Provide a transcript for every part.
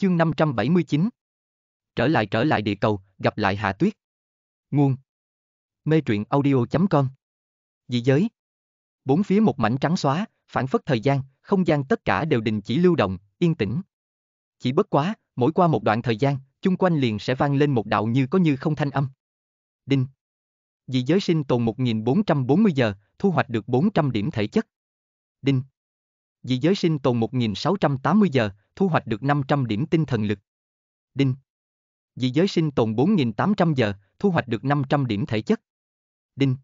Chương 579 Trở lại trở lại địa cầu, gặp lại Hạ Tuyết Nguồn Mê truyện audio.com Dị giới Bốn phía một mảnh trắng xóa, phản phất thời gian, không gian tất cả đều đình chỉ lưu động, yên tĩnh. Chỉ bất quá, mỗi qua một đoạn thời gian, chung quanh liền sẽ vang lên một đạo như có như không thanh âm. Đinh Dị giới sinh tồn 1440 giờ, thu hoạch được 400 điểm thể chất. Đinh Dị giới sinh tồn 1680 giờ, thu hoạch được 500 điểm tinh thần lực. Đinh. Dị giới sinh tồn 4.800 giờ, thu hoạch được 500 điểm thể chất. Đinh.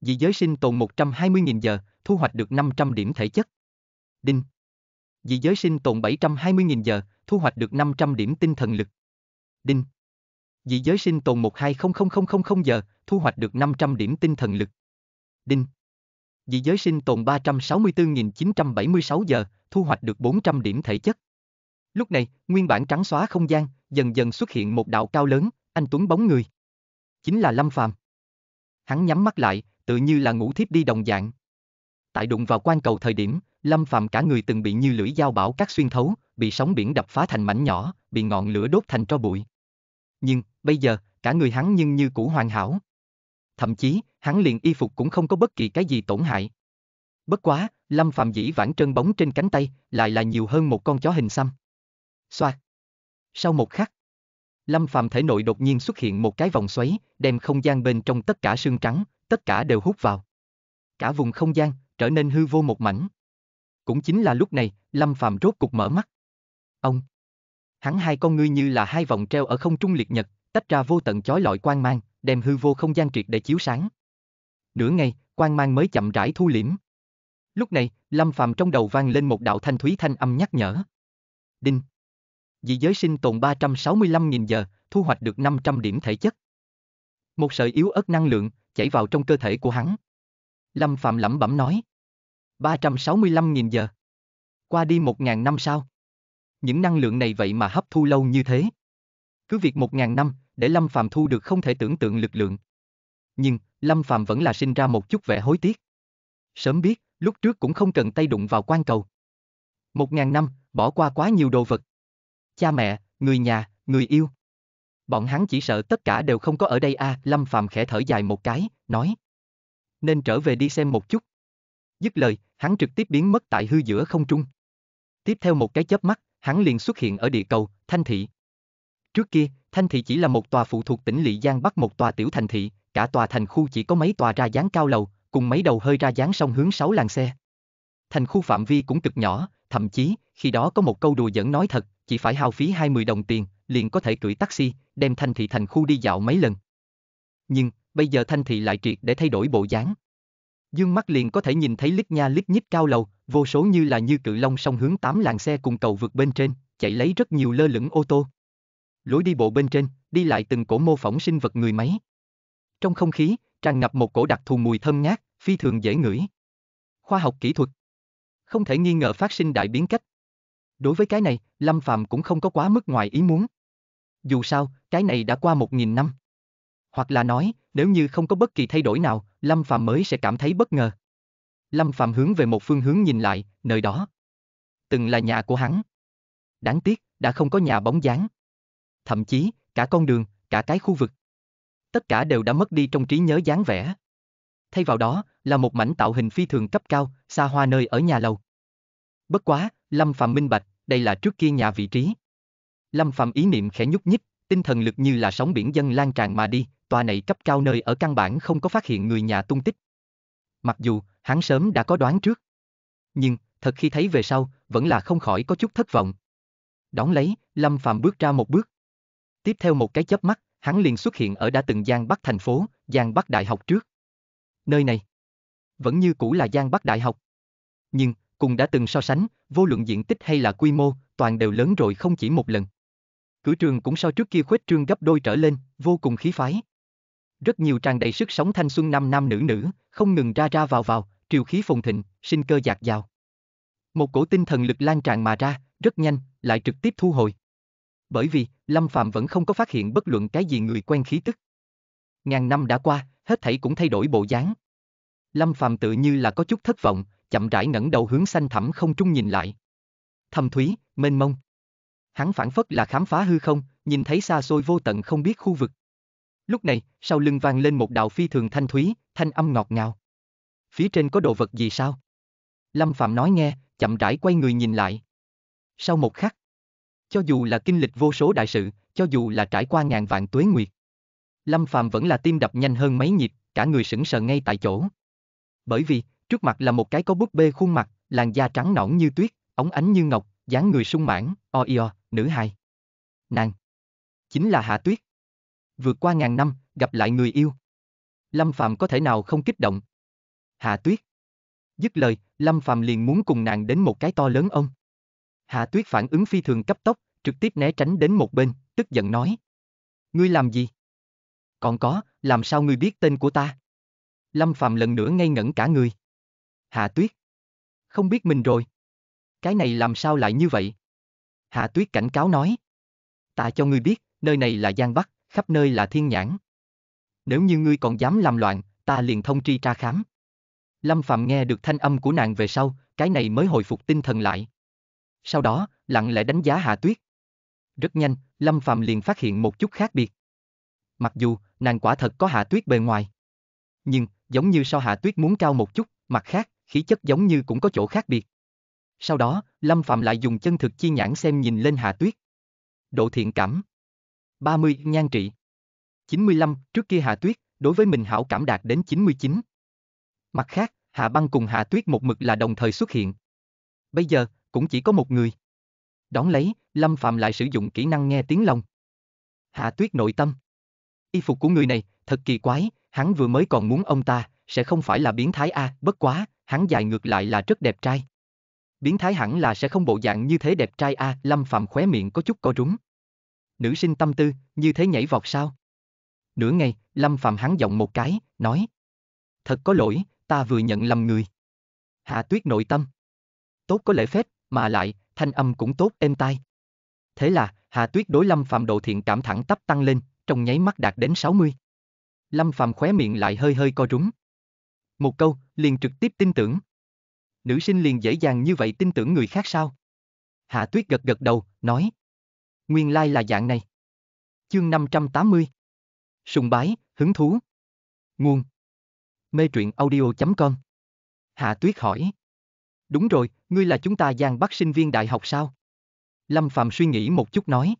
Dị giới sinh tồn 120.000 giờ, thu hoạch được 500 điểm thể chất. Đinh. Dị giới sinh tồn 720.000 giờ, thu hoạch được 500 điểm tinh thần lực. Đinh. Dị giới sinh tồn 120000 giờ, thu hoạch được 500 điểm tinh thần lực. Đinh. Dị giới sinh tồn 364.976 giờ, thu hoạch được 400 điểm thể chất. Lúc này, nguyên bản trắng xóa không gian, dần dần xuất hiện một đạo cao lớn, anh tuấn bóng người. Chính là Lâm Phàm. Hắn nhắm mắt lại, tự như là ngủ thiếp đi đồng dạng. Tại đụng vào quan cầu thời điểm, Lâm Phàm cả người từng bị như lưỡi dao bảo cắt xuyên thấu, bị sóng biển đập phá thành mảnh nhỏ, bị ngọn lửa đốt thành tro bụi. Nhưng, bây giờ, cả người hắn nhưng như cũ hoàn hảo. Thậm chí, hắn liền y phục cũng không có bất kỳ cái gì tổn hại. Bất quá, Lâm Phạm dĩ vãng trơn bóng trên cánh tay, lại là nhiều hơn một con chó hình xăm. Xoạt. Sau một khắc, Lâm Phàm thể nội đột nhiên xuất hiện một cái vòng xoáy, đem không gian bên trong tất cả sương trắng, tất cả đều hút vào. Cả vùng không gian trở nên hư vô một mảnh. Cũng chính là lúc này, Lâm Phàm rốt cục mở mắt. Ông. Hắn hai con ngươi như là hai vòng treo ở không trung liệt nhật, tách ra vô tận chói lọi quang mang, đem hư vô không gian triệt để chiếu sáng. Nửa ngày, quang mang mới chậm rãi thu liễm. Lúc này, Lâm Phàm trong đầu vang lên một đạo thanh thúy thanh âm nhắc nhở. Đinh dị giới sinh tồn 365.000 giờ, thu hoạch được 500 điểm thể chất. Một sợi yếu ớt năng lượng chảy vào trong cơ thể của hắn. Lâm Phạm lẩm bẩm nói. 365.000 giờ. Qua đi 1.000 năm sao Những năng lượng này vậy mà hấp thu lâu như thế. Cứ việc 1.000 năm, để Lâm Phạm thu được không thể tưởng tượng lực lượng. Nhưng, Lâm Phạm vẫn là sinh ra một chút vẻ hối tiếc. Sớm biết, lúc trước cũng không cần tay đụng vào quan cầu. Một ngàn năm, bỏ qua quá nhiều đồ vật cha mẹ, người nhà, người yêu. Bọn hắn chỉ sợ tất cả đều không có ở đây a, à, Lâm Phàm khẽ thở dài một cái, nói. Nên trở về đi xem một chút. Dứt lời, hắn trực tiếp biến mất tại hư giữa không trung. Tiếp theo một cái chớp mắt, hắn liền xuất hiện ở địa cầu, Thanh Thị. Trước kia, Thanh Thị chỉ là một tòa phụ thuộc tỉnh Lị Giang Bắc một tòa tiểu thành thị, cả tòa thành khu chỉ có mấy tòa ra dáng cao lầu, cùng mấy đầu hơi ra dáng song hướng sáu làng xe. Thành khu phạm vi cũng cực nhỏ, thậm chí, khi đó có một câu đùa dẫn nói thật, chỉ phải hao phí 20 đồng tiền, liền có thể cưỡi taxi, đem thanh thị thành khu đi dạo mấy lần. Nhưng, bây giờ thanh thị lại triệt để thay đổi bộ dáng. Dương mắt liền có thể nhìn thấy lít nha lít nhít cao lầu, vô số như là như cự long song hướng tám làng xe cùng cầu vượt bên trên, chạy lấy rất nhiều lơ lửng ô tô. Lối đi bộ bên trên, đi lại từng cổ mô phỏng sinh vật người máy. Trong không khí, tràn ngập một cổ đặc thù mùi thơm ngát, phi thường dễ ngửi. Khoa học kỹ thuật. Không thể nghi ngờ phát sinh đại biến cách, Đối với cái này, Lâm Phạm cũng không có quá mức ngoài ý muốn. Dù sao, cái này đã qua một nghìn năm. Hoặc là nói, nếu như không có bất kỳ thay đổi nào, Lâm Phạm mới sẽ cảm thấy bất ngờ. Lâm Phạm hướng về một phương hướng nhìn lại, nơi đó. Từng là nhà của hắn. Đáng tiếc, đã không có nhà bóng dáng. Thậm chí, cả con đường, cả cái khu vực. Tất cả đều đã mất đi trong trí nhớ dáng vẻ. Thay vào đó, là một mảnh tạo hình phi thường cấp cao, xa hoa nơi ở nhà lầu. Bất quá, Lâm Phạm minh bạch, đây là trước kia nhà vị trí. Lâm phàm ý niệm khẽ nhúc nhích, tinh thần lực như là sóng biển dân lan tràn mà đi, tòa này cấp cao nơi ở căn bản không có phát hiện người nhà tung tích. Mặc dù, hắn sớm đã có đoán trước. Nhưng, thật khi thấy về sau, vẫn là không khỏi có chút thất vọng. Đón lấy, Lâm phàm bước ra một bước. Tiếp theo một cái chớp mắt, hắn liền xuất hiện ở đã từng Giang Bắc thành phố, Giang Bắc Đại học trước. Nơi này, vẫn như cũ là Giang Bắc Đại học. Nhưng, cùng đã từng so sánh, vô luận diện tích hay là quy mô, toàn đều lớn rồi không chỉ một lần. Cửa trường cũng so trước kia khuếch trương gấp đôi trở lên, vô cùng khí phái. Rất nhiều tràn đầy sức sống thanh xuân nam nam nữ nữ, không ngừng ra ra vào vào, triều khí phồn thịnh, sinh cơ dạt dào. Một cổ tinh thần lực lan tràn mà ra, rất nhanh, lại trực tiếp thu hồi. Bởi vì, Lâm Phạm vẫn không có phát hiện bất luận cái gì người quen khí tức. Ngàn năm đã qua, hết thảy cũng thay đổi bộ dáng. Lâm Phạm tự như là có chút thất vọng, chậm rãi ngẩng đầu hướng xanh thẳm không trung nhìn lại. Thâm thúy, mênh mông. Hắn phản phất là khám phá hư không, nhìn thấy xa xôi vô tận không biết khu vực. Lúc này, sau lưng vang lên một đạo phi thường thanh thúy, thanh âm ngọt ngào. Phía trên có đồ vật gì sao? Lâm Phạm nói nghe, chậm rãi quay người nhìn lại. Sau một khắc, cho dù là kinh lịch vô số đại sự, cho dù là trải qua ngàn vạn tuế nguyệt, Lâm Phạm vẫn là tim đập nhanh hơn mấy nhịp, cả người sững sờ ngay tại chỗ. Bởi vì, Trước mặt là một cái có búp bê khuôn mặt, làn da trắng nõn như tuyết, ống ánh như ngọc, dáng người sung mãn, o io, nữ hài. Nàng. Chính là Hạ Tuyết. Vượt qua ngàn năm, gặp lại người yêu. Lâm Phạm có thể nào không kích động? Hạ Tuyết. Dứt lời, Lâm Phạm liền muốn cùng nàng đến một cái to lớn ông. Hạ Tuyết phản ứng phi thường cấp tốc, trực tiếp né tránh đến một bên, tức giận nói. Ngươi làm gì? Còn có, làm sao ngươi biết tên của ta? Lâm Phạm lần nữa ngây ngẩn cả người. Hạ Tuyết. Không biết mình rồi. Cái này làm sao lại như vậy? Hạ Tuyết cảnh cáo nói. Ta cho ngươi biết, nơi này là Giang Bắc, khắp nơi là thiên nhãn. Nếu như ngươi còn dám làm loạn, ta liền thông tri tra khám. Lâm Phạm nghe được thanh âm của nàng về sau, cái này mới hồi phục tinh thần lại. Sau đó, lặng lẽ đánh giá Hạ Tuyết. Rất nhanh, Lâm Phạm liền phát hiện một chút khác biệt. Mặc dù, nàng quả thật có Hạ Tuyết bề ngoài. Nhưng, giống như sau Hạ Tuyết muốn cao một chút, mặt khác, khí chất giống như cũng có chỗ khác biệt. Sau đó, Lâm Phạm lại dùng chân thực chi nhãn xem nhìn lên Hạ Tuyết. Độ thiện cảm. 30. Nhan trị. 95. Trước kia Hạ Tuyết, đối với mình hảo cảm đạt đến 99. Mặt khác, Hạ Băng cùng Hạ Tuyết một mực là đồng thời xuất hiện. Bây giờ, cũng chỉ có một người. Đón lấy, Lâm Phạm lại sử dụng kỹ năng nghe tiếng lòng. Hạ Tuyết nội tâm. Y phục của người này, thật kỳ quái, hắn vừa mới còn muốn ông ta, sẽ không phải là biến thái a, bất quá, hắn dài ngược lại là rất đẹp trai. Biến thái hẳn là sẽ không bộ dạng như thế đẹp trai a, à, Lâm Phạm khóe miệng có chút co rúng. Nữ sinh tâm tư, như thế nhảy vọt sao? Nửa ngày, Lâm Phạm hắn giọng một cái, nói. Thật có lỗi, ta vừa nhận lầm người. Hạ tuyết nội tâm. Tốt có lễ phép, mà lại, thanh âm cũng tốt êm tai. Thế là, Hạ tuyết đối Lâm Phạm độ thiện cảm thẳng tắp tăng lên, trong nháy mắt đạt đến 60. Lâm Phạm khóe miệng lại hơi hơi co rúng. Một câu, liền trực tiếp tin tưởng. Nữ sinh liền dễ dàng như vậy tin tưởng người khác sao? Hạ Tuyết gật gật đầu, nói. Nguyên lai like là dạng này. Chương 580 Sùng bái, hứng thú Nguồn Mê truyện audio.com Hạ Tuyết hỏi Đúng rồi, ngươi là chúng ta Giang Bắc sinh viên đại học sao? Lâm Phạm suy nghĩ một chút nói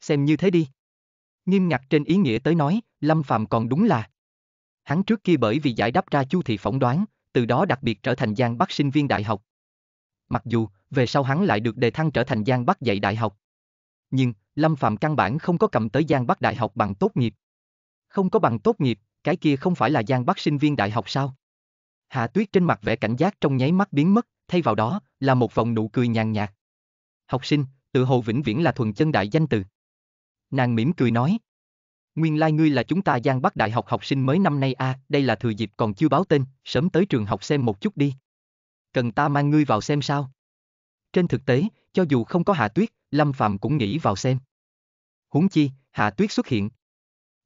Xem như thế đi Nghiêm ngặt trên ý nghĩa tới nói, Lâm Phạm còn đúng là hắn trước kia bởi vì giải đáp ra chu thị phỏng đoán, từ đó đặc biệt trở thành Giang Bắc sinh viên đại học. Mặc dù, về sau hắn lại được đề thăng trở thành Giang Bắc dạy đại học. Nhưng, Lâm Phạm căn bản không có cầm tới Giang Bắc đại học bằng tốt nghiệp. Không có bằng tốt nghiệp, cái kia không phải là Giang Bắc sinh viên đại học sao? Hạ Tuyết trên mặt vẻ cảnh giác trong nháy mắt biến mất, thay vào đó là một vòng nụ cười nhàn nhạt. Học sinh, tự hồ vĩnh viễn là thuần chân đại danh từ. Nàng mỉm cười nói. Nguyên lai like ngươi là chúng ta Giang Bắc Đại học học sinh mới năm nay a, à, đây là thừa dịp còn chưa báo tên, sớm tới trường học xem một chút đi. Cần ta mang ngươi vào xem sao? Trên thực tế, cho dù không có Hạ Tuyết, Lâm Phạm cũng nghĩ vào xem. Huống chi, Hạ Tuyết xuất hiện.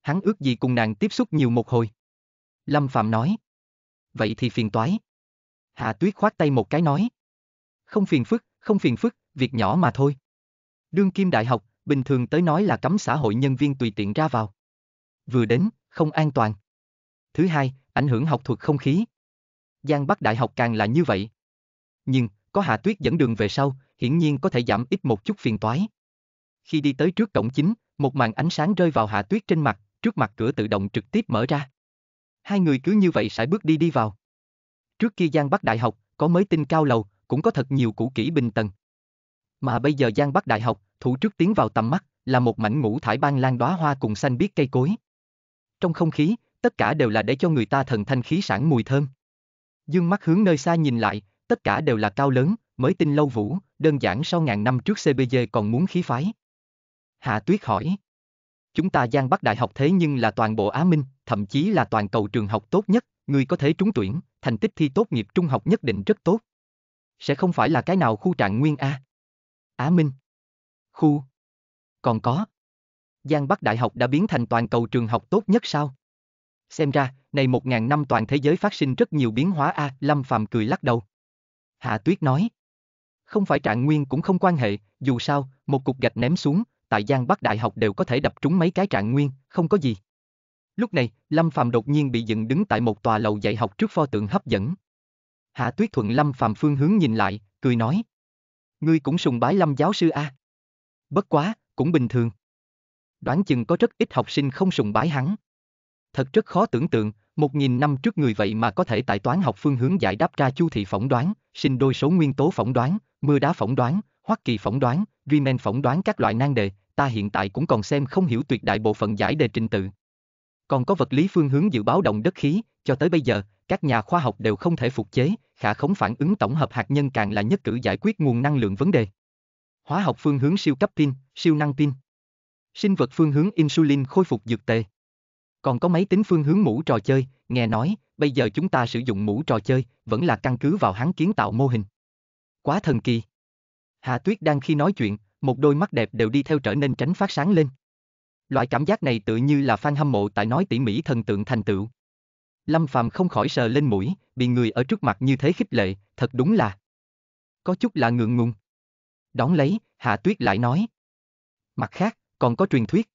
Hắn ước gì cùng nàng tiếp xúc nhiều một hồi. Lâm Phạm nói. Vậy thì phiền toái. Hạ Tuyết khoát tay một cái nói. Không phiền phức, không phiền phức, việc nhỏ mà thôi. Đương kim đại học, bình thường tới nói là cấm xã hội nhân viên tùy tiện ra vào vừa đến, không an toàn. Thứ hai, ảnh hưởng học thuật không khí. Giang Bắc Đại học càng là như vậy. Nhưng, có Hạ Tuyết dẫn đường về sau, hiển nhiên có thể giảm ít một chút phiền toái. Khi đi tới trước cổng chính, một màn ánh sáng rơi vào Hạ Tuyết trên mặt, trước mặt cửa tự động trực tiếp mở ra. Hai người cứ như vậy sải bước đi đi vào. Trước kia Giang Bắc Đại học, có mới tinh cao lầu, cũng có thật nhiều cũ kỹ bình tầng. Mà bây giờ Giang Bắc Đại học, thủ trước tiến vào tầm mắt, là một mảnh ngũ thải ban lan đóa hoa cùng xanh biết cây cối trong không khí, tất cả đều là để cho người ta thần thanh khí sản mùi thơm. Dương mắt hướng nơi xa nhìn lại, tất cả đều là cao lớn, mới tinh lâu vũ, đơn giản sau ngàn năm trước CBG còn muốn khí phái. Hạ Tuyết hỏi. Chúng ta gian bắt Đại học thế nhưng là toàn bộ Á Minh, thậm chí là toàn cầu trường học tốt nhất, người có thể trúng tuyển, thành tích thi tốt nghiệp trung học nhất định rất tốt. Sẽ không phải là cái nào khu trạng nguyên A. Á Minh. Khu. Còn có. Giang Bắc Đại học đã biến thành toàn cầu trường học tốt nhất sao? Xem ra, này một ngàn năm toàn thế giới phát sinh rất nhiều biến hóa a, à, Lâm Phàm cười lắc đầu. Hạ Tuyết nói. Không phải trạng nguyên cũng không quan hệ, dù sao, một cục gạch ném xuống, tại Giang Bắc Đại học đều có thể đập trúng mấy cái trạng nguyên, không có gì. Lúc này, Lâm Phàm đột nhiên bị dựng đứng tại một tòa lầu dạy học trước pho tượng hấp dẫn. Hạ Tuyết thuận Lâm Phàm phương hướng nhìn lại, cười nói: "Ngươi cũng sùng bái Lâm giáo sư a?" "Bất quá, cũng bình thường." đoán chừng có rất ít học sinh không sùng bái hắn. Thật rất khó tưởng tượng, một nghìn năm trước người vậy mà có thể tại toán học phương hướng giải đáp ra chu thị phỏng đoán, sinh đôi số nguyên tố phỏng đoán, mưa đá phỏng đoán, hoắc kỳ phỏng đoán, Riemann phỏng đoán các loại nan đề, ta hiện tại cũng còn xem không hiểu tuyệt đại bộ phận giải đề trình tự. Còn có vật lý phương hướng dự báo động đất khí, cho tới bây giờ, các nhà khoa học đều không thể phục chế, khả khống phản ứng tổng hợp hạt nhân càng là nhất cử giải quyết nguồn năng lượng vấn đề. Hóa học phương hướng siêu cấp pin, siêu năng pin. Sinh vật phương hướng insulin khôi phục dược tề. Còn có máy tính phương hướng mũ trò chơi, nghe nói, bây giờ chúng ta sử dụng mũ trò chơi, vẫn là căn cứ vào hắn kiến tạo mô hình. Quá thần kỳ. Hạ Tuyết đang khi nói chuyện, một đôi mắt đẹp đều đi theo trở nên tránh phát sáng lên. Loại cảm giác này tự như là fan hâm mộ tại nói tỉ mỉ thần tượng thành tựu. Lâm Phàm không khỏi sờ lên mũi, bị người ở trước mặt như thế khích lệ, thật đúng là có chút là ngượng ngùng. Đón lấy, Hạ Tuyết lại nói. Mặt khác, còn có truyền thuyết.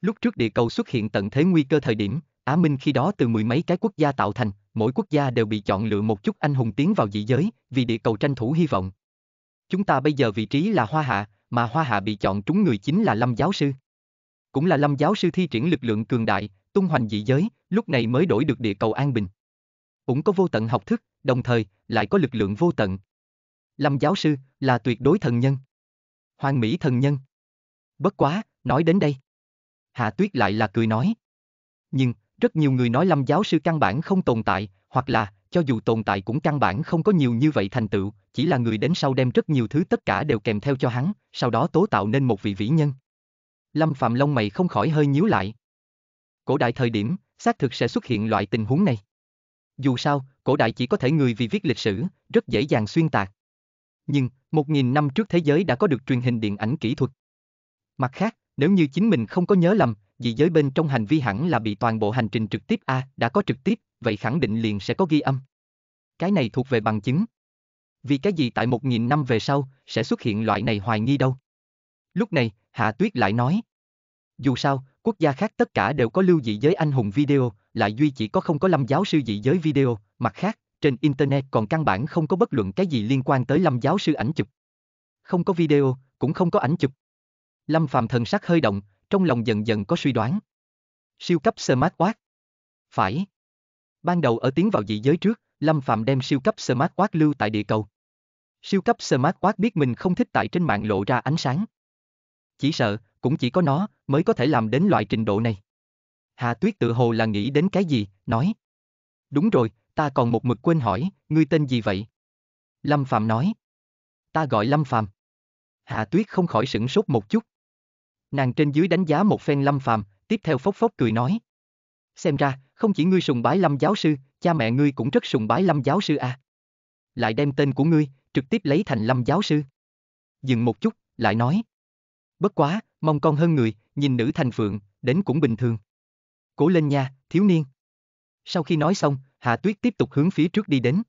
Lúc trước địa cầu xuất hiện tận thế nguy cơ thời điểm, Á Minh khi đó từ mười mấy cái quốc gia tạo thành, mỗi quốc gia đều bị chọn lựa một chút anh hùng tiến vào dị giới, vì địa cầu tranh thủ hy vọng. Chúng ta bây giờ vị trí là Hoa Hạ, mà Hoa Hạ bị chọn trúng người chính là Lâm giáo sư. Cũng là Lâm giáo sư thi triển lực lượng cường đại, tung hoành dị giới, lúc này mới đổi được địa cầu an bình. Cũng có vô tận học thức, đồng thời lại có lực lượng vô tận. Lâm giáo sư là tuyệt đối thần nhân. Hoàng Mỹ thần nhân bất quá, nói đến đây. Hạ Tuyết lại là cười nói. Nhưng, rất nhiều người nói lâm giáo sư căn bản không tồn tại, hoặc là, cho dù tồn tại cũng căn bản không có nhiều như vậy thành tựu, chỉ là người đến sau đem rất nhiều thứ tất cả đều kèm theo cho hắn, sau đó tố tạo nên một vị vĩ nhân. Lâm Phạm Long mày không khỏi hơi nhíu lại. Cổ đại thời điểm, xác thực sẽ xuất hiện loại tình huống này. Dù sao, cổ đại chỉ có thể người vì viết lịch sử, rất dễ dàng xuyên tạc. Nhưng, một nghìn năm trước thế giới đã có được truyền hình điện ảnh kỹ thuật. Mặt khác, nếu như chính mình không có nhớ lầm, dị giới bên trong hành vi hẳn là bị toàn bộ hành trình trực tiếp a đã có trực tiếp, vậy khẳng định liền sẽ có ghi âm. Cái này thuộc về bằng chứng. Vì cái gì tại một nghìn năm về sau, sẽ xuất hiện loại này hoài nghi đâu? Lúc này, Hạ Tuyết lại nói. Dù sao, quốc gia khác tất cả đều có lưu dị giới anh hùng video, lại duy chỉ có không có lâm giáo sư dị giới video, mặt khác, trên Internet còn căn bản không có bất luận cái gì liên quan tới lâm giáo sư ảnh chụp. Không có video, cũng không có ảnh chụp, Lâm Phàm thần sắc hơi động, trong lòng dần dần có suy đoán. Siêu cấp Smart Watch. Phải. Ban đầu ở tiến vào dị giới trước, Lâm Phạm đem siêu cấp Smart Watch lưu tại địa cầu. Siêu cấp Smart Watch biết mình không thích tại trên mạng lộ ra ánh sáng. Chỉ sợ, cũng chỉ có nó mới có thể làm đến loại trình độ này. Hạ Tuyết tự hồ là nghĩ đến cái gì, nói. Đúng rồi, ta còn một mực quên hỏi, ngươi tên gì vậy? Lâm Phạm nói. Ta gọi Lâm Phạm. Hạ Tuyết không khỏi sửng sốt một chút. Nàng trên dưới đánh giá một phen Lâm Phàm, tiếp theo phốc phốc cười nói. Xem ra, không chỉ ngươi sùng bái Lâm giáo sư, cha mẹ ngươi cũng rất sùng bái Lâm giáo sư à. Lại đem tên của ngươi, trực tiếp lấy thành Lâm giáo sư. Dừng một chút, lại nói. Bất quá, mong con hơn người, nhìn nữ thành phượng, đến cũng bình thường. Cố lên nha, thiếu niên. Sau khi nói xong, Hạ Tuyết tiếp tục hướng phía trước đi đến.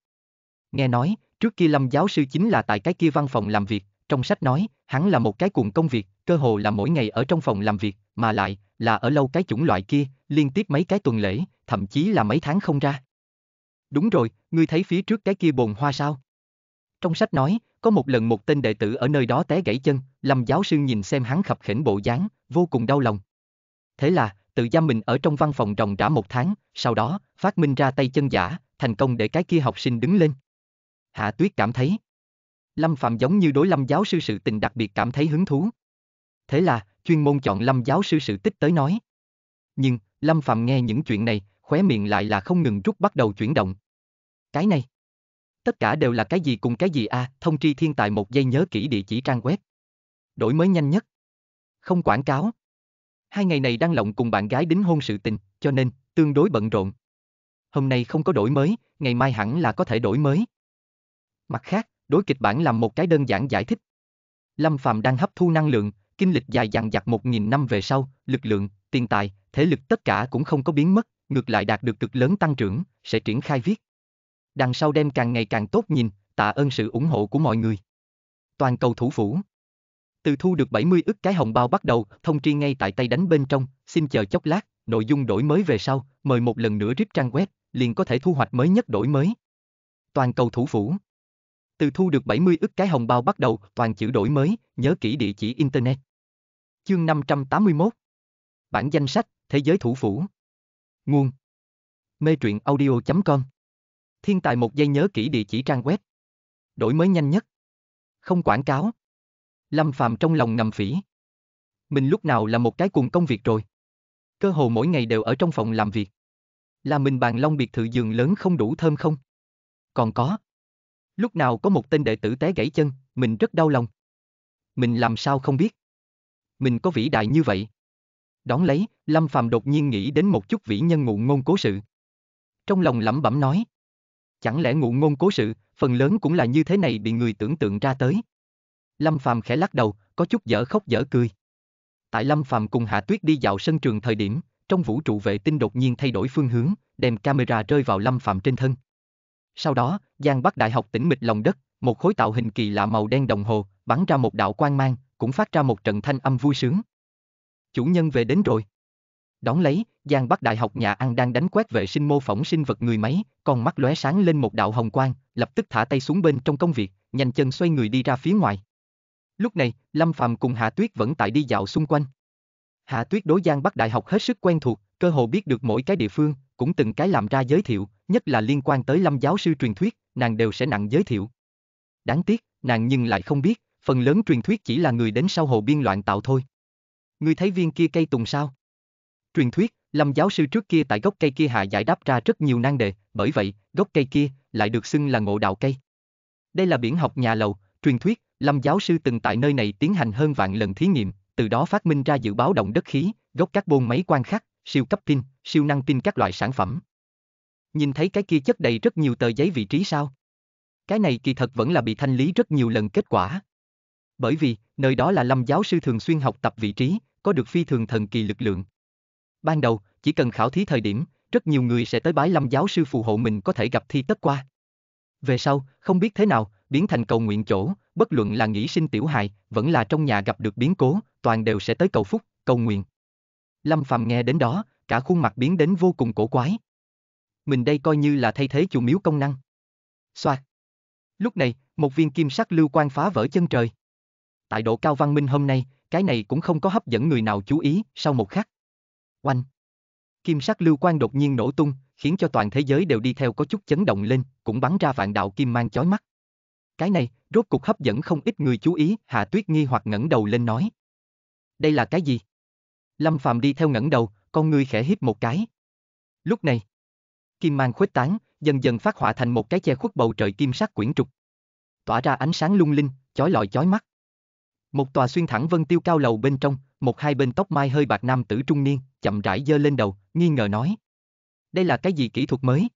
Nghe nói, trước kia Lâm giáo sư chính là tại cái kia văn phòng làm việc, trong sách nói, hắn là một cái cuồng công việc, cơ hồ là mỗi ngày ở trong phòng làm việc, mà lại, là ở lâu cái chủng loại kia, liên tiếp mấy cái tuần lễ, thậm chí là mấy tháng không ra. Đúng rồi, ngươi thấy phía trước cái kia bồn hoa sao? Trong sách nói, có một lần một tên đệ tử ở nơi đó té gãy chân, Lâm giáo sư nhìn xem hắn khập khểnh bộ dáng, vô cùng đau lòng. Thế là, tự giam mình ở trong văn phòng ròng rã một tháng, sau đó, phát minh ra tay chân giả, thành công để cái kia học sinh đứng lên. Hạ Tuyết cảm thấy. Lâm Phạm giống như đối Lâm giáo sư sự tình đặc biệt cảm thấy hứng thú thế là, chuyên môn chọn Lâm giáo sư sự tích tới nói. Nhưng, Lâm Phạm nghe những chuyện này, khóe miệng lại là không ngừng rút bắt đầu chuyển động. Cái này, tất cả đều là cái gì cùng cái gì a à, thông tri thiên tài một giây nhớ kỹ địa chỉ trang web. Đổi mới nhanh nhất. Không quảng cáo. Hai ngày này đang lộng cùng bạn gái đính hôn sự tình, cho nên, tương đối bận rộn. Hôm nay không có đổi mới, ngày mai hẳn là có thể đổi mới. Mặt khác, đối kịch bản làm một cái đơn giản giải thích. Lâm Phàm đang hấp thu năng lượng, kinh lịch dài dằng dặc một nghìn năm về sau, lực lượng, tiền tài, thế lực tất cả cũng không có biến mất, ngược lại đạt được cực lớn tăng trưởng, sẽ triển khai viết. Đằng sau đem càng ngày càng tốt nhìn, tạ ơn sự ủng hộ của mọi người. Toàn cầu thủ phủ. Từ thu được 70 ức cái hồng bao bắt đầu, thông tri ngay tại tay đánh bên trong, xin chờ chốc lát, nội dung đổi mới về sau, mời một lần nữa rip trang web, liền có thể thu hoạch mới nhất đổi mới. Toàn cầu thủ phủ. Từ thu được 70 ức cái hồng bao bắt đầu toàn chữ đổi mới, nhớ kỹ địa chỉ Internet. Chương 581 Bản danh sách, Thế giới thủ phủ Nguồn Mê truyện audio.com Thiên tài một giây nhớ kỹ địa chỉ trang web Đổi mới nhanh nhất Không quảng cáo Lâm Phàm trong lòng ngầm phỉ Mình lúc nào là một cái cùng công việc rồi Cơ hồ mỗi ngày đều ở trong phòng làm việc Là mình bàn long biệt thự giường lớn không đủ thơm không Còn có, Lúc nào có một tên đệ tử té gãy chân, mình rất đau lòng. Mình làm sao không biết? Mình có vĩ đại như vậy. Đón lấy, Lâm Phàm đột nhiên nghĩ đến một chút vĩ nhân ngụ ngôn cố sự. Trong lòng lẩm bẩm nói. Chẳng lẽ ngụ ngôn cố sự, phần lớn cũng là như thế này bị người tưởng tượng ra tới. Lâm Phàm khẽ lắc đầu, có chút dở khóc dở cười. Tại Lâm Phàm cùng Hạ Tuyết đi dạo sân trường thời điểm, trong vũ trụ vệ tinh đột nhiên thay đổi phương hướng, đem camera rơi vào Lâm Phàm trên thân. Sau đó, Giang Bắc Đại học tỉnh mịch lòng đất, một khối tạo hình kỳ lạ màu đen đồng hồ, bắn ra một đạo quang mang, cũng phát ra một trận thanh âm vui sướng. Chủ nhân về đến rồi. Đón lấy, Giang Bắc Đại học nhà ăn đang đánh quét vệ sinh mô phỏng sinh vật người máy, con mắt lóe sáng lên một đạo hồng quang, lập tức thả tay xuống bên trong công việc, nhanh chân xoay người đi ra phía ngoài. Lúc này, Lâm Phàm cùng Hạ Tuyết vẫn tại đi dạo xung quanh. Hạ Tuyết đối Giang Bắc Đại học hết sức quen thuộc, cơ hồ biết được mỗi cái địa phương, cũng từng cái làm ra giới thiệu, nhất là liên quan tới lâm giáo sư truyền thuyết, nàng đều sẽ nặng giới thiệu. Đáng tiếc, nàng nhưng lại không biết, phần lớn truyền thuyết chỉ là người đến sau hồ biên loạn tạo thôi. Ngươi thấy viên kia cây tùng sao? Truyền thuyết, lâm giáo sư trước kia tại gốc cây kia hạ giải đáp ra rất nhiều nan đề, bởi vậy, gốc cây kia lại được xưng là ngộ đạo cây. Đây là biển học nhà lầu, truyền thuyết, lâm giáo sư từng tại nơi này tiến hành hơn vạn lần thí nghiệm, từ đó phát minh ra dự báo động đất khí, gốc carbon máy quan khắc, siêu cấp pin, siêu năng pin các loại sản phẩm. Nhìn thấy cái kia chất đầy rất nhiều tờ giấy vị trí sao? Cái này kỳ thật vẫn là bị thanh lý rất nhiều lần kết quả. Bởi vì, nơi đó là lâm giáo sư thường xuyên học tập vị trí, có được phi thường thần kỳ lực lượng. Ban đầu, chỉ cần khảo thí thời điểm, rất nhiều người sẽ tới bái lâm giáo sư phù hộ mình có thể gặp thi tất qua. Về sau, không biết thế nào, biến thành cầu nguyện chỗ, bất luận là nghỉ sinh tiểu hài, vẫn là trong nhà gặp được biến cố, toàn đều sẽ tới cầu phúc, cầu nguyện. Lâm Phàm nghe đến đó, cả khuôn mặt biến đến vô cùng cổ quái. Mình đây coi như là thay thế chủ miếu công năng. Xoạt. Lúc này, một viên kim sắc lưu quang phá vỡ chân trời. Tại độ cao văn minh hôm nay, cái này cũng không có hấp dẫn người nào chú ý, sau một khắc. Oanh. Kim sắc lưu quang đột nhiên nổ tung, khiến cho toàn thế giới đều đi theo có chút chấn động lên, cũng bắn ra vạn đạo kim mang chói mắt. Cái này, rốt cục hấp dẫn không ít người chú ý, Hạ Tuyết nghi hoặc ngẩng đầu lên nói. Đây là cái gì? Lâm Phạm đi theo ngẩng đầu, con ngươi khẽ híp một cái. Lúc này, kim mang khuếch tán, dần dần phát họa thành một cái che khuất bầu trời kim sắc quyển trục. Tỏa ra ánh sáng lung linh, chói lọi chói mắt. Một tòa xuyên thẳng vân tiêu cao lầu bên trong, một hai bên tóc mai hơi bạc nam tử trung niên, chậm rãi giơ lên đầu, nghi ngờ nói: "Đây là cái gì kỹ thuật mới?"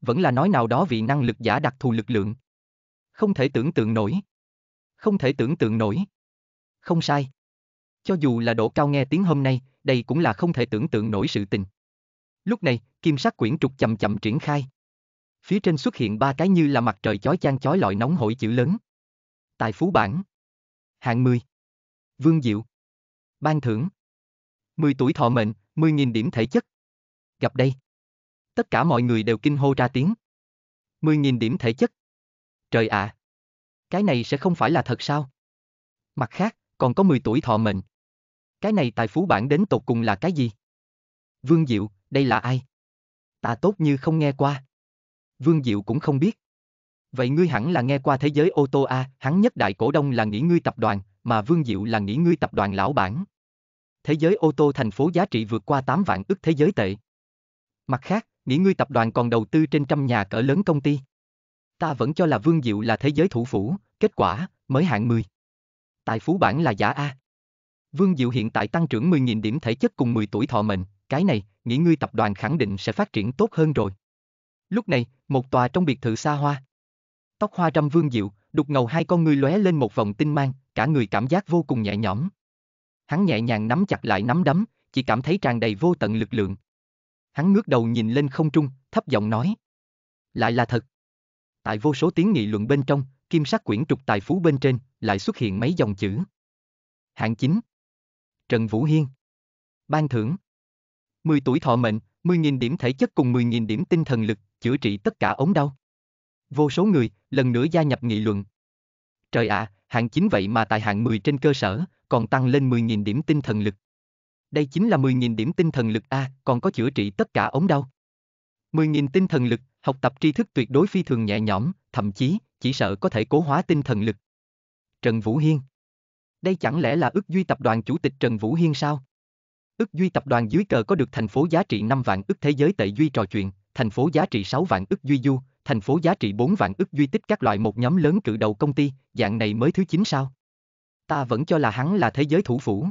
Vẫn là nói nào đó vị năng lực giả đặc thù lực lượng. Không thể tưởng tượng nổi. Không thể tưởng tượng nổi. Không sai. Cho dù là Đỗ Cao nghe tiếng hôm nay, đây cũng là không thể tưởng tượng nổi sự tình. Lúc này, kim sắc quyển trục chậm chậm triển khai. Phía trên xuất hiện ba cái như là mặt trời chói chang chói lọi nóng hổi chữ lớn. Tài phú bản. Hạng 10. Vương Diệu. Ban thưởng. 10 tuổi thọ mệnh, 10.000 điểm thể chất. Gặp đây. Tất cả mọi người đều kinh hô ra tiếng. 10.000 điểm thể chất. Trời ạ. À, cái này sẽ không phải là thật sao? Mặt khác, còn có 10 tuổi thọ mệnh, cái này tài phú bản đến tột cùng là cái gì? Vương Diệu, đây là ai? Ta tốt như không nghe qua. Vương Diệu cũng không biết. Vậy ngươi hẳn là nghe qua thế giới ô tô A, hắn nhất đại cổ đông là nghỉ ngươi tập đoàn, mà Vương Diệu là nghỉ ngươi tập đoàn lão bản. Thế giới ô tô thành phố giá trị vượt qua 8 vạn ức thế giới tệ. Mặt khác, nghỉ ngươi tập đoàn còn đầu tư trên trăm nhà cỡ lớn công ty. Ta vẫn cho là Vương Diệu là thế giới thủ phủ, kết quả, mới hạng 10. Tài phú bản là giả A. Vương Diệu hiện tại tăng trưởng 10.000 điểm thể chất cùng 10 tuổi thọ mệnh, cái này, nghĩ ngươi tập đoàn khẳng định sẽ phát triển tốt hơn rồi. Lúc này, một tòa trong biệt thự xa hoa. Tóc hoa trăm Vương Diệu, đục ngầu hai con ngươi lóe lên một vòng tinh mang, cả người cảm giác vô cùng nhẹ nhõm. Hắn nhẹ nhàng nắm chặt lại nắm đấm, chỉ cảm thấy tràn đầy vô tận lực lượng. Hắn ngước đầu nhìn lên không trung, thấp giọng nói. Lại là thật. Tại vô số tiếng nghị luận bên trong, kim sắc quyển trục tài phú bên trên, lại xuất hiện mấy dòng chữ. Hạng chính. Trần Vũ Hiên. Ban thưởng 10 tuổi thọ mệnh, 10.000 điểm thể chất cùng 10.000 điểm tinh thần lực, chữa trị tất cả ống đau. Vô số người, lần nữa gia nhập nghị luận. Trời ạ, à, hạng 9 vậy mà tại hạng 10 trên cơ sở, còn tăng lên 10.000 điểm tinh thần lực. Đây chính là 10.000 điểm tinh thần lực A, còn có chữa trị tất cả ống đau. 10.000 tinh thần lực, học tập tri thức tuyệt đối phi thường nhẹ nhõm, thậm chí, chỉ sợ có thể cố hóa tinh thần lực. Trần Vũ Hiên đây chẳng lẽ là ước duy tập đoàn chủ tịch Trần Vũ Hiên sao? Ước duy tập đoàn dưới cờ có được thành phố giá trị 5 vạn ức thế giới tệ duy trò chuyện, thành phố giá trị 6 vạn ức duy du, thành phố giá trị 4 vạn ức duy tích các loại một nhóm lớn cự đầu công ty, dạng này mới thứ 9 sao? Ta vẫn cho là hắn là thế giới thủ phủ.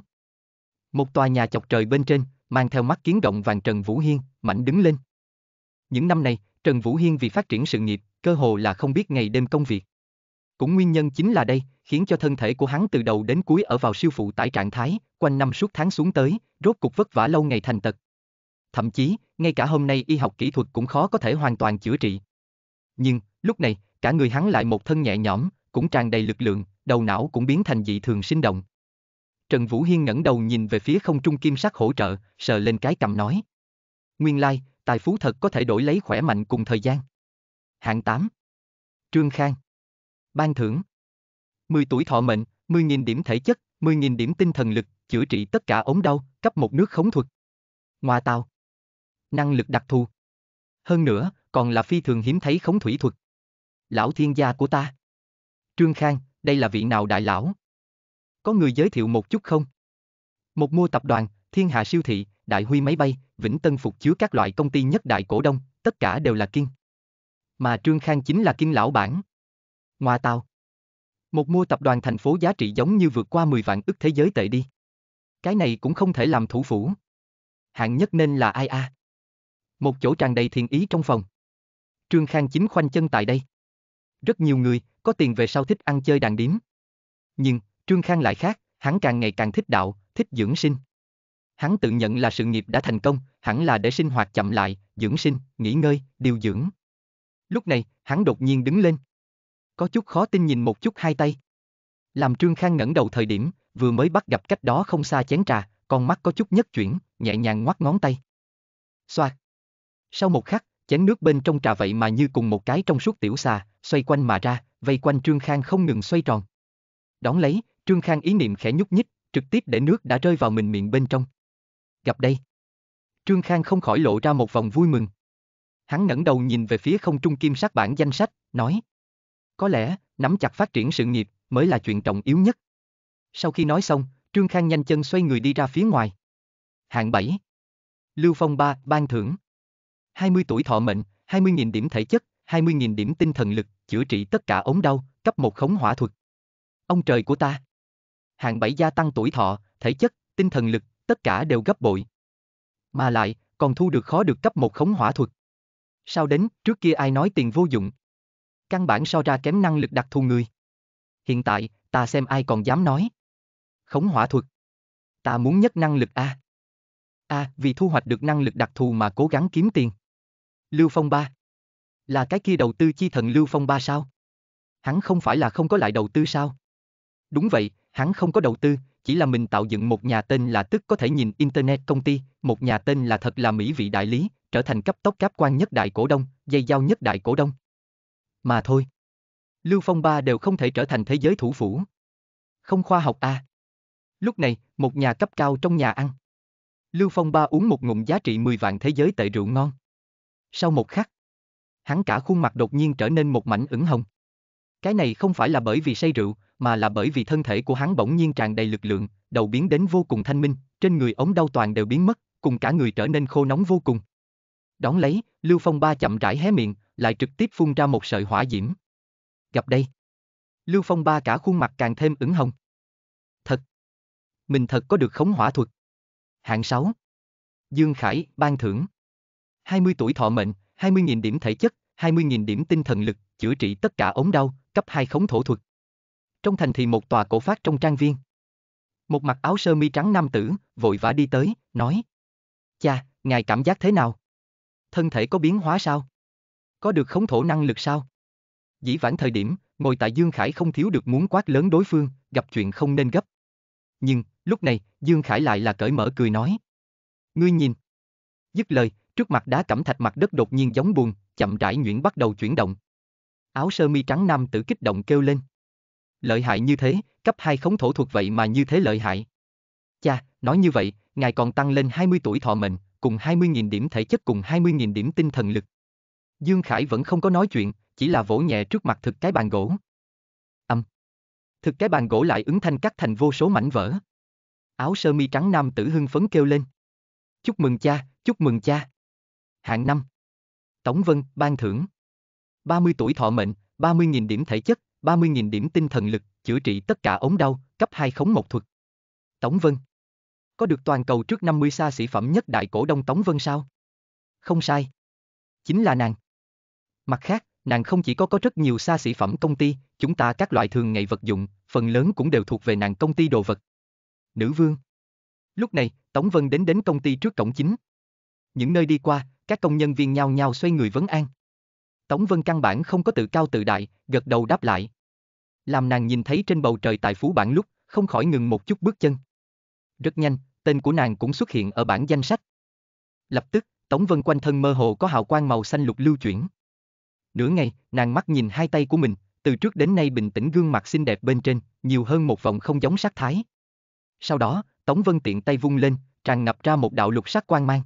Một tòa nhà chọc trời bên trên, mang theo mắt kiến động vàng Trần Vũ Hiên, mạnh đứng lên. Những năm này, Trần Vũ Hiên vì phát triển sự nghiệp, cơ hồ là không biết ngày đêm công việc. Cũng nguyên nhân chính là đây, khiến cho thân thể của hắn từ đầu đến cuối ở vào siêu phụ tải trạng thái, quanh năm suốt tháng xuống tới, rốt cục vất vả lâu ngày thành tật. Thậm chí, ngay cả hôm nay y học kỹ thuật cũng khó có thể hoàn toàn chữa trị. Nhưng, lúc này, cả người hắn lại một thân nhẹ nhõm, cũng tràn đầy lực lượng, đầu não cũng biến thành dị thường sinh động. Trần Vũ Hiên ngẩng đầu nhìn về phía không trung kim sắc hỗ trợ, sờ lên cái cầm nói. Nguyên lai, tài phú thật có thể đổi lấy khỏe mạnh cùng thời gian. Hạng 8 Trương Khang Ban thưởng 10 tuổi thọ mệnh, 10.000 điểm thể chất, 10.000 điểm tinh thần lực, chữa trị tất cả ống đau, cấp một nước khống thuật. Ngoa tao. Năng lực đặc thù. Hơn nữa, còn là phi thường hiếm thấy khống thủy thuật. Lão thiên gia của ta. Trương Khang, đây là vị nào đại lão? Có người giới thiệu một chút không? Một mua tập đoàn, thiên hạ siêu thị, đại huy máy bay, Vĩnh Tân phục chứa các loại công ty nhất đại cổ đông, tất cả đều là kinh. Mà Trương Khang chính là kinh lão bản. Ngoa tao. Một mua tập đoàn thành phố giá trị giống như vượt qua 10 vạn ức thế giới tệ đi. Cái này cũng không thể làm thủ phủ. Hạng nhất nên là ai a? Một chỗ tràn đầy thiền ý trong phòng. Trương Khang chính khoanh chân tại đây. Rất nhiều người, có tiền về sau thích ăn chơi đàn điếm. Nhưng, Trương Khang lại khác, hắn càng ngày càng thích đạo, thích dưỡng sinh. Hắn tự nhận là sự nghiệp đã thành công, hẳn là để sinh hoạt chậm lại, dưỡng sinh, nghỉ ngơi, điều dưỡng. Lúc này, hắn đột nhiên đứng lên có chút khó tin nhìn một chút hai tay. Làm Trương Khang ngẩng đầu thời điểm, vừa mới bắt gặp cách đó không xa chén trà, con mắt có chút nhất chuyển, nhẹ nhàng ngoắt ngón tay. Xoạt. Sau một khắc, chén nước bên trong trà vậy mà như cùng một cái trong suốt tiểu xà, xoay quanh mà ra, vây quanh Trương Khang không ngừng xoay tròn. Đón lấy, Trương Khang ý niệm khẽ nhúc nhích, trực tiếp để nước đã rơi vào mình miệng bên trong. Gặp đây. Trương Khang không khỏi lộ ra một vòng vui mừng. Hắn ngẩng đầu nhìn về phía không trung kim sát bản danh sách, nói: có lẽ, nắm chặt phát triển sự nghiệp mới là chuyện trọng yếu nhất. Sau khi nói xong, Trương Khang nhanh chân xoay người đi ra phía ngoài. Hạng 7 Lưu Phong ba ban thưởng 20 tuổi thọ mệnh, 20.000 điểm thể chất, 20.000 điểm tinh thần lực, chữa trị tất cả ống đau, cấp một khống hỏa thuật. Ông trời của ta! Hạng 7 gia tăng tuổi thọ, thể chất, tinh thần lực, tất cả đều gấp bội. Mà lại, còn thu được khó được cấp một khống hỏa thuật. Sao đến, trước kia ai nói tiền vô dụng, căn bản so ra kém năng lực đặc thù người. Hiện tại, ta xem ai còn dám nói. Khống hỏa thuật. Ta muốn nhất năng lực A. A, vì thu hoạch được năng lực đặc thù mà cố gắng kiếm tiền. Lưu Phong ba Là cái kia đầu tư chi thần Lưu Phong ba sao? Hắn không phải là không có lại đầu tư sao? Đúng vậy, hắn không có đầu tư, chỉ là mình tạo dựng một nhà tên là tức có thể nhìn Internet công ty, một nhà tên là thật là mỹ vị đại lý, trở thành cấp tốc cáp quan nhất đại cổ đông, dây giao nhất đại cổ đông. Mà thôi. Lưu Phong ba đều không thể trở thành thế giới thủ phủ. Không khoa học à. Lúc này, một nhà cấp cao trong nhà ăn. Lưu Phong ba uống một ngụm giá trị 10 vạn thế giới tệ rượu ngon. Sau một khắc, hắn cả khuôn mặt đột nhiên trở nên một mảnh ửng hồng. Cái này không phải là bởi vì say rượu, mà là bởi vì thân thể của hắn bỗng nhiên tràn đầy lực lượng, đầu biến đến vô cùng thanh minh, trên người ống đau toàn đều biến mất, cùng cả người trở nên khô nóng vô cùng. Đón lấy, Lưu Phong ba chậm rãi hé miệng, lại trực tiếp phun ra một sợi hỏa diễm. Gặp đây. Lưu Phong ba cả khuôn mặt càng thêm ửng hồng. Thật. Mình thật có được khống hỏa thuật. Hạng 6. Dương Khải, ban thưởng. 20 tuổi thọ mệnh, 20.000 điểm thể chất, 20.000 điểm tinh thần lực, chữa trị tất cả ống đau, cấp 2 khống thổ thuật. Trong thành thì một tòa cổ phát trong trang viên. Một mặc áo sơ mi trắng nam tử, vội vã đi tới, nói. Cha, ngài cảm giác thế nào? Thân thể có biến hóa sao? Có được khống thổ năng lực sao? Dĩ vãng thời điểm, ngồi tại Dương Khải không thiếu được muốn quát lớn đối phương, gặp chuyện không nên gấp. Nhưng, lúc này, Dương Khải lại là cởi mở cười nói. Ngươi nhìn. Dứt lời, trước mặt đá cẩm thạch mặt đất đột nhiên giống buồn, chậm rãi nhuyễn bắt đầu chuyển động. Áo sơ mi trắng nam tử kích động kêu lên. Lợi hại như thế, cấp hai khống thổ thuộc vậy mà như thế lợi hại. Cha, nói như vậy, ngài còn tăng lên 20 tuổi thọ mệnh, cùng 20.000 điểm thể chất cùng 20.000 điểm tinh thần lực. Dương Khải vẫn không có nói chuyện, chỉ là vỗ nhẹ trước mặt thực cái bàn gỗ. Âm. Thực cái bàn gỗ lại ứng thanh cắt thành vô số mảnh vỡ. Áo sơ mi trắng nam tử hưng phấn kêu lên. Chúc mừng cha, chúc mừng cha. Hạng năm. Tống Vân, ban thưởng. 30 tuổi thọ mệnh, 30.000 điểm thể chất, 30.000 điểm tinh thần lực, chữa trị tất cả ống đau, cấp 2 khống một thuật. Tống Vân. Có được toàn cầu trước 50 xa sĩ phẩm nhất đại cổ đông Tống Vân sao? Không sai. Chính là nàng. Mặt khác, nàng không chỉ có có rất nhiều xa xỉ phẩm công ty, chúng ta các loại thường ngày vật dụng, phần lớn cũng đều thuộc về nàng công ty đồ vật. Nữ vương. Lúc này, Tống Vân đến đến công ty trước cổng chính. Những nơi đi qua, các công nhân viên nhao nhao xoay người vấn an. Tống Vân căn bản không có tự cao tự đại, gật đầu đáp lại. Làm nàng nhìn thấy trên bầu trời tại phú bản lúc, không khỏi ngừng một chút bước chân. Rất nhanh, tên của nàng cũng xuất hiện ở bản danh sách. Lập tức, Tống Vân quanh thân mơ hồ có hào quang màu xanh lục lưu chuyển. Nửa ngày, nàng mắt nhìn hai tay của mình, từ trước đến nay bình tĩnh gương mặt xinh đẹp bên trên, nhiều hơn một vòng không giống sắc thái. Sau đó, Tống Vân tiện tay vung lên, tràn ngập ra một đạo lục sắc quang mang.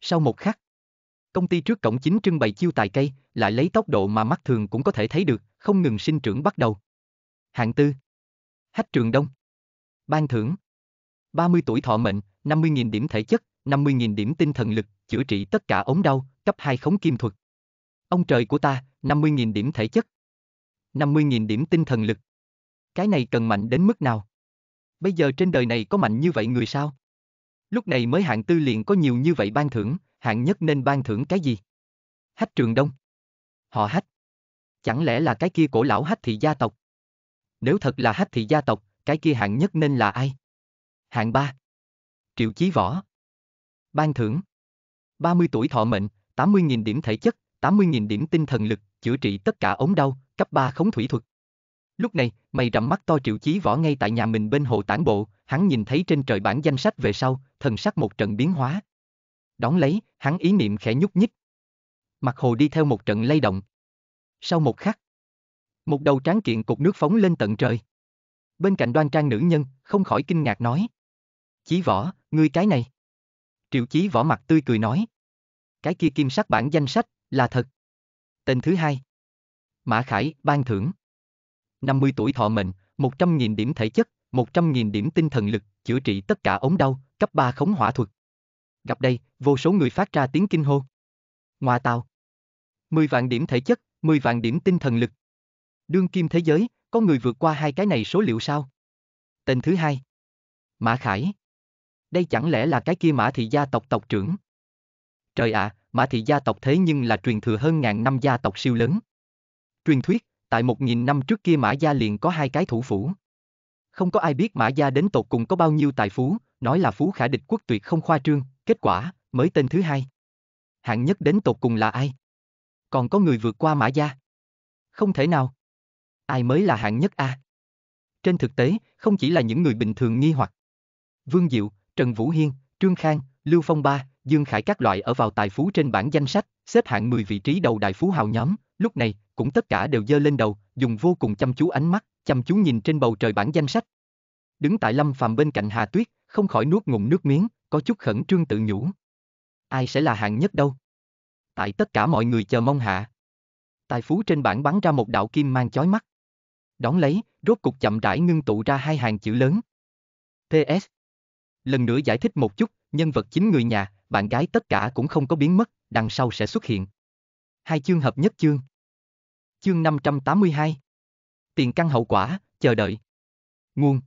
Sau một khắc, công ty trước cổng chính trưng bày chiêu tài cây, lại lấy tốc độ mà mắt thường cũng có thể thấy được, không ngừng sinh trưởng bắt đầu. Hạng tư. Hách trường đông. Ban thưởng. 30 tuổi thọ mệnh, 50.000 điểm thể chất, 50.000 điểm tinh thần lực, chữa trị tất cả ống đau, cấp 2 khống kim thuật. Ông trời của ta, 50.000 điểm thể chất. 50.000 điểm tinh thần lực. Cái này cần mạnh đến mức nào? Bây giờ trên đời này có mạnh như vậy người sao? Lúc này mới hạng tư liền có nhiều như vậy ban thưởng, hạng nhất nên ban thưởng cái gì? Hách trường đông. Họ hách. Chẳng lẽ là cái kia cổ lão hách thị gia tộc? Nếu thật là hách thị gia tộc, cái kia hạng nhất nên là ai? Hạng ba Triệu Chí Võ. Ban thưởng. 30 tuổi thọ mệnh, 80.000 điểm thể chất, 80.000 điểm tinh thần lực, chữa trị tất cả ống đau, cấp 3 khống thủy thuật. Lúc này, mày rậm mắt to triệu chí võ ngay tại nhà mình bên hồ tản bộ, hắn nhìn thấy trên trời bản danh sách về sau, thần sắc một trận biến hóa. Đón lấy, hắn ý niệm khẽ nhúc nhích. Mặt hồ đi theo một trận lay động. Sau một khắc, một đầu tráng kiện cục nước phóng lên tận trời. Bên cạnh đoan trang nữ nhân, không khỏi kinh ngạc nói. Chí võ, ngươi cái này. Triệu chí võ mặt tươi cười nói. Cái kia kim sắc bản danh sách, là thật. Tên thứ hai. Mã Khải, ban thưởng. 50 tuổi thọ mệnh, 100.000 điểm thể chất, 100.000 điểm tinh thần lực, chữa trị tất cả ống đau, cấp 3 khống hỏa thuật. Gặp đây, vô số người phát ra tiếng kinh hô. Ngoa tào. 10 vạn điểm thể chất, 10 vạn điểm tinh thần lực. Đương kim thế giới, có người vượt qua hai cái này số liệu sao? Tên thứ hai. Mã Khải. Đây chẳng lẽ là cái kia Mã thị gia tộc tộc trưởng? Trời ạ, à, Mã thị gia tộc thế nhưng là truyền thừa hơn ngàn năm gia tộc siêu lớn. Truyền thuyết, tại một nghìn năm trước kia Mã gia liền có hai cái thủ phủ. Không có ai biết Mã gia đến tột cùng có bao nhiêu tài phú, nói là phú khả địch quốc tuyệt không khoa trương, kết quả, mới tên thứ hai. Hạng nhất đến tột cùng là ai? Còn có người vượt qua Mã gia? Không thể nào. Ai mới là hạng nhất a? À? Trên thực tế, không chỉ là những người bình thường nghi hoặc. Vương Diệu, Trần Vũ Hiên, Trương Khang, Lưu Phong Ba, Dương Khải các loại ở vào tài phú trên bảng danh sách, xếp hạng 10 vị trí đầu đại phú hào nhóm, lúc này, cũng tất cả đều dơ lên đầu, dùng vô cùng chăm chú ánh mắt, chăm chú nhìn trên bầu trời bảng danh sách. Đứng tại Lâm Phàm bên cạnh Hà Tuyết, không khỏi nuốt ngụm nước miếng, có chút khẩn trương tự nhủ. Ai sẽ là hạng nhất đâu? Tại tất cả mọi người chờ mong hạ. Tài phú trên bảng bắn ra một đạo kim mang chói mắt. Đón lấy, rốt cục chậm rãi ngưng tụ ra hai hàng chữ lớn. TS Lần nữa giải thích một chút, nhân vật chính người nhà, bạn gái tất cả cũng không có biến mất, đằng sau sẽ xuất hiện. Hai chương hợp nhất chương. Chương 582. Tiền căn hậu quả, chờ đợi. Nguồn.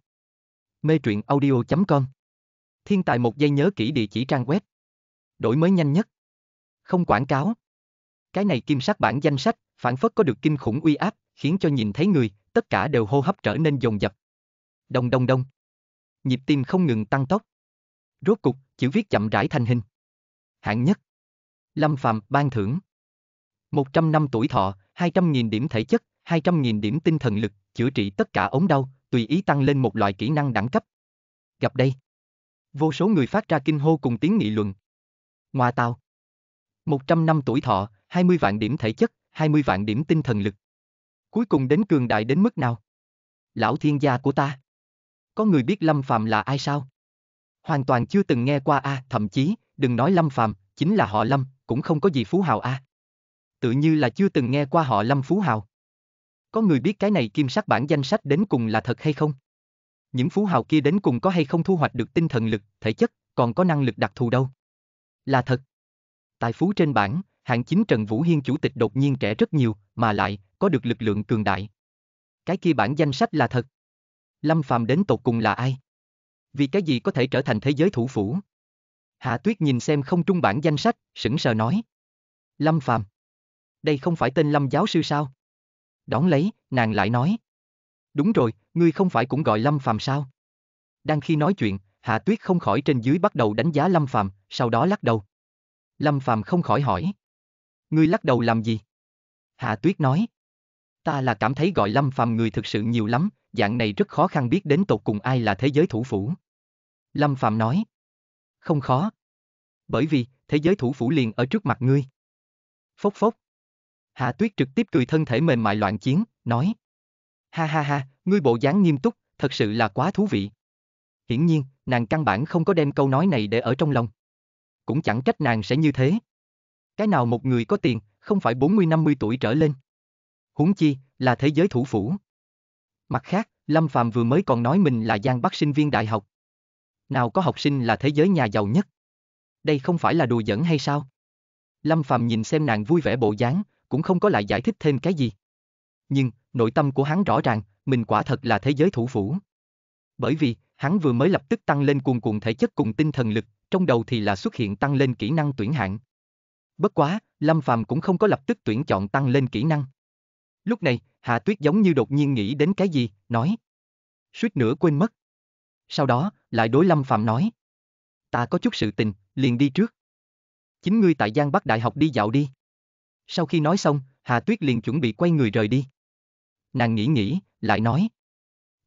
Mê truyện audio.com. Thiên tài một giây nhớ kỹ địa chỉ trang web. Đổi mới nhanh nhất. Không quảng cáo. Cái này kim sắc bản danh sách, phản phất có được kinh khủng uy áp, khiến cho nhìn thấy người, tất cả đều hô hấp trở nên dồn dập. Đông đông đông. Nhịp tim không ngừng tăng tốc. Rốt cục, chữ viết chậm rãi thành hình hạng nhất. Lâm Phạm, ban thưởng. 100 năm tuổi thọ, 200.000 điểm thể chất, 200.000 điểm tinh thần lực, chữa trị tất cả ống đau, tùy ý tăng lên một loại kỹ năng đẳng cấp. Gặp đây. Vô số người phát ra kinh hô cùng tiếng nghị luận. Ngoa tao. 100 năm tuổi thọ, 20 vạn điểm thể chất, 20 vạn điểm tinh thần lực. Cuối cùng đến cường đại đến mức nào? Lão thiên gia của ta. Có người biết Lâm Phàm là ai sao? Hoàn toàn chưa từng nghe qua a, à, thậm chí, đừng nói Lâm Phàm, chính là họ Lâm, cũng không có gì phú hào a. À. Tự như là chưa từng nghe qua họ Lâm phú hào. Có người biết cái này kim sắc bản danh sách đến cùng là thật hay không? Những phú hào kia đến cùng có hay không thu hoạch được tinh thần lực, thể chất, còn có năng lực đặc thù đâu? Là thật. Tài phú trên bảng, hạng chính Trần Vũ Hiên chủ tịch đột nhiên trẻ rất nhiều, mà lại có được lực lượng cường đại. Cái kia bản danh sách là thật. Lâm Phàm đến tột cùng là ai? Vì cái gì có thể trở thành thế giới thủ phủ? Hạ Tuyết nhìn xem không trung bản danh sách, sững sờ nói. Lâm Phàm. Đây không phải tên Lâm giáo sư sao? Đón lấy, nàng lại nói. Đúng rồi, ngươi không phải cũng gọi Lâm Phàm sao? Đang khi nói chuyện, Hạ Tuyết không khỏi trên dưới bắt đầu đánh giá Lâm Phàm, sau đó lắc đầu. Lâm Phàm không khỏi hỏi. Ngươi lắc đầu làm gì? Hạ Tuyết nói. Ta là cảm thấy gọi Lâm Phàm người thực sự nhiều lắm, dạng này rất khó khăn biết đến tột cùng ai là thế giới thủ phủ. Lâm Phạm nói không khó. Bởi vì, thế giới thủ phủ liền ở trước mặt ngươi. Phốc phốc. Hạ tuyết trực tiếp cười thân thể mềm mại loạn chiến, nói. Ha ha ha, ngươi bộ dáng nghiêm túc, thật sự là quá thú vị. Hiển nhiên, nàng căn bản không có đem câu nói này để ở trong lòng. Cũng chẳng trách nàng sẽ như thế. Cái nào một người có tiền, không phải 40-50 tuổi trở lên. Huống chi, là thế giới thủ phủ. Mặt khác, Lâm Phàm vừa mới còn nói mình là Giang Bắc sinh viên đại học. Nào có học sinh là thế giới nhà giàu nhất. Đây không phải là đùa giỡn hay sao? Lâm Phàm nhìn xem nàng vui vẻ bộ dáng, cũng không có lại giải thích thêm cái gì. Nhưng, nội tâm của hắn rõ ràng, mình quả thật là thế giới thủ phủ. Bởi vì, hắn vừa mới lập tức tăng lên cuồn cuộn thể chất cùng tinh thần lực, trong đầu thì là xuất hiện tăng lên kỹ năng tuyển hạng. Bất quá, Lâm Phàm cũng không có lập tức tuyển chọn tăng lên kỹ năng. Lúc này, Hạ Tuyết giống như đột nhiên nghĩ đến cái gì, nói. Suýt nữa quên mất sau đó lại đối Lâm Phạm nói. Ta có chút sự tình, liền đi trước. Chính ngươi tại Giang Bắc Đại học đi dạo đi. Sau khi nói xong, Hà Tuyết liền chuẩn bị quay người rời đi. Nàng nghĩ nghĩ, lại nói.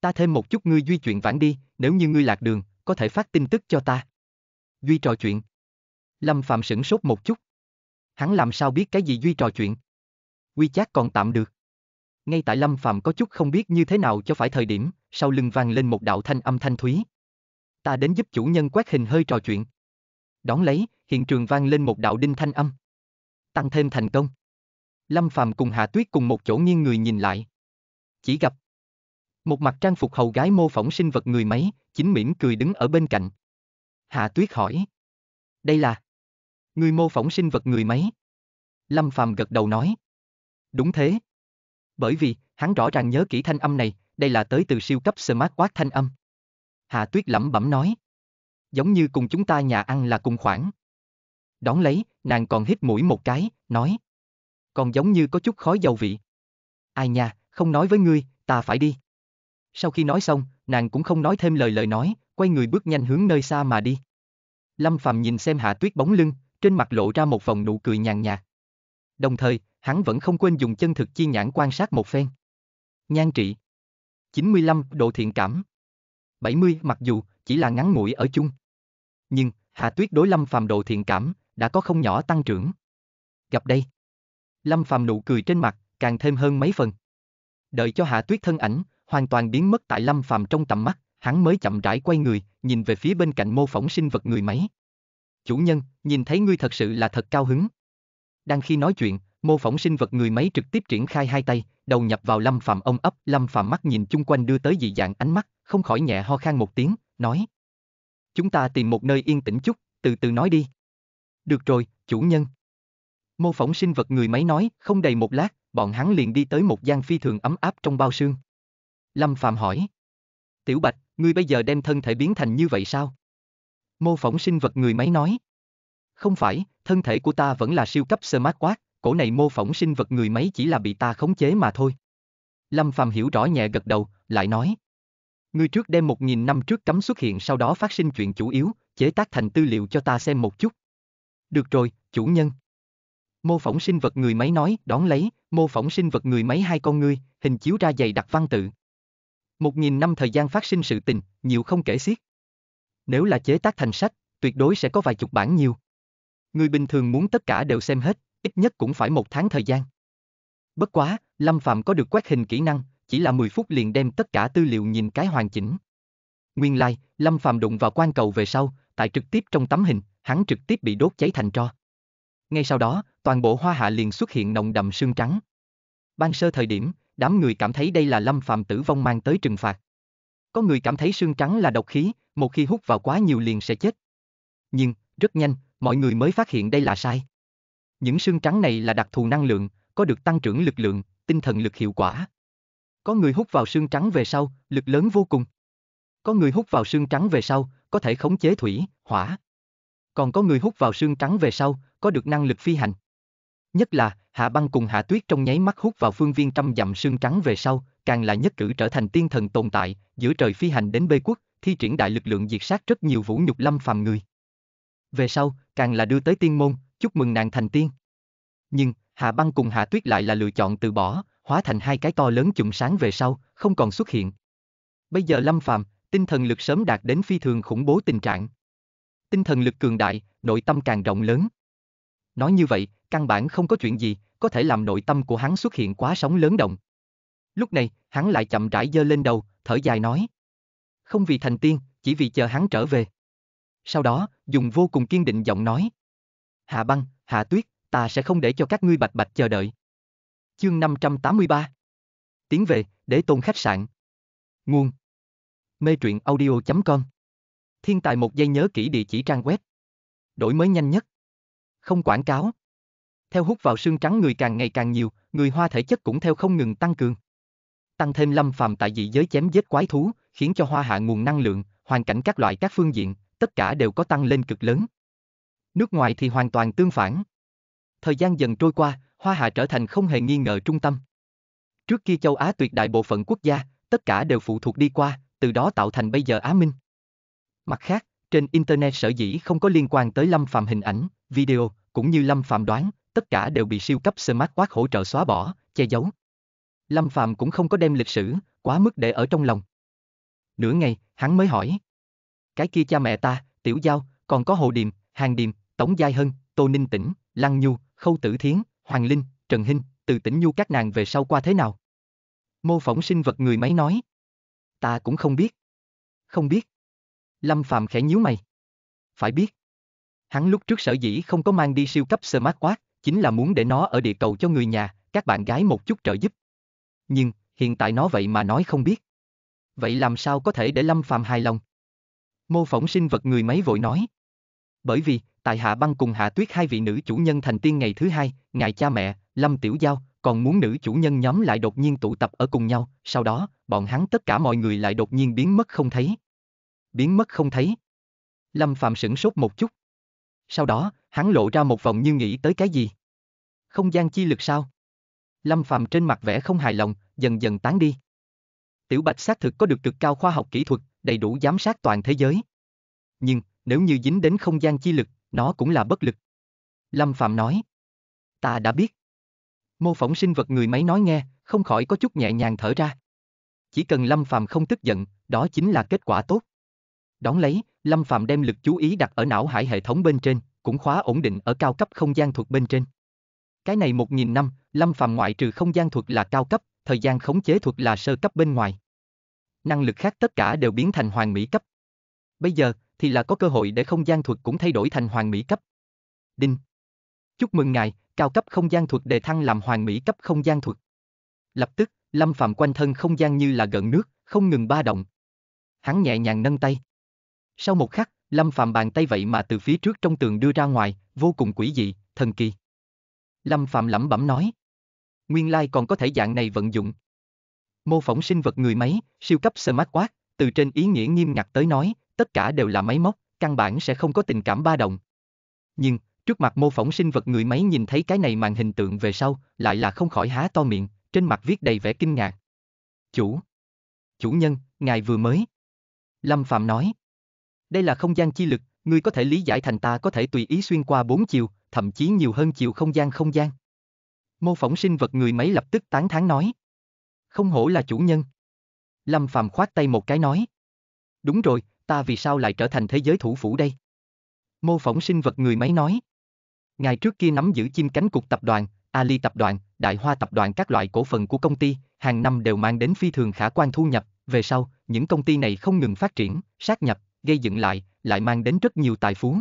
Ta thêm một chút ngươi duy chuyện vãn đi, nếu như ngươi lạc đường, có thể phát tin tức cho ta. Duy trò chuyện. Lâm Phạm sửng sốt một chút. Hắn làm sao biết cái gì Duy trò chuyện? quy WeChat còn tạm được. Ngay tại Lâm Phạm có chút không biết như thế nào cho phải thời điểm, sau lưng vang lên một đạo thanh âm thanh thúy. Ta đến giúp chủ nhân quét hình hơi trò chuyện. Đón lấy, hiện trường vang lên một đạo đinh thanh âm. Tăng thêm thành công. Lâm Phàm cùng Hạ Tuyết cùng một chỗ nghiêng người nhìn lại. Chỉ gặp một mặt trang phục hầu gái mô phỏng sinh vật người máy, chính mỉm cười đứng ở bên cạnh. Hạ Tuyết hỏi. Đây là người mô phỏng sinh vật người máy. Lâm Phàm gật đầu nói. Đúng thế. Bởi vì, hắn rõ ràng nhớ kỹ thanh âm này, đây là tới từ siêu cấp smart quát thanh âm. Hà tuyết lẩm bẩm nói. Giống như cùng chúng ta nhà ăn là cùng khoảng. Đón lấy, nàng còn hít mũi một cái, nói. Còn giống như có chút khói dầu vị. Ai nha, không nói với ngươi, ta phải đi. Sau khi nói xong, nàng cũng không nói thêm lời lời nói, quay người bước nhanh hướng nơi xa mà đi. Lâm Phàm nhìn xem Hạ Tuyết bóng lưng, trên mặt lộ ra một vòng nụ cười nhàn nhạt. Đồng thời, hắn vẫn không quên dùng chân thực chi nhãn quan sát một phen. Nhan trị. 95. Độ thiện cảm 70. Mặc dù chỉ là ngắn ngủi ở chung, nhưng Hạ Tuyết đối Lâm Phàm độ thiện cảm đã có không nhỏ tăng trưởng. Gặp đây, Lâm Phàm nụ cười trên mặt càng thêm hơn mấy phần. Đợi cho Hạ Tuyết thân ảnh hoàn toàn biến mất tại Lâm Phàm trong tầm mắt, hắn mới chậm rãi quay người, nhìn về phía bên cạnh mô phỏng sinh vật người máy. Chủ nhân, nhìn thấy ngươi thật sự là thật cao hứng. Đang khi nói chuyện, mô phỏng sinh vật người máy trực tiếp triển khai hai tay, đầu nhập vào Lâm Phạm ông ấp, Lâm Phạm mắt nhìn chung quanh đưa tới dị dạng ánh mắt, không khỏi nhẹ ho khan một tiếng, nói. Chúng ta tìm một nơi yên tĩnh chút, từ từ nói đi. Được rồi, chủ nhân. Mô phỏng sinh vật người máy nói, không đầy một lát, bọn hắn liền đi tới một gian phi thường ấm áp trong bao sương. Lâm Phạm hỏi. Tiểu Bạch, ngươi bây giờ đem thân thể biến thành như vậy sao? Mô phỏng sinh vật người máy nói. Không phải, thân thể của ta vẫn là siêu cấp smart quát, cổ này mô phỏng sinh vật người máy chỉ là bị ta khống chế mà thôi. Lâm Phàm hiểu rõ nhẹ gật đầu, lại nói. Ngươi trước đem một nghìn năm trước cấm xuất hiện sau đó phát sinh chuyện chủ yếu, chế tác thành tư liệu cho ta xem một chút. Được rồi, chủ nhân. Mô phỏng sinh vật người máy nói, đón lấy, mô phỏng sinh vật người máy hai con ngươi, hình chiếu ra dày đặc văn tự. Một nghìn năm thời gian phát sinh sự tình, nhiều không kể xiết. Nếu là chế tác thành sách, tuyệt đối sẽ có vài chục bản nhiều. Người bình thường muốn tất cả đều xem hết, ít nhất cũng phải một tháng thời gian. Bất quá, Lâm Phạm có được quét hình kỹ năng, chỉ là 10 phút liền đem tất cả tư liệu nhìn cái hoàn chỉnh. Nguyên lai, like, Lâm Phạm đụng vào quan cầu về sau, tại trực tiếp trong tấm hình, hắn trực tiếp bị đốt cháy thành tro. Ngay sau đó, toàn bộ hoa hạ liền xuất hiện nồng đậm sương trắng. Ban sơ thời điểm, đám người cảm thấy đây là Lâm Phạm tử vong mang tới trừng phạt. Có người cảm thấy sương trắng là độc khí, một khi hút vào quá nhiều liền sẽ chết. Nhưng, rất nhanh, mọi người mới phát hiện đây là sai. Những xương trắng này là đặc thù năng lượng, có được tăng trưởng lực lượng, tinh thần lực hiệu quả. Có người hút vào xương trắng về sau, lực lớn vô cùng. Có người hút vào xương trắng về sau, có thể khống chế thủy, hỏa. Còn có người hút vào xương trắng về sau, có được năng lực phi hành. Nhất là, Hạ Băng cùng Hạ Tuyết trong nháy mắt hút vào phương viên trăm dặm xương trắng về sau, càng là nhất cử trở thành tiên thần tồn tại, giữa trời phi hành đến Bê Quốc, thi triển đại lực lượng diệt sát rất nhiều vũ nhục lâm phàm người. Về sau, càng là đưa tới tiên môn, chúc mừng nàng thành tiên. Nhưng, Hạ Băng cùng Hạ Tuyết lại là lựa chọn từ bỏ, hóa thành hai cái to lớn chùm sáng về sau, không còn xuất hiện. Bây giờ Lâm Phàm, tinh thần lực sớm đạt đến phi thường khủng bố tình trạng. Tinh thần lực cường đại, nội tâm càng rộng lớn. Nói như vậy, căn bản không có chuyện gì, có thể làm nội tâm của hắn xuất hiện quá sóng lớn động. Lúc này, hắn lại chậm rãi giơ lên đầu, thở dài nói. Không vì thành tiên, chỉ vì chờ hắn trở về. Sau đó, dùng vô cùng kiên định giọng nói. Hạ Băng, Hạ Tuyết, ta sẽ không để cho các ngươi bạch bạch chờ đợi. Chương 583 Tiến về, để Tôn Khách Sạn Nguồn Mê truyện audio.com Thiên tài một giây nhớ kỹ địa chỉ trang web Đổi mới nhanh nhất Không quảng cáo Theo hút vào xương trắng người càng ngày càng nhiều, người hoa thể chất cũng theo không ngừng tăng cường. Tăng thêm lâm phàm tại dị giới chém giết quái thú, khiến cho hoa hạ nguồn năng lượng, hoàn cảnh các loại các phương diện, tất cả đều có tăng lên cực lớn. Nước ngoài thì hoàn toàn tương phản. Thời gian dần trôi qua, Hoa Hạ trở thành không hề nghi ngờ trung tâm. Trước kia châu Á tuyệt đại bộ phận quốc gia, tất cả đều phụ thuộc đi qua, từ đó tạo thành bây giờ Á Minh. Mặt khác, trên Internet sở dĩ không có liên quan tới Lâm Phạm hình ảnh, video, cũng như Lâm Phạm đoán, tất cả đều bị siêu cấp smart quát hỗ trợ xóa bỏ, che giấu. Lâm Phạm cũng không có đem lịch sử, quá mức để ở trong lòng. Nửa ngày, hắn mới hỏi. Cái kia cha mẹ ta, Tiểu Giao, còn có Hồ Điềm, Hàng Điềm, Tống Giai Hân, Tô Ninh Tĩnh, Lăng Nhu, Khâu Tử Thiến, Hoàng Linh, Trần Hinh, từ Tĩnh Nhu các nàng về sau qua thế nào? Mô phỏng sinh vật người máy nói. Ta cũng không biết. Không biết. Lâm Phạm khẽ nhíu mày. Phải biết. Hắn lúc trước sở dĩ không có mang đi siêu cấp smart quát, chính là muốn để nó ở địa cầu cho người nhà, các bạn gái một chút trợ giúp. Nhưng, hiện tại nó vậy mà nói không biết. Vậy làm sao có thể để Lâm Phạm hài lòng? Mô phỏng sinh vật người máy vội nói. Bởi vì, tại Hạ Băng cùng Hạ Tuyết hai vị nữ chủ nhân thành tiên ngày thứ hai, ngài cha mẹ, Lâm Tiểu Giao, còn muốn nữ chủ nhân nhóm lại đột nhiên tụ tập ở cùng nhau, sau đó, bọn hắn tất cả mọi người lại đột nhiên biến mất không thấy. Biến mất không thấy. Lâm Phạm sửng sốt một chút. Sau đó, hắn lộ ra một vòng như nghĩ tới cái gì. Không gian chi lực sao? Lâm Phạm trên mặt vẻ không hài lòng, dần dần tán đi. Tiểu Bạch xác thực có được cực cao khoa học kỹ thuật, đầy đủ giám sát toàn thế giới. Nhưng, nếu như dính đến không gian chi lực, nó cũng là bất lực. Lâm Phạm nói. Ta đã biết. Mô phỏng sinh vật người máy nói nghe, không khỏi có chút nhẹ nhàng thở ra. Chỉ cần Lâm Phạm không tức giận, đó chính là kết quả tốt. Đón lấy, Lâm Phạm đem lực chú ý đặt ở não hải hệ thống bên trên, cũng khóa ổn định ở cao cấp không gian thuật bên trên. Cái này một nghìn năm, Lâm Phạm ngoại trừ không gian thuật là cao cấp, thời gian khống chế thuật là sơ cấp bên ngoài. Năng lực khác tất cả đều biến thành hoàn mỹ cấp. Bây giờ, thì là có cơ hội để không gian thuật cũng thay đổi thành hoàng mỹ cấp. Đinh. Chúc mừng ngài, cao cấp không gian thuật đề thăng làm hoàng mỹ cấp không gian thuật. Lập tức, Lâm Phạm quanh thân không gian như là gần nước, không ngừng ba động. Hắn nhẹ nhàng nâng tay. Sau một khắc, Lâm Phạm bàn tay vậy mà từ phía trước trong tường đưa ra ngoài, vô cùng quỷ dị, thần kỳ. Lâm Phạm lẩm bẩm nói. Nguyên lai còn có thể dạng này vận dụng. Mô phỏng sinh vật người máy, siêu cấp smart quát, từ trên ý nghĩa nghiêm ngặt tới nói, tất cả đều là máy móc, căn bản sẽ không có tình cảm ba động. Nhưng, trước mặt mô phỏng sinh vật người máy nhìn thấy cái này màn hình tượng về sau, lại là không khỏi há to miệng, trên mặt viết đầy vẻ kinh ngạc. Chủ. Chủ nhân, ngài vừa mới. Lâm Phạm nói. Đây là không gian chi lực, ngươi có thể lý giải thành ta có thể tùy ý xuyên qua bốn chiều, thậm chí nhiều hơn chiều không gian không gian. Mô phỏng sinh vật người máy lập tức tán thán nói. Không hổ là chủ nhân. Lâm Phạm khoát tay một cái nói. Đúng rồi, ta vì sao lại trở thành thế giới thủ phủ đây? Mô phỏng sinh vật người máy nói. Ngày trước kia nắm giữ chim cánh cục tập đoàn, Ali tập đoàn, Đại Hoa tập đoàn các loại cổ phần của công ty, hàng năm đều mang đến phi thường khả quan thu nhập, về sau, những công ty này không ngừng phát triển, sát nhập, gây dựng lại, lại mang đến rất nhiều tài phú.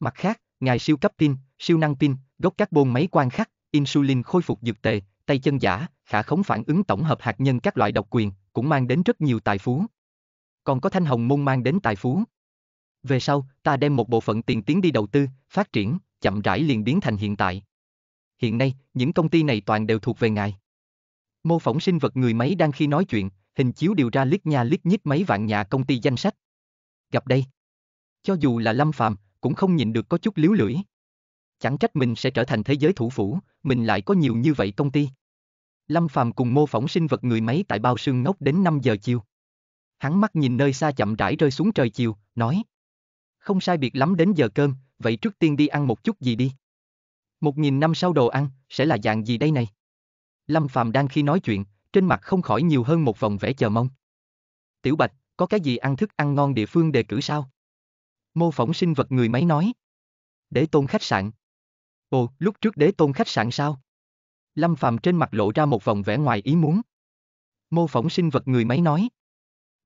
Mặt khác, ngài siêu cấp pin, siêu năng pin, gốc carbon máy quan khắc, insulin khôi phục dược tề, tay chân giả, khả khống phản ứng tổng hợp hạt nhân các loại độc quyền, cũng mang đến rất nhiều tài phú còn có thanh hồng môn mang đến tài phú. Về sau, ta đem một bộ phận tiền tiến đi đầu tư, phát triển, chậm rãi liền biến thành hiện tại. Hiện nay, những công ty này toàn đều thuộc về ngài. Mô phỏng sinh vật người máy đang khi nói chuyện, hình chiếu điều ra lít nhà lít nhít mấy vạn nhà công ty danh sách. Gặp đây. Cho dù là Lâm Phàm, cũng không nhìn được có chút liếu lưỡi. Chẳng trách mình sẽ trở thành thế giới thủ phủ, mình lại có nhiều như vậy công ty. Lâm Phàm cùng mô phỏng sinh vật người máy tại bao sương ngốc đến 5 giờ chiều hắn mắt nhìn nơi xa chậm rãi rơi xuống trời chiều, nói. Không sai biệt lắm đến giờ cơm, vậy trước tiên đi ăn một chút gì đi. Một nghìn năm sau đồ ăn, sẽ là dạng gì đây này? Lâm Phàm đang khi nói chuyện, trên mặt không khỏi nhiều hơn một vòng vẻ chờ mong. Tiểu Bạch, có cái gì ăn thức ăn ngon địa phương đề cử sao? Mô phỏng sinh vật người máy nói. Đế tôn khách sạn. Ồ, lúc trước đế tôn khách sạn sao? Lâm Phàm trên mặt lộ ra một vòng vẻ ngoài ý muốn. Mô phỏng sinh vật người máy nói.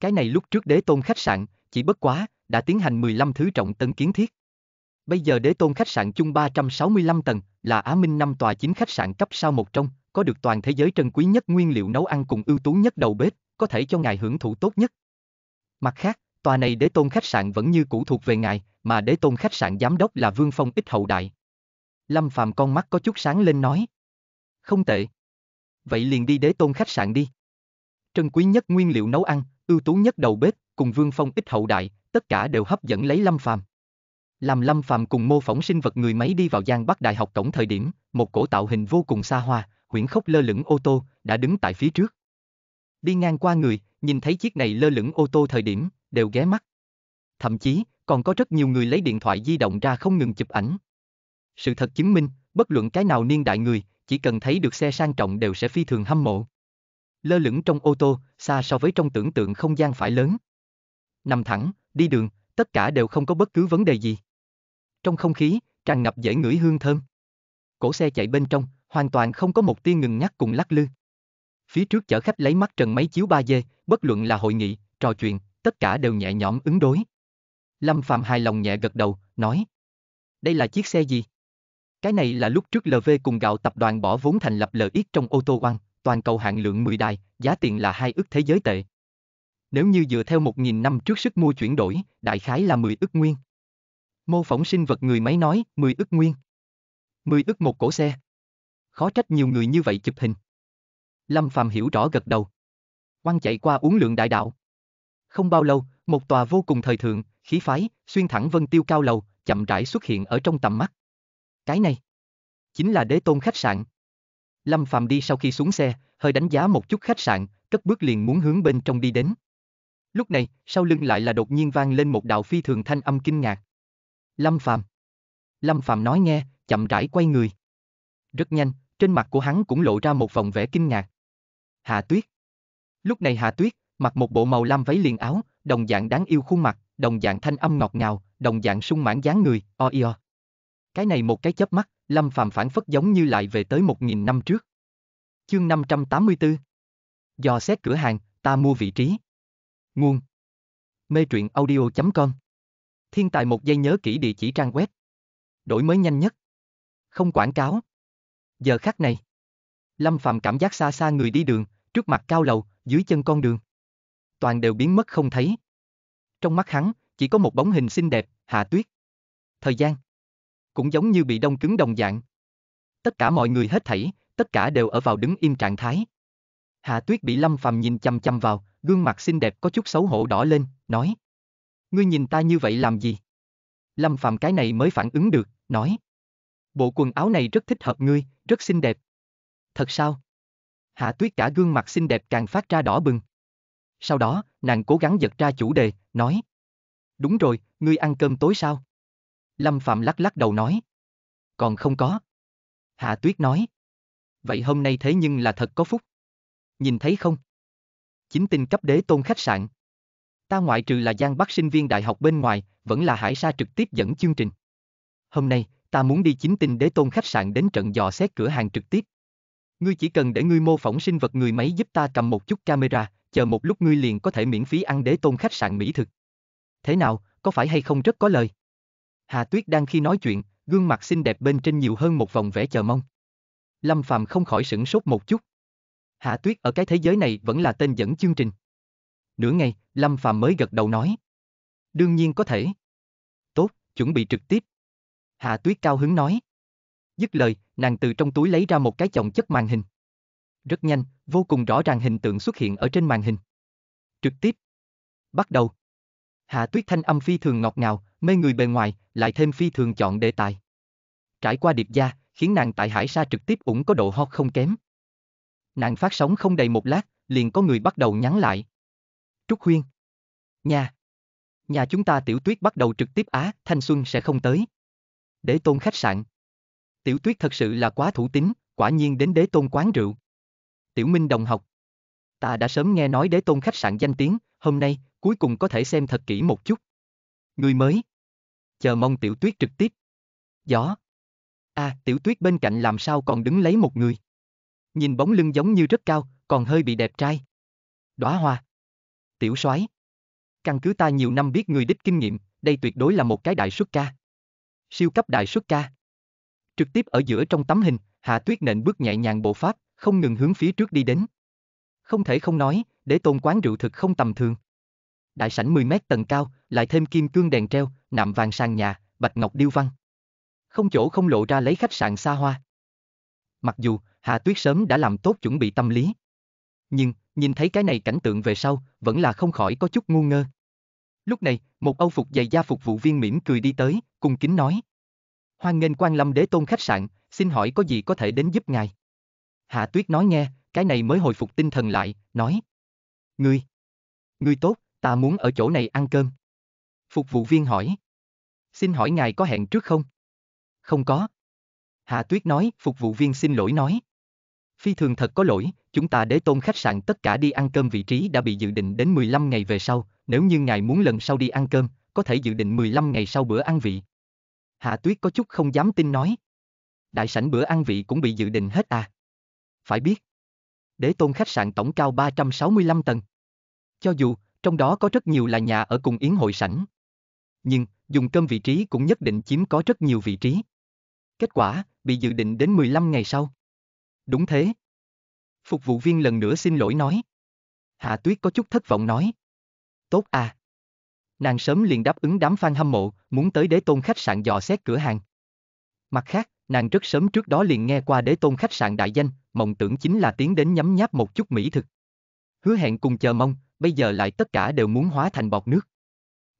Cái này lúc trước đế tôn khách sạn, chỉ bất quá, đã tiến hành 15 thứ trọng tân kiến thiết. Bây giờ đế tôn khách sạn chung 365 tầng, là Á Minh năm tòa chính khách sạn cấp sao một trong, có được toàn thế giới trân quý nhất nguyên liệu nấu ăn cùng ưu tú nhất đầu bếp, có thể cho ngài hưởng thụ tốt nhất. Mặt khác, tòa này đế tôn khách sạn vẫn như cũ thuộc về ngài, mà đế tôn khách sạn giám đốc là Vương Phong ít hậu đại. Lâm Phàm con mắt có chút sáng lên nói. Không tệ. Vậy liền đi đế tôn khách sạn đi. Trân quý nhất nguyên liệu nấu ăn, ưu tú nhất đầu bếp, cùng Vương Phong ít hậu đại, tất cả đều hấp dẫn lấy Lâm Phàm. Làm Lâm Phàm cùng mô phỏng sinh vật người máy đi vào Giang Bắc Đại học cổng thời điểm, một cổ tạo hình vô cùng xa hoa, huyễn khốc lơ lửng ô tô đã đứng tại phía trước. Đi ngang qua người, nhìn thấy chiếc này lơ lửng ô tô thời điểm, đều ghé mắt. Thậm chí, còn có rất nhiều người lấy điện thoại di động ra không ngừng chụp ảnh. Sự thật chứng minh, bất luận cái nào niên đại người, chỉ cần thấy được xe sang trọng đều sẽ phi thường hâm mộ lơ lửng trong ô tô, xa so với trong tưởng tượng không gian phải lớn. Nằm thẳng, đi đường, tất cả đều không có bất cứ vấn đề gì. Trong không khí, tràn ngập dễ ngửi hương thơm. Cổ xe chạy bên trong, hoàn toàn không có một tia ngừng nhắc cùng lắc lư. Phía trước chở khách lấy mắt trần máy chiếu 3D, bất luận là hội nghị, trò chuyện, tất cả đều nhẹ nhõm ứng đối. Lâm Phạm hài lòng nhẹ gật đầu, nói. Đây là chiếc xe gì? Cái này là lúc trước LV cùng gạo tập đoàn bỏ vốn thành lập lợi ích trong ô tô quang toàn cầu hạn lượng 10 đài, giá tiền là 2 ức thế giới tệ. Nếu như dựa theo 1.000 năm trước sức mua chuyển đổi, đại khái là 10 ức nguyên. Mô phỏng sinh vật người máy nói, 10 ức nguyên. 10 ức một cổ xe. Khó trách nhiều người như vậy chụp hình. Lâm Phàm hiểu rõ gật đầu. Quang chạy qua uống lượng đại đạo. Không bao lâu, một tòa vô cùng thời thượng, khí phái, xuyên thẳng vân tiêu cao lầu, chậm rãi xuất hiện ở trong tầm mắt. Cái này, chính là đế tôn khách sạn, Lâm Phạm đi sau khi xuống xe, hơi đánh giá một chút khách sạn, cất bước liền muốn hướng bên trong đi đến. Lúc này, sau lưng lại là đột nhiên vang lên một đạo phi thường thanh âm kinh ngạc. Lâm Phạm. Lâm Phạm nói nghe, chậm rãi quay người. Rất nhanh, trên mặt của hắn cũng lộ ra một vòng vẻ kinh ngạc. Hạ Tuyết. Lúc này Hạ Tuyết, mặc một bộ màu lam váy liền áo, đồng dạng đáng yêu khuôn mặt, đồng dạng thanh âm ngọt ngào, đồng dạng sung mãn dáng người, o io. Cái này một cái chớp mắt, Lâm Phàm phản phất giống như lại về tới 1.000 năm trước. Chương 584 Do xét cửa hàng, ta mua vị trí. Nguồn Mê truyện audio.com Thiên tài một giây nhớ kỹ địa chỉ trang web. Đổi mới nhanh nhất. Không quảng cáo. Giờ khắc này. Lâm Phàm cảm giác xa xa người đi đường, trước mặt cao lầu, dưới chân con đường. Toàn đều biến mất không thấy. Trong mắt hắn, chỉ có một bóng hình xinh đẹp, Hạ Tuyết. Thời gian cũng giống như bị đông cứng đồng dạng. Tất cả mọi người hết thảy, tất cả đều ở vào đứng im trạng thái. Hạ Tuyết bị Lâm Phàm nhìn chăm chăm vào, gương mặt xinh đẹp có chút xấu hổ đỏ lên, nói: "Ngươi nhìn ta như vậy làm gì?" Lâm Phàm cái này mới phản ứng được, nói: "Bộ quần áo này rất thích hợp ngươi, rất xinh đẹp." "Thật sao?" Hạ Tuyết cả gương mặt xinh đẹp càng phát ra đỏ bừng. Sau đó, nàng cố gắng giật ra chủ đề, nói: "Đúng rồi, ngươi ăn cơm tối sao?" Lâm Phạm lắc lắc đầu nói. Còn không có. Hạ Tuyết nói. Vậy hôm nay thế nhưng là thật có phúc. Nhìn thấy không? Chính tinh cấp đế tôn khách sạn. Ta ngoại trừ là Giang Bắc sinh viên đại học bên ngoài, vẫn là Hải Sa trực tiếp dẫn chương trình. Hôm nay, ta muốn đi chính tinh đế tôn khách sạn đến trận dò xét cửa hàng trực tiếp. Ngươi chỉ cần để ngươi mô phỏng sinh vật người máy giúp ta cầm một chút camera, chờ một lúc ngươi liền có thể miễn phí ăn đế tôn khách sạn mỹ thực. Thế nào, có phải hay không rất có lời? Hà Tuyết đang khi nói chuyện, gương mặt xinh đẹp bên trên nhiều hơn một vòng vẻ chờ mong. Lâm Phàm không khỏi sửng sốt một chút. Hạ Tuyết ở cái thế giới này vẫn là tên dẫn chương trình. Nửa ngày, Lâm Phàm mới gật đầu nói. Đương nhiên có thể. Tốt, chuẩn bị trực tiếp. Hạ Tuyết cao hứng nói. Dứt lời, nàng từ trong túi lấy ra một cái chồng chất màn hình. Rất nhanh, vô cùng rõ ràng hình tượng xuất hiện ở trên màn hình. Trực tiếp. Bắt đầu. Hạ Tuyết thanh âm phi thường ngọt ngào, mê người bề ngoài, lại thêm phi thường chọn đề tài. Trải qua điệp gia, khiến nàng tại Hải Sa trực tiếp ủng có độ hot không kém. Nàng phát sóng không đầy một lát, liền có người bắt đầu nhắn lại. Trúc Huyên. Nhà. Nhà chúng ta tiểu tuyết bắt đầu trực tiếp á, thanh xuân sẽ không tới. Đế tôn khách sạn. Tiểu tuyết thật sự là quá thủ tính, quả nhiên đến đế tôn quán rượu. Tiểu Minh đồng học. Ta đã sớm nghe nói đế tôn khách sạn danh tiếng, hôm nay, cuối cùng có thể xem thật kỹ một chút. Người mới chờ mong tiểu tuyết trực tiếp. Gió. À, tiểu tuyết bên cạnh làm sao còn đứng lấy một người. Nhìn bóng lưng giống như rất cao, còn hơi bị đẹp trai. Đóa hoa. Tiểu soái. Căn cứ ta nhiều năm biết người đích kinh nghiệm, đây tuyệt đối là một cái đại xuất ca. Siêu cấp đại xuất ca. Trực tiếp ở giữa trong tấm hình, Hạ Tuyết nện bước nhẹ nhàng bộ pháp, không ngừng hướng phía trước đi đến. Không thể không nói, để tôn quán rượu thực không tầm thường. Đại sảnh 10 mét tầng cao, lại thêm kim cương đèn treo, nạm vàng sàn nhà, bạch ngọc điêu văn. Không chỗ không lộ ra lấy khách sạn xa hoa. Mặc dù, Hà Tuyết sớm đã làm tốt chuẩn bị tâm lý. Nhưng, nhìn thấy cái này cảnh tượng về sau, vẫn là không khỏi có chút ngu ngơ. Lúc này, một âu phục dày da phục vụ viên mỉm cười đi tới, cung kính nói. Hoan nghênh quan lâm đế tôn khách sạn, xin hỏi có gì có thể đến giúp ngài. Hạ Tuyết nói nghe, cái này mới hồi phục tinh thần lại, nói. Ngươi, ngươi tốt, ta muốn ở chỗ này ăn cơm. Phục vụ viên hỏi. Xin hỏi ngài có hẹn trước không? Không có. Hạ Tuyết nói, phục vụ viên xin lỗi nói. Phi thường thật có lỗi, chúng ta đế tôn khách sạn tất cả đi ăn cơm vị trí đã bị dự định đến 15 ngày về sau, nếu như ngài muốn lần sau đi ăn cơm, có thể dự định 15 ngày sau bữa ăn vị. Hạ Tuyết có chút không dám tin nói. Đại sảnh bữa ăn vị cũng bị dự định hết à? Phải biết. Đế tôn khách sạn tổng cao 365 tầng. Cho dù, trong đó có rất nhiều là nhà ở cùng yến hội sảnh. Nhưng, dùng cơm vị trí cũng nhất định chiếm có rất nhiều vị trí. Kết quả, bị dự định đến 15 ngày sau. Đúng thế. Phục vụ viên lần nữa xin lỗi nói. Hạ Tuyết có chút thất vọng nói. Tốt à. Nàng sớm liền đáp ứng đám fan hâm mộ, muốn tới đế tôn khách sạn dò xét cửa hàng. Mặt khác, nàng rất sớm trước đó liền nghe qua đế tôn khách sạn đại danh, mộng tưởng chính là tiến đến nhấm nháp một chút mỹ thực. Hứa hẹn cùng chờ mong, bây giờ lại tất cả đều muốn hóa thành bọt nước.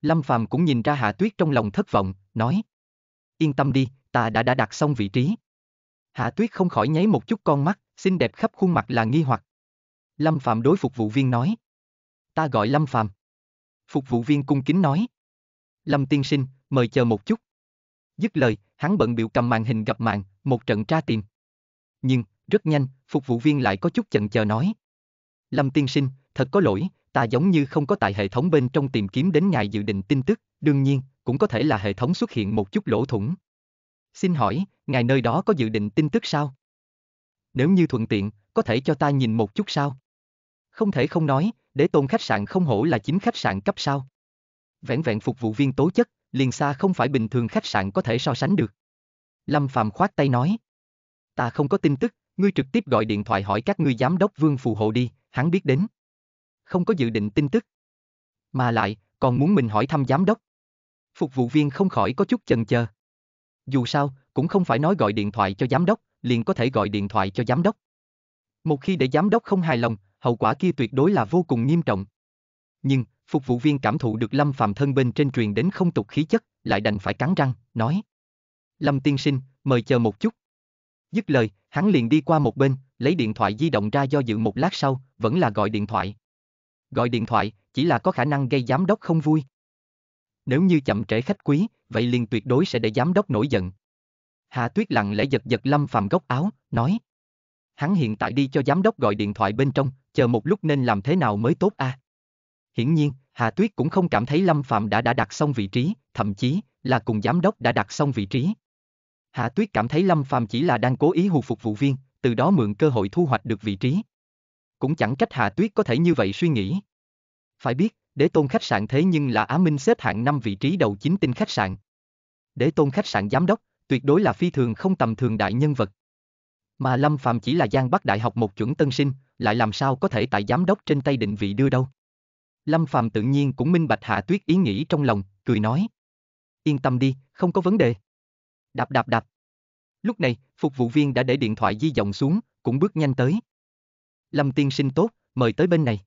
Lâm Phàm cũng nhìn ra Hạ Tuyết trong lòng thất vọng, nói. Yên tâm đi, ta đã đã đặt xong vị trí. Hạ Tuyết không khỏi nháy một chút con mắt, xinh đẹp khắp khuôn mặt là nghi hoặc. Lâm Phạm đối phục vụ viên nói. Ta gọi Lâm Phạm. Phục vụ viên cung kính nói. Lâm tiên sinh, mời chờ một chút. Dứt lời, hắn bận biểu cầm màn hình gặp mạng, một trận tra tìm. Nhưng, rất nhanh, phục vụ viên lại có chút chần chờ nói. Lâm tiên sinh, thật có lỗi, ta giống như không có tại hệ thống bên trong tìm kiếm đến ngài dự định tin tức, đương nhiên, cũng có thể là hệ thống xuất hiện một chút lỗ thủng. Xin hỏi, ngài nơi đó có dự định tin tức sao? Nếu như thuận tiện, có thể cho ta nhìn một chút sao? Không thể không nói, để tôn khách sạn không hổ là chính khách sạn cấp sao. Vẹn vẹn phục vụ viên tố chất, liền xa không phải bình thường khách sạn có thể so sánh được. Lâm Phàm khoát tay nói. Ta không có tin tức, ngươi trực tiếp gọi điện thoại hỏi các ngươi giám đốc vương phù hộ đi, hắn biết đến không có dự định tin tức. Mà lại, còn muốn mình hỏi thăm giám đốc. Phục vụ viên không khỏi có chút chần chờ. Dù sao, cũng không phải nói gọi điện thoại cho giám đốc, liền có thể gọi điện thoại cho giám đốc. Một khi để giám đốc không hài lòng, hậu quả kia tuyệt đối là vô cùng nghiêm trọng. Nhưng, phục vụ viên cảm thụ được Lâm Phàm thân bên trên truyền đến không tục khí chất, lại đành phải cắn răng, nói: "Lâm tiên sinh, mời chờ một chút." Dứt lời, hắn liền đi qua một bên, lấy điện thoại di động ra do dự một lát sau, vẫn là gọi điện thoại. Gọi điện thoại, chỉ là có khả năng gây giám đốc không vui. Nếu như chậm trễ khách quý, vậy liền tuyệt đối sẽ để giám đốc nổi giận. Hạ Tuyết lặng lẽ giật giật Lâm Phạm gốc áo, nói. Hắn hiện tại đi cho giám đốc gọi điện thoại bên trong, chờ một lúc nên làm thế nào mới tốt a. À? Hiển nhiên, Hạ Tuyết cũng không cảm thấy Lâm Phạm đã đã đặt xong vị trí, thậm chí là cùng giám đốc đã đặt xong vị trí. Hạ Tuyết cảm thấy Lâm Phạm chỉ là đang cố ý hù phục vụ viên, từ đó mượn cơ hội thu hoạch được vị trí cũng chẳng trách Hạ Tuyết có thể như vậy suy nghĩ. Phải biết, đế tôn khách sạn thế nhưng là Á Minh xếp hạng năm vị trí đầu chính tinh khách sạn. Đế tôn khách sạn giám đốc, tuyệt đối là phi thường không tầm thường đại nhân vật. Mà Lâm Phạm chỉ là Giang Bắc Đại học một chuẩn tân sinh, lại làm sao có thể tại giám đốc trên tay định vị đưa đâu. Lâm Phạm tự nhiên cũng minh bạch Hạ Tuyết ý nghĩ trong lòng, cười nói. Yên tâm đi, không có vấn đề. Đạp đạp đạp. Lúc này, phục vụ viên đã để điện thoại di dòng xuống, cũng bước nhanh tới. Lâm tiên sinh tốt, mời tới bên này.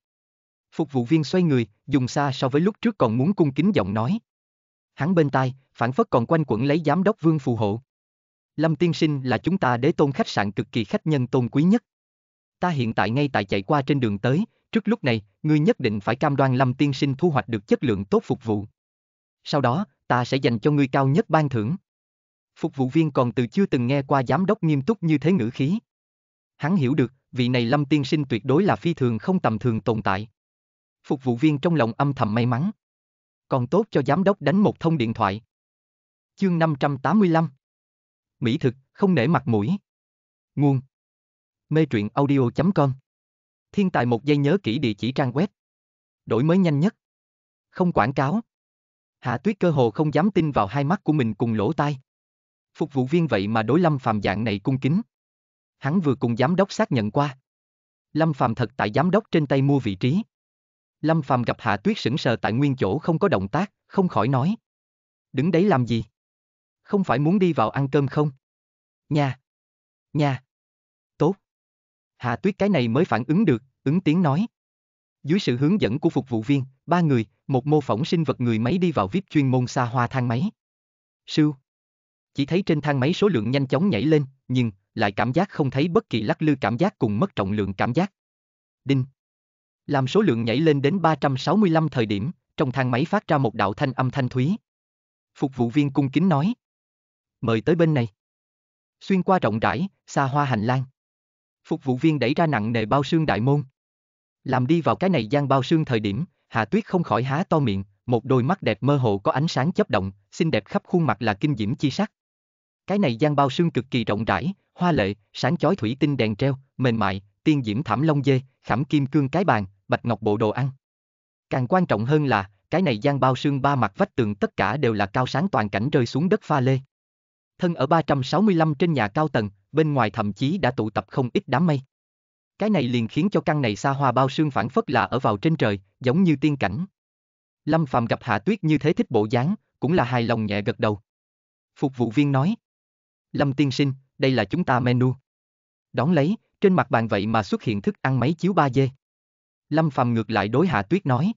Phục vụ viên xoay người, dùng xa so với lúc trước còn muốn cung kính giọng nói. Hắn bên tai, phản phất còn quanh quẩn lấy giám đốc vương phù hộ. Lâm tiên sinh là chúng ta đế tôn khách sạn cực kỳ khách nhân tôn quý nhất. Ta hiện tại ngay tại chạy qua trên đường tới, trước lúc này, ngươi nhất định phải cam đoan Lâm tiên sinh thu hoạch được chất lượng tốt phục vụ. Sau đó, ta sẽ dành cho ngươi cao nhất ban thưởng. Phục vụ viên còn từ chưa từng nghe qua giám đốc nghiêm túc như thế ngữ khí. Hắn hiểu được, vị này lâm tiên sinh tuyệt đối là phi thường không tầm thường tồn tại. Phục vụ viên trong lòng âm thầm may mắn. Còn tốt cho giám đốc đánh một thông điện thoại. Chương 585 Mỹ thực, không nể mặt mũi. Nguồn Mê truyện audio.com Thiên tài một giây nhớ kỹ địa chỉ trang web. Đổi mới nhanh nhất. Không quảng cáo. Hạ tuyết cơ hồ không dám tin vào hai mắt của mình cùng lỗ tai. Phục vụ viên vậy mà đối lâm phàm dạng này cung kính hắn vừa cùng giám đốc xác nhận qua. Lâm Phàm thật tại giám đốc trên tay mua vị trí. Lâm Phàm gặp Hạ Tuyết sững sờ tại nguyên chỗ không có động tác, không khỏi nói. Đứng đấy làm gì? Không phải muốn đi vào ăn cơm không? nha nha Tốt. Hạ Tuyết cái này mới phản ứng được, ứng tiếng nói. Dưới sự hướng dẫn của phục vụ viên, ba người, một mô phỏng sinh vật người máy đi vào VIP chuyên môn xa hoa thang máy. Sưu. Chỉ thấy trên thang máy số lượng nhanh chóng nhảy lên, nhưng lại cảm giác không thấy bất kỳ lắc lư cảm giác cùng mất trọng lượng cảm giác. Đinh. Làm số lượng nhảy lên đến 365 thời điểm, trong thang máy phát ra một đạo thanh âm thanh thúy. Phục vụ viên cung kính nói. Mời tới bên này. Xuyên qua rộng rãi, xa hoa hành lang. Phục vụ viên đẩy ra nặng nề bao xương đại môn. Làm đi vào cái này gian bao xương thời điểm, Hà Tuyết không khỏi há to miệng, một đôi mắt đẹp mơ hồ có ánh sáng chớp động, xinh đẹp khắp khuôn mặt là kinh diễm chi sắc. Cái này gian bao xương cực kỳ rộng rãi, hoa lệ, sáng chói thủy tinh đèn treo, mềm mại, tiên diễm thảm long dê, khảm kim cương cái bàn, bạch ngọc bộ đồ ăn. Càng quan trọng hơn là, cái này gian bao xương ba mặt vách tường tất cả đều là cao sáng toàn cảnh rơi xuống đất pha lê. Thân ở 365 trên nhà cao tầng, bên ngoài thậm chí đã tụ tập không ít đám mây. Cái này liền khiến cho căn này xa hoa bao xương phản phất là ở vào trên trời, giống như tiên cảnh. Lâm Phàm gặp Hạ Tuyết như thế thích bộ dáng, cũng là hài lòng nhẹ gật đầu. Phục vụ viên nói, Lâm tiên sinh, đây là chúng ta menu. Đón lấy, trên mặt bàn vậy mà xuất hiện thức ăn máy chiếu 3D. Lâm Phàm ngược lại đối Hạ Tuyết nói.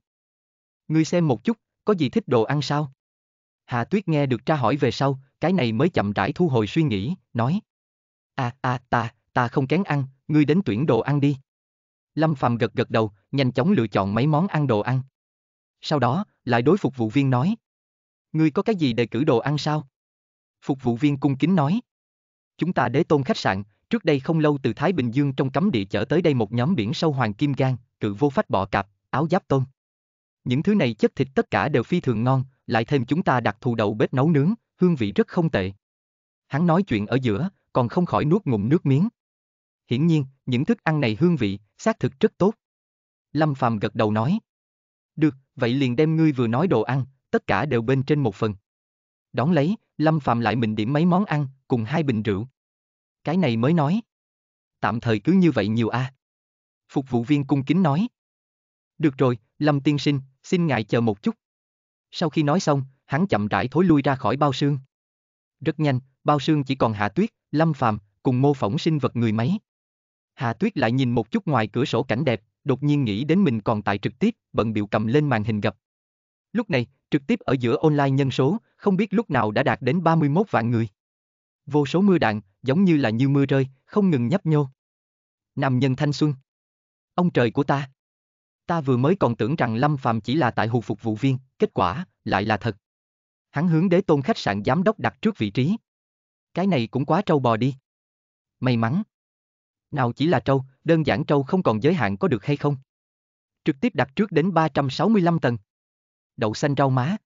Ngươi xem một chút, có gì thích đồ ăn sao? Hạ Tuyết nghe được tra hỏi về sau, cái này mới chậm rãi thu hồi suy nghĩ, nói. À, à, ta, ta không kén ăn, ngươi đến tuyển đồ ăn đi. Lâm Phàm gật gật đầu, nhanh chóng lựa chọn mấy món ăn đồ ăn. Sau đó, lại đối phục vụ viên nói. Ngươi có cái gì để cử đồ ăn sao? Phục vụ viên cung kính nói chúng ta đế tôn khách sạn, trước đây không lâu từ Thái Bình Dương trong cấm địa chở tới đây một nhóm biển sâu hoàng kim gan, cự vô phách bọ cạp, áo giáp tôm. Những thứ này chất thịt tất cả đều phi thường ngon, lại thêm chúng ta đặc thù đậu bếp nấu nướng, hương vị rất không tệ. Hắn nói chuyện ở giữa, còn không khỏi nuốt ngụm nước miếng. Hiển nhiên, những thức ăn này hương vị, xác thực rất tốt. Lâm Phàm gật đầu nói. Được, vậy liền đem ngươi vừa nói đồ ăn, tất cả đều bên trên một phần. Đón lấy, Lâm Phạm lại mình điểm mấy món ăn, cùng hai bình rượu. Cái này mới nói. Tạm thời cứ như vậy nhiều a. À. Phục vụ viên cung kính nói. Được rồi, Lâm tiên sinh, xin ngại chờ một chút. Sau khi nói xong, hắn chậm rãi thối lui ra khỏi bao sương. Rất nhanh, bao sương chỉ còn Hạ Tuyết, Lâm Phạm, cùng mô phỏng sinh vật người máy. Hạ Tuyết lại nhìn một chút ngoài cửa sổ cảnh đẹp, đột nhiên nghĩ đến mình còn tại trực tiếp, bận biểu cầm lên màn hình gặp. Lúc này, trực tiếp ở giữa online nhân số, không biết lúc nào đã đạt đến 31 vạn người. Vô số mưa đạn, giống như là như mưa rơi, không ngừng nhấp nhô. Nam nhân thanh xuân. Ông trời của ta. Ta vừa mới còn tưởng rằng Lâm Phàm chỉ là tại hù phục vụ viên, kết quả, lại là thật. Hắn hướng đế tôn khách sạn giám đốc đặt trước vị trí. Cái này cũng quá trâu bò đi. May mắn. Nào chỉ là trâu, đơn giản trâu không còn giới hạn có được hay không? Trực tiếp đặt trước đến 365 tầng đậu xanh rau má.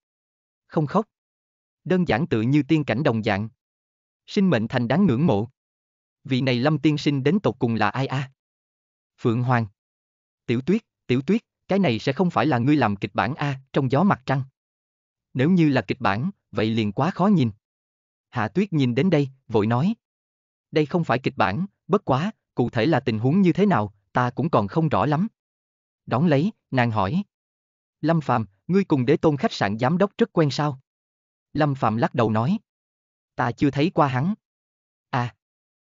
Không khóc. Đơn giản tự như tiên cảnh đồng dạng. Sinh mệnh thành đáng ngưỡng mộ. Vị này lâm tiên sinh đến tột cùng là ai a? À? Phượng Hoàng. Tiểu tuyết, tiểu tuyết, cái này sẽ không phải là ngươi làm kịch bản a, trong gió mặt trăng. Nếu như là kịch bản, vậy liền quá khó nhìn. Hạ tuyết nhìn đến đây, vội nói. Đây không phải kịch bản, bất quá, cụ thể là tình huống như thế nào, ta cũng còn không rõ lắm. Đón lấy, nàng hỏi. Lâm Phàm, ngươi cùng đế tôn khách sạn giám đốc rất quen sao? Lâm Phạm lắc đầu nói. Ta chưa thấy qua hắn. À.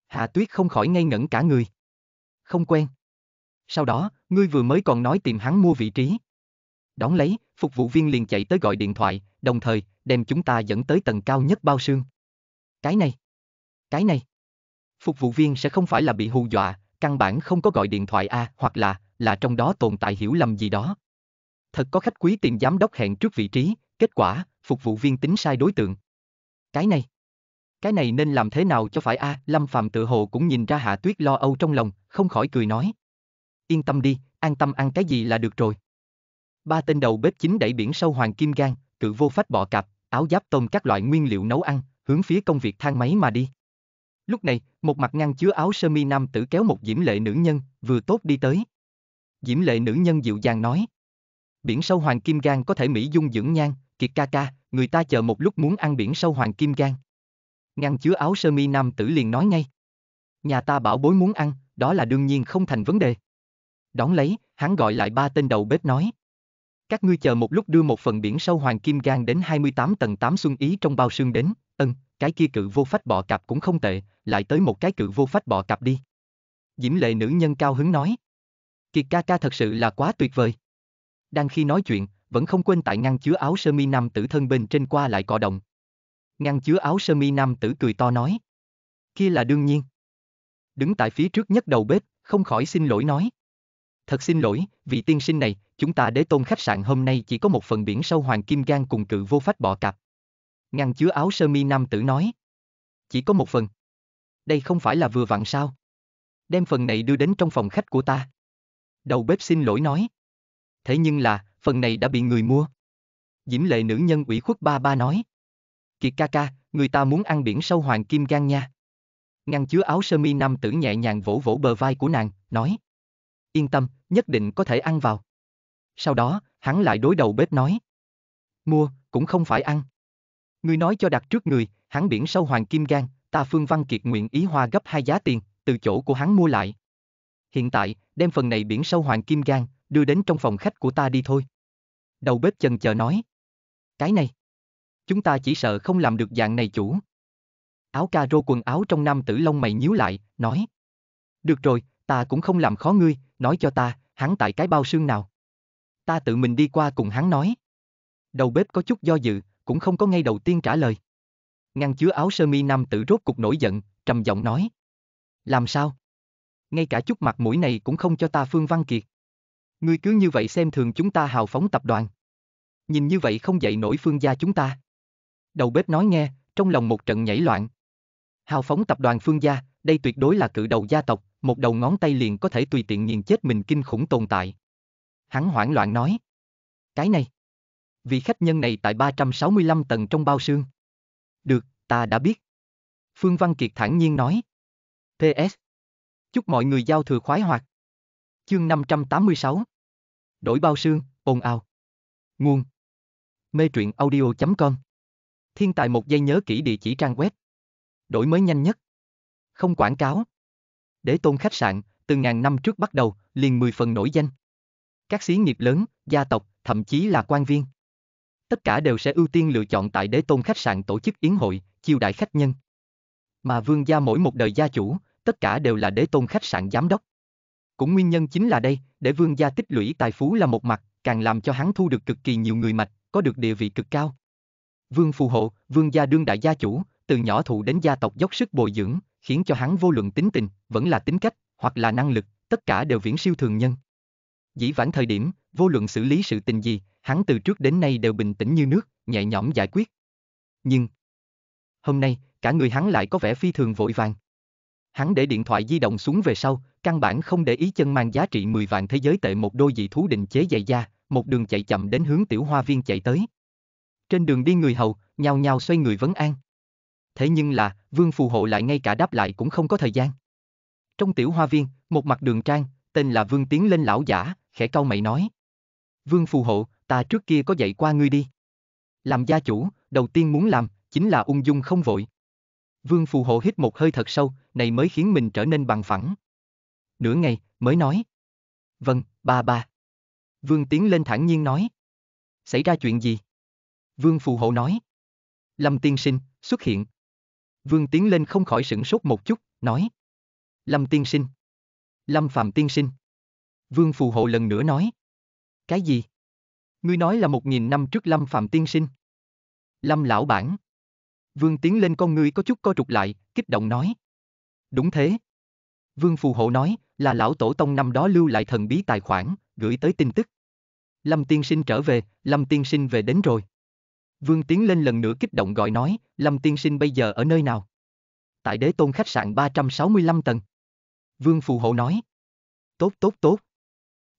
Hạ Tuyết không khỏi ngây ngẩn cả người. Không quen. Sau đó, ngươi vừa mới còn nói tìm hắn mua vị trí. Đón lấy, phục vụ viên liền chạy tới gọi điện thoại, đồng thời, đem chúng ta dẫn tới tầng cao nhất bao xương. Cái này. Cái này. Phục vụ viên sẽ không phải là bị hù dọa, căn bản không có gọi điện thoại a hoặc là, là trong đó tồn tại hiểu lầm gì đó. Thật có khách quý tìm giám đốc hẹn trước vị trí, kết quả, phục vụ viên tính sai đối tượng. Cái này, cái này nên làm thế nào cho phải a? À, Lâm Phàm tự hồ cũng nhìn ra Hạ Tuyết lo âu trong lòng, không khỏi cười nói. Yên tâm đi, an tâm ăn cái gì là được rồi. Ba tên đầu bếp chính đẩy biển sâu hoàng kim gan, cự vô phách bọ cạp, áo giáp tôm các loại nguyên liệu nấu ăn, hướng phía công việc thang máy mà đi. Lúc này, một mặt ngăn chứa áo sơ mi nam tử kéo một diễm lệ nữ nhân, vừa tốt đi tới. Diễm lệ nữ nhân dịu dàng nói, biển sâu hoàng kim gan có thể mỹ dung dưỡng nhan, kiệt ca ca, người ta chờ một lúc muốn ăn biển sâu hoàng kim gan. Ngăn chứa áo sơ mi nam tử liền nói ngay. Nhà ta bảo bối muốn ăn, đó là đương nhiên không thành vấn đề. Đón lấy, hắn gọi lại ba tên đầu bếp nói. Các ngươi chờ một lúc đưa một phần biển sâu hoàng kim gan đến 28 tầng 8 xuân ý trong bao xương đến, ân, cái kia cự vô phách bọ cạp cũng không tệ, lại tới một cái cự vô phách bọ cạp đi. Diễm lệ nữ nhân cao hứng nói. Kiệt ca ca thật sự là quá tuyệt vời. Đang khi nói chuyện, vẫn không quên tại ngăn chứa áo sơ mi nam tử thân bên trên qua lại cọ động. Ngăn chứa áo sơ mi nam tử cười to nói. Kia là đương nhiên. Đứng tại phía trước nhất đầu bếp, không khỏi xin lỗi nói. Thật xin lỗi, vị tiên sinh này, chúng ta đế tôn khách sạn hôm nay chỉ có một phần biển sâu hoàng kim gan cùng cự vô phách bọ cạp. Ngăn chứa áo sơ mi nam tử nói. Chỉ có một phần. Đây không phải là vừa vặn sao. Đem phần này đưa đến trong phòng khách của ta. Đầu bếp xin lỗi nói thế nhưng là, phần này đã bị người mua. Diễm lệ nữ nhân ủy khuất ba ba nói. Kiệt ca ca, người ta muốn ăn biển sâu hoàng kim gan nha. Ngăn chứa áo sơ mi nam tử nhẹ nhàng vỗ vỗ bờ vai của nàng, nói. Yên tâm, nhất định có thể ăn vào. Sau đó, hắn lại đối đầu bếp nói. Mua, cũng không phải ăn. Ngươi nói cho đặt trước người, hắn biển sâu hoàng kim gan, ta Phương Văn Kiệt nguyện ý hoa gấp hai giá tiền, từ chỗ của hắn mua lại. Hiện tại, đem phần này biển sâu hoàng kim gan, đưa đến trong phòng khách của ta đi thôi. Đầu bếp chần chờ nói. Cái này. Chúng ta chỉ sợ không làm được dạng này chủ. Áo ca rô quần áo trong nam tử lông mày nhíu lại, nói. Được rồi, ta cũng không làm khó ngươi, nói cho ta, hắn tại cái bao xương nào. Ta tự mình đi qua cùng hắn nói. Đầu bếp có chút do dự, cũng không có ngay đầu tiên trả lời. Ngăn chứa áo sơ mi nam tử rốt cục nổi giận, trầm giọng nói. Làm sao? Ngay cả chút mặt mũi này cũng không cho ta Phương Văn Kiệt. Ngươi cứ như vậy xem thường chúng ta hào phóng tập đoàn. Nhìn như vậy không dậy nổi phương gia chúng ta. Đầu bếp nói nghe, trong lòng một trận nhảy loạn. Hào phóng tập đoàn phương gia, đây tuyệt đối là cự đầu gia tộc, một đầu ngón tay liền có thể tùy tiện nghiền chết mình kinh khủng tồn tại. Hắn hoảng loạn nói. Cái này. Vị khách nhân này tại 365 tầng trong bao xương. Được, ta đã biết. Phương Văn Kiệt thản nhiên nói. PS. Chúc mọi người giao thừa khoái hoạt chương 586. Đổi bao xương, ồn ào. Nguồn. Mê truyện audio.com Thiên tài một giây nhớ kỹ địa chỉ trang web. Đổi mới nhanh nhất. Không quảng cáo. Để tôn khách sạn, từ ngàn năm trước bắt đầu, liền 10 phần nổi danh. Các xí nghiệp lớn, gia tộc, thậm chí là quan viên. Tất cả đều sẽ ưu tiên lựa chọn tại đế tôn khách sạn tổ chức yến hội, chiêu đãi khách nhân. Mà vương gia mỗi một đời gia chủ, tất cả đều là đế tôn khách sạn giám đốc cũng nguyên nhân chính là đây, để vương gia tích lũy tài phú là một mặt, càng làm cho hắn thu được cực kỳ nhiều người mạch, có được địa vị cực cao. Vương phù hộ, vương gia đương đại gia chủ, từ nhỏ thụ đến gia tộc dốc sức bồi dưỡng, khiến cho hắn vô luận tính tình, vẫn là tính cách, hoặc là năng lực, tất cả đều viễn siêu thường nhân. Dĩ vãng thời điểm, vô luận xử lý sự tình gì, hắn từ trước đến nay đều bình tĩnh như nước, nhẹ nhõm giải quyết. Nhưng hôm nay, cả người hắn lại có vẻ phi thường vội vàng. Hắn để điện thoại di động xuống về sau, căn bản không để ý chân mang giá trị 10 vạn thế giới tệ một đôi dị thú định chế dày da, một đường chạy chậm đến hướng tiểu hoa viên chạy tới. Trên đường đi người hầu, nhào nhào xoay người vấn an. Thế nhưng là, vương phù hộ lại ngay cả đáp lại cũng không có thời gian. Trong tiểu hoa viên, một mặt đường trang, tên là vương tiến lên lão giả, khẽ cau mày nói. Vương phù hộ, ta trước kia có dạy qua ngươi đi. Làm gia chủ, đầu tiên muốn làm, chính là ung dung không vội. Vương phù hộ hít một hơi thật sâu, này mới khiến mình trở nên bằng phẳng. Nửa ngày, mới nói. Vâng, ba ba. Vương tiến lên thẳng nhiên nói. Xảy ra chuyện gì? Vương phù hộ nói. Lâm tiên sinh, xuất hiện. Vương tiến lên không khỏi sửng sốt một chút, nói. Lâm tiên sinh. Lâm phạm tiên sinh. Vương phù hộ lần nữa nói. Cái gì? Ngươi nói là một nghìn năm trước Lâm phạm tiên sinh. Lâm lão bản. Vương tiến lên con ngươi có chút co trục lại, kích động nói. Đúng thế. Vương Phù Hộ nói, là lão tổ tông năm đó lưu lại thần bí tài khoản, gửi tới tin tức. Lâm Tiên Sinh trở về, Lâm Tiên Sinh về đến rồi. Vương tiến lên lần nữa kích động gọi nói, Lâm Tiên Sinh bây giờ ở nơi nào? Tại đế tôn khách sạn 365 tầng. Vương Phù Hộ nói. Tốt tốt tốt.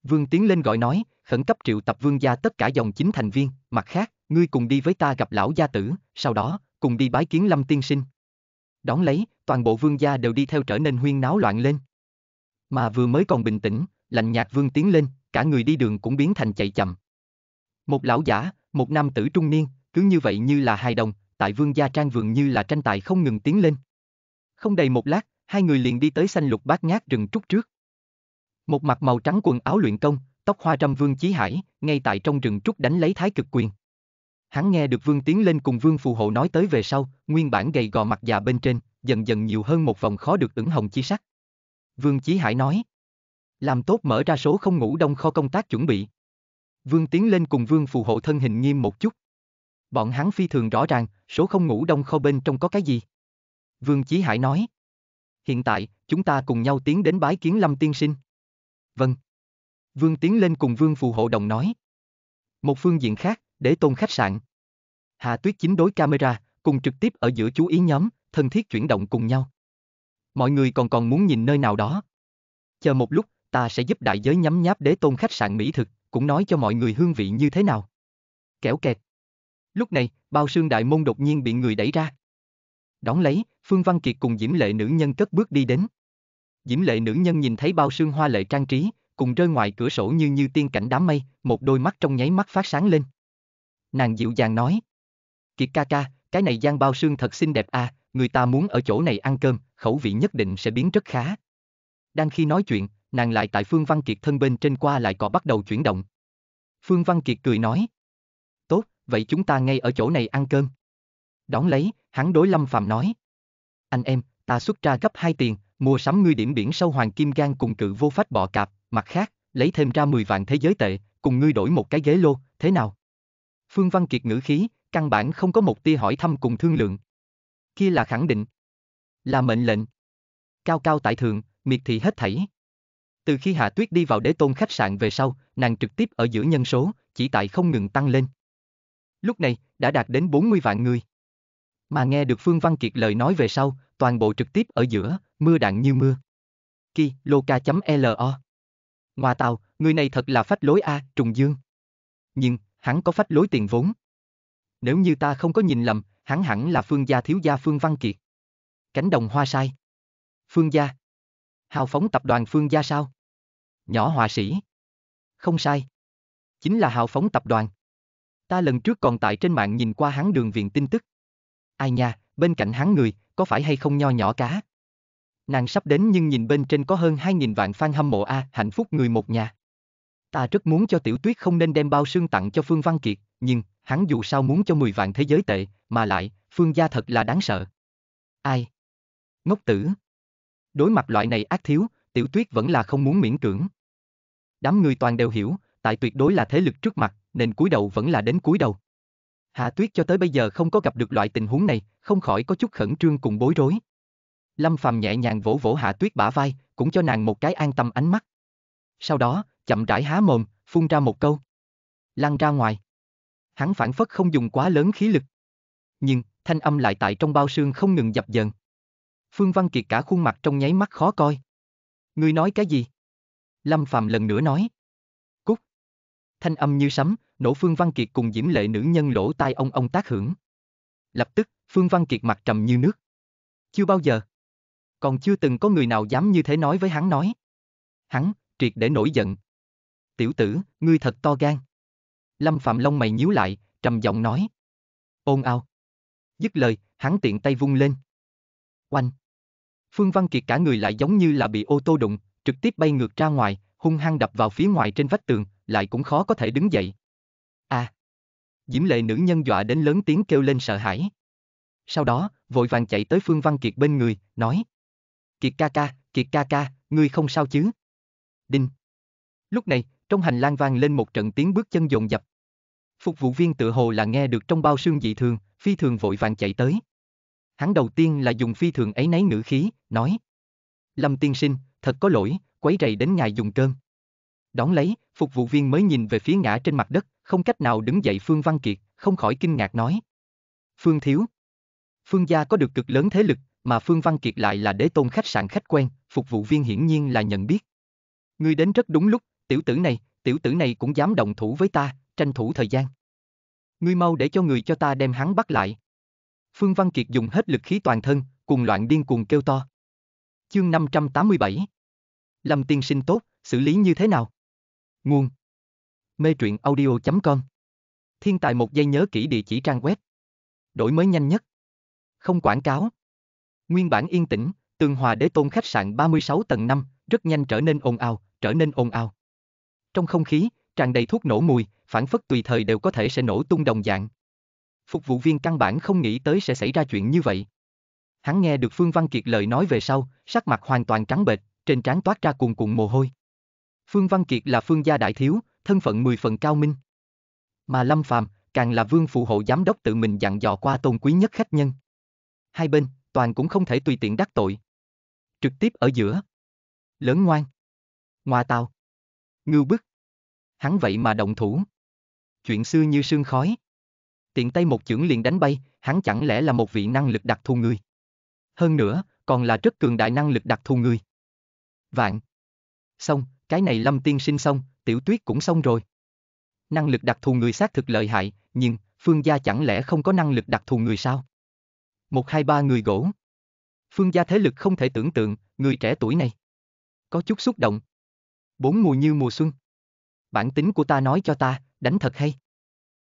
Vương tiến lên gọi nói, khẩn cấp triệu tập vương gia tất cả dòng chính thành viên, mặt khác, ngươi cùng đi với ta gặp lão gia tử, sau đó, cùng đi bái kiến Lâm Tiên Sinh. Đón lấy, toàn bộ vương gia đều đi theo trở nên huyên náo loạn lên. Mà vừa mới còn bình tĩnh, lạnh nhạt vương tiến lên, cả người đi đường cũng biến thành chạy chậm. Một lão giả, một nam tử trung niên, cứ như vậy như là hài đồng, tại vương gia trang vườn như là tranh tài không ngừng tiến lên. Không đầy một lát, hai người liền đi tới xanh lục bát ngát rừng trúc trước. Một mặt màu trắng quần áo luyện công, tóc hoa trăm vương chí hải, ngay tại trong rừng trúc đánh lấy thái cực quyền. Hắn nghe được Vương Tiến lên cùng Vương Phù Hộ nói tới về sau, nguyên bản gầy gò mặt già bên trên, dần dần nhiều hơn một vòng khó được ửng hồng chi sắc. Vương Chí Hải nói, làm tốt mở ra số không ngủ đông kho công tác chuẩn bị. Vương Tiến lên cùng Vương Phù Hộ thân hình nghiêm một chút. Bọn hắn phi thường rõ ràng, số không ngủ đông kho bên trong có cái gì. Vương Chí Hải nói, hiện tại, chúng ta cùng nhau tiến đến bái kiến Lâm Tiên Sinh. Vâng. Vương Tiến lên cùng Vương Phù Hộ đồng nói. Một phương diện khác, Đế Tôn khách sạn. Hạ Tuyết chính đối camera, cùng trực tiếp ở giữa chú ý nhóm, thân thiết chuyển động cùng nhau. Mọi người còn còn muốn nhìn nơi nào đó. Chờ một lúc, ta sẽ giúp đại giới nhắm nháp Đế Tôn khách sạn mỹ thực, cũng nói cho mọi người hương vị như thế nào. Kẻo kẹt. Lúc này, bao xương đại môn đột nhiên bị người đẩy ra. Đón lấy, Phương Văn Kiệt cùng Diễm Lệ nữ nhân cất bước đi đến. Diễm Lệ nữ nhân nhìn thấy bao xương hoa lệ trang trí, cùng rơi ngoài cửa sổ như như tiên cảnh đám mây, một đôi mắt trong nháy mắt phát sáng lên nàng dịu dàng nói. Kiệt ca ca, cái này giang bao xương thật xinh đẹp à, người ta muốn ở chỗ này ăn cơm, khẩu vị nhất định sẽ biến rất khá. Đang khi nói chuyện, nàng lại tại Phương Văn Kiệt thân bên trên qua lại có bắt đầu chuyển động. Phương Văn Kiệt cười nói. Tốt, vậy chúng ta ngay ở chỗ này ăn cơm. Đón lấy, hắn đối Lâm Phạm nói. Anh em, ta xuất ra gấp 2 tiền, mua sắm ngươi điểm biển sâu hoàng kim gan cùng cự vô phách bọ cạp, mặt khác, lấy thêm ra 10 vạn thế giới tệ, cùng ngươi đổi một cái ghế lô, thế nào? Phương Văn Kiệt ngữ khí, căn bản không có một tia hỏi thăm cùng thương lượng. Kia là khẳng định. Là mệnh lệnh. Cao cao tại thượng, miệt thị hết thảy. Từ khi Hạ Tuyết đi vào đế tôn khách sạn về sau, nàng trực tiếp ở giữa nhân số, chỉ tại không ngừng tăng lên. Lúc này, đã đạt đến 40 vạn người. Mà nghe được Phương Văn Kiệt lời nói về sau, toàn bộ trực tiếp ở giữa, mưa đạn như mưa. Ki, loca.lo Ngoa tàu, người này thật là phách lối A, Trùng Dương. Nhưng, hắn có phách lối tiền vốn. Nếu như ta không có nhìn lầm, hắn hẳn là phương gia thiếu gia Phương Văn Kiệt. Cánh đồng hoa sai. Phương gia. Hào phóng tập đoàn Phương gia sao? Nhỏ họa sĩ. Không sai. Chính là hào phóng tập đoàn. Ta lần trước còn tại trên mạng nhìn qua hắn đường viện tin tức. Ai nha, bên cạnh hắn người, có phải hay không nho nhỏ cá? Nàng sắp đến nhưng nhìn bên trên có hơn 2.000 vạn fan hâm mộ A, hạnh phúc người một nhà. Ta rất muốn cho tiểu tuyết không nên đem bao xương tặng cho Phương Văn Kiệt, nhưng, hắn dù sao muốn cho 10 vạn thế giới tệ, mà lại, Phương gia thật là đáng sợ. Ai? Ngốc tử. Đối mặt loại này ác thiếu, tiểu tuyết vẫn là không muốn miễn cưỡng. Đám người toàn đều hiểu, tại tuyệt đối là thế lực trước mặt, nên cúi đầu vẫn là đến cúi đầu. Hạ tuyết cho tới bây giờ không có gặp được loại tình huống này, không khỏi có chút khẩn trương cùng bối rối. Lâm Phàm nhẹ nhàng vỗ vỗ Hạ Tuyết bả vai, cũng cho nàng một cái an tâm ánh mắt. Sau đó, chậm rãi há mồm, phun ra một câu. Lăn ra ngoài. Hắn phản phất không dùng quá lớn khí lực. Nhưng, thanh âm lại tại trong bao xương không ngừng dập dần. Phương Văn Kiệt cả khuôn mặt trong nháy mắt khó coi. Ngươi nói cái gì? Lâm Phàm lần nữa nói. Cút. Thanh âm như sấm, nổ Phương Văn Kiệt cùng diễm lệ nữ nhân lỗ tai ông ông tác hưởng. Lập tức, Phương Văn Kiệt mặt trầm như nước. Chưa bao giờ. Còn chưa từng có người nào dám như thế nói với hắn nói. Hắn, triệt để nổi giận, tiểu tử, ngươi thật to gan. Lâm Phạm Long mày nhíu lại, trầm giọng nói. Ôn ao. Dứt lời, hắn tiện tay vung lên. Oanh. Phương Văn Kiệt cả người lại giống như là bị ô tô đụng, trực tiếp bay ngược ra ngoài, hung hăng đập vào phía ngoài trên vách tường, lại cũng khó có thể đứng dậy. A. À. Diễm lệ nữ nhân dọa đến lớn tiếng kêu lên sợ hãi. Sau đó, vội vàng chạy tới Phương Văn Kiệt bên người, nói. Kiệt ca ca, Kiệt ca ca, ngươi không sao chứ? Đinh. Lúc này, trong hành lang vang lên một trận tiếng bước chân dồn dập. Phục vụ viên tự hồ là nghe được trong bao xương dị thường, phi thường vội vàng chạy tới. Hắn đầu tiên là dùng phi thường ấy nấy ngữ khí, nói. Lâm tiên sinh, thật có lỗi, quấy rầy đến ngài dùng cơm. Đón lấy, phục vụ viên mới nhìn về phía ngã trên mặt đất, không cách nào đứng dậy Phương Văn Kiệt, không khỏi kinh ngạc nói. Phương Thiếu. Phương gia có được cực lớn thế lực, mà Phương Văn Kiệt lại là đế tôn khách sạn khách quen, phục vụ viên hiển nhiên là nhận biết. Ngươi đến rất đúng lúc, Tiểu tử này, tiểu tử này cũng dám động thủ với ta, tranh thủ thời gian. Ngươi mau để cho người cho ta đem hắn bắt lại. Phương Văn Kiệt dùng hết lực khí toàn thân, cùng loạn điên cuồng kêu to. Chương 587 Lâm tiên sinh tốt, xử lý như thế nào? Nguồn Mê truyện audio.com Thiên tài một giây nhớ kỹ địa chỉ trang web. Đổi mới nhanh nhất. Không quảng cáo. Nguyên bản yên tĩnh, tường hòa đế tôn khách sạn 36 tầng 5, rất nhanh trở nên ồn ào, trở nên ồn ào trong không khí, tràn đầy thuốc nổ mùi, phản phất tùy thời đều có thể sẽ nổ tung đồng dạng. Phục vụ viên căn bản không nghĩ tới sẽ xảy ra chuyện như vậy. Hắn nghe được Phương Văn Kiệt lời nói về sau, sắc mặt hoàn toàn trắng bệch, trên trán toát ra cuồn cuộn mồ hôi. Phương Văn Kiệt là Phương gia đại thiếu, thân phận mười phần cao minh. Mà Lâm Phàm càng là vương phụ hộ giám đốc tự mình dặn dò qua tôn quý nhất khách nhân. Hai bên, toàn cũng không thể tùy tiện đắc tội. Trực tiếp ở giữa. Lớn ngoan. Ngoa tao, ngưu bức. Hắn vậy mà động thủ. Chuyện xưa như sương khói. Tiện tay một chưởng liền đánh bay, hắn chẳng lẽ là một vị năng lực đặc thù người. Hơn nữa, còn là rất cường đại năng lực đặc thù người. Vạn. Xong, cái này lâm tiên sinh xong, tiểu tuyết cũng xong rồi. Năng lực đặc thù người xác thực lợi hại, nhưng, phương gia chẳng lẽ không có năng lực đặc thù người sao? Một hai ba người gỗ. Phương gia thế lực không thể tưởng tượng, người trẻ tuổi này. Có chút xúc động bốn mùa như mùa xuân. Bản tính của ta nói cho ta, đánh thật hay.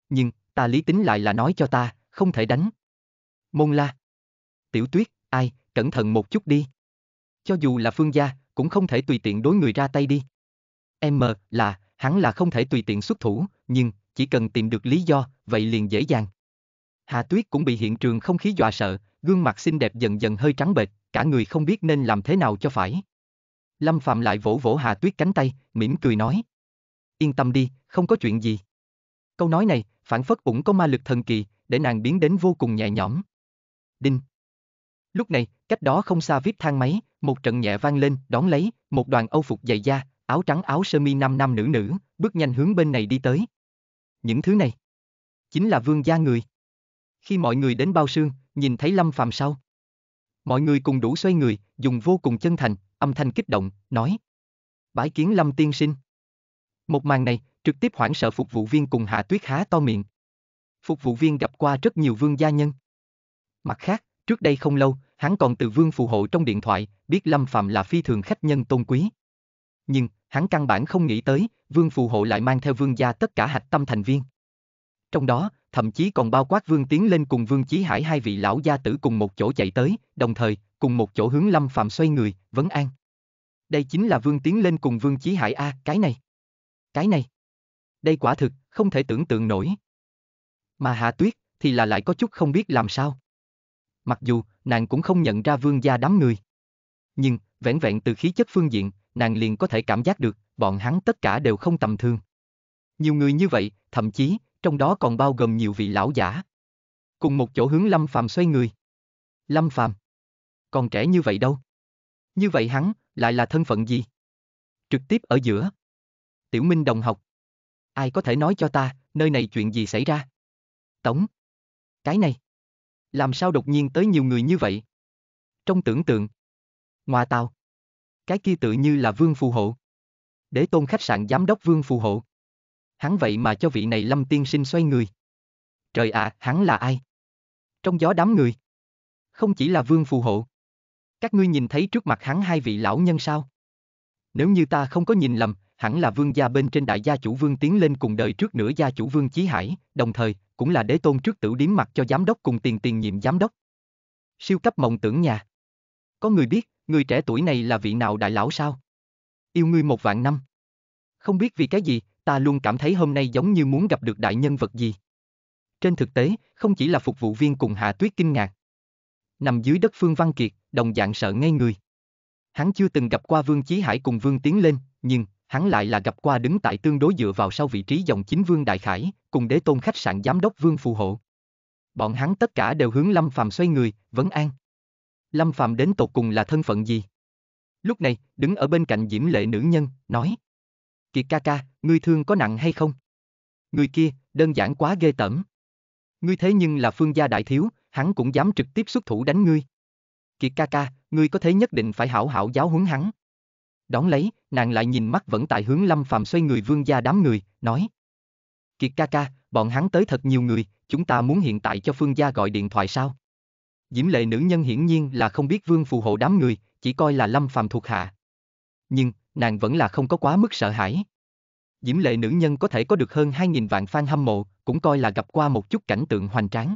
Nhưng, ta lý tính lại là nói cho ta, không thể đánh. Môn la. Tiểu tuyết, ai, cẩn thận một chút đi. Cho dù là phương gia, cũng không thể tùy tiện đối người ra tay đi. M là, hắn là không thể tùy tiện xuất thủ, nhưng, chỉ cần tìm được lý do, vậy liền dễ dàng. Hạ tuyết cũng bị hiện trường không khí dọa sợ, gương mặt xinh đẹp dần dần hơi trắng bệch, cả người không biết nên làm thế nào cho phải. Lâm Phạm lại vỗ vỗ Hà Tuyết cánh tay, mỉm cười nói. Yên tâm đi, không có chuyện gì. Câu nói này, phản phất cũng có ma lực thần kỳ, để nàng biến đến vô cùng nhẹ nhõm. Đinh. Lúc này, cách đó không xa vip thang máy, một trận nhẹ vang lên, đón lấy, một đoàn âu phục dày da, áo trắng áo sơ mi nam nam nữ nữ, bước nhanh hướng bên này đi tới. Những thứ này, chính là vương gia người. Khi mọi người đến bao sương, nhìn thấy Lâm Phạm sau. Mọi người cùng đủ xoay người, dùng vô cùng chân thành, âm thanh kích động, nói. Bái kiến Lâm tiên sinh. Một màn này, trực tiếp hoảng sợ phục vụ viên cùng Hạ Tuyết há to miệng. Phục vụ viên gặp qua rất nhiều vương gia nhân. Mặt khác, trước đây không lâu, hắn còn từ vương phù hộ trong điện thoại, biết Lâm Phạm là phi thường khách nhân tôn quý. Nhưng, hắn căn bản không nghĩ tới, vương phù hộ lại mang theo vương gia tất cả hạch tâm thành viên. Trong đó, thậm chí còn bao quát vương tiến lên cùng vương chí hải hai vị lão gia tử cùng một chỗ chạy tới, đồng thời, cùng một chỗ hướng Lâm Phạm xoay người, vấn an. Đây chính là Vương Tiến lên cùng Vương Chí Hải A, cái này. Cái này. Đây quả thực, không thể tưởng tượng nổi. Mà Hạ Tuyết thì là lại có chút không biết làm sao. Mặc dù, nàng cũng không nhận ra vương gia đám người. Nhưng, vẻn vẹn từ khí chất phương diện, nàng liền có thể cảm giác được, bọn hắn tất cả đều không tầm thường. Nhiều người như vậy, thậm chí, trong đó còn bao gồm nhiều vị lão giả. Cùng một chỗ hướng Lâm Phàm xoay người. Lâm Phàm còn trẻ như vậy đâu. Như vậy hắn, lại là thân phận gì? Trực tiếp ở giữa. Tiểu Minh đồng học. Ai có thể nói cho ta, nơi này chuyện gì xảy ra? Tống. Cái này. Làm sao đột nhiên tới nhiều người như vậy? Trong tưởng tượng. Ngoà tao. Cái kia tự như là Vương Phù Hộ. Đế tôn khách sạn giám đốc Vương Phù Hộ. Hắn vậy mà cho vị này Lâm Tiên Sinh xoay người. Trời ạ, à, hắn là ai? Trong gió đám người. Không chỉ là Vương Phù Hộ. Các ngươi nhìn thấy trước mặt hắn hai vị lão nhân sao? Nếu như ta không có nhìn lầm, hẳn là vương gia bên trên đại gia chủ vương tiến lên cùng đời trước nửa gia chủ vương Chí Hải, đồng thời, cũng là đế tôn trước tử điếm mặt cho giám đốc cùng tiền tiền nhiệm giám đốc. Siêu cấp mộng tưởng nhà. Có người biết, người trẻ tuổi này là vị nào đại lão sao? Yêu ngươi một vạn năm. Không biết vì cái gì, ta luôn cảm thấy hôm nay giống như muốn gặp được đại nhân vật gì. Trên thực tế, không chỉ là phục vụ viên cùng Hạ Tuyết kinh ngạc, nằm dưới đất Phương Văn Kiệt, đồng dạng sợ ngay người. Hắn chưa từng gặp qua Vương Chí Hải cùng Vương Tiến lên, nhưng, hắn lại là gặp qua đứng tại tương đối dựa vào sau vị trí dòng chính Vương Đại Khải, cùng đế tôn khách sạn giám đốc Vương Phù Hộ. Bọn hắn tất cả đều hướng Lâm Phàm xoay người, vấn an. Lâm Phàm đến tột cùng là thân phận gì? Lúc này, đứng ở bên cạnh diễm lệ nữ nhân, nói. Kiệt ca ca, ngươi thương có nặng hay không? Người kia, đơn giản quá ghê tởm. Ngươi thế nhưng là phương gia đại thiếu, hắn cũng dám trực tiếp xuất thủ đánh ngươi. Kiệt ca ca, ngươi có thế nhất định phải hảo hảo giáo huấn hắn. Đón lấy, nàng lại nhìn mắt vẫn tại hướng lâm phàm xoay người vương gia đám người, nói. Kiệt ca ca, bọn hắn tới thật nhiều người, chúng ta muốn hiện tại cho phương gia gọi điện thoại sao? Diễm lệ nữ nhân hiển nhiên là không biết vương phù hộ đám người, chỉ coi là lâm phàm thuộc hạ. Nhưng, nàng vẫn là không có quá mức sợ hãi. Diễm lệ nữ nhân có thể có được hơn 2.000 vạn fan hâm mộ, cũng coi là gặp qua một chút cảnh tượng hoành tráng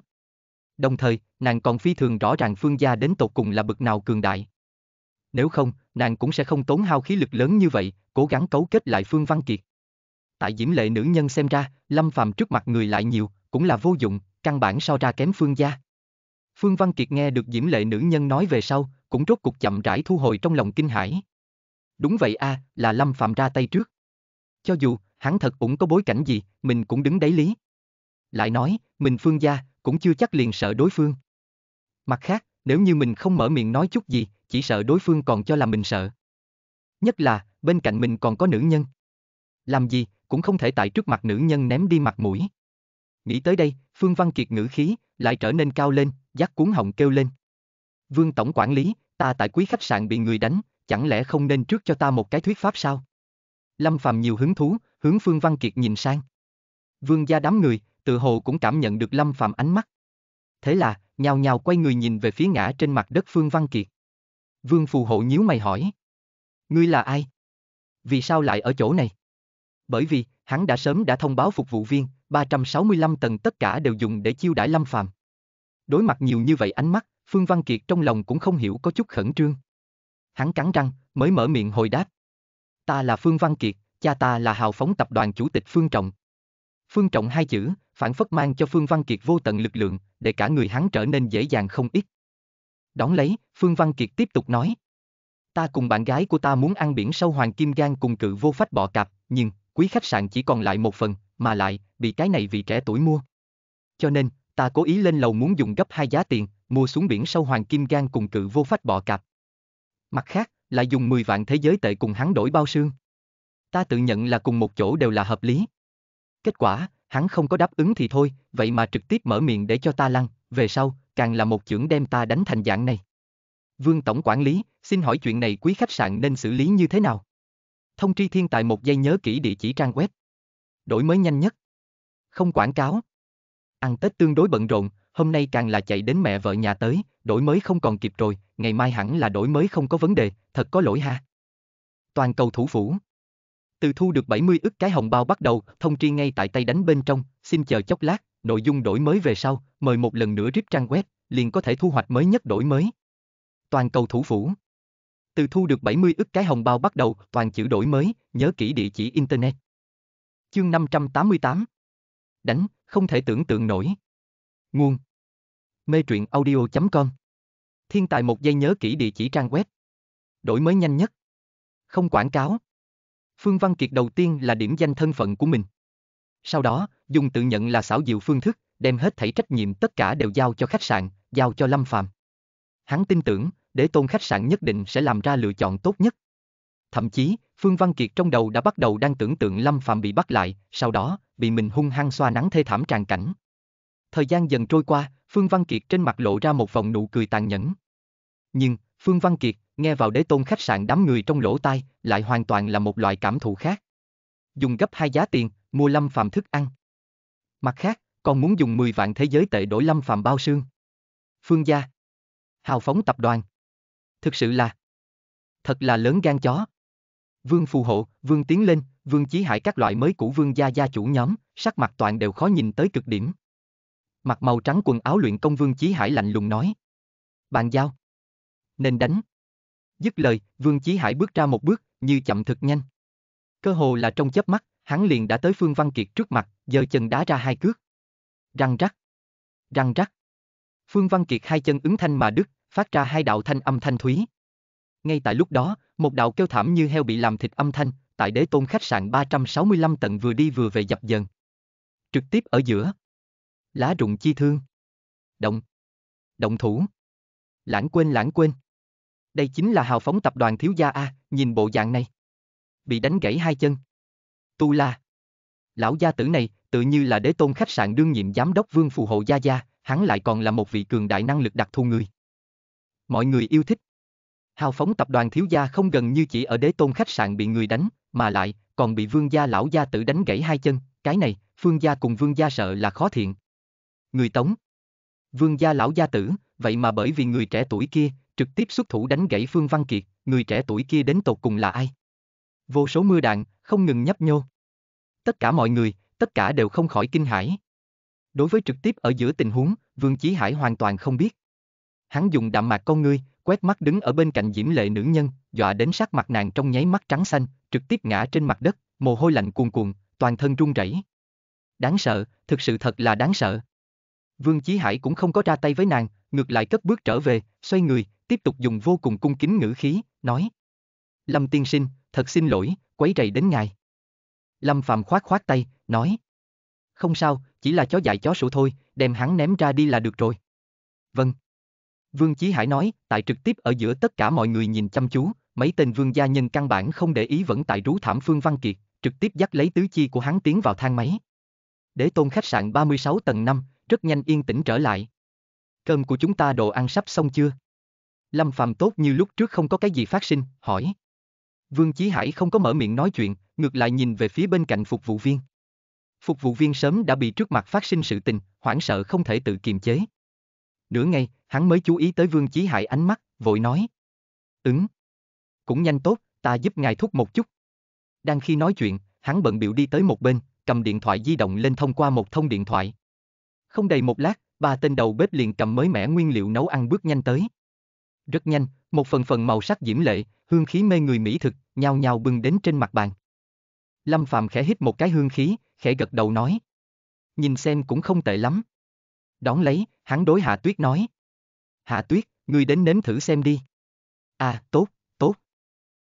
đồng thời, nàng còn phi thường rõ ràng phương gia đến tột cùng là bực nào cường đại. Nếu không, nàng cũng sẽ không tốn hao khí lực lớn như vậy, cố gắng cấu kết lại Phương Văn Kiệt. Tại diễm lệ nữ nhân xem ra, Lâm Phàm trước mặt người lại nhiều, cũng là vô dụng, căn bản so ra kém Phương gia. Phương Văn Kiệt nghe được diễm lệ nữ nhân nói về sau, cũng rốt cuộc chậm rãi thu hồi trong lòng kinh hãi. Đúng vậy a, à, là Lâm Phạm ra tay trước. Cho dù, hắn thật cũng có bối cảnh gì, mình cũng đứng đấy lý. Lại nói, mình Phương gia, cũng chưa chắc liền sợ đối phương. Mặt khác, nếu như mình không mở miệng nói chút gì, chỉ sợ đối phương còn cho là mình sợ. Nhất là, bên cạnh mình còn có nữ nhân. Làm gì, cũng không thể tại trước mặt nữ nhân ném đi mặt mũi. Nghĩ tới đây, Phương Văn Kiệt ngữ khí, lại trở nên cao lên, giác cuốn họng kêu lên. Vương Tổng Quản lý, ta tại quý khách sạn bị người đánh, chẳng lẽ không nên trước cho ta một cái thuyết pháp sao? Lâm Phàm nhiều hứng thú, hướng Phương Văn Kiệt nhìn sang. Vương gia đám người, từ hồ cũng cảm nhận được Lâm Phạm ánh mắt. Thế là, nhào nhào quay người nhìn về phía ngã trên mặt đất Phương Văn Kiệt. Vương Phù Hộ nhíu mày hỏi. Ngươi là ai? Vì sao lại ở chỗ này? Bởi vì, hắn đã sớm đã thông báo phục vụ viên, 365 tầng tất cả đều dùng để chiêu đãi Lâm Phạm. Đối mặt nhiều như vậy ánh mắt, Phương Văn Kiệt trong lòng cũng không hiểu có chút khẩn trương. Hắn cắn răng, mới mở miệng hồi đáp. Ta là Phương Văn Kiệt, cha ta là hào phóng tập đoàn chủ tịch Phương Trọng. Phương Trọng hai chữ, phản phất mang cho Phương Văn Kiệt vô tận lực lượng, để cả người hắn trở nên dễ dàng không ít. Đón lấy, Phương Văn Kiệt tiếp tục nói. Ta cùng bạn gái của ta muốn ăn biển sâu hoàng kim gan cùng cự vô phách bọ cạp, nhưng, quý khách sạn chỉ còn lại một phần, mà lại, bị cái này vì trẻ tuổi mua. Cho nên, ta cố ý lên lầu muốn dùng gấp hai giá tiền, mua xuống biển sâu hoàng kim gan cùng cự vô phách bọ cạp. Mặt khác, lại dùng 10 vạn thế giới tệ cùng hắn đổi bao xương. Ta tự nhận là cùng một chỗ đều là hợp lý. Kết quả, hắn không có đáp ứng thì thôi, vậy mà trực tiếp mở miệng để cho ta lăn, về sau, càng là một chưởng đem ta đánh thành dạng này. Vương Tổng Quản lý, xin hỏi chuyện này quý khách sạn nên xử lý như thế nào? Thông tri thiên tài một giây nhớ kỹ địa chỉ trang web. Đổi mới nhanh nhất. Không quảng cáo. Ăn Tết tương đối bận rộn, hôm nay càng là chạy đến mẹ vợ nhà tới, đổi mới không còn kịp rồi, ngày mai hẳn là đổi mới không có vấn đề, thật có lỗi ha. Toàn cầu thủ phủ. Từ thu được 70 ức cái hồng bao bắt đầu, thông tri ngay tại tay đánh bên trong, xin chờ chốc lát, nội dung đổi mới về sau, mời một lần nữa rip trang web, liền có thể thu hoạch mới nhất đổi mới. Toàn cầu thủ phủ. Từ thu được 70 ức cái hồng bao bắt đầu, toàn chữ đổi mới, nhớ kỹ địa chỉ Internet. Chương 588 Đánh, không thể tưởng tượng nổi. Nguồn Mê truyện audio.com Thiên tài một giây nhớ kỹ địa chỉ trang web. Đổi mới nhanh nhất. Không quảng cáo. Phương Văn Kiệt đầu tiên là điểm danh thân phận của mình. Sau đó, dùng tự nhận là xảo diệu phương thức, đem hết thảy trách nhiệm tất cả đều giao cho khách sạn, giao cho Lâm Phàm. Hắn tin tưởng, để tôn khách sạn nhất định sẽ làm ra lựa chọn tốt nhất. Thậm chí, Phương Văn Kiệt trong đầu đã bắt đầu đang tưởng tượng Lâm Phạm bị bắt lại, sau đó, bị mình hung hăng xoa nắng thê thảm tràn cảnh. Thời gian dần trôi qua, Phương Văn Kiệt trên mặt lộ ra một vòng nụ cười tàn nhẫn. Nhưng, Phương Văn Kiệt, nghe vào đế tôn khách sạn đám người trong lỗ tai, lại hoàn toàn là một loại cảm thụ khác. Dùng gấp hai giá tiền, mua lâm phàm thức ăn. Mặt khác, còn muốn dùng 10 vạn thế giới tệ đổi lâm phàm bao xương. Phương gia. Hào phóng tập đoàn. Thực sự là. Thật là lớn gan chó. Vương phù hộ, vương tiến lên, vương chí hải các loại mới của vương gia gia chủ nhóm, sắc mặt toàn đều khó nhìn tới cực điểm. Mặt màu trắng quần áo luyện công vương chí hải lạnh lùng nói. Bàn giao. Nên đánh. Dứt lời, Vương Chí Hải bước ra một bước, như chậm thực nhanh. Cơ hồ là trong chớp mắt, hắn liền đã tới Phương Văn Kiệt trước mặt, giơ chân đá ra hai cước. Răng rắc. Răng rắc. Phương Văn Kiệt hai chân ứng thanh mà đứt, phát ra hai đạo thanh âm thanh thúy. Ngay tại lúc đó, một đạo kêu thảm như heo bị làm thịt âm thanh, tại đế tôn khách sạn 365 tầng vừa đi vừa về dập dần. Trực tiếp ở giữa. Lá rụng chi thương. Động. Động thủ. Lãng quên lãng quên đây chính là hào phóng tập đoàn thiếu gia A, nhìn bộ dạng này. Bị đánh gãy hai chân. Tu la. Lão gia tử này, tự như là đế tôn khách sạn đương nhiệm giám đốc vương phù hộ gia gia, hắn lại còn là một vị cường đại năng lực đặc thù người. Mọi người yêu thích. Hào phóng tập đoàn thiếu gia không gần như chỉ ở đế tôn khách sạn bị người đánh, mà lại, còn bị vương gia lão gia tử đánh gãy hai chân, cái này, phương gia cùng vương gia sợ là khó thiện. Người tống. Vương gia lão gia tử, vậy mà bởi vì người trẻ tuổi kia, trực tiếp xuất thủ đánh gãy Phương Văn Kiệt, người trẻ tuổi kia đến tột cùng là ai? Vô số mưa đạn, không ngừng nhấp nhô. Tất cả mọi người, tất cả đều không khỏi kinh hãi. Đối với trực tiếp ở giữa tình huống, Vương Chí Hải hoàn toàn không biết. Hắn dùng đạm mạc con ngươi, quét mắt đứng ở bên cạnh diễm lệ nữ nhân, dọa đến sắc mặt nàng trong nháy mắt trắng xanh, trực tiếp ngã trên mặt đất, mồ hôi lạnh cuồn cuộn, toàn thân run rẩy. Đáng sợ, thực sự thật là đáng sợ. Vương Chí Hải cũng không có ra tay với nàng, ngược lại cất bước trở về, xoay người, tiếp tục dùng vô cùng cung kính ngữ khí, nói. Lâm tiên sinh, thật xin lỗi, quấy rầy đến ngài. Lâm Phạm khoát khoát tay, nói. Không sao, chỉ là chó dại chó sủa thôi, đem hắn ném ra đi là được rồi. Vâng. Vương Chí Hải nói, tại trực tiếp ở giữa tất cả mọi người nhìn chăm chú, mấy tên vương gia nhân căn bản không để ý vẫn tại rú thảm Phương Văn Kiệt, trực tiếp dắt lấy tứ chi của hắn tiến vào thang máy. Đế tôn khách sạn 36 tầng 5, rất nhanh yên tĩnh trở lại. Cơm của chúng ta đồ ăn sắp xong chưa? Lâm Phàm tốt như lúc trước không có cái gì phát sinh, hỏi. Vương Chí Hải không có mở miệng nói chuyện, ngược lại nhìn về phía bên cạnh phục vụ viên. Phục vụ viên sớm đã bị trước mặt phát sinh sự tình, hoảng sợ không thể tự kiềm chế. Nửa ngày, hắn mới chú ý tới Vương Chí Hải ánh mắt, vội nói. Ứng. Ừ. Cũng nhanh tốt, ta giúp ngài thúc một chút. Đang khi nói chuyện, hắn bận biểu đi tới một bên, cầm điện thoại di động lên thông qua một thông điện thoại. Không đầy một lát, ba tên đầu bếp liền cầm mới mẻ nguyên liệu nấu ăn bước nhanh tới. Rất nhanh, một phần phần màu sắc diễm lệ, hương khí mê người mỹ thực, nhào nhào bừng đến trên mặt bàn. Lâm Phạm khẽ hít một cái hương khí, khẽ gật đầu nói. Nhìn xem cũng không tệ lắm. Đón lấy, hắn đối Hạ Tuyết nói. Hạ Tuyết, ngươi đến nếm thử xem đi. À, tốt, tốt.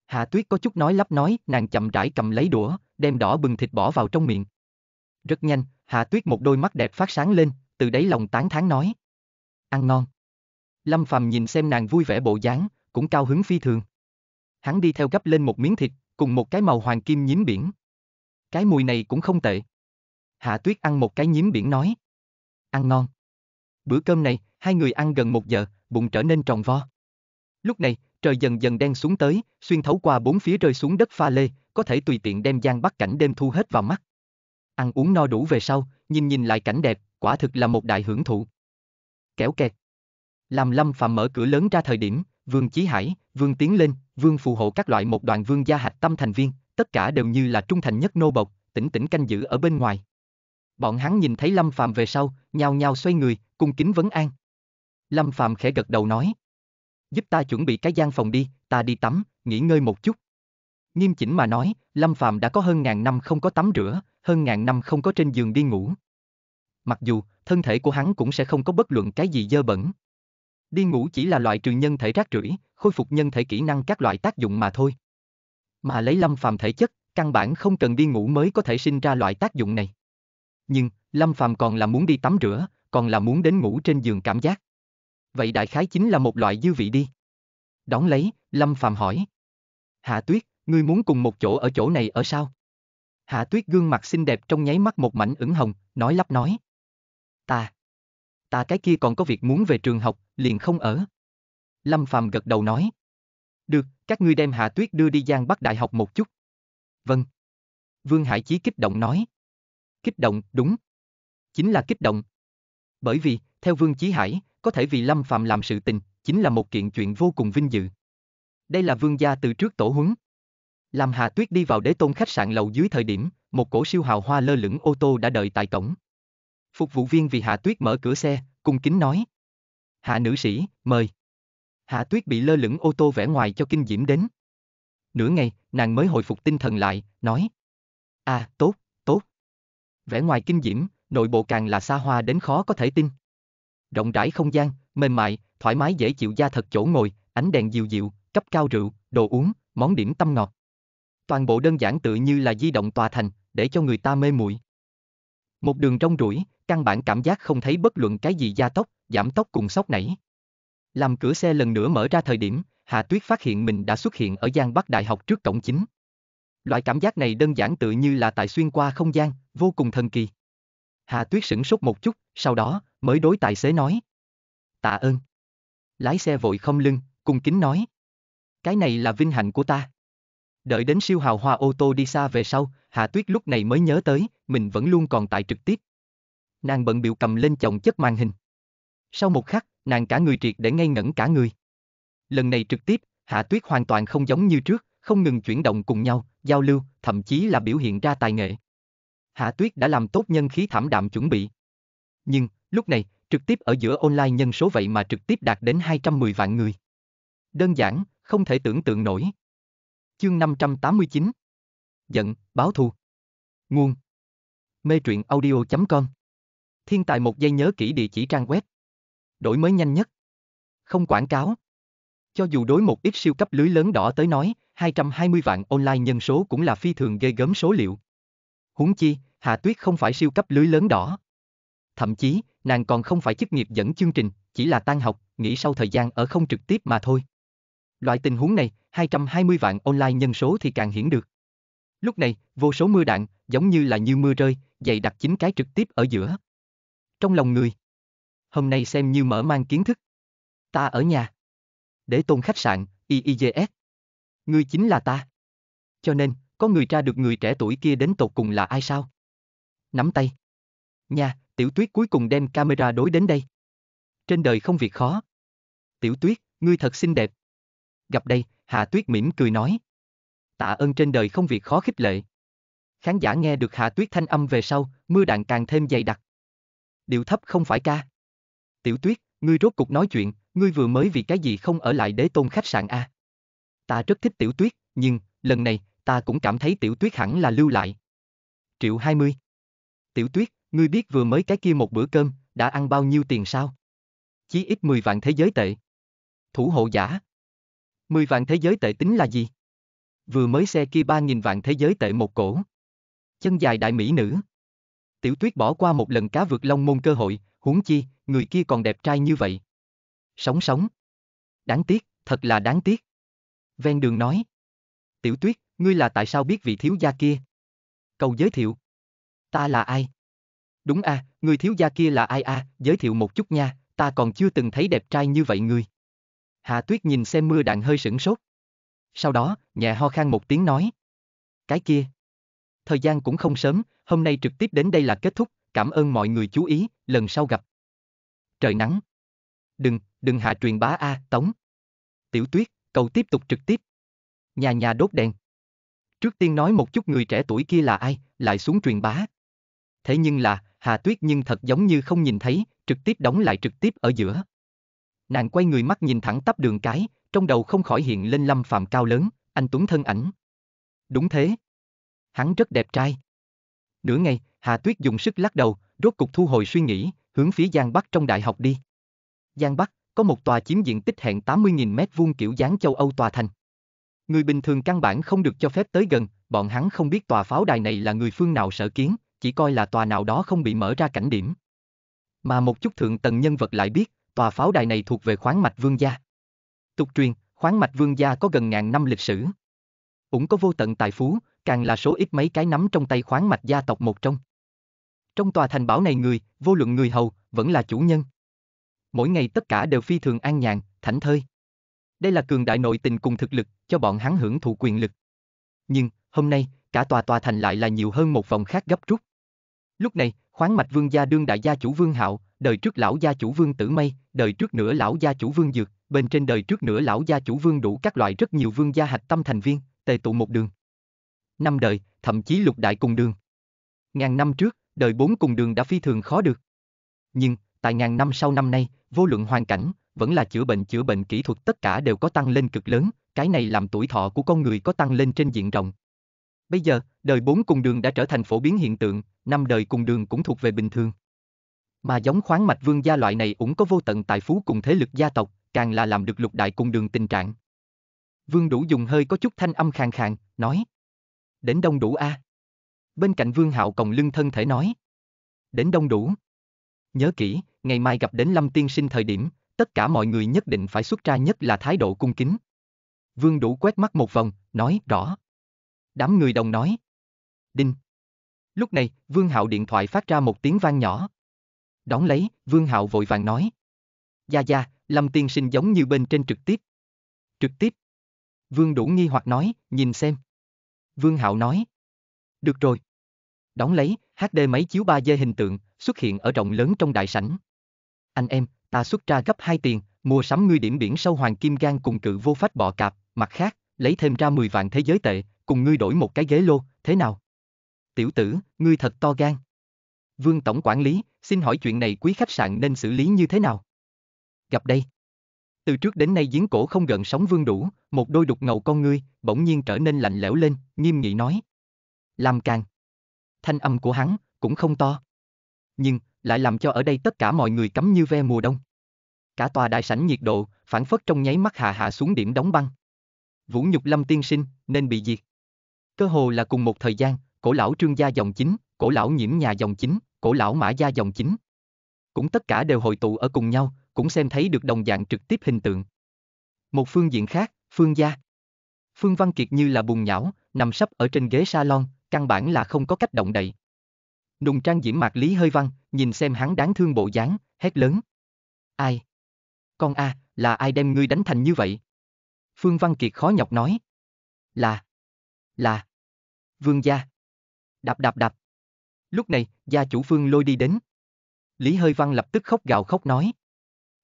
Hạ Tuyết có chút nói lắp nói, nàng chậm rãi cầm lấy đũa, đem đỏ bừng thịt bỏ vào trong miệng. Rất nhanh, Hạ Tuyết một đôi mắt đẹp phát sáng lên, từ đấy lòng tán thán nói. Ăn ngon. Lâm Phàm nhìn xem nàng vui vẻ bộ dáng, cũng cao hứng phi thường. Hắn đi theo gấp lên một miếng thịt, cùng một cái màu hoàng kim nhím biển. Cái mùi này cũng không tệ. Hạ Tuyết ăn một cái nhím biển nói. Ăn ngon. Bữa cơm này, hai người ăn gần một giờ, bụng trở nên tròn vo. Lúc này, trời dần dần đen xuống tới, xuyên thấu qua bốn phía rơi xuống đất pha lê, có thể tùy tiện đem giang bắt cảnh đêm thu hết vào mắt. Ăn uống no đủ về sau, nhìn nhìn lại cảnh đẹp, quả thực là một đại hưởng thụ. Kéo kẹt. Làm Lâm Phạm mở cửa lớn ra thời điểm, Vương Chí Hải, Vương Tiến Lên, Vương phù hộ các loại một đoạn vương gia hạch tâm thành viên, tất cả đều như là trung thành nhất nô bộc, tỉnh tỉnh canh giữ ở bên ngoài. Bọn hắn nhìn thấy Lâm Phạm về sau, nhao nhao xoay người, cung kính vấn an. Lâm Phạm khẽ gật đầu nói. Giúp ta chuẩn bị cái gian phòng đi, ta đi tắm, nghỉ ngơi một chút. Nghiêm chỉnh mà nói, Lâm Phạm đã có hơn ngàn năm không có tắm rửa, hơn ngàn năm không có trên giường đi ngủ. Mặc dù, thân thể của hắn cũng sẽ không có bất luận cái gì dơ bẩn. Đi ngủ chỉ là loại trừ nhân thể rác rưởi, khôi phục nhân thể kỹ năng các loại tác dụng mà thôi. Mà lấy Lâm Phàm thể chất, căn bản không cần đi ngủ mới có thể sinh ra loại tác dụng này. Nhưng, Lâm Phàm còn là muốn đi tắm rửa, còn là muốn đến ngủ trên giường cảm giác. Vậy đại khái chính là một loại dư vị đi. Đón lấy, Lâm Phàm hỏi. Hạ Tuyết, ngươi muốn cùng một chỗ ở chỗ này ở sao? Hạ Tuyết gương mặt xinh đẹp trong nháy mắt một mảnh ửng hồng, nói lắp nói. Ta ta cái kia còn có việc muốn về trường học, liền không ở. Lâm Phàm gật đầu nói. Được, các ngươi đem Hạ Tuyết đưa đi Giang Bắc Đại học một chút. Vâng. Vương Hải Chí kích động nói. Kích động, đúng. Chính là kích động. Bởi vì, theo Vương Chí Hải, có thể vì Lâm Phàm làm sự tình, chính là một kiện chuyện vô cùng vinh dự. Đây là vương gia từ trước tổ huấn. Làm Hạ Tuyết đi vào đế tôn khách sạn lầu dưới thời điểm, một cổ siêu hào hoa lơ lửng ô tô đã đợi tại cổng. Phục vụ viên vì Hạ Tuyết mở cửa xe, cung kính nói. Hạ nữ sĩ, mời. Hạ Tuyết bị lơ lửng ô tô vẽ ngoài cho kinh diễm đến. Nửa ngày, nàng mới hồi phục tinh thần lại, nói. À, tốt, tốt. Vẽ ngoài kinh diễm, nội bộ càng là xa hoa đến khó có thể tin. Rộng rãi không gian, mềm mại, thoải mái dễ chịu da thật chỗ ngồi, ánh đèn dịu dịu, cấp cao rượu, đồ uống, món điểm tâm ngọt. Toàn bộ đơn giản tự như là di động tòa thành, để cho người ta mê muội. Một đường trong ruổi, căn bản cảm giác không thấy bất luận cái gì gia tốc, giảm tốc cùng sốc nảy. Làm cửa xe lần nữa mở ra thời điểm, Hà Tuyết phát hiện mình đã xuất hiện ở Giang Bắc Đại học trước cổng chính. Loại cảm giác này đơn giản tự như là tại xuyên qua không gian, vô cùng thần kỳ. Hà Tuyết sửng sốt một chút, sau đó mới đối tài xế nói. Tạ ơn. Lái xe vội không lưng, cung kính nói. Cái này là vinh hạnh của ta. Đợi đến siêu hào hoa ô tô đi xa về sau, Hà Tuyết lúc này mới nhớ tới, mình vẫn luôn còn tại trực tiếp. Nàng bận biểu cầm lên chồng chất màn hình. Sau một khắc, nàng cả người triệt để ngây ngẩn cả người. Lần này trực tiếp, Hạ Tuyết hoàn toàn không giống như trước, không ngừng chuyển động cùng nhau, giao lưu, thậm chí là biểu hiện ra tài nghệ. Hạ Tuyết đã làm tốt nhân khí thảm đạm chuẩn bị. Nhưng, lúc này, trực tiếp ở giữa online nhân số vậy mà trực tiếp đạt đến 210 vạn người. Đơn giản, không thể tưởng tượng nổi. Chương 589 giận, báo thù. Nguồn Mê truyện audio.com Thiên tài một giây nhớ kỹ địa chỉ trang web. Đổi mới nhanh nhất. Không quảng cáo. Cho dù đối một ít siêu cấp lưới lớn đỏ tới nói, 220 vạn online nhân số cũng là phi thường gây gớm số liệu. Huống chi, hà Tuyết không phải siêu cấp lưới lớn đỏ. Thậm chí, nàng còn không phải chức nghiệp dẫn chương trình, chỉ là tan học, nghỉ sau thời gian ở không trực tiếp mà thôi. Loại tình huống này, 220 vạn online nhân số thì càng hiển được. Lúc này, vô số mưa đạn, giống như là như mưa rơi, dày đặc chính cái trực tiếp ở giữa. Trong lòng người. Hôm nay xem như mở mang kiến thức. Ta ở nhà. Để tôn khách sạn, IIGS. Ngươi chính là ta. Cho nên, có người tra được người trẻ tuổi kia đến tột cùng là ai sao? Nắm tay. Nha, tiểu tuyết cuối cùng đem camera đối đến đây. Trên đời không việc khó. Tiểu tuyết, ngươi thật xinh đẹp. Gặp đây, Hạ Tuyết mỉm cười nói tạ ơn trên đời không việc khó khích lệ. Khán giả nghe được Hạ Tuyết thanh âm về sau, mưa đạn càng thêm dày đặc. Điệu thấp không phải ca. Tiểu Tuyết, ngươi rốt cục nói chuyện, ngươi vừa mới vì cái gì không ở lại đế tôn khách sạn a? À? Ta rất thích Tiểu Tuyết, nhưng, lần này, ta cũng cảm thấy Tiểu Tuyết hẳn là lưu lại. Triệu 20 Tiểu Tuyết, ngươi biết vừa mới cái kia một bữa cơm, đã ăn bao nhiêu tiền sao? Chí ít 10 vạn thế giới tệ. Thủ hộ giả. 10 vạn thế giới tệ tính là gì? vừa mới xe kia ba nghìn vạn thế giới tệ một cổ. Chân dài đại mỹ nữ. Tiểu tuyết bỏ qua một lần cá vượt long môn cơ hội, huống chi, người kia còn đẹp trai như vậy. Sống sống. Đáng tiếc, thật là đáng tiếc. Ven đường nói. Tiểu tuyết, ngươi là tại sao biết vị thiếu gia kia? Cầu giới thiệu. Ta là ai? Đúng à, người thiếu gia kia là ai à, giới thiệu một chút nha, ta còn chưa từng thấy đẹp trai như vậy ngươi. hà tuyết nhìn xem mưa đạn hơi sửng sốt sau đó, nhẹ ho khan một tiếng nói. Cái kia. Thời gian cũng không sớm, hôm nay trực tiếp đến đây là kết thúc, cảm ơn mọi người chú ý, lần sau gặp. Trời nắng. Đừng, đừng hạ truyền bá A, Tống. Tiểu tuyết, cầu tiếp tục trực tiếp. Nhà nhà đốt đèn. Trước tiên nói một chút người trẻ tuổi kia là ai, lại xuống truyền bá. Thế nhưng là, Hà Tuyết nhưng thật giống như không nhìn thấy, trực tiếp đóng lại trực tiếp ở giữa. Nàng quay người mắt nhìn thẳng tắp đường cái, trong đầu không khỏi hiện lên lâm phạm cao lớn, anh Tuấn thân ảnh. Đúng thế. Hắn rất đẹp trai. Nửa ngày, Hà Tuyết dùng sức lắc đầu, rốt cục thu hồi suy nghĩ, hướng phía Giang Bắc trong đại học đi. Giang Bắc, có một tòa chiếm diện tích hẹn 80.000 mét vuông kiểu dáng châu Âu tòa thành. Người bình thường căn bản không được cho phép tới gần, bọn hắn không biết tòa pháo đài này là người phương nào sở kiến, chỉ coi là tòa nào đó không bị mở ra cảnh điểm. Mà một chút thượng tầng nhân vật lại biết, tòa pháo đài này thuộc về khoáng mạch vương gia. Tục truyền, khoáng mạch vương gia có gần ngàn năm lịch sử. Cũng có vô tận tài phú, càng là số ít mấy cái nắm trong tay khoáng mạch gia tộc một trong. Trong tòa thành bảo này người, vô luận người hầu, vẫn là chủ nhân. Mỗi ngày tất cả đều phi thường an nhàn, thảnh thơi. Đây là cường đại nội tình cùng thực lực, cho bọn hắn hưởng thụ quyền lực. Nhưng, hôm nay, cả tòa tòa thành lại là nhiều hơn một vòng khác gấp rút. Lúc này, khoáng mạch vương gia đương đại gia chủ vương hạo, đời trước lão gia chủ vương tử mây, đời trước nữa lão gia chủ vương dược, bên trên đời trước nữa lão gia chủ vương đủ các loại rất nhiều vương gia hạch tâm thành viên, tề tụ một đường. Năm đời, thậm chí lục đại cùng đường. Ngàn năm trước, đời bốn cùng đường đã phi thường khó được. Nhưng, tại ngàn năm sau năm nay, vô luận hoàn cảnh, vẫn là chữa bệnh chữa bệnh kỹ thuật tất cả đều có tăng lên cực lớn, cái này làm tuổi thọ của con người có tăng lên trên diện rộng. Bây giờ, đời bốn cùng đường đã trở thành phổ biến hiện tượng, năm đời cùng đường cũng thuộc về bình thường. Mà giống khoáng mạch vương gia loại này cũng có vô tận tài phú cùng thế lực gia tộc, càng là làm được lục đại cùng đường tình trạng. Vương đủ dùng hơi có chút thanh âm khàn khàn, nói. Đến đông đủ a. À? Bên cạnh vương hạo còng lưng thân thể nói. Đến đông đủ. Nhớ kỹ, ngày mai gặp đến lâm tiên sinh thời điểm, tất cả mọi người nhất định phải xuất ra nhất là thái độ cung kính. Vương đủ quét mắt một vòng, nói rõ. Đám người đồng nói. Đinh. Lúc này, Vương Hạo điện thoại phát ra một tiếng vang nhỏ. Đón lấy, Vương Hạo vội vàng nói. Gia Gia, Lâm Tiên Sinh giống như bên trên trực tiếp. Trực tiếp. Vương Đủ nghi hoặc nói, nhìn xem. Vương Hạo nói. Được rồi. Đóng lấy, HD máy chiếu 3D hình tượng, xuất hiện ở rộng lớn trong đại sảnh. Anh em, ta xuất ra gấp 2 tiền, mua sắm ngươi điểm biển sâu hoàng kim gan cùng cự vô phách bọ cạp, mặt khác, lấy thêm ra 10 vạn thế giới tệ, cùng ngươi đổi một cái ghế lô, thế nào? Tiểu tử, ngươi thật to gan. Vương Tổng Quản lý, xin hỏi chuyện này quý khách sạn nên xử lý như thế nào? Gặp đây. Từ trước đến nay giếng cổ không gần sóng vương đủ, một đôi đục ngầu con ngươi, bỗng nhiên trở nên lạnh lẽo lên, nghiêm nghị nói. Làm càng. Thanh âm của hắn, cũng không to. Nhưng, lại làm cho ở đây tất cả mọi người cấm như ve mùa đông. Cả tòa đại sảnh nhiệt độ, phản phất trong nháy mắt hạ hạ xuống điểm đóng băng. Vũ nhục lâm tiên sinh, nên bị diệt. Cơ hồ là cùng một thời gian, cổ lão trương gia dòng chính, cổ lão nhiễm nhà dòng chính, cổ lão mã gia dòng chính. Cũng tất cả đều hội tụ ở cùng nhau, cũng xem thấy được đồng dạng trực tiếp hình tượng. Một phương diện khác, phương gia. Phương Văn Kiệt như là bùn nhão, nằm sấp ở trên ghế salon, căn bản là không có cách động đậy. Nùng trang diễm mạc Lý Hơi Văn, nhìn xem hắn đáng thương bộ dáng, hét lớn. Ai? Con a, là ai đem ngươi đánh thành như vậy? Phương Văn Kiệt khó nhọc nói. Là. Là. Vương gia. Đạp đạp đạp. Lúc này, gia chủ Phương Lôi đi đến. Lý Hơi Văn lập tức khóc gào khóc nói.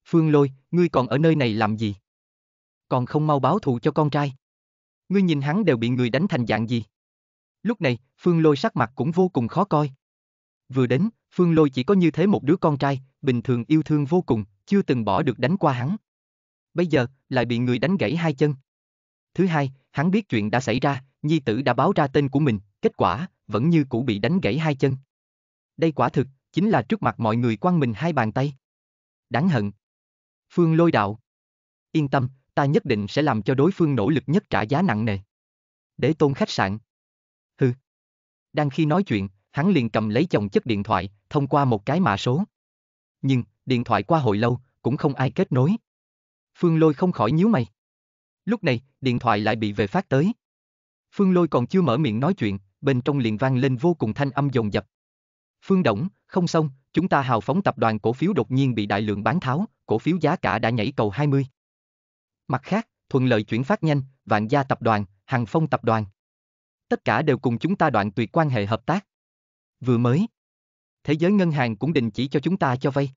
Phương Lôi, ngươi còn ở nơi này làm gì? Còn không mau báo thù cho con trai. Ngươi nhìn hắn đều bị người đánh thành dạng gì? Lúc này, Phương Lôi sắc mặt cũng vô cùng khó coi. Vừa đến, Phương Lôi chỉ có như thế một đứa con trai, bình thường yêu thương vô cùng, chưa từng bỏ được đánh qua hắn. Bây giờ, lại bị người đánh gãy hai chân. Thứ hai, hắn biết chuyện đã xảy ra, nhi tử đã báo ra tên của mình, kết quả, vẫn như cũ bị đánh gãy hai chân. Đây quả thực, chính là trước mặt mọi người quăng mình hai bàn tay. Đáng hận. Phương lôi đạo. Yên tâm, ta nhất định sẽ làm cho đối phương nỗ lực nhất trả giá nặng nề. Để tôn khách sạn. Hừ. Đang khi nói chuyện, hắn liền cầm lấy chồng chất điện thoại, thông qua một cái mã số. Nhưng, điện thoại qua hồi lâu, cũng không ai kết nối. Phương Lôi không khỏi nhíu mày. Lúc này, điện thoại lại bị về phát tới. Phương Lôi còn chưa mở miệng nói chuyện, bên trong liền vang lên vô cùng thanh âm dồn dập. Phương Động, không xong, chúng ta hào phóng tập đoàn cổ phiếu đột nhiên bị đại lượng bán tháo, cổ phiếu giá cả đã nhảy cầu 20. Mặt khác, thuận lợi chuyển phát nhanh, vạn gia tập đoàn, hàng phong tập đoàn. Tất cả đều cùng chúng ta đoạn tuyệt quan hệ hợp tác. Vừa mới. Thế giới ngân hàng cũng đình chỉ cho chúng ta cho vay.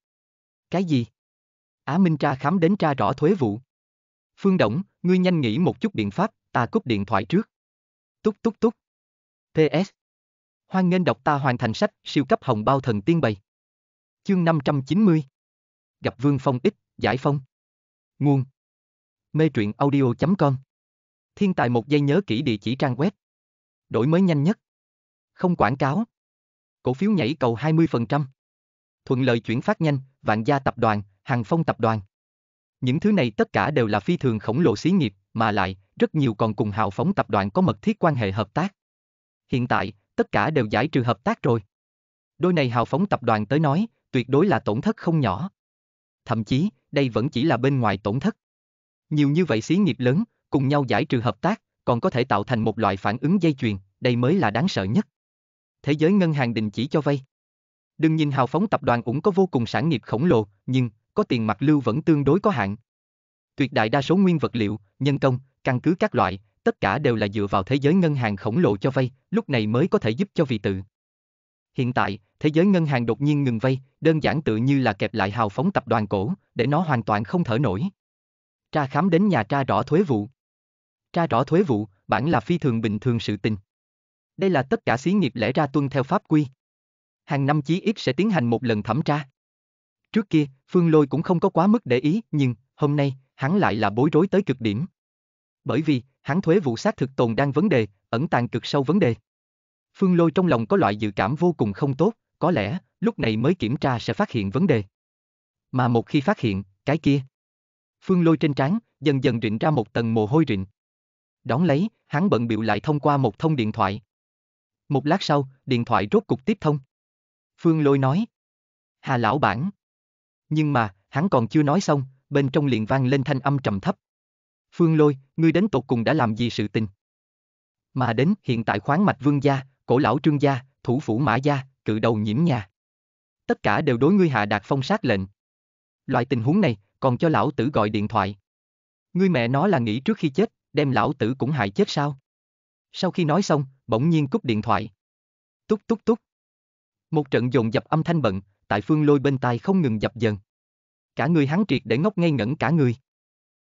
Cái gì? Á Minh tra khám đến tra rõ thuế vụ. Phương Động, ngươi nhanh nghĩ một chút biện pháp, ta cúp điện thoại trước. Túc túc túc. PS. Hoan nghênh đọc ta hoàn thành sách siêu cấp hồng bao thần tiên bày. Chương 590. Gặp Vương Phong ít, giải phong. Nguồn. Mê truyện audio.com. Thiên tài một giây nhớ kỹ địa chỉ trang web. Đổi mới nhanh nhất. Không quảng cáo. Cổ phiếu nhảy cầu 20%. Thuận lợi chuyển phát nhanh, vạn gia tập đoàn, hàng phong tập đoàn. Những thứ này tất cả đều là phi thường khổng lồ xí nghiệp, mà lại, rất nhiều còn cùng hào phóng tập đoàn có mật thiết quan hệ hợp tác hiện tại, tất cả đều giải trừ hợp tác rồi. Đôi này hào phóng tập đoàn tới nói, tuyệt đối là tổn thất không nhỏ. Thậm chí, đây vẫn chỉ là bên ngoài tổn thất. Nhiều như vậy xí nghiệp lớn, cùng nhau giải trừ hợp tác, còn có thể tạo thành một loại phản ứng dây chuyền, đây mới là đáng sợ nhất. Thế giới ngân hàng đình chỉ cho vay. Đừng nhìn hào phóng tập đoàn cũng có vô cùng sản nghiệp khổng lồ, nhưng có tiền mặt lưu vẫn tương đối có hạn. Tuyệt đại đa số nguyên vật liệu, nhân công, căn cứ các loại tất cả đều là dựa vào thế giới ngân hàng khổng lồ cho vay, lúc này mới có thể giúp cho vị tự. Hiện tại, thế giới ngân hàng đột nhiên ngừng vay, đơn giản tự như là kẹp lại hào phóng tập đoàn cổ, để nó hoàn toàn không thở nổi. Tra khám đến nhà tra rõ thuế vụ. Tra rõ thuế vụ, bản là phi thường bình thường sự tình. Đây là tất cả xí nghiệp lẽ ra tuân theo pháp quy. Hàng năm chí ít sẽ tiến hành một lần thẩm tra. Trước kia, Phương Lôi cũng không có quá mức để ý, nhưng, hôm nay, hắn lại là bối rối tới cực điểm. Bởi vì, hắn thuế vụ xác thực tồn đang vấn đề, ẩn tàng cực sâu vấn đề. Phương Lôi trong lòng có loại dự cảm vô cùng không tốt, có lẽ, lúc này mới kiểm tra sẽ phát hiện vấn đề. Mà một khi phát hiện, cái kia. Phương Lôi trên trán, dần dần rịn ra một tầng mồ hôi rịn. Đón lấy, hắn bận biểu lại thông qua một thông điện thoại. Một lát sau, điện thoại rốt cục tiếp thông. Phương Lôi nói. Hà lão bản. Nhưng mà, hắn còn chưa nói xong, bên trong liền vang lên thanh âm trầm thấp. Phương Lôi, ngươi đến tột cùng đã làm gì sự tình? Mà đến hiện tại khoáng mạch vương gia, cổ lão trương gia, thủ phủ mã gia, cự đầu nhiễm nhà. Tất cả đều đối ngươi hạ đạt phong sát lệnh. Loại tình huống này, còn cho lão tử gọi điện thoại. Ngươi mẹ nó là nghĩ trước khi chết, đem lão tử cũng hại chết sao? Sau khi nói xong, bỗng nhiên cúp điện thoại. Túc túc túc. Một trận dồn dập âm thanh bận, tại phương lôi bên tai không ngừng dập dần. Cả người hắn triệt để ngốc ngây ngẩn cả người.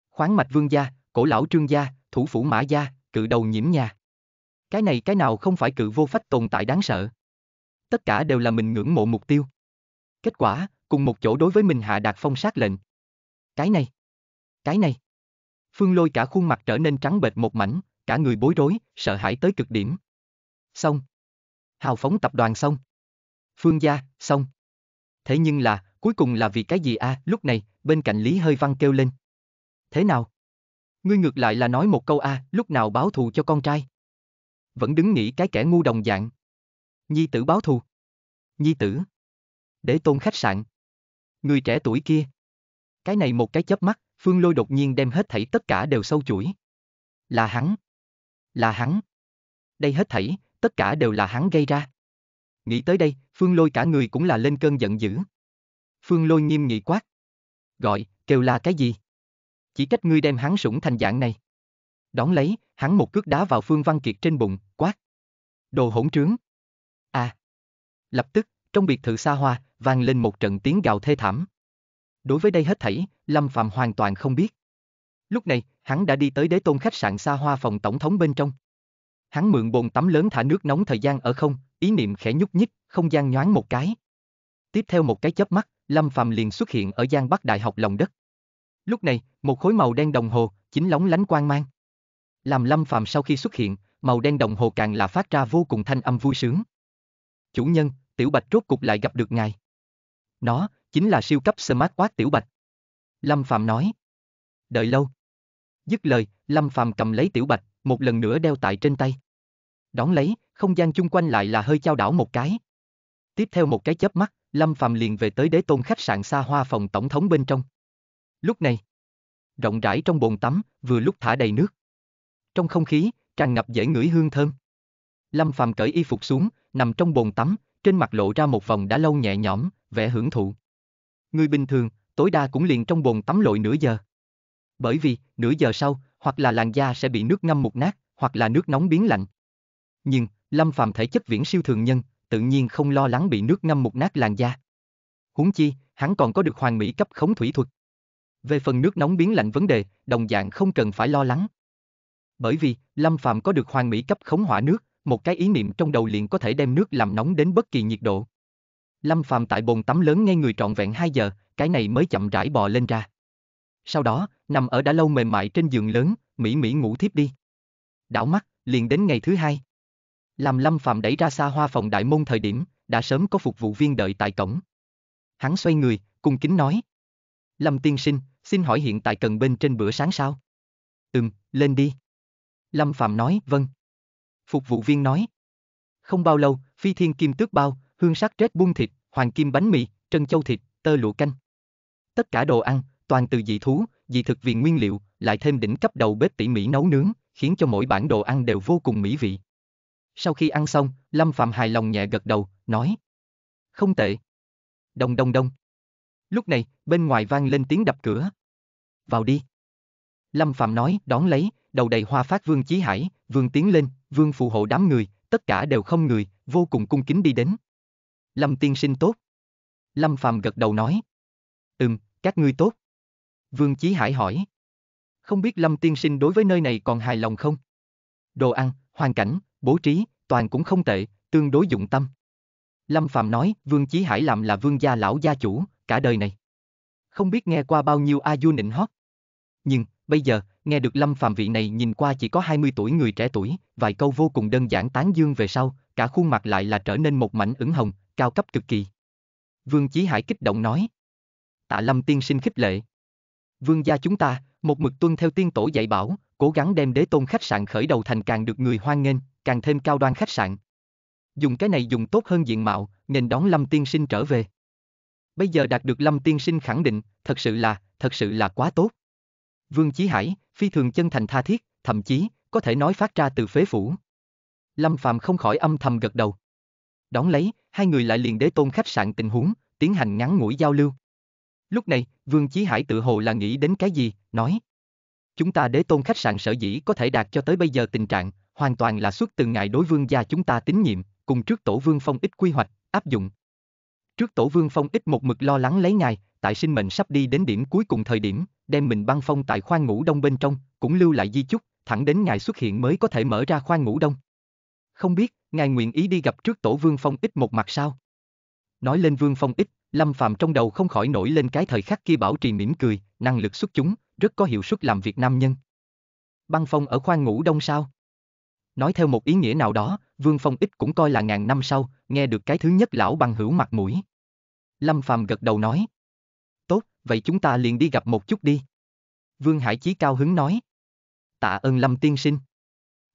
Khoáng mạch vương gia, cổ lão trương gia, thủ phủ mã gia, cự đầu nhiễm nhà. Cái này cái nào không phải cự vô phách tồn tại đáng sợ. Tất cả đều là mình ngưỡng mộ mục tiêu. Kết quả, cùng một chỗ đối với mình hạ đạt phong sát lệnh. Cái này, cái này. Phương lôi cả khuôn mặt trở nên trắng bệch một mảnh, cả người bối rối, sợ hãi tới cực điểm. Xong. Hào phóng tập đoàn xong. Phương gia, xong. Thế nhưng là, cuối cùng là vì cái gì a à? lúc này, bên cạnh Lý Hơi Văn kêu lên. Thế nào, Ngươi ngược lại là nói một câu a, à, lúc nào báo thù cho con trai? Vẫn đứng nghĩ cái kẻ ngu đồng dạng. Nhi tử báo thù. Nhi tử. Để tôn khách sạn. Người trẻ tuổi kia. Cái này một cái chớp mắt, Phương Lôi đột nhiên đem hết thảy tất cả đều sâu chuỗi. Là hắn. Là hắn. Đây hết thảy, tất cả đều là hắn gây ra. Nghĩ tới đây, Phương Lôi cả người cũng là lên cơn giận dữ. Phương Lôi nghiêm nghị quát. Gọi, kêu là cái gì? chỉ cách ngươi đem hắn sủng thành dạng này. Đón lấy, hắn một cước đá vào Phương Văn Kiệt trên bụng, quát. Đồ hỗn trướng. À. Lập tức, trong biệt thự xa hoa, vang lên một trận tiếng gào thê thảm. Đối với đây hết thảy, Lâm Phạm hoàn toàn không biết. Lúc này, hắn đã đi tới đế tôn khách sạn xa hoa phòng tổng thống bên trong. Hắn mượn bồn tắm lớn thả nước nóng thời gian ở không, ý niệm khẽ nhúc nhích, không gian nhoáng một cái. Tiếp theo một cái chớp mắt, Lâm Phạm liền xuất hiện ở Giang Bắc Đại học lòng đất. Lúc này, một khối màu đen đồng hồ, chính lóng lánh quang mang. Làm Lâm Phàm sau khi xuất hiện, màu đen đồng hồ càng là phát ra vô cùng thanh âm vui sướng. Chủ nhân, Tiểu Bạch rốt cục lại gặp được ngài. Nó, chính là siêu cấp smartwatch Tiểu Bạch. Lâm Phàm nói. Đợi lâu. Dứt lời, Lâm Phàm cầm lấy Tiểu Bạch, một lần nữa đeo tại trên tay. Đón lấy, không gian chung quanh lại là hơi trao đảo một cái. Tiếp theo một cái chớp mắt, Lâm Phàm liền về tới đế tôn khách sạn xa hoa phòng tổng thống bên trong. Lúc này, rộng rãi trong bồn tắm, vừa lúc thả đầy nước. Trong không khí, tràn ngập dễ ngửi hương thơm. Lâm Phàm cởi y phục xuống, nằm trong bồn tắm, trên mặt lộ ra một vòng đã lâu nhẹ nhõm, vẻ hưởng thụ. Người bình thường, tối đa cũng liền trong bồn tắm lội nửa giờ. Bởi vì, nửa giờ sau, hoặc là làn da sẽ bị nước ngâm mục nát, hoặc là nước nóng biến lạnh. Nhưng, Lâm Phàm thể chất viễn siêu thường nhân, tự nhiên không lo lắng bị nước ngâm mục nát làn da. Huống chi, hắn còn có được hoàng mỹ cấp khống thủy thuật. Về phần nước nóng biến lạnh vấn đề, đồng dạng không cần phải lo lắng. Bởi vì, Lâm Phàm có được hoàng mỹ cấp khống hỏa nước, một cái ý niệm trong đầu liền có thể đem nước làm nóng đến bất kỳ nhiệt độ. Lâm Phàm tại bồn tắm lớn ngay người trọn vẹn 2 giờ, cái này mới chậm rãi bò lên ra. Sau đó, nằm ở đã lâu mềm mại trên giường lớn, Mỹ Mỹ ngủ thiếp đi. Đảo mắt, liền đến ngày thứ hai. Làm Lâm Phàm đẩy ra xa hoa phòng đại môn thời điểm, đã sớm có phục vụ viên đợi tại cổng. Hắn xoay người, cung kính nói. Lâm tiên sinh, Xin hỏi hiện tại cần bên trên bữa sáng sao? Ừm, lên đi. Lâm Phạm nói, vâng. Phục vụ viên nói. Không bao lâu, phi thiên kim tước bao, hương sắc rết buông thịt, hoàng kim bánh mì, trân châu thịt, tơ lụa canh. Tất cả đồ ăn, toàn từ dị thú, dị thực vì nguyên liệu, lại thêm đỉnh cấp đầu bếp tỉ mỉ nấu nướng, khiến cho mỗi bản đồ ăn đều vô cùng mỹ vị. Sau khi ăn xong, Lâm Phạm hài lòng nhẹ gật đầu, nói. Không tệ. Đông đông đông. Lúc này, bên ngoài vang lên tiếng đập cửa vào đi. Lâm Phạm nói, đón lấy, đầu đầy hoa phát Vương Chí Hải, Vương tiến lên, Vương phù hộ đám người, tất cả đều không người, vô cùng cung kính đi đến. Lâm tiên sinh tốt. Lâm Phạm gật đầu nói. Ừm, các ngươi tốt. Vương Chí Hải hỏi. Không biết Lâm tiên sinh đối với nơi này còn hài lòng không? Đồ ăn, hoàn cảnh, bố trí, toàn cũng không tệ, tương đối dụng tâm. Lâm Phạm nói, Vương Chí Hải làm là vương gia lão gia chủ, cả đời này. Không biết nghe qua bao nhiêu A Du nịnh hót nhưng bây giờ nghe được lâm phàm vị này nhìn qua chỉ có 20 tuổi người trẻ tuổi vài câu vô cùng đơn giản tán dương về sau cả khuôn mặt lại là trở nên một mảnh ửng hồng cao cấp cực kỳ vương chí hải kích động nói tạ lâm tiên sinh khích lệ vương gia chúng ta một mực tuân theo tiên tổ dạy bảo cố gắng đem đế tôn khách sạn khởi đầu thành càng được người hoan nghênh càng thêm cao đoan khách sạn dùng cái này dùng tốt hơn diện mạo nên đón lâm tiên sinh trở về bây giờ đạt được lâm tiên sinh khẳng định thật sự là thật sự là quá tốt Vương Chí Hải, phi thường chân thành tha thiết, thậm chí, có thể nói phát ra từ phế phủ. Lâm Phàm không khỏi âm thầm gật đầu. Đón lấy, hai người lại liền đế tôn khách sạn tình huống, tiến hành ngắn ngủi giao lưu. Lúc này, Vương Chí Hải tự hồ là nghĩ đến cái gì, nói. Chúng ta đế tôn khách sạn sở dĩ có thể đạt cho tới bây giờ tình trạng, hoàn toàn là xuất từ ngại đối vương gia chúng ta tín nhiệm, cùng trước tổ vương phong ít quy hoạch, áp dụng. Trước tổ vương phong ít một mực lo lắng lấy ngài, tại sinh mệnh sắp đi đến điểm cuối cùng thời điểm, đem mình băng phong tại khoang ngủ đông bên trong, cũng lưu lại di chúc, thẳng đến ngài xuất hiện mới có thể mở ra khoang ngủ đông. Không biết, ngài nguyện ý đi gặp trước tổ Vương Phong ít một mặt sao? Nói lên Vương Phong ít, Lâm Phàm trong đầu không khỏi nổi lên cái thời khắc kia bảo trì mỉm cười, năng lực xuất chúng, rất có hiệu suất làm việc nam nhân. Băng Phong ở khoang ngủ đông sao? Nói theo một ý nghĩa nào đó, Vương Phong ít cũng coi là ngàn năm sau, nghe được cái thứ nhất lão bằng hữu mặt mũi. Lâm Phàm gật đầu nói tốt, vậy chúng ta liền đi gặp một chút đi. Vương Hải Chí cao hứng nói. Tạ ơn Lâm tiên sinh.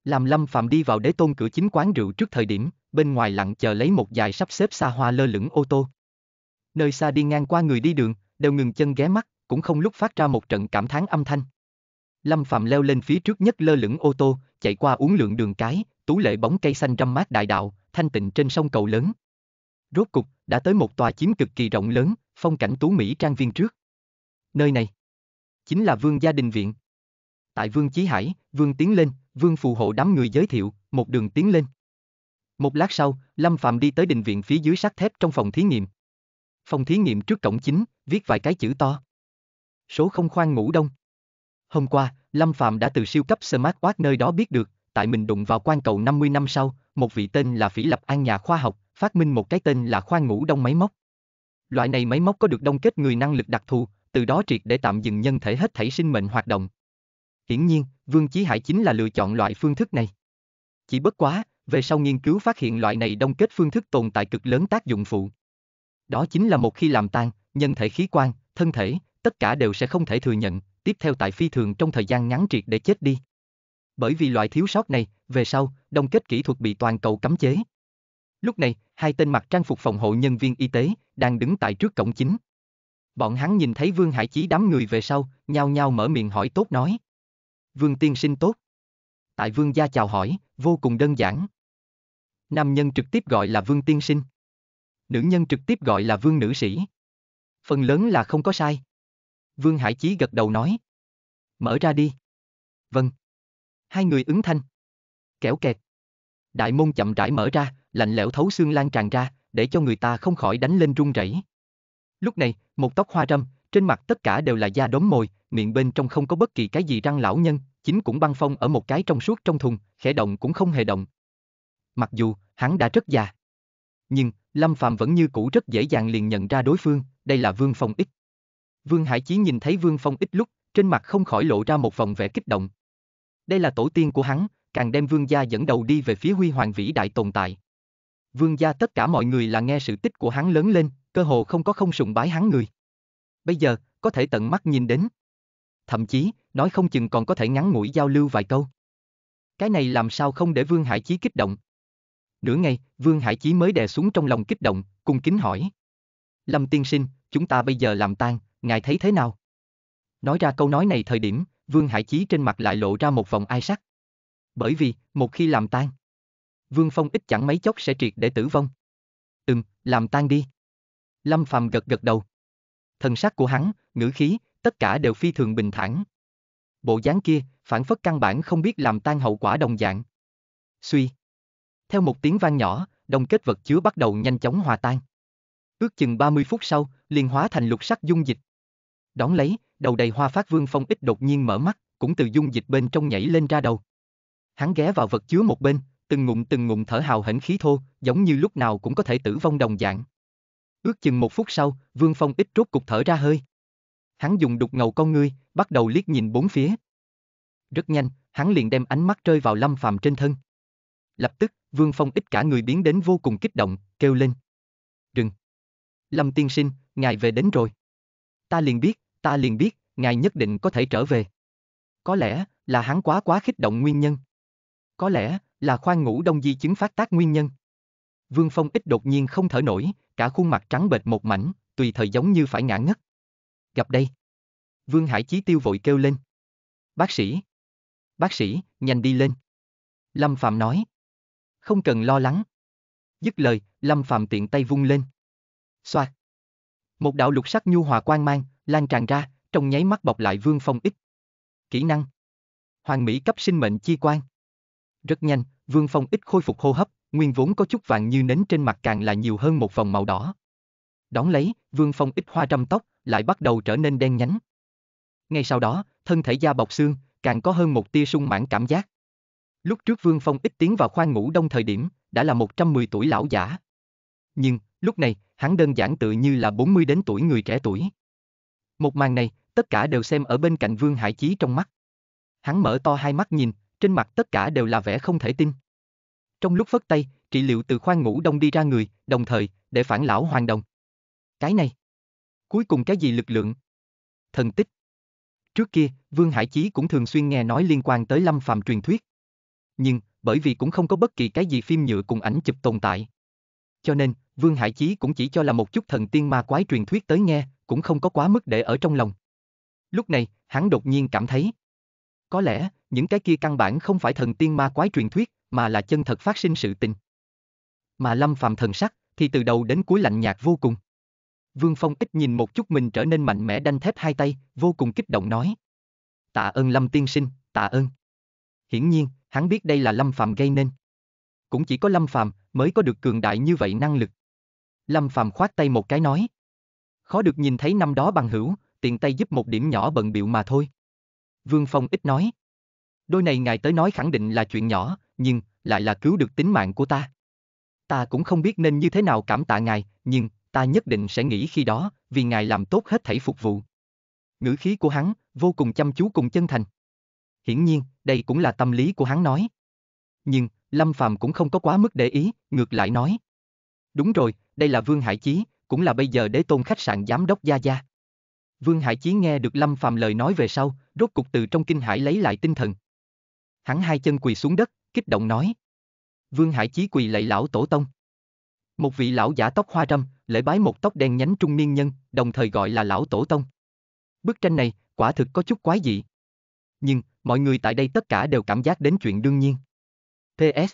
Làm Lâm Phạm đi vào đế tôn cửa chính quán rượu trước thời điểm, bên ngoài lặng chờ lấy một dài sắp xếp xa hoa lơ lửng ô tô. Nơi xa đi ngang qua người đi đường, đều ngừng chân ghé mắt, cũng không lúc phát ra một trận cảm thán âm thanh. Lâm Phạm leo lên phía trước nhất lơ lửng ô tô, chạy qua uống lượng đường cái, tú lệ bóng cây xanh râm mát đại đạo, thanh tịnh trên sông cầu lớn. Rốt cục, đã tới một tòa chiếm cực kỳ rộng lớn, phong cảnh tú Mỹ trang viên trước. Nơi này chính là Vương Gia Đình Viện. Tại Vương Chí Hải, Vương tiến lên, Vương phù hộ đám người giới thiệu, một đường tiến lên. Một lát sau, Lâm Phạm đi tới đình viện phía dưới sắt thép trong phòng thí nghiệm. Phòng thí nghiệm trước cổng chính, viết vài cái chữ to. Số không khoan ngủ đông. Hôm qua, Lâm Phạm đã từ siêu cấp Smart Watch nơi đó biết được, tại mình đụng vào quan cầu 50 năm sau, một vị tên là Phỉ Lập An nhà khoa học, phát minh một cái tên là khoan ngủ đông máy móc. Loại này máy móc có được đông kết người năng lực đặc thù, từ đó triệt để tạm dừng nhân thể hết thảy sinh mệnh hoạt động. Hiển nhiên, Vương Chí Hải chính là lựa chọn loại phương thức này. Chỉ bất quá, về sau nghiên cứu phát hiện loại này đông kết phương thức tồn tại cực lớn tác dụng phụ. Đó chính là một khi làm tan, nhân thể khí quan, thân thể, tất cả đều sẽ không thể thừa nhận, tiếp theo tại phi thường trong thời gian ngắn triệt để chết đi. Bởi vì loại thiếu sót này, về sau, đông kết kỹ thuật bị toàn cầu cấm chế. Lúc này, hai tên mặc trang phục phòng hộ nhân viên y tế đang đứng tại trước cổng chính. Bọn hắn nhìn thấy Vương Hải Chí đám người về sau, nhao nhao mở miệng hỏi tốt nói. Vương tiên sinh tốt. Tại Vương gia chào hỏi, vô cùng đơn giản. Nam nhân trực tiếp gọi là Vương tiên sinh. Nữ nhân trực tiếp gọi là Vương nữ sĩ. Phần lớn là không có sai. Vương Hải Chí gật đầu nói. Mở ra đi. Vâng. Hai người ứng thanh. Kẻo kẹt. Đại môn chậm rãi mở ra, lạnh lẽo thấu xương lan tràn ra, để cho người ta không khỏi đánh lên run rẩy. Lúc này, một tóc hoa râm, trên mặt tất cả đều là da đốm mồi, miệng bên trong không có bất kỳ cái gì răng lão nhân, chính cũng băng phong ở một cái trong suốt trong thùng, khẽ động cũng không hề động. Mặc dù, hắn đã rất già. Nhưng, Lâm Phàm vẫn như cũ rất dễ dàng liền nhận ra đối phương, đây là Vương Phong Ích. Vương Hải Chí nhìn thấy Vương Phong Ích lúc, trên mặt không khỏi lộ ra một vòng vẻ kích động. Đây là tổ tiên của hắn, càng đem Vương gia dẫn đầu đi về phía huy hoàng vĩ đại tồn tại. Vương gia tất cả mọi người là nghe sự tích của hắn lớn lên, cơ hồ không có không sùng bái hắn người. Bây giờ, có thể tận mắt nhìn đến. Thậm chí, nói không chừng còn có thể ngắn ngủi giao lưu vài câu. Cái này làm sao không để Vương Hải Chí kích động. Nửa ngày, Vương Hải Chí mới đè xuống trong lòng kích động, cung kính hỏi. Lâm tiên sinh, chúng ta bây giờ làm tan, ngài thấy thế nào? Nói ra câu nói này thời điểm, Vương Hải Chí trên mặt lại lộ ra một vòng ai sắc. Bởi vì, một khi làm tan, Vương Phong ít chẳng mấy chốc sẽ triệt để tử vong. Ừm, làm tan đi. Lâm Phàm gật gật đầu. Thần sắc của hắn, ngữ khí, tất cả đều phi thường bình thản. Bộ dáng kia, phản phất căn bản không biết làm tan hậu quả đồng dạng. Suy. Theo một tiếng vang nhỏ, đồng kết vật chứa bắt đầu nhanh chóng hòa tan. Ước chừng 30 phút sau, liền hóa thành lục sắc dung dịch. Đón lấy, đầu đầy hoa phát vương phong ít đột nhiên mở mắt, cũng từ dung dịch bên trong nhảy lên ra đầu. Hắn ghé vào vật chứa một bên, từng ngụm từng ngụm thở hào hển khí thô, giống như lúc nào cũng có thể tử vong đồng dạng. Ước chừng một phút sau, Vương Phong ít rốt cục thở ra hơi. Hắn dùng đục ngầu con ngươi, bắt đầu liếc nhìn bốn phía. Rất nhanh, hắn liền đem ánh mắt rơi vào Lâm Phàm trên thân. Lập tức, Vương Phong ít cả người biến đến vô cùng kích động, kêu lên. Đừng! Lâm tiên sinh, ngài về đến rồi. Ta liền biết, ta liền biết, ngài nhất định có thể trở về. Có lẽ, là hắn quá quá kích động nguyên nhân. Có lẽ, là khoan ngủ đông di chứng phát tác nguyên nhân. Vương Phong ít đột nhiên không thở nổi, cả khuôn mặt trắng bệch một mảnh, tùy thời giống như phải ngã ngất. Gặp đây. Vương Hải Chí Tiêu vội kêu lên. Bác sĩ. Bác sĩ, nhanh đi lên. Lâm Phạm nói. Không cần lo lắng. Dứt lời, Lâm Phạm tiện tay vung lên. Xoạt. Một đạo lục sắc nhu hòa quang mang, lan tràn ra, trong nháy mắt bọc lại Vương Phong ít. Kỹ năng. Hoàng Mỹ cấp sinh mệnh chi quan. Rất nhanh, Vương Phong ít khôi phục hô hấp, nguyên vốn có chút vàng như nến trên mặt càng là nhiều hơn một vòng màu đỏ. Đón lấy, Vương Phong ít hoa trăm tóc, lại bắt đầu trở nên đen nhánh. Ngay sau đó, thân thể da bọc xương, càng có hơn một tia sung mãn cảm giác. Lúc trước Vương Phong ít tiến vào khoang ngủ đông thời điểm, đã là 110 tuổi lão giả. Nhưng, lúc này, hắn đơn giản tự như là 40 đến tuổi người trẻ tuổi. Một màn này, tất cả đều xem ở bên cạnh Vương Hải Chí trong mắt. Hắn mở to hai mắt nhìn, trên mặt tất cả đều là vẻ không thể tin. Trong lúc phất tay, trị liệu từ khoan ngủ đông đi ra người, đồng thời, để phản lão hoàng đồng. Cái này. Cuối cùng cái gì lực lượng? Thần tích. Trước kia, Vương Hải Chí cũng thường xuyên nghe nói liên quan tới Lâm Phàm truyền thuyết. Nhưng, bởi vì cũng không có bất kỳ cái gì phim nhựa cùng ảnh chụp tồn tại. Cho nên, Vương Hải Chí cũng chỉ cho là một chút thần tiên ma quái truyền thuyết tới nghe, cũng không có quá mức để ở trong lòng. Lúc này, hắn đột nhiên cảm thấy có lẽ, những cái kia căn bản không phải thần tiên ma quái truyền thuyết, mà là chân thật phát sinh sự tình. Mà Lâm Phàm thần sắc, thì từ đầu đến cuối lạnh nhạt vô cùng. Vương Phong ít nhìn một chút mình trở nên mạnh mẽ đanh thép hai tay, vô cùng kích động nói. Tạ ơn Lâm tiên sinh, tạ ơn. Hiển nhiên, hắn biết đây là Lâm Phàm gây nên. Cũng chỉ có Lâm Phàm mới có được cường đại như vậy năng lực. Lâm Phàm khoát tay một cái nói. Khó được nhìn thấy năm đó bằng hữu, tiện tay giúp một điểm nhỏ bận biệu mà thôi. Vương Phong ít nói. Đôi này ngài tới nói khẳng định là chuyện nhỏ, nhưng, lại là cứu được tính mạng của ta. Ta cũng không biết nên như thế nào cảm tạ ngài, nhưng, ta nhất định sẽ nghĩ khi đó, vì ngài làm tốt hết thảy phục vụ. Ngữ khí của hắn, vô cùng chăm chú cùng chân thành. Hiển nhiên, đây cũng là tâm lý của hắn nói. Nhưng, Lâm Phàm cũng không có quá mức để ý, ngược lại nói. Đúng rồi, đây là Vương Hải Chí, cũng là bây giờ đế tôn khách sạn giám đốc Gia Gia. Vương Hải Chí nghe được Lâm Phàm lời nói về sau, rốt cục từ trong kinh hải lấy lại tinh thần. Hắn hai chân quỳ xuống đất, kích động nói. Vương Hải Chí quỳ lạy lão tổ tông. Một vị lão giả tóc hoa râm, lễ bái một tóc đen nhánh trung niên nhân, đồng thời gọi là lão tổ tông. Bức tranh này, quả thực có chút quái dị. Nhưng, mọi người tại đây tất cả đều cảm giác đến chuyện đương nhiên. PS.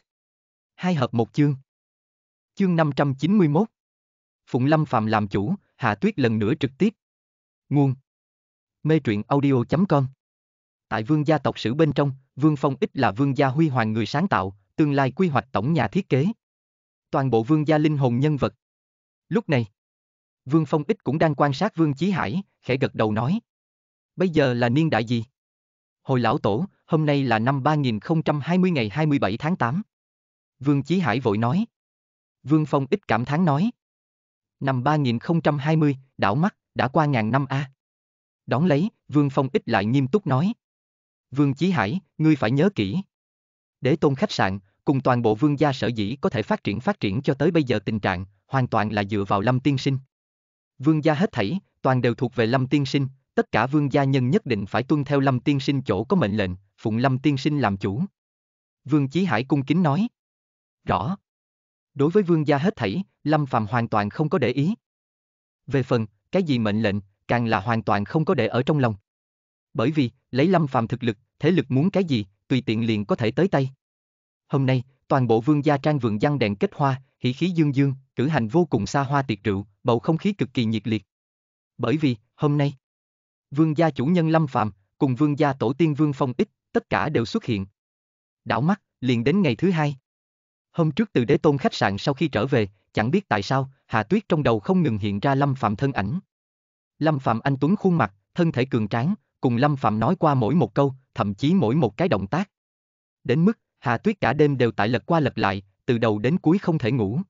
Hai hợp một chương. Chương 591. Phụng Lâm Phàm làm chủ, Hạ Tuyết lần nữa trực tiếp. Nguồn Mê truyện audio.com Tại vương gia tộc sử bên trong, vương phong ích là vương gia huy hoàng người sáng tạo, tương lai quy hoạch tổng nhà thiết kế. Toàn bộ vương gia linh hồn nhân vật. Lúc này, vương phong ích cũng đang quan sát vương chí hải, khẽ gật đầu nói. Bây giờ là niên đại gì? Hồi lão tổ, hôm nay là năm 3020 ngày 27 tháng 8. Vương Chí Hải vội nói. Vương Phong ít cảm thán nói. Năm 3020, đảo mắt đã qua ngàn năm a. À. Đón lấy, Vương Phong ít lại nghiêm túc nói. Vương Chí Hải, ngươi phải nhớ kỹ. Đế tôn khách sạn, cùng toàn bộ vương gia sở dĩ có thể phát triển phát triển cho tới bây giờ tình trạng, hoàn toàn là dựa vào Lâm Tiên Sinh. Vương gia hết thảy, toàn đều thuộc về Lâm Tiên Sinh, tất cả vương gia nhân nhất định phải tuân theo Lâm Tiên Sinh chỗ có mệnh lệnh, phụng Lâm Tiên Sinh làm chủ. Vương Chí Hải cung kính nói. Rõ. Đối với vương gia hết thảy, Lâm Phàm hoàn toàn không có để ý. Về phần, cái gì mệnh lệnh, càng là hoàn toàn không có để ở trong lòng. Bởi vì, lấy lâm phàm thực lực, thế lực muốn cái gì, tùy tiện liền có thể tới tay. Hôm nay, toàn bộ vương gia trang vườn giăng đèn kết hoa, hỉ khí dương dương, cử hành vô cùng xa hoa tiệc rượu, bầu không khí cực kỳ nhiệt liệt. Bởi vì, hôm nay, vương gia chủ nhân lâm phàm, cùng vương gia tổ tiên vương phong ích, tất cả đều xuất hiện. Đảo mắt, liền đến ngày thứ hai. Hôm trước từ đế tôn khách sạn sau khi trở về, chẳng biết tại sao, Hà Tuyết trong đầu không ngừng hiện ra Lâm Phạm thân ảnh. Lâm Phạm anh tuấn khuôn mặt, thân thể cường tráng, cùng Lâm Phạm nói qua mỗi một câu, thậm chí mỗi một cái động tác. Đến mức, Hà Tuyết cả đêm đều tại lật qua lật lại, từ đầu đến cuối không thể ngủ.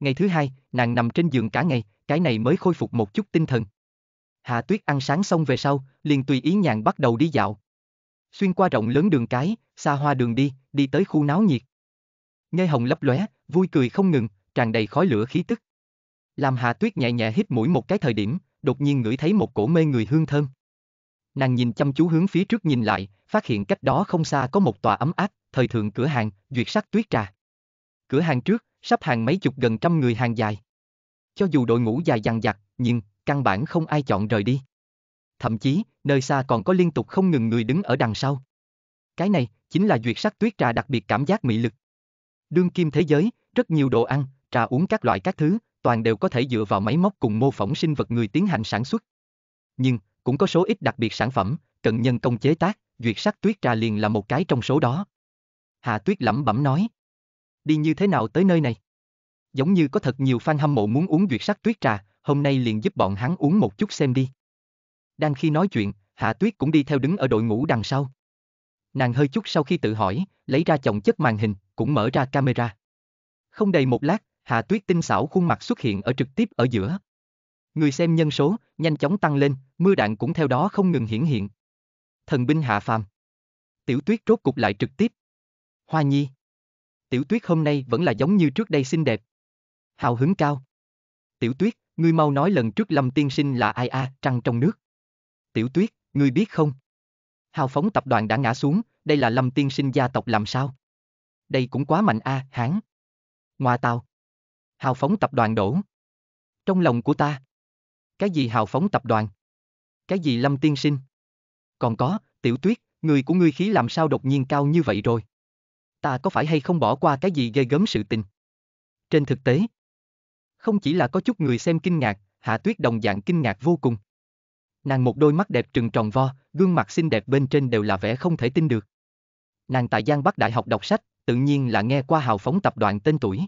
Ngày thứ hai, nàng nằm trên giường cả ngày, cái này mới khôi phục một chút tinh thần. Hà Tuyết ăn sáng xong về sau, liền tùy ý nhàn bắt đầu đi dạo. Xuyên qua rộng lớn đường cái, xa hoa đường đi, đi tới khu náo nhiệt. Nghe hồng lấp lóe, vui cười không ngừng, tràn đầy khói lửa khí tức. Làm hà Tuyết nhẹ nhẹ hít mũi một cái thời điểm, đột nhiên ngửi thấy một cổ mê người hương thơm. Nàng nhìn chăm chú hướng phía trước nhìn lại, phát hiện cách đó không xa có một tòa ấm áp, thời thượng cửa hàng, duyệt sắc tuyết trà. Cửa hàng trước, sắp hàng mấy chục gần trăm người hàng dài. Cho dù đội ngũ dài dằng dặc, nhưng căn bản không ai chọn rời đi. Thậm chí, nơi xa còn có liên tục không ngừng người đứng ở đằng sau. Cái này chính là duyệt sắc tuyết trà đặc biệt cảm giác mị lực. Đương kim thế giới, rất nhiều đồ ăn, trà uống các loại các thứ, toàn đều có thể dựa vào máy móc cùng mô phỏng sinh vật người tiến hành sản xuất. Nhưng, cũng có số ít đặc biệt sản phẩm, cần nhân công chế tác, duyệt sắc tuyết trà liền là một cái trong số đó. Hạ tuyết lẩm bẩm nói. Đi như thế nào tới nơi này? Giống như có thật nhiều fan hâm mộ muốn uống duyệt sắc tuyết trà, hôm nay liền giúp bọn hắn uống một chút xem đi. Đang khi nói chuyện, Hạ Tuyết cũng đi theo đứng ở đội ngũ đằng sau. Nàng hơi chút sau khi tự hỏi, lấy ra chồng chất màn hình, cũng mở ra camera. Không đầy một lát, Hạ Tuyết tinh xảo khuôn mặt xuất hiện ở trực tiếp ở giữa. Người xem nhân số, nhanh chóng tăng lên, mưa đạn cũng theo đó không ngừng hiển hiện. Thần binh hạ phàm. Tiểu Tuyết rốt cục lại trực tiếp. Hoa Nhi. Tiểu Tuyết hôm nay vẫn là giống như trước đây xinh đẹp. Hào hứng cao. Tiểu Tuyết, ngươi mau nói lần trước Lâm Tiên Sinh là ai a, trăng trong nước. Tiểu Tuyết, ngươi biết không? Hào phóng tập đoàn đã ngã xuống, đây là Lâm Tiên Sinh gia tộc làm sao? Đây cũng quá mạnh a, à, hán. Ngoa tao. Hào phóng tập đoàn đổ. Trong lòng của ta. Cái gì hào phóng tập đoàn? Cái gì lâm tiên sinh? Còn có, tiểu tuyết, người của ngươi khí làm sao đột nhiên cao như vậy rồi? Ta có phải hay không bỏ qua cái gì gây gớm sự tình? Trên thực tế, không chỉ là có chút người xem kinh ngạc, Hạ Tuyết đồng dạng kinh ngạc vô cùng. Nàng một đôi mắt đẹp trừng tròn vo, gương mặt xinh đẹp bên trên đều là vẻ không thể tin được. Nàng tại Giang Bắc Đại học đọc sách, tự nhiên là nghe qua hào phóng tập đoàn tên tuổi.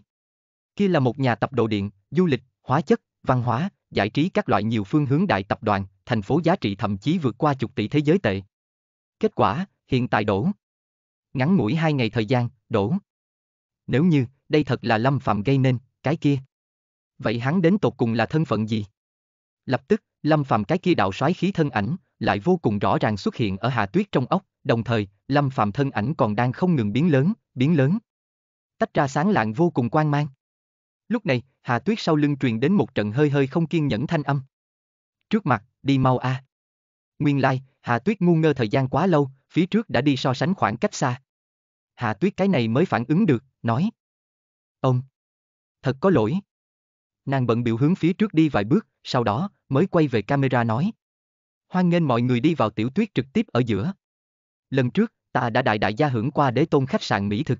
Kia là một nhà tập đồ điện, du lịch, hóa chất, văn hóa, giải trí các loại nhiều phương hướng đại tập đoàn, thành phố giá trị thậm chí vượt qua chục tỷ thế giới tệ. Kết quả, hiện tại đổ. Ngắn ngủi hai ngày thời gian, đổ. Nếu như, đây thật là Lâm Phạm gây nên, cái kia. Vậy hắn đến tột cùng là thân phận gì? Lập tức, Lâm Phạm cái kia đạo soái khí thân ảnh, lại vô cùng rõ ràng xuất hiện ở Hà Tuyết trong ốc, đồng thời, Lâm Phạm thân ảnh còn đang không ngừng biến lớn, biến lớn. Tách ra sáng lạng vô cùng quan mang. Lúc này, Hà Tuyết sau lưng truyền đến một trận hơi hơi không kiên nhẫn thanh âm. Trước mặt, đi mau a. À. Nguyên lai, like, Hà Tuyết ngu ngơ thời gian quá lâu, phía trước đã đi so sánh khoảng cách xa. Hà Tuyết cái này mới phản ứng được, nói. Ông, thật có lỗi. Nàng bận biểu hướng phía trước đi vài bước, sau đó, mới quay về camera nói. Hoan nghênh mọi người đi vào tiểu tuyết trực tiếp ở giữa. Lần trước, ta đã đại đại gia hưởng qua đế tôn khách sạn Mỹ thực.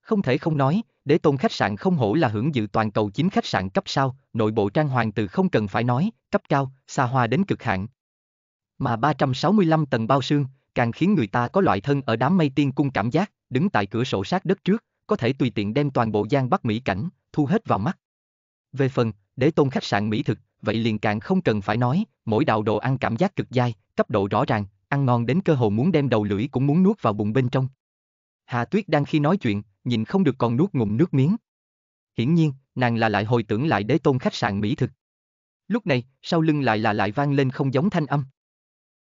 Không thể không nói, đế tôn khách sạn không hổ là hưởng dự toàn cầu 9 khách sạn cấp sao, nội bộ trang hoàng từ không cần phải nói, cấp cao, xa hoa đến cực hạn. Mà 365 tầng bao xương, càng khiến người ta có loại thân ở đám mây tiên cung cảm giác, đứng tại cửa sổ sát đất trước, có thể tùy tiện đem toàn bộ gian Bắc Mỹ cảnh, thu hết vào mắt. Về phần, đế tôn khách sạn Mỹ thực, vậy liền càng không cần phải nói, mỗi đạo đồ ăn cảm giác cực dai, cấp độ rõ ràng, ăn ngon đến cơ hồ muốn đem đầu lưỡi cũng muốn nuốt vào bụng bên trong. Hà Tuyết đang khi nói chuyện, nhìn không được còn nuốt ngụm nước miếng. Hiển nhiên, nàng là lại hồi tưởng lại đế tôn khách sạn mỹ thực. Lúc này, sau lưng lại là lại vang lên không giống thanh âm.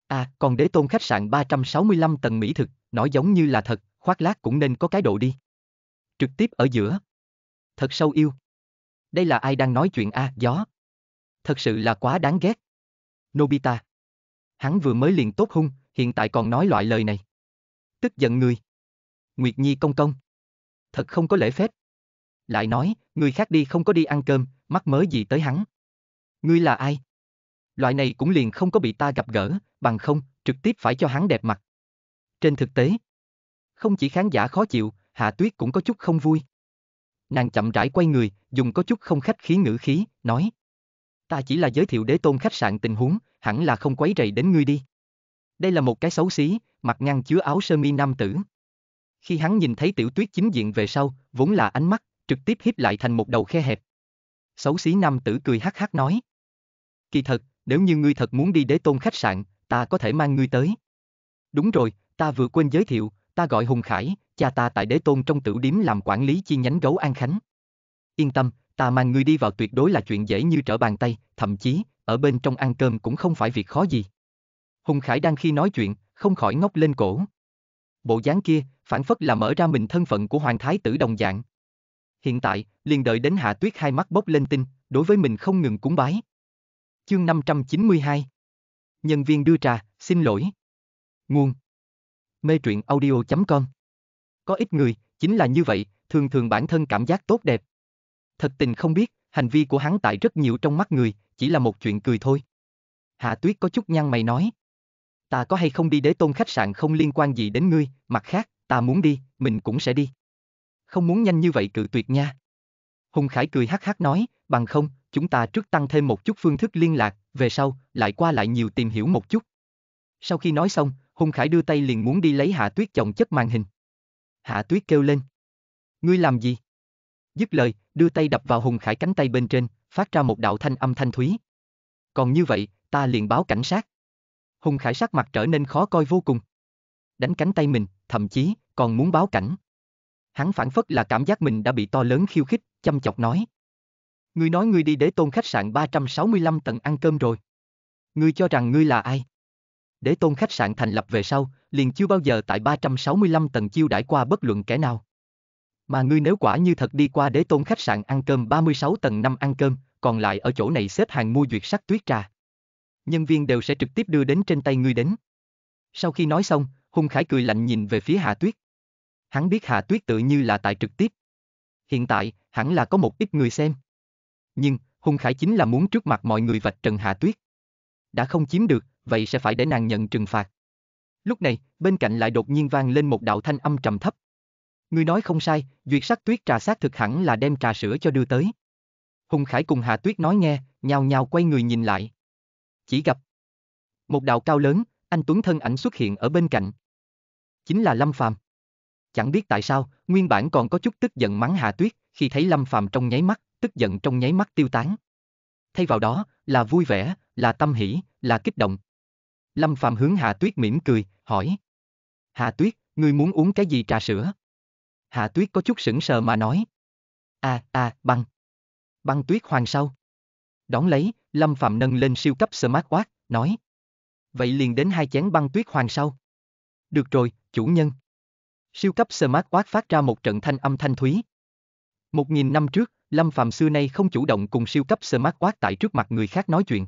À, còn đế tôn khách sạn 365 tầng mỹ thực, nói giống như là thật, khoác lác cũng nên có cái độ đi. Trực tiếp ở giữa. Thật sâu yêu. Đây là ai đang nói chuyện a à, gió. Thật sự là quá đáng ghét. Nobita. Hắn vừa mới liền tốt hung, hiện tại còn nói loại lời này. Tức giận người. Nguyệt Nhi công công thật không có lễ phép. Lại nói, người khác đi không có đi ăn cơm, mắc mới gì tới hắn. Ngươi là ai? Loại này cũng liền không có bị ta gặp gỡ, bằng không, trực tiếp phải cho hắn đẹp mặt. Trên thực tế, không chỉ khán giả khó chịu, Hạ Tuyết cũng có chút không vui. Nàng chậm rãi quay người, dùng có chút không khách khí ngữ khí, nói. Ta chỉ là giới thiệu đế tôn khách sạn tình huống, hẳn là không quấy rầy đến ngươi đi. Đây là một cái xấu xí, mặt ngăn chứa áo sơ mi nam tử. Khi hắn nhìn thấy tiểu tuyết chính diện về sau, vốn là ánh mắt, trực tiếp hiếp lại thành một đầu khe hẹp. Xấu xí nam tử cười hắc hắc nói. Kỳ thật, nếu như ngươi thật muốn đi đế tôn khách sạn, ta có thể mang ngươi tới. Đúng rồi, ta vừa quên giới thiệu, ta gọi Hùng Khải, cha ta tại đế tôn trong tử điếm làm quản lý chi nhánh gấu An Khánh. Yên tâm, ta mang ngươi đi vào tuyệt đối là chuyện dễ như trở bàn tay, thậm chí, ở bên trong ăn cơm cũng không phải việc khó gì. Hùng Khải đang khi nói chuyện, không khỏi ngóc lên cổ. Bộ dáng kia, phản phất là mở ra mình thân phận của hoàng thái tử đồng dạng. Hiện tại, liền đợi đến hạ tuyết hai mắt bốc lên tinh, đối với mình không ngừng cúng bái. Chương 592 Nhân viên đưa trà, xin lỗi. Nguồn Mê truyện audio.com Có ít người, chính là như vậy, thường thường bản thân cảm giác tốt đẹp. Thật tình không biết, hành vi của hắn tại rất nhiều trong mắt người, chỉ là một chuyện cười thôi. Hạ tuyết có chút nhăn mày nói. Ta có hay không đi đế tôn khách sạn không liên quan gì đến ngươi, mặt khác, ta muốn đi, mình cũng sẽ đi. Không muốn nhanh như vậy cự tuyệt nha. Hùng Khải cười hắc hắc nói, bằng không, chúng ta trước tăng thêm một chút phương thức liên lạc, về sau, lại qua lại nhiều tìm hiểu một chút. Sau khi nói xong, Hùng Khải đưa tay liền muốn đi lấy Hạ Tuyết chồng chất màn hình. Hạ Tuyết kêu lên. Ngươi làm gì? Dứt lời, đưa tay đập vào Hùng Khải cánh tay bên trên, phát ra một đạo thanh âm thanh thúy. Còn như vậy, ta liền báo cảnh sát. Hùng Khải sắc mặt trở nên khó coi vô cùng. Đánh cánh tay mình, thậm chí, còn muốn báo cảnh. Hắn phản phất là cảm giác mình đã bị to lớn khiêu khích, chăm chọc nói. Ngươi nói ngươi đi đế tôn khách sạn 365 tầng ăn cơm rồi. Ngươi cho rằng ngươi là ai? Đế tôn khách sạn thành lập về sau, liền chưa bao giờ tại 365 tầng chiêu đãi qua bất luận kẻ nào. Mà ngươi nếu quả như thật đi qua đế tôn khách sạn ăn cơm 36 tầng năm ăn cơm, còn lại ở chỗ này xếp hàng mua duyệt sắc tuyết trà. Nhân viên đều sẽ trực tiếp đưa đến trên tay ngươi đến. Sau khi nói xong, Hùng Khải cười lạnh nhìn về phía Hạ Tuyết. Hắn biết hà Tuyết tự như là tại trực tiếp. Hiện tại, hẳn là có một ít người xem. Nhưng, Hung Khải chính là muốn trước mặt mọi người vạch trần hà Tuyết. Đã không chiếm được, vậy sẽ phải để nàng nhận trừng phạt. Lúc này, bên cạnh lại đột nhiên vang lên một đạo thanh âm trầm thấp. người nói không sai, duyệt sắc tuyết trà xác thực hẳn là đem trà sữa cho đưa tới. Hùng Khải cùng Hà Tuyết nói nghe, nhào nhào quay người nhìn lại. Chỉ gặp một đạo cao lớn, anh Tuấn thân ảnh xuất hiện ở bên cạnh. Chính là Lâm Phàm. Chẳng biết tại sao, nguyên bản còn có chút tức giận mắng Hạ Tuyết, khi thấy Lâm Phàm trong nháy mắt, tức giận trong nháy mắt tiêu tán. Thay vào đó, là vui vẻ, là tâm hỷ, là kích động. Lâm Phàm hướng Hạ Tuyết mỉm cười, hỏi. Hạ Tuyết, ngươi muốn uống cái gì trà sữa? Hạ Tuyết có chút sững sờ mà nói. a à, a à, băng. Băng tuyết hoàng sau. Đón lấy, Lâm Phạm nâng lên siêu cấp smartwatch, nói. Vậy liền đến hai chén băng tuyết hoàng sau. Được rồi, chủ nhân. Siêu cấp Smart Quát phát ra một trận thanh âm thanh thúy. Một nghìn năm trước, Lâm Phàm xưa nay không chủ động cùng siêu cấp Smart Quát tại trước mặt người khác nói chuyện.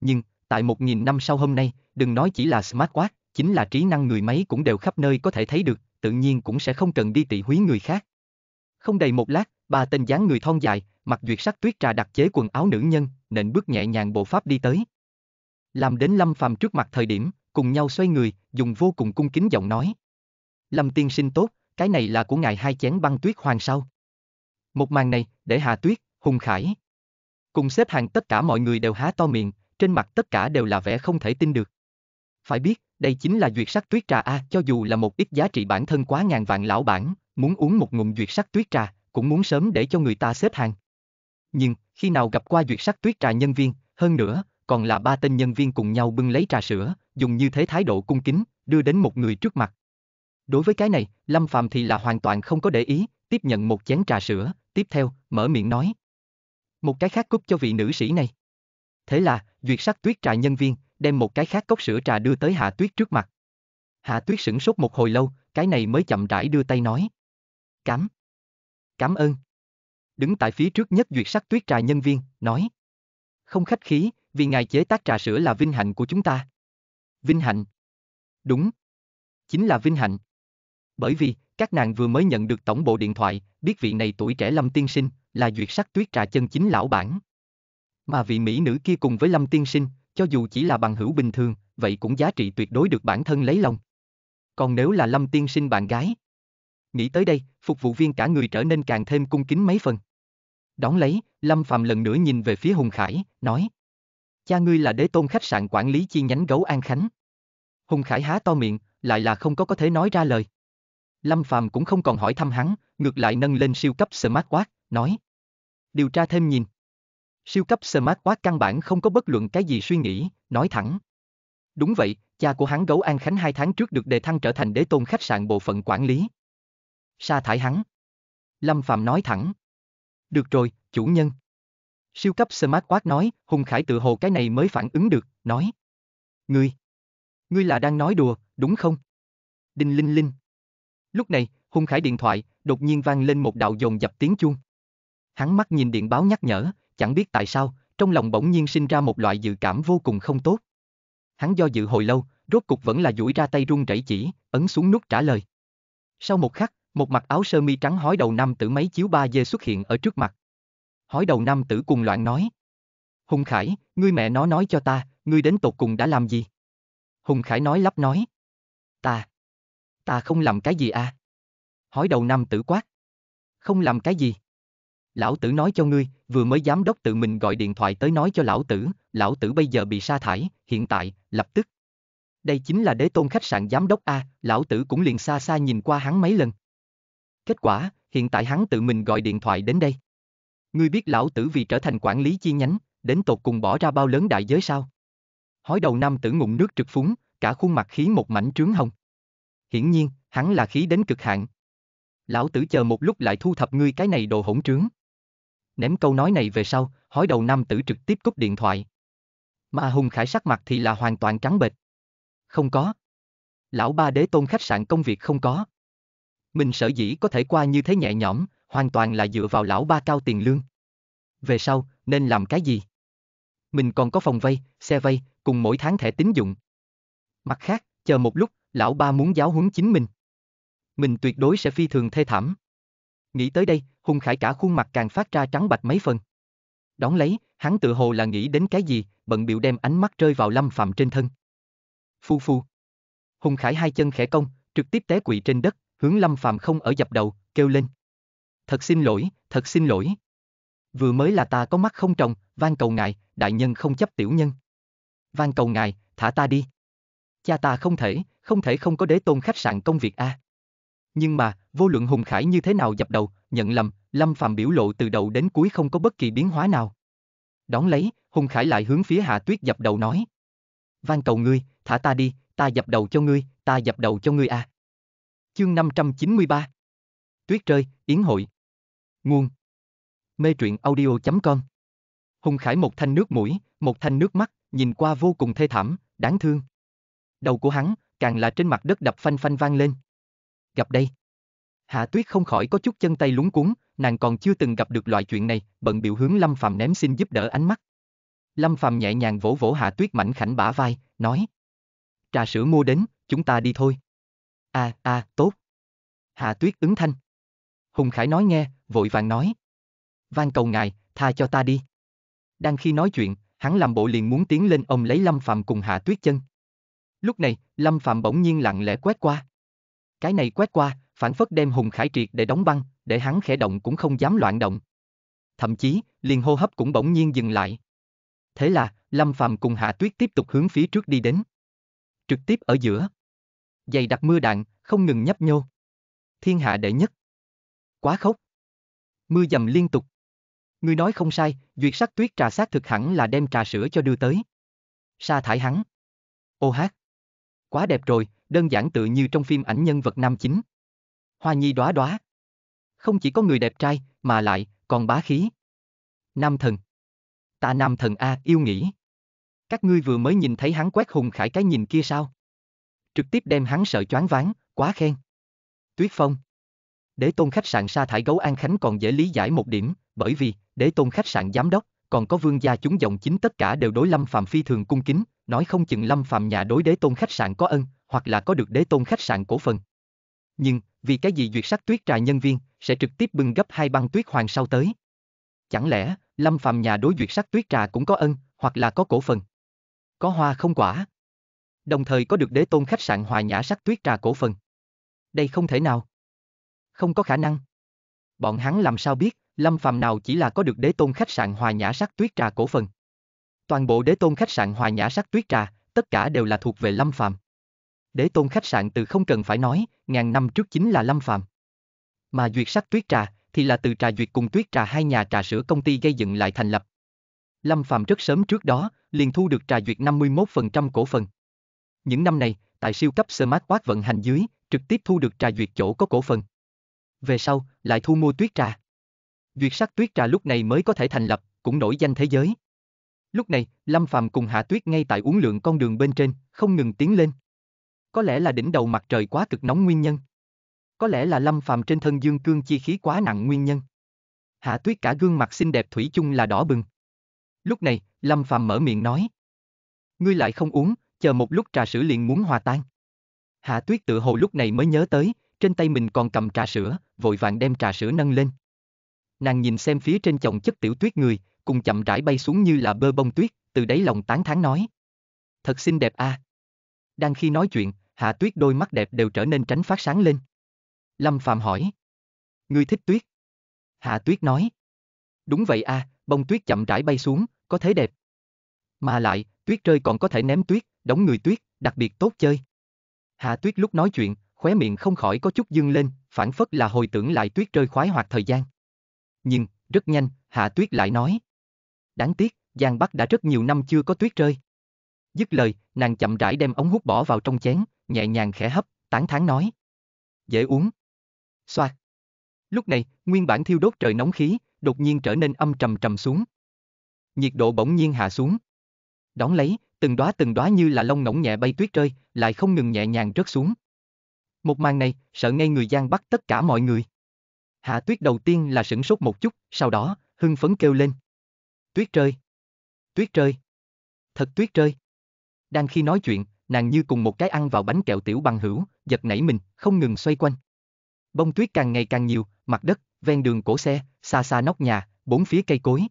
Nhưng, tại một nghìn năm sau hôm nay, đừng nói chỉ là Smart Quát, chính là trí năng người máy cũng đều khắp nơi có thể thấy được, tự nhiên cũng sẽ không cần đi tị húy người khác. Không đầy một lát, ba tên dáng người thon dài, mặc duyệt sắc tuyết trà đặc chế quần áo nữ nhân, nện bước nhẹ nhàng bộ pháp đi tới. Làm đến Lâm Phàm trước mặt thời điểm, cùng nhau xoay người, dùng vô cùng cung kính giọng nói. Lâm tiên sinh tốt, cái này là của ngài hai chén băng tuyết hoàng sao. Một màn này, để Hà Tuyết, Hùng Khải. Cùng xếp hàng tất cả mọi người đều há to miệng, trên mặt tất cả đều là vẻ không thể tin được. Phải biết, đây chính là duyệt sắc tuyết trà A, à, cho dù là một ít giá trị bản thân quá ngàn vạn lão bản, muốn uống một ngụm duyệt sắc tuyết trà, cũng muốn sớm để cho người ta xếp hàng. Nhưng, khi nào gặp qua duyệt sắc tuyết trà nhân viên, hơn nữa, còn là ba tên nhân viên cùng nhau bưng lấy trà sữa, dùng như thế thái độ cung kính, đưa đến một người trước mặt. Đối với cái này, Lâm Phàm thì là hoàn toàn không có để ý, tiếp nhận một chén trà sữa, tiếp theo, mở miệng nói. Một cái khác cúp cho vị nữ sĩ này. Thế là, duyệt sắc tuyết trà nhân viên, đem một cái khác cốc sữa trà đưa tới Hạ Tuyết trước mặt. Hạ Tuyết sửng sốt một hồi lâu, cái này mới chậm rãi đưa tay nói. Cám. Cảm ơn. Đứng tại phía trước nhất duyệt sắc tuyết trà nhân viên, nói. Không khách khí, vì ngài chế tác trà sữa là vinh hạnh của chúng ta. Vinh hạnh. Đúng. Chính là vinh hạnh bởi vì các nàng vừa mới nhận được tổng bộ điện thoại, biết vị này tuổi trẻ Lâm Tiên Sinh là duyệt sắc tuyết trà chân chính lão bản. Mà vị mỹ nữ kia cùng với Lâm Tiên Sinh, cho dù chỉ là bằng hữu bình thường, vậy cũng giá trị tuyệt đối được bản thân lấy lòng. Còn nếu là Lâm Tiên Sinh bạn gái, nghĩ tới đây, phục vụ viên cả người trở nên càng thêm cung kính mấy phần. Đón lấy, Lâm Phạm lần nữa nhìn về phía Hùng Khải, nói: "Cha ngươi là Đế Tôn khách sạn quản lý chi nhánh Gấu An Khánh." Hùng Khải há to miệng, lại là không có có thể nói ra lời. Lâm Phàm cũng không còn hỏi thăm hắn, ngược lại nâng lên siêu cấp smartwatch, nói. Điều tra thêm nhìn. Siêu cấp smartwatch căn bản không có bất luận cái gì suy nghĩ, nói thẳng. Đúng vậy, cha của hắn gấu An Khánh hai tháng trước được đề thăng trở thành đế tôn khách sạn bộ phận quản lý. Sa thải hắn. Lâm Phạm nói thẳng. Được rồi, chủ nhân. Siêu cấp smartwatch nói, Hùng Khải tự hồ cái này mới phản ứng được, nói. Ngươi. Ngươi là đang nói đùa, đúng không? Đinh Linh Linh. Lúc này, hung Khải điện thoại, đột nhiên vang lên một đạo dồn dập tiếng chuông. Hắn mắt nhìn điện báo nhắc nhở, chẳng biết tại sao, trong lòng bỗng nhiên sinh ra một loại dự cảm vô cùng không tốt. Hắn do dự hồi lâu, rốt cục vẫn là duỗi ra tay run rẩy chỉ, ấn xuống nút trả lời. Sau một khắc, một mặt áo sơ mi trắng hói đầu nam tử máy chiếu ba dê xuất hiện ở trước mặt. Hói đầu nam tử cùng loạn nói. Hùng Khải, ngươi mẹ nó nói cho ta, ngươi đến tột cùng đã làm gì? Hùng Khải nói lắp nói. Ta, Ta không làm cái gì à? Hói đầu nam tử quát. Không làm cái gì? Lão tử nói cho ngươi, vừa mới giám đốc tự mình gọi điện thoại tới nói cho lão tử, lão tử bây giờ bị sa thải, hiện tại, lập tức. Đây chính là đế tôn khách sạn giám đốc A, lão tử cũng liền xa xa nhìn qua hắn mấy lần. Kết quả, hiện tại hắn tự mình gọi điện thoại đến đây. Ngươi biết lão tử vì trở thành quản lý chi nhánh, đến tột cùng bỏ ra bao lớn đại giới sao? Hói đầu nam tử ngụm nước trực phúng, cả khuôn mặt khí một mảnh trướng hồng hiển nhiên, hắn là khí đến cực hạn. Lão tử chờ một lúc lại thu thập ngươi cái này đồ hỗn trướng. Ném câu nói này về sau, hói đầu nam tử trực tiếp cúp điện thoại. Mà Hùng Khải sắc mặt thì là hoàn toàn trắng bệch. Không có. Lão ba đế tôn khách sạn công việc không có. Mình sở dĩ có thể qua như thế nhẹ nhõm, hoàn toàn là dựa vào lão ba cao tiền lương. Về sau, nên làm cái gì? Mình còn có phòng vay, xe vay, cùng mỗi tháng thẻ tín dụng. Mặt khác, chờ một lúc, lão ba muốn giáo huấn chính mình. Mình tuyệt đối sẽ phi thường thê thảm. Nghĩ tới đây, Hùng Khải cả khuôn mặt càng phát ra trắng bạch mấy phần. Đón lấy, hắn tự hồ là nghĩ đến cái gì, bận biểu đem ánh mắt rơi vào Lâm Phạm trên thân. Phu phu. Hùng Khải hai chân khẽ cong, trực tiếp té quỵ trên đất, hướng Lâm Phạm không ở dập đầu, kêu lên. Thật xin lỗi, thật xin lỗi. Vừa mới là ta có mắt không trồng, van cầu ngài, đại nhân không chấp tiểu nhân. Van cầu ngài, thả ta đi cha ta không thể, không thể không có đế tôn khách sạn công việc a. À. Nhưng mà, vô luận Hùng Khải như thế nào dập đầu, nhận lầm, Lâm Phàm biểu lộ từ đầu đến cuối không có bất kỳ biến hóa nào. Đón lấy, Hùng Khải lại hướng phía Hạ Tuyết dập đầu nói. van cầu ngươi, thả ta đi, ta dập đầu cho ngươi, ta dập đầu cho ngươi a. À. Chương 593 Tuyết rơi, Yến hội Nguồn Mê truyện audio.com Hùng Khải một thanh nước mũi, một thanh nước mắt, nhìn qua vô cùng thê thảm, đáng thương. Đầu của hắn, càng là trên mặt đất đập phanh phanh vang lên. Gặp đây. Hạ Tuyết không khỏi có chút chân tay lúng cuốn, nàng còn chưa từng gặp được loại chuyện này, bận biểu hướng Lâm Phàm ném xin giúp đỡ ánh mắt. Lâm Phàm nhẹ nhàng vỗ vỗ Hạ Tuyết mảnh khảnh bả vai, nói: "Trà sữa mua đến, chúng ta đi thôi." "A à, a, à, tốt." Hạ Tuyết ứng thanh. Hùng Khải nói nghe, vội vàng nói: "Van cầu ngài, tha cho ta đi." Đang khi nói chuyện, hắn làm bộ liền muốn tiến lên ông lấy Lâm Phàm cùng Hạ Tuyết chân. Lúc này, Lâm Phạm bỗng nhiên lặng lẽ quét qua. Cái này quét qua, phản phất đem Hùng Khải Triệt để đóng băng, để hắn khẽ động cũng không dám loạn động. Thậm chí, liền hô hấp cũng bỗng nhiên dừng lại. Thế là, Lâm Phạm cùng Hạ Tuyết tiếp tục hướng phía trước đi đến. Trực tiếp ở giữa. Dày đặc mưa đạn, không ngừng nhấp nhô. Thiên hạ đệ nhất. Quá khốc. Mưa dầm liên tục. Ngươi nói không sai, duyệt sắc tuyết trà sát thực hẳn là đem trà sữa cho đưa tới. Sa thải hắn. Ô hát. Quá đẹp rồi, đơn giản tự như trong phim ảnh nhân vật nam chính. Hoa nhi đóa đóa. Không chỉ có người đẹp trai, mà lại, còn bá khí. Nam thần. Ta nam thần A yêu nghĩ. Các ngươi vừa mới nhìn thấy hắn quét hùng khải cái nhìn kia sao? Trực tiếp đem hắn sợ choáng váng, quá khen. Tuyết Phong. Đế tôn khách sạn sa thải gấu An Khánh còn dễ lý giải một điểm, bởi vì, đế tôn khách sạn giám đốc, còn có vương gia chúng dòng chính tất cả đều đối Lâm Phạm phi thường cung kính, nói không chừng Lâm Phạm nhà đối đế tôn khách sạn có ân, hoặc là có được đế tôn khách sạn cổ phần. Nhưng, vì cái gì duyệt sắc tuyết trà nhân viên, sẽ trực tiếp bưng gấp hai băng tuyết hoàng sau tới. Chẳng lẽ, Lâm Phạm nhà đối duyệt sắc tuyết trà cũng có ân, hoặc là có cổ phần. Có hoa không quả. Đồng thời có được đế tôn khách sạn hòa nhã sắc tuyết trà cổ phần. Đây không thể nào. Không có khả năng. Bọn hắn làm sao biết, Lâm Phàm nào chỉ là có được đế tôn khách sạn hòa nhã sắc tuyết trà cổ phần. Toàn bộ đế tôn khách sạn hòa nhã sắc tuyết trà, tất cả đều là thuộc về Lâm Phàm. Đế tôn khách sạn từ không cần phải nói, ngàn năm trước chính là Lâm Phàm. Mà duyệt sắc tuyết trà thì là từ trà duyệt cùng tuyết trà hai nhà trà sữa công ty gây dựng lại thành lập. Lâm Phàm rất sớm trước đó, liền thu được trà duyệt 51% cổ phần. Những năm này, tại siêu cấp Smart Watch vận hành dưới, trực tiếp thu được trà duyệt chỗ có cổ phần. Về sau, lại thu mua tuyết trà duyệt sắc tuyết trà lúc này mới có thể thành lập, cũng nổi danh thế giới. Lúc này, Lâm Phàm cùng Hạ Tuyết ngay tại uống lượng con đường bên trên, không ngừng tiến lên. Có lẽ là đỉnh đầu mặt trời quá cực nóng nguyên nhân. Có lẽ là Lâm Phàm trên thân dương cương chi khí quá nặng nguyên nhân. Hạ Tuyết cả gương mặt xinh đẹp thủy chung là đỏ bừng. Lúc này, Lâm Phàm mở miệng nói: "Ngươi lại không uống, chờ một lúc trà sữa liền muốn hòa tan." Hạ Tuyết tự hồ lúc này mới nhớ tới, trên tay mình còn cầm trà sữa, vội vàng đem trà sữa nâng lên nàng nhìn xem phía trên chồng chất tiểu tuyết người, cùng chậm rãi bay xuống như là bơ bông tuyết, từ đáy lòng tán thán nói. Thật xinh đẹp a. À. Đang khi nói chuyện, Hạ Tuyết đôi mắt đẹp đều trở nên tránh phát sáng lên. Lâm Phạm hỏi. Ngươi thích tuyết? Hạ Tuyết nói. Đúng vậy a, à, bông tuyết chậm rãi bay xuống, có thế đẹp. Mà lại, tuyết rơi còn có thể ném tuyết, đóng người tuyết, đặc biệt tốt chơi. Hạ Tuyết lúc nói chuyện, khóe miệng không khỏi có chút dương lên, phản phất là hồi tưởng lại tuyết rơi khoái hoạt thời gian nhưng, rất nhanh, Hạ Tuyết lại nói. Đáng tiếc, Giang Bắc đã rất nhiều năm chưa có tuyết rơi. Dứt lời, nàng chậm rãi đem ống hút bỏ vào trong chén, nhẹ nhàng khẽ hấp, tán thán nói. Dễ uống. Xoa. Lúc này, nguyên bản thiêu đốt trời nóng khí, đột nhiên trở nên âm trầm trầm xuống. Nhiệt độ bỗng nhiên hạ xuống. Đón lấy, từng đóa từng đóa như là lông ngỗng nhẹ bay tuyết rơi, lại không ngừng nhẹ nhàng rớt xuống. Một màn này, sợ ngay người Giang Bắc tất cả mọi người. Hạ tuyết đầu tiên là sửng sốt một chút, sau đó, hưng phấn kêu lên. Tuyết rơi! Tuyết rơi! Thật tuyết rơi! Đang khi nói chuyện, nàng như cùng một cái ăn vào bánh kẹo tiểu bằng hữu, giật nảy mình, không ngừng xoay quanh. Bông tuyết càng ngày càng nhiều, mặt đất, ven đường cổ xe, xa xa nóc nhà, bốn phía cây cối.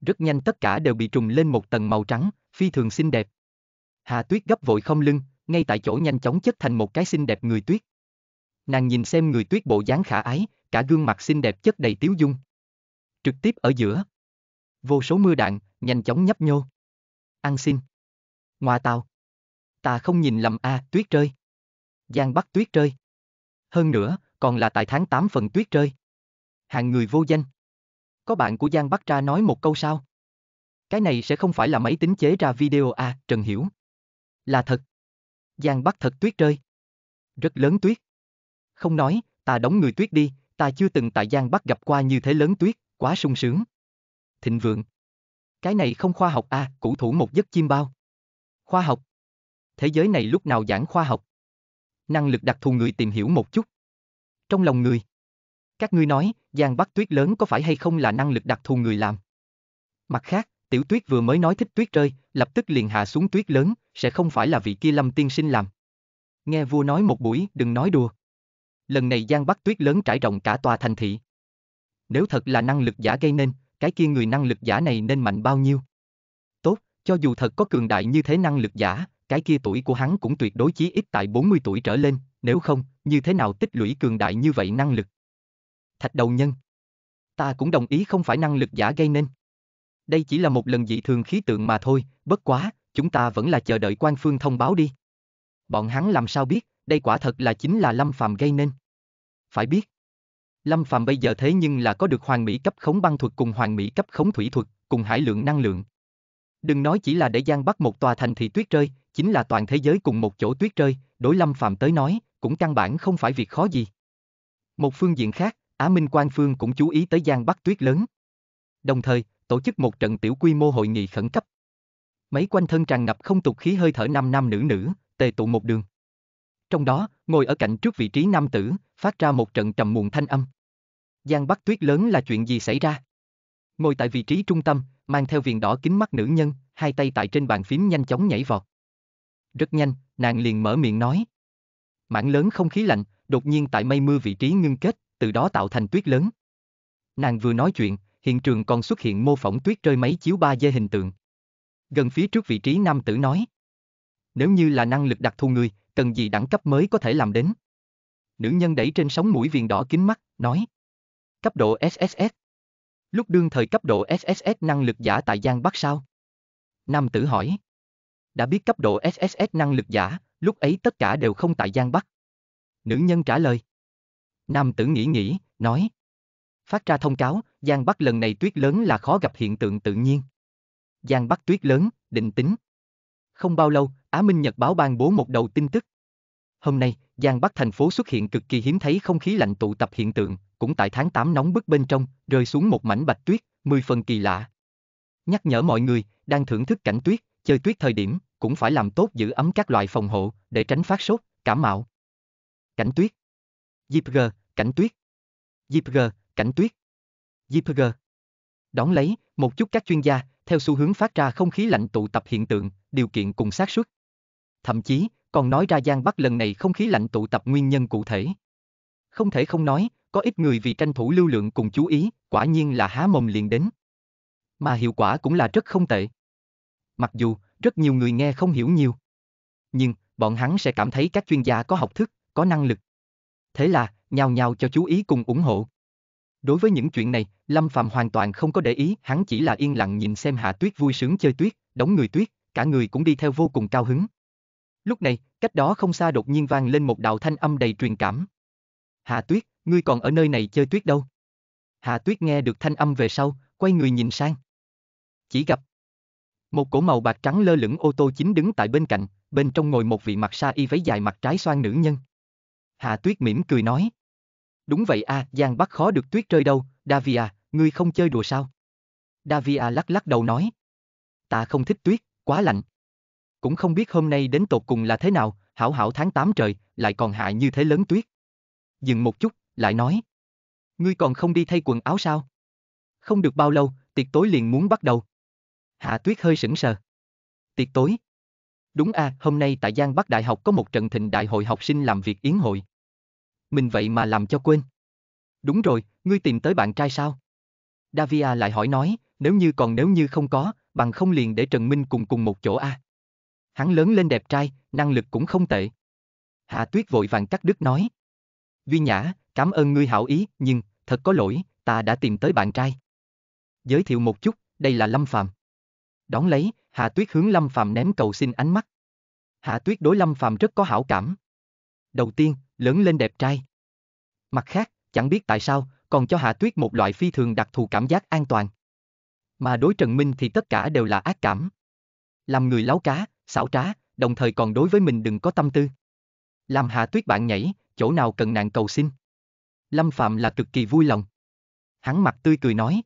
Rất nhanh tất cả đều bị trùng lên một tầng màu trắng, phi thường xinh đẹp. Hạ tuyết gấp vội không lưng, ngay tại chỗ nhanh chóng chất thành một cái xinh đẹp người tuyết. Nàng nhìn xem người tuyết bộ dáng khả ái, cả gương mặt xinh đẹp chất đầy tiếu dung. Trực tiếp ở giữa. Vô số mưa đạn, nhanh chóng nhấp nhô. Ăn xin. Ngoà tàu. Ta không nhìn lầm a à, tuyết rơi. Giang Bắc tuyết rơi. Hơn nữa, còn là tại tháng 8 phần tuyết rơi. Hàng người vô danh. Có bạn của Giang Bắc ra nói một câu sao? Cái này sẽ không phải là máy tính chế ra video a à, Trần Hiểu. Là thật. Giang Bắc thật tuyết rơi. Rất lớn tuyết. Không nói, ta đóng người tuyết đi, Ta chưa từng tại Giang Bắc gặp qua như thế lớn tuyết, quá sung sướng. Thịnh vượng. Cái này không khoa học à, cũ thủ một giấc chim bao. Khoa học. Thế giới này lúc nào giảng khoa học. Năng lực đặc thù người tìm hiểu một chút. Trong lòng người. Các ngươi nói, Giang Bắc tuyết lớn có phải hay không là năng lực đặc thù người làm? Mặt khác, tiểu tuyết vừa mới nói thích tuyết rơi, lập tức liền hạ xuống tuyết lớn, sẽ không phải là vị kia lâm tiên sinh làm. Nghe vua nói một buổi, đừng nói đùa lần này Giang Bắc Tuyết lớn trải rộng cả tòa thành thị. Nếu thật là năng lực giả gây nên, cái kia người năng lực giả này nên mạnh bao nhiêu? Tốt, cho dù thật có cường đại như thế năng lực giả, cái kia tuổi của hắn cũng tuyệt đối chí ít tại 40 tuổi trở lên, nếu không, như thế nào tích lũy cường đại như vậy năng lực? Thạch đầu nhân. Ta cũng đồng ý không phải năng lực giả gây nên. Đây chỉ là một lần dị thường khí tượng mà thôi, bất quá, chúng ta vẫn là chờ đợi quan phương thông báo đi. Bọn hắn làm sao biết, đây quả thật là chính là Lâm Phàm gây nên. Phải biết, Lâm Phàm bây giờ thế nhưng là có được hoàng mỹ cấp khống băng thuật cùng hoàng mỹ cấp khống thủy thuật, cùng hải lượng năng lượng. Đừng nói chỉ là để giang bắt một tòa thành thì tuyết rơi, chính là toàn thế giới cùng một chỗ tuyết rơi, đối Lâm Phàm tới nói, cũng căn bản không phải việc khó gì. Một phương diện khác, Á Minh Quan Phương cũng chú ý tới Giang Bắc Tuyết lớn. Đồng thời, tổ chức một trận tiểu quy mô hội nghị khẩn cấp. Mấy quanh thân tràn ngập không tục khí hơi thở nam nam nữ nữ, tề tụ một đường. Trong đó, ngồi ở cạnh trước vị trí nam tử, phát ra một trận trầm muộn thanh âm. Giang Bắc Tuyết lớn là chuyện gì xảy ra? Ngồi tại vị trí trung tâm, mang theo viền đỏ kính mắt nữ nhân, hai tay tại trên bàn phím nhanh chóng nhảy vọt. Rất nhanh, nàng liền mở miệng nói. Mảng lớn không khí lạnh, đột nhiên tại mây mưa vị trí ngưng kết, từ đó tạo thành tuyết lớn. Nàng vừa nói chuyện, hiện trường còn xuất hiện mô phỏng tuyết rơi máy chiếu ba d hình tượng. Gần phía trước vị trí nam tử nói. Nếu như là năng lực đặc thù người, cần gì đẳng cấp mới có thể làm đến. Nữ nhân đẩy trên sóng mũi viền đỏ kính mắt, nói. Cấp độ SSS. Lúc đương thời cấp độ SSS năng lực giả tại Giang Bắc sao? Nam tử hỏi. Đã biết cấp độ SSS năng lực giả, lúc ấy tất cả đều không tại Giang Bắc. Nữ nhân trả lời. Nam tử nghĩ nghĩ, nói. Phát ra thông cáo, Giang Bắc lần này tuyết lớn là khó gặp hiện tượng tự nhiên. Giang Bắc tuyết lớn, định tính. Không bao lâu, Á Minh Nhật báo ban bố một đầu tin tức. Hôm nay, Giang Bắc thành phố xuất hiện cực kỳ hiếm thấy không khí lạnh tụ tập hiện tượng, cũng tại tháng 8 nóng bức bên trong, rơi xuống một mảnh bạch tuyết, mười phần kỳ lạ. Nhắc nhở mọi người, đang thưởng thức cảnh tuyết, chơi tuyết thời điểm, cũng phải làm tốt giữ ấm các loại phòng hộ, để tránh phát sốt, cảm mạo. Cảnh tuyết Dịp G, cảnh tuyết Dịp G, cảnh tuyết Dịp G Đón lấy, một chút các chuyên gia, theo xu hướng phát ra không khí lạnh tụ tập hiện tượng, điều kiện cùng xác suất. Thậm chí, còn nói ra Giang Bắc lần này không khí lạnh tụ tập nguyên nhân cụ thể. Không thể không nói, có ít người vì tranh thủ lưu lượng cùng chú ý, quả nhiên là há mồm liền đến. Mà hiệu quả cũng là rất không tệ. Mặc dù, rất nhiều người nghe không hiểu nhiều. Nhưng, bọn hắn sẽ cảm thấy các chuyên gia có học thức, có năng lực. Thế là, nhào nhào cho chú ý cùng ủng hộ. Đối với những chuyện này, Lâm Phạm hoàn toàn không có để ý, hắn chỉ là yên lặng nhìn xem Hạ Tuyết vui sướng chơi tuyết, đóng người tuyết, cả người cũng đi theo vô cùng cao hứng. Lúc này, cách đó không xa đột nhiên vang lên một đạo thanh âm đầy truyền cảm. Hạ Tuyết, ngươi còn ở nơi này chơi tuyết đâu? Hạ Tuyết nghe được thanh âm về sau, quay người nhìn sang. Chỉ gặp một cổ màu bạc trắng lơ lửng ô tô chính đứng tại bên cạnh, bên trong ngồi một vị mặc sa y váy dài mặt trái xoan nữ nhân. Hạ Tuyết mỉm cười nói. Đúng vậy a, à, Giang Bắc khó được tuyết rơi đâu, Davia, à, ngươi không chơi đùa sao? Davia à lắc lắc đầu nói. Ta không thích tuyết, quá lạnh. Cũng không biết hôm nay đến tột cùng là thế nào, hảo hảo tháng 8 trời, lại còn hại như thế lớn tuyết. Dừng một chút, lại nói. Ngươi còn không đi thay quần áo sao? Không được bao lâu, tiệc tối liền muốn bắt đầu. Hạ tuyết hơi sững sờ. Tiệc tối. Đúng a, à, hôm nay tại Giang Bắc Đại học có một trận thịnh đại hội học sinh làm việc yến hội mình vậy mà làm cho quên. Đúng rồi, ngươi tìm tới bạn trai sao? Davia lại hỏi nói, nếu như còn nếu như không có, bằng không liền để Trần Minh cùng cùng một chỗ a. À? Hắn lớn lên đẹp trai, năng lực cũng không tệ. Hạ Tuyết vội vàng cắt đứt nói. Duy Nhã, cảm ơn ngươi hảo ý, nhưng, thật có lỗi, ta đã tìm tới bạn trai. Giới thiệu một chút, đây là Lâm Phàm. Đón lấy, Hạ Tuyết hướng Lâm Phàm ném cầu xin ánh mắt. Hạ Tuyết đối Lâm Phàm rất có hảo cảm. Đầu tiên, lớn lên đẹp trai. Mặt khác, chẳng biết tại sao, còn cho Hạ Tuyết một loại phi thường đặc thù cảm giác an toàn. Mà đối Trần Minh thì tất cả đều là ác cảm. Làm người láo cá, xảo trá, đồng thời còn đối với mình đừng có tâm tư. Làm Hạ Tuyết bạn nhảy, chỗ nào cần nạn cầu xin. Lâm Phạm là cực kỳ vui lòng. Hắn mặt tươi cười nói.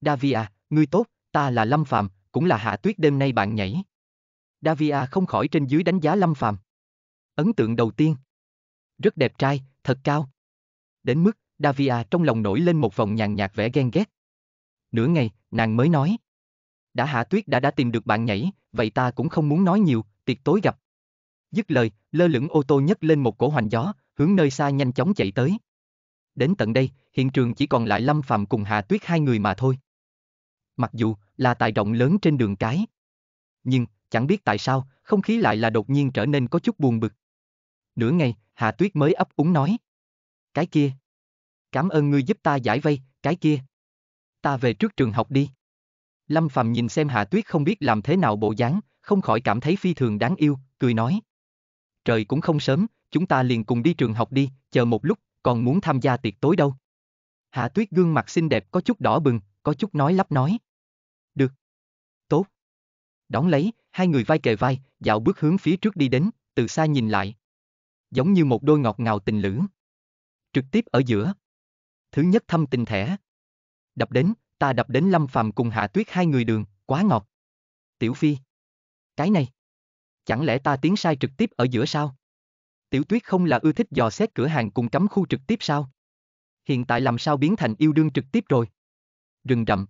Davia, ngươi tốt, ta là Lâm Phạm, cũng là Hạ Tuyết đêm nay bạn nhảy. Davia không khỏi trên dưới đánh giá Lâm Phạm. Ấn tượng đầu tiên, rất đẹp trai, thật cao. Đến mức, Davia trong lòng nổi lên một vòng nhàn nhạt vẻ ghen ghét. Nửa ngày, nàng mới nói. Đã hạ tuyết đã đã tìm được bạn nhảy, vậy ta cũng không muốn nói nhiều, tiệc tối gặp. Dứt lời, lơ lửng ô tô nhấc lên một cổ hoành gió, hướng nơi xa nhanh chóng chạy tới. Đến tận đây, hiện trường chỉ còn lại Lâm Phạm cùng Hạ Tuyết hai người mà thôi. Mặc dù là tại rộng lớn trên đường cái. Nhưng, chẳng biết tại sao, không khí lại là đột nhiên trở nên có chút buồn bực. Nửa ngày, Hạ Tuyết mới ấp úng nói. Cái kia. Cảm ơn ngươi giúp ta giải vây, cái kia. Ta về trước trường học đi. Lâm Phàm nhìn xem Hạ Tuyết không biết làm thế nào bộ dáng, không khỏi cảm thấy phi thường đáng yêu, cười nói. Trời cũng không sớm, chúng ta liền cùng đi trường học đi, chờ một lúc, còn muốn tham gia tiệc tối đâu. Hạ Tuyết gương mặt xinh đẹp có chút đỏ bừng, có chút nói lắp nói. Được. Tốt. Đón lấy, hai người vai kề vai, dạo bước hướng phía trước đi đến, từ xa nhìn lại, giống như một đôi ngọt ngào tình lữ. Trực tiếp ở giữa. Thứ nhất thâm tình thẻ. Đập đến, ta đập đến Lâm Phàm cùng Hạ Tuyết hai người đường, quá ngọt. Tiểu Phi. Cái này. Chẳng lẽ ta tiến sai trực tiếp ở giữa sao? Tiểu Tuyết không là ưa thích dò xét cửa hàng cùng cấm khu trực tiếp sao? Hiện tại làm sao biến thành yêu đương trực tiếp rồi? Rừng rậm.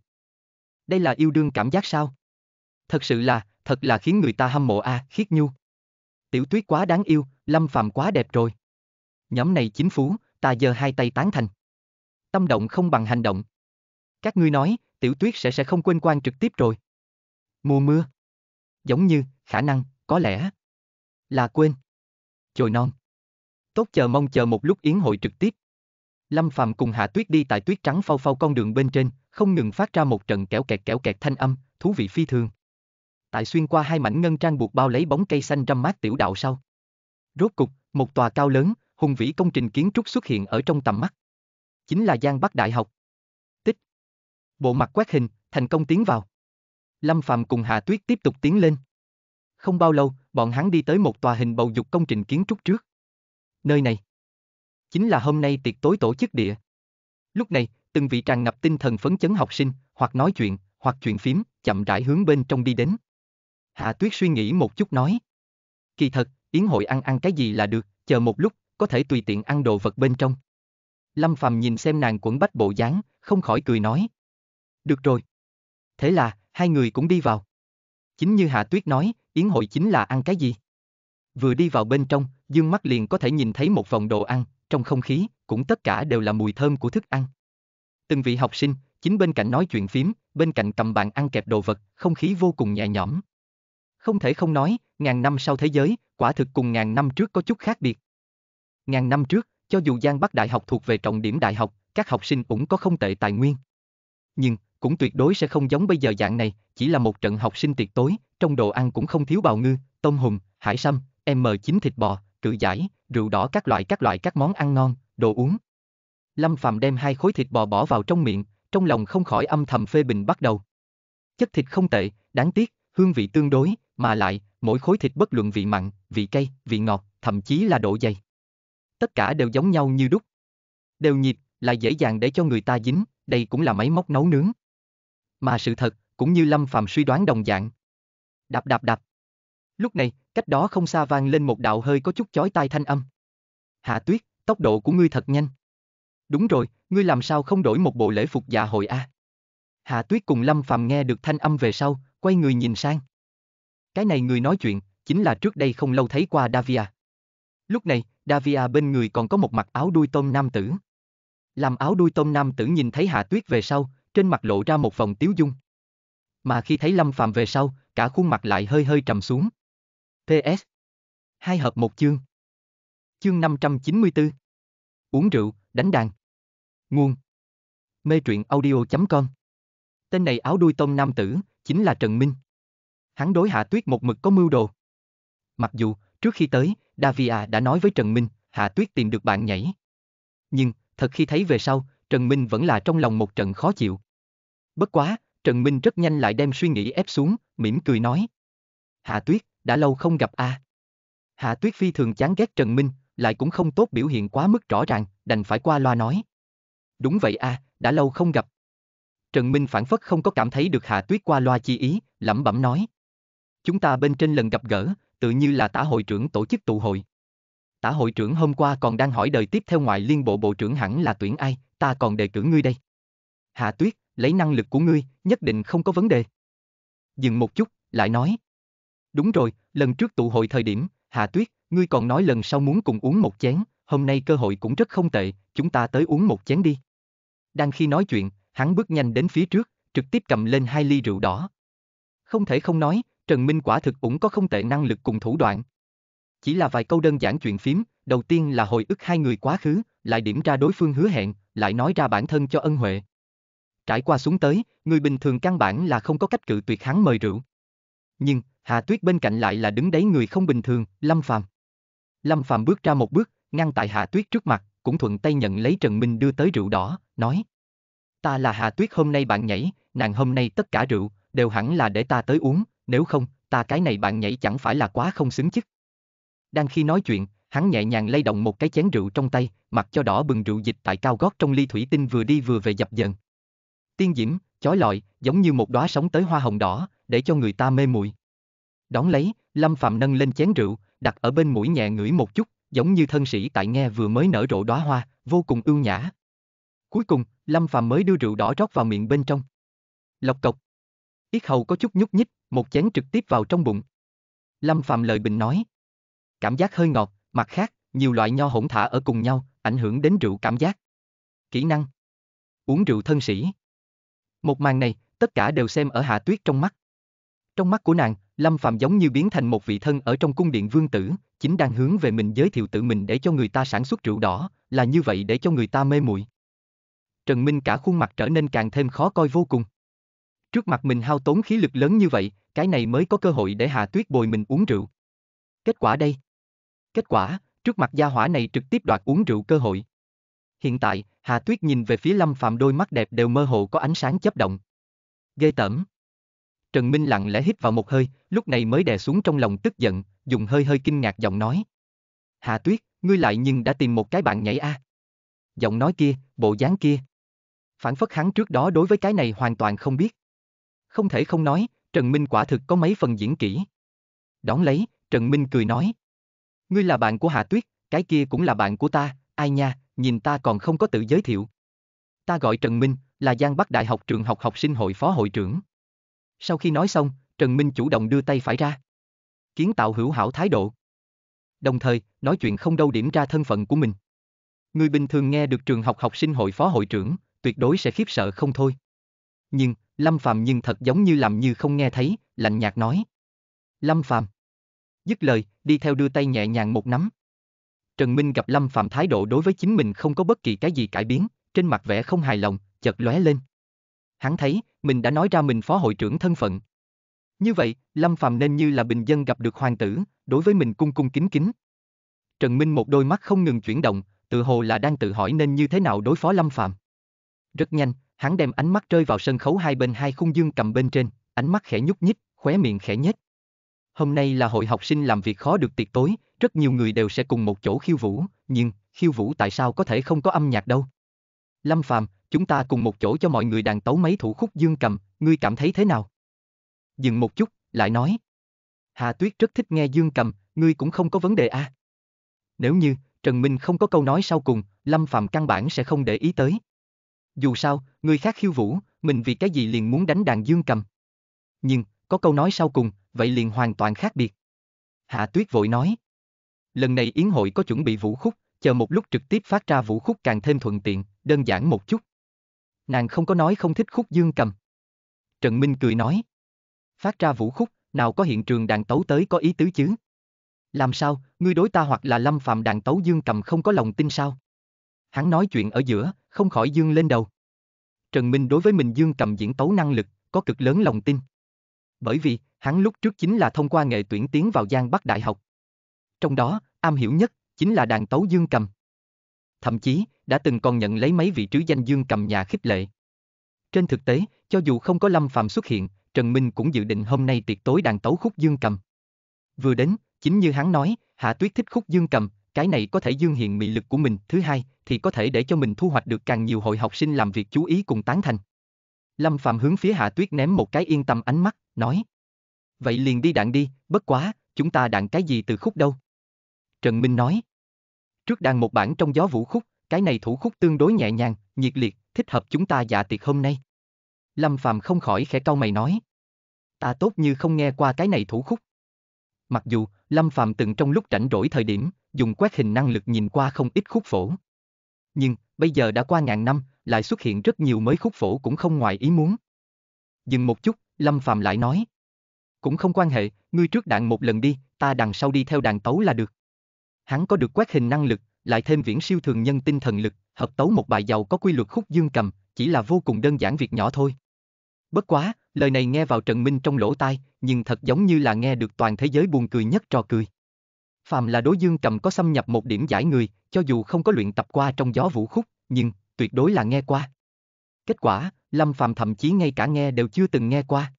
Đây là yêu đương cảm giác sao? Thật sự là, thật là khiến người ta hâm mộ a, à, khiết nhu. Tiểu tuyết quá đáng yêu, Lâm Phạm quá đẹp rồi. Nhóm này chính phú, ta giơ hai tay tán thành. Tâm động không bằng hành động. Các ngươi nói, tiểu tuyết sẽ sẽ không quên quan trực tiếp rồi. Mùa mưa. Giống như, khả năng, có lẽ. Là quên. Chồi non. Tốt chờ mong chờ một lúc yến hội trực tiếp. Lâm Phạm cùng Hạ Tuyết đi tại tuyết trắng phao phao con đường bên trên, không ngừng phát ra một trận kéo kẹt kéo kẹt thanh âm, thú vị phi thường tại xuyên qua hai mảnh ngân trang buộc bao lấy bóng cây xanh râm mát tiểu đạo sau. Rốt cục, một tòa cao lớn, hùng vĩ công trình kiến trúc xuất hiện ở trong tầm mắt. Chính là Giang Bắc Đại học. Tích. Bộ mặt quét hình, thành công tiến vào. Lâm Phàm cùng Hà Tuyết tiếp tục tiến lên. Không bao lâu, bọn hắn đi tới một tòa hình bầu dục công trình kiến trúc trước. Nơi này chính là hôm nay tiệc tối tổ chức địa. Lúc này, từng vị tràn ngập tinh thần phấn chấn học sinh, hoặc nói chuyện, hoặc chuyện phím, chậm rãi hướng bên trong đi đến. Hạ Tuyết suy nghĩ một chút nói. Kỳ thật, yến hội ăn ăn cái gì là được, chờ một lúc, có thể tùy tiện ăn đồ vật bên trong. Lâm Phàm nhìn xem nàng quẩn bách bộ dáng, không khỏi cười nói. Được rồi. Thế là, hai người cũng đi vào. Chính như Hạ Tuyết nói, yến hội chính là ăn cái gì? Vừa đi vào bên trong, dương mắt liền có thể nhìn thấy một vòng đồ ăn, trong không khí, cũng tất cả đều là mùi thơm của thức ăn. Từng vị học sinh, chính bên cạnh nói chuyện phím, bên cạnh cầm bàn ăn kẹp đồ vật, không khí vô cùng nhẹ nhõm. Không thể không nói, ngàn năm sau thế giới, quả thực cùng ngàn năm trước có chút khác biệt. Ngàn năm trước, cho dù Giang Bắc Đại học thuộc về trọng điểm đại học, các học sinh cũng có không tệ tài nguyên. Nhưng, cũng tuyệt đối sẽ không giống bây giờ dạng này, chỉ là một trận học sinh tiệc tối, trong đồ ăn cũng không thiếu bào ngư, tôm hùm, hải sâm, M9 thịt bò, cự giải, rượu đỏ các loại các loại các món ăn ngon, đồ uống. Lâm phạm đem hai khối thịt bò bỏ vào trong miệng, trong lòng không khỏi âm thầm phê bình bắt đầu. Chất thịt không tệ, đáng tiếc, hương vị tương đối, mà lại, mỗi khối thịt bất luận vị mặn, vị cay, vị ngọt, thậm chí là độ dày. Tất cả đều giống nhau như đúc. Đều nhịp, là dễ dàng để cho người ta dính, đây cũng là máy móc nấu nướng. Mà sự thật, cũng như Lâm Phàm suy đoán đồng dạng. Đạp đạp đạp. Lúc này, cách đó không xa vang lên một đạo hơi có chút chói tai thanh âm. Hạ Tuyết, tốc độ của ngươi thật nhanh. Đúng rồi, ngươi làm sao không đổi một bộ lễ phục dạ hội a? À? Hạ Tuyết cùng Lâm Phàm nghe được thanh âm về sau, quay người nhìn sang. Cái này người nói chuyện, chính là trước đây không lâu thấy qua Davia. Lúc này, Davia bên người còn có một mặt áo đuôi tôm nam tử. Làm áo đuôi tôm nam tử nhìn thấy Hạ Tuyết về sau, trên mặt lộ ra một vòng tiếu dung. Mà khi thấy Lâm Phạm về sau, cả khuôn mặt lại hơi hơi trầm xuống. PS. Hai hợp một chương. Chương 594. Uống rượu, đánh đàn. Nguồn. Mê truyện audio.com Tên này áo đuôi tôm nam tử, chính là Trần Minh hắn đối Hạ Tuyết một mực có mưu đồ. Mặc dù, trước khi tới, Davia đã nói với Trần Minh, Hạ Tuyết tìm được bạn nhảy. Nhưng, thật khi thấy về sau, Trần Minh vẫn là trong lòng một trận khó chịu. Bất quá, Trần Minh rất nhanh lại đem suy nghĩ ép xuống, mỉm cười nói. Hạ Tuyết, đã lâu không gặp a. À. Hạ Tuyết phi thường chán ghét Trần Minh, lại cũng không tốt biểu hiện quá mức rõ ràng, đành phải qua loa nói. Đúng vậy a, à, đã lâu không gặp. Trần Minh phản phất không có cảm thấy được Hạ Tuyết qua loa chi ý, lẩm bẩm nói. Chúng ta bên trên lần gặp gỡ, tự như là tả hội trưởng tổ chức tụ hội. Tả hội trưởng hôm qua còn đang hỏi đời tiếp theo ngoại liên bộ bộ trưởng hẳn là tuyển ai, ta còn đề cử ngươi đây. Hạ tuyết, lấy năng lực của ngươi, nhất định không có vấn đề. Dừng một chút, lại nói. Đúng rồi, lần trước tụ hội thời điểm, Hạ tuyết, ngươi còn nói lần sau muốn cùng uống một chén, hôm nay cơ hội cũng rất không tệ, chúng ta tới uống một chén đi. Đang khi nói chuyện, hắn bước nhanh đến phía trước, trực tiếp cầm lên hai ly rượu đỏ. Không thể không nói, Trần Minh quả thực cũng có không tệ năng lực cùng thủ đoạn. Chỉ là vài câu đơn giản chuyện phím, đầu tiên là hồi ức hai người quá khứ, lại điểm ra đối phương hứa hẹn, lại nói ra bản thân cho ân huệ. Trải qua xuống tới, người bình thường căn bản là không có cách cự tuyệt hắn mời rượu. Nhưng, Hà Tuyết bên cạnh lại là đứng đấy người không bình thường, Lâm Phàm. Lâm Phàm bước ra một bước, ngăn tại Hà Tuyết trước mặt, cũng thuận tay nhận lấy Trần Minh đưa tới rượu đỏ, nói: "Ta là Hà Tuyết, hôm nay bạn nhảy, nàng hôm nay tất cả rượu đều hẳn là để ta tới uống, nếu không, ta cái này bạn nhảy chẳng phải là quá không xứng chức. Đang khi nói chuyện, hắn nhẹ nhàng lay động một cái chén rượu trong tay, mặc cho đỏ bừng rượu dịch tại cao gót trong ly thủy tinh vừa đi vừa về dập dần. Tiên diễm, chói lọi, giống như một đóa sống tới hoa hồng đỏ, để cho người ta mê muội. Đón lấy, Lâm phạm nâng lên chén rượu, đặt ở bên mũi nhẹ ngửi một chút, giống như thân sĩ tại nghe vừa mới nở rộ đóa hoa, vô cùng ưu nhã. Cuối cùng, Lâm phạm mới đưa rượu đỏ rót vào miệng bên trong. Lộc cộc. Yết hầu có chút nhúc nhích, một chén trực tiếp vào trong bụng. Lâm Phạm lời bình nói. Cảm giác hơi ngọt, mặt khác, nhiều loại nho hỗn thả ở cùng nhau, ảnh hưởng đến rượu cảm giác. Kỹ năng. Uống rượu thân sĩ. Một màn này, tất cả đều xem ở Hạ Tuyết trong mắt. Trong mắt của nàng, Lâm Phạm giống như biến thành một vị thân ở trong cung điện vương tử, chính đang hướng về mình giới thiệu tự mình để cho người ta sản xuất rượu đỏ, là như vậy để cho người ta mê muội. Trần Minh cả khuôn mặt trở nên càng thêm khó coi vô cùng. Trước mặt mình hao tốn khí lực lớn như vậy, cái này mới có cơ hội để Hà Tuyết bồi mình uống rượu. Kết quả đây? Kết quả, trước mặt gia hỏa này trực tiếp đoạt uống rượu cơ hội. Hiện tại, Hà Tuyết nhìn về phía Lâm Phạm đôi mắt đẹp đều mơ hồ có ánh sáng chớp động. Gây tẩm. Trần Minh lặng lẽ hít vào một hơi, lúc này mới đè xuống trong lòng tức giận, dùng hơi hơi kinh ngạc giọng nói. Hà Tuyết, ngươi lại nhưng đã tìm một cái bạn nhảy a. À. Giọng nói kia, bộ dáng kia. Phản phất hắn trước đó đối với cái này hoàn toàn không biết. Không thể không nói, Trần Minh quả thực có mấy phần diễn kỹ. Đón lấy, Trần Minh cười nói. Ngươi là bạn của Hạ Tuyết, cái kia cũng là bạn của ta, ai nha, nhìn ta còn không có tự giới thiệu. Ta gọi Trần Minh, là Giang Bắc Đại học trường học học sinh hội phó hội trưởng. Sau khi nói xong, Trần Minh chủ động đưa tay phải ra. Kiến tạo hữu hảo thái độ. Đồng thời, nói chuyện không đâu điểm ra thân phận của mình. Người bình thường nghe được trường học học sinh hội phó hội trưởng, tuyệt đối sẽ khiếp sợ không thôi nhưng Lâm Phàm nhưng thật giống như làm như không nghe thấy, lạnh nhạt nói. Lâm Phàm Dứt lời, đi theo đưa tay nhẹ nhàng một nắm. Trần Minh gặp Lâm Phàm thái độ đối với chính mình không có bất kỳ cái gì cải biến, trên mặt vẻ không hài lòng, chợt lóe lên. Hắn thấy, mình đã nói ra mình phó hội trưởng thân phận. Như vậy, Lâm Phàm nên như là bình dân gặp được hoàng tử, đối với mình cung cung kính kính. Trần Minh một đôi mắt không ngừng chuyển động, tự hồ là đang tự hỏi nên như thế nào đối phó Lâm Phàm. Rất nhanh, hắn đem ánh mắt rơi vào sân khấu hai bên hai khung dương cầm bên trên, ánh mắt khẽ nhúc nhích, khóe miệng khẽ nhếch. Hôm nay là hội học sinh làm việc khó được tiệc tối, rất nhiều người đều sẽ cùng một chỗ khiêu vũ, nhưng khiêu vũ tại sao có thể không có âm nhạc đâu? Lâm Phàm, chúng ta cùng một chỗ cho mọi người đàn tấu mấy thủ khúc dương cầm, ngươi cảm thấy thế nào? Dừng một chút, lại nói. Hà Tuyết rất thích nghe dương cầm, ngươi cũng không có vấn đề à? Nếu như Trần Minh không có câu nói sau cùng, Lâm Phàm căn bản sẽ không để ý tới. Dù sao, người khác khiêu vũ, mình vì cái gì liền muốn đánh đàn dương cầm. Nhưng, có câu nói sau cùng, vậy liền hoàn toàn khác biệt. Hạ Tuyết vội nói. Lần này yến hội có chuẩn bị vũ khúc, chờ một lúc trực tiếp phát ra vũ khúc càng thêm thuận tiện, đơn giản một chút. Nàng không có nói không thích khúc dương cầm. Trần Minh cười nói. Phát ra vũ khúc, nào có hiện trường đàn tấu tới có ý tứ chứ? Làm sao, ngươi đối ta hoặc là lâm phạm đàn tấu dương cầm không có lòng tin sao? hắn nói chuyện ở giữa, không khỏi dương lên đầu. Trần Minh đối với mình dương cầm diễn tấu năng lực, có cực lớn lòng tin. Bởi vì, hắn lúc trước chính là thông qua nghệ tuyển tiến vào Giang Bắc Đại học. Trong đó, am hiểu nhất, chính là đàn tấu dương cầm. Thậm chí, đã từng còn nhận lấy mấy vị trứ danh dương cầm nhà khích lệ. Trên thực tế, cho dù không có Lâm Phạm xuất hiện, Trần Minh cũng dự định hôm nay tiệc tối đàn tấu khúc dương cầm. Vừa đến, chính như hắn nói, Hạ Tuyết thích khúc dương cầm, cái này có thể dương hiện mị lực của mình, thứ hai, thì có thể để cho mình thu hoạch được càng nhiều hội học sinh làm việc chú ý cùng tán thành. Lâm Phạm hướng phía Hạ Tuyết ném một cái yên tâm ánh mắt, nói. Vậy liền đi đạn đi, bất quá, chúng ta đạn cái gì từ khúc đâu? Trần Minh nói. Trước đàn một bản trong gió vũ khúc, cái này thủ khúc tương đối nhẹ nhàng, nhiệt liệt, thích hợp chúng ta dạ tiệc hôm nay. Lâm Phạm không khỏi khẽ cau mày nói. Ta tốt như không nghe qua cái này thủ khúc. Mặc dù, Lâm Phạm từng trong lúc rảnh rỗi thời điểm, dùng quét hình năng lực nhìn qua không ít khúc phổ. Nhưng, bây giờ đã qua ngàn năm, lại xuất hiện rất nhiều mới khúc phổ cũng không ngoài ý muốn. Dừng một chút, Lâm Phàm lại nói. Cũng không quan hệ, ngươi trước đạn một lần đi, ta đằng sau đi theo đàn tấu là được. Hắn có được quét hình năng lực, lại thêm viễn siêu thường nhân tinh thần lực, hợp tấu một bài giàu có quy luật khúc dương cầm, chỉ là vô cùng đơn giản việc nhỏ thôi. Bất quá, lời này nghe vào Trần Minh trong lỗ tai, nhưng thật giống như là nghe được toàn thế giới buồn cười nhất trò cười phàm là đối dương cầm có xâm nhập một điểm giải người, cho dù không có luyện tập qua trong gió vũ khúc, nhưng tuyệt đối là nghe qua. Kết quả, Lâm Phàm thậm chí ngay cả nghe đều chưa từng nghe qua.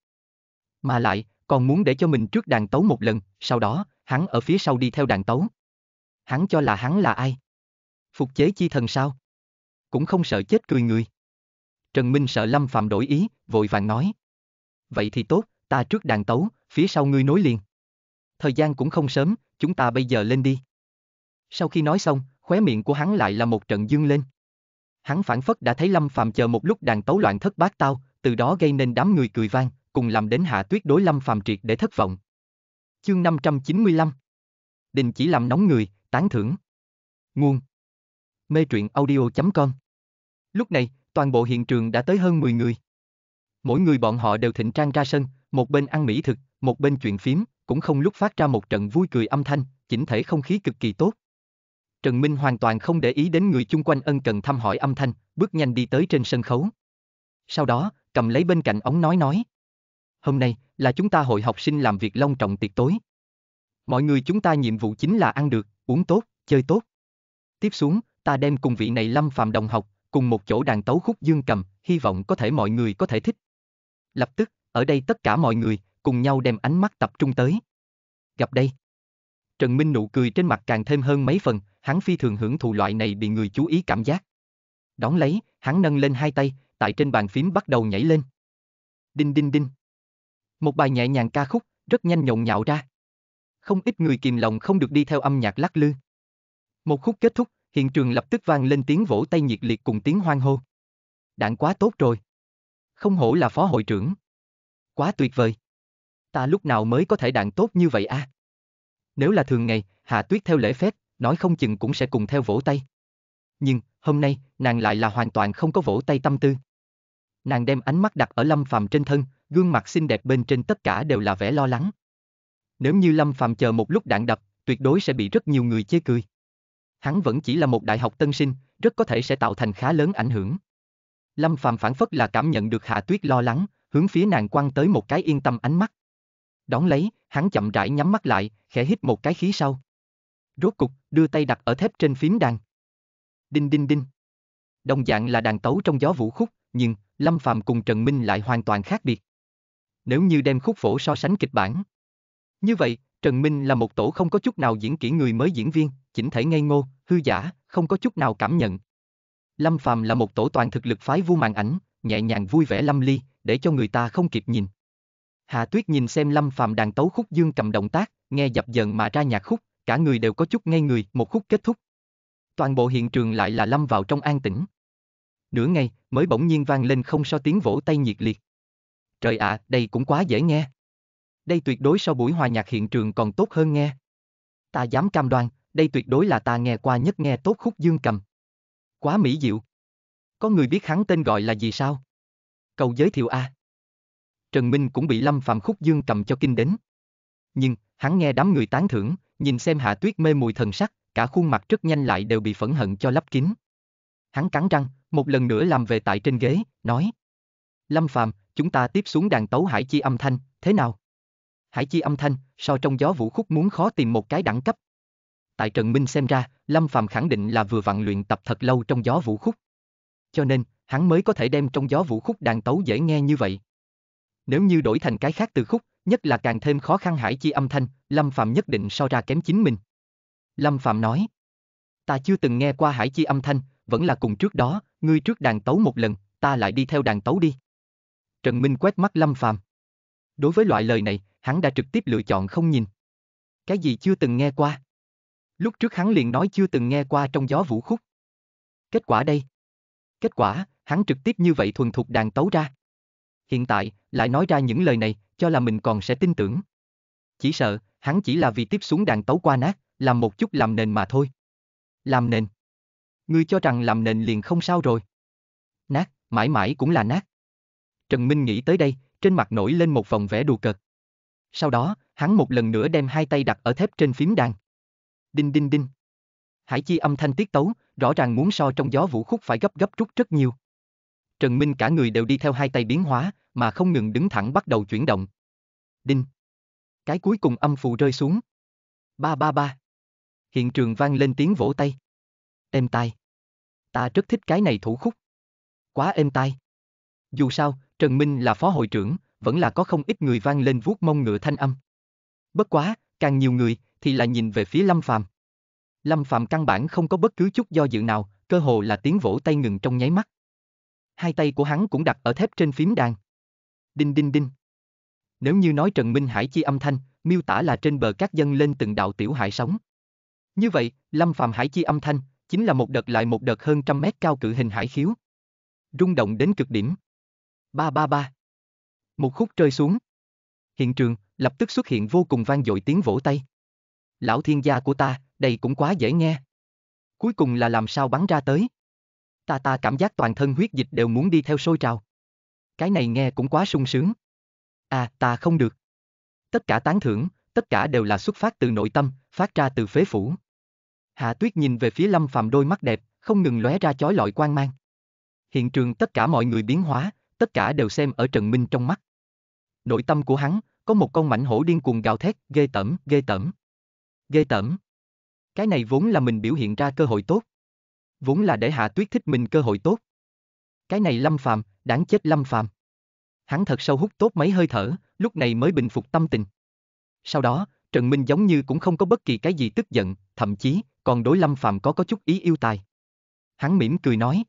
Mà lại, còn muốn để cho mình trước đàn tấu một lần, sau đó, hắn ở phía sau đi theo đàn tấu. Hắn cho là hắn là ai? Phục chế chi thần sao? Cũng không sợ chết cười người. Trần Minh sợ Lâm Phàm đổi ý, vội vàng nói. Vậy thì tốt, ta trước đàn tấu, phía sau ngươi nối liền thời gian cũng không sớm, chúng ta bây giờ lên đi. Sau khi nói xong, khóe miệng của hắn lại là một trận dương lên. Hắn phản phất đã thấy Lâm Phàm chờ một lúc đàn tấu loạn thất bát tao, từ đó gây nên đám người cười vang, cùng làm đến hạ tuyết đối Lâm Phàm triệt để thất vọng. Chương 595 Đình chỉ làm nóng người, tán thưởng. Nguồn Mê truyện audio.com Lúc này, toàn bộ hiện trường đã tới hơn 10 người. Mỗi người bọn họ đều thịnh trang ra sân, một bên ăn mỹ thực, một bên chuyện phím, cũng không lúc phát ra một trận vui cười âm thanh, chỉnh thể không khí cực kỳ tốt. Trần Minh hoàn toàn không để ý đến người chung quanh ân cần thăm hỏi âm thanh, bước nhanh đi tới trên sân khấu. Sau đó, cầm lấy bên cạnh ống nói nói. Hôm nay, là chúng ta hội học sinh làm việc long trọng tiệc tối. Mọi người chúng ta nhiệm vụ chính là ăn được, uống tốt, chơi tốt. Tiếp xuống, ta đem cùng vị này Lâm Phạm đồng học, cùng một chỗ đàn tấu khúc dương cầm, hy vọng có thể mọi người có thể thích. Lập tức, ở đây tất cả mọi người, cùng nhau đem ánh mắt tập trung tới. Gặp đây. Trần Minh nụ cười trên mặt càng thêm hơn mấy phần, hắn phi thường hưởng thụ loại này bị người chú ý cảm giác. Đón lấy, hắn nâng lên hai tay, tại trên bàn phím bắt đầu nhảy lên. Đinh đinh đinh. Một bài nhẹ nhàng ca khúc, rất nhanh nhộn nhạo ra. Không ít người kìm lòng không được đi theo âm nhạc lắc lư. Một khúc kết thúc, hiện trường lập tức vang lên tiếng vỗ tay nhiệt liệt cùng tiếng hoan hô. Đạn quá tốt rồi. Không hổ là phó hội trưởng. Quá tuyệt vời. Ta lúc nào mới có thể đạn tốt như vậy a? À? Nếu là thường ngày, Hạ Tuyết theo lễ phép, nói không chừng cũng sẽ cùng theo vỗ tay. Nhưng, hôm nay, nàng lại là hoàn toàn không có vỗ tay tâm tư. Nàng đem ánh mắt đặt ở Lâm Phàm trên thân, gương mặt xinh đẹp bên trên tất cả đều là vẻ lo lắng. Nếu như Lâm Phàm chờ một lúc đạn đập, tuyệt đối sẽ bị rất nhiều người chê cười. Hắn vẫn chỉ là một đại học tân sinh, rất có thể sẽ tạo thành khá lớn ảnh hưởng. Lâm Phàm phản phất là cảm nhận được Hạ Tuyết lo lắng, hướng phía nàng quăng tới một cái yên tâm ánh mắt. Đón lấy, hắn chậm rãi nhắm mắt lại, khẽ hít một cái khí sau. Rốt cục, đưa tay đặt ở thép trên phím đàn. Đinh đinh đinh. Đồng dạng là đàn tấu trong gió vũ khúc, nhưng Lâm Phàm cùng Trần Minh lại hoàn toàn khác biệt. Nếu như đem khúc phổ so sánh kịch bản. Như vậy, Trần Minh là một tổ không có chút nào diễn kỹ người mới diễn viên, chỉnh thể ngây ngô, hư giả, không có chút nào cảm nhận. Lâm Phàm là một tổ toàn thực lực phái vu màn ảnh, nhẹ nhàng vui vẻ lâm ly, để cho người ta không kịp nhìn. Hạ Tuyết nhìn xem Lâm Phạm đàn tấu khúc dương cầm động tác, nghe dập dần mà ra nhạc khúc, cả người đều có chút ngây người, một khúc kết thúc. Toàn bộ hiện trường lại là lâm vào trong an tĩnh. Nửa ngày, mới bỗng nhiên vang lên không so tiếng vỗ tay nhiệt liệt. Trời ạ, à, đây cũng quá dễ nghe. Đây tuyệt đối so buổi hòa nhạc hiện trường còn tốt hơn nghe. Ta dám cam đoan, đây tuyệt đối là ta nghe qua nhất nghe tốt khúc dương cầm. Quá mỹ diệu. Có người biết hắn tên gọi là gì sao? Cầu giới thiệu A. À. Trần Minh cũng bị Lâm Phạm Khúc Dương cầm cho kinh đến. Nhưng, hắn nghe đám người tán thưởng, nhìn xem Hạ Tuyết mê mùi thần sắc, cả khuôn mặt rất nhanh lại đều bị phẫn hận cho lấp kín. Hắn cắn răng, một lần nữa làm về tại trên ghế, nói: "Lâm Phạm, chúng ta tiếp xuống đàn tấu hải chi âm thanh, thế nào?" Hải chi âm thanh, so trong gió vũ khúc muốn khó tìm một cái đẳng cấp. Tại Trần Minh xem ra, Lâm Phạm khẳng định là vừa vặn luyện tập thật lâu trong gió vũ khúc. Cho nên, hắn mới có thể đem trong gió vũ khúc đàn tấu dễ nghe như vậy nếu như đổi thành cái khác từ khúc, nhất là càng thêm khó khăn hải chi âm thanh, Lâm Phạm nhất định so ra kém chính mình. Lâm Phạm nói, ta chưa từng nghe qua hải chi âm thanh, vẫn là cùng trước đó, ngươi trước đàn tấu một lần, ta lại đi theo đàn tấu đi. Trần Minh quét mắt Lâm Phạm. Đối với loại lời này, hắn đã trực tiếp lựa chọn không nhìn. Cái gì chưa từng nghe qua? Lúc trước hắn liền nói chưa từng nghe qua trong gió vũ khúc. Kết quả đây. Kết quả, hắn trực tiếp như vậy thuần thục đàn tấu ra hiện tại, lại nói ra những lời này, cho là mình còn sẽ tin tưởng. Chỉ sợ, hắn chỉ là vì tiếp xuống đàn tấu qua nát, làm một chút làm nền mà thôi. Làm nền. Ngươi cho rằng làm nền liền không sao rồi. Nát, mãi mãi cũng là nát. Trần Minh nghĩ tới đây, trên mặt nổi lên một vòng vẻ đùa cợt. Sau đó, hắn một lần nữa đem hai tay đặt ở thép trên phím đàn. Đinh đinh đinh. Hải chi âm thanh tiết tấu, rõ ràng muốn so trong gió vũ khúc phải gấp gấp rút rất nhiều. Trần Minh cả người đều đi theo hai tay biến hóa, mà không ngừng đứng thẳng bắt đầu chuyển động. Đinh. Cái cuối cùng âm phù rơi xuống. Ba ba ba. Hiện trường vang lên tiếng vỗ tay. Êm tai. Ta rất thích cái này thủ khúc. Quá êm tai. Dù sao, Trần Minh là phó hội trưởng, vẫn là có không ít người vang lên vuốt mông ngựa thanh âm. Bất quá, càng nhiều người thì là nhìn về phía Lâm Phàm. Lâm Phàm căn bản không có bất cứ chút do dự nào, cơ hồ là tiếng vỗ tay ngừng trong nháy mắt hai tay của hắn cũng đặt ở thép trên phím đàn. Đinh đinh đinh. Nếu như nói Trần Minh Hải chi âm thanh, miêu tả là trên bờ cát dân lên từng đạo tiểu hải sóng. Như vậy, Lâm Phàm Hải chi âm thanh, chính là một đợt lại một đợt hơn trăm mét cao cự hình hải khiếu. Rung động đến cực điểm. Ba ba ba. Một khúc rơi xuống. Hiện trường, lập tức xuất hiện vô cùng vang dội tiếng vỗ tay. Lão thiên gia của ta, đây cũng quá dễ nghe. Cuối cùng là làm sao bắn ra tới. Ta ta cảm giác toàn thân huyết dịch đều muốn đi theo sôi trào. Cái này nghe cũng quá sung sướng. À, ta không được. Tất cả tán thưởng, tất cả đều là xuất phát từ nội tâm, phát ra từ phế phủ. Hạ Tuyết nhìn về phía Lâm Phàm đôi mắt đẹp, không ngừng lóe ra chói lọi quang mang. Hiện trường tất cả mọi người biến hóa, tất cả đều xem ở Trần Minh trong mắt. Nội tâm của hắn, có một con mảnh hổ điên cuồng gào thét, ghê tẩm, ghê tẩm, Ghê tẩm. Cái này vốn là mình biểu hiện ra cơ hội tốt vốn là để Hạ Tuyết thích mình cơ hội tốt. Cái này Lâm Phàm, đáng chết Lâm Phàm. Hắn thật sâu hút tốt mấy hơi thở, lúc này mới bình phục tâm tình. Sau đó, Trần Minh giống như cũng không có bất kỳ cái gì tức giận, thậm chí còn đối Lâm Phàm có có chút ý yêu tài. Hắn mỉm cười nói,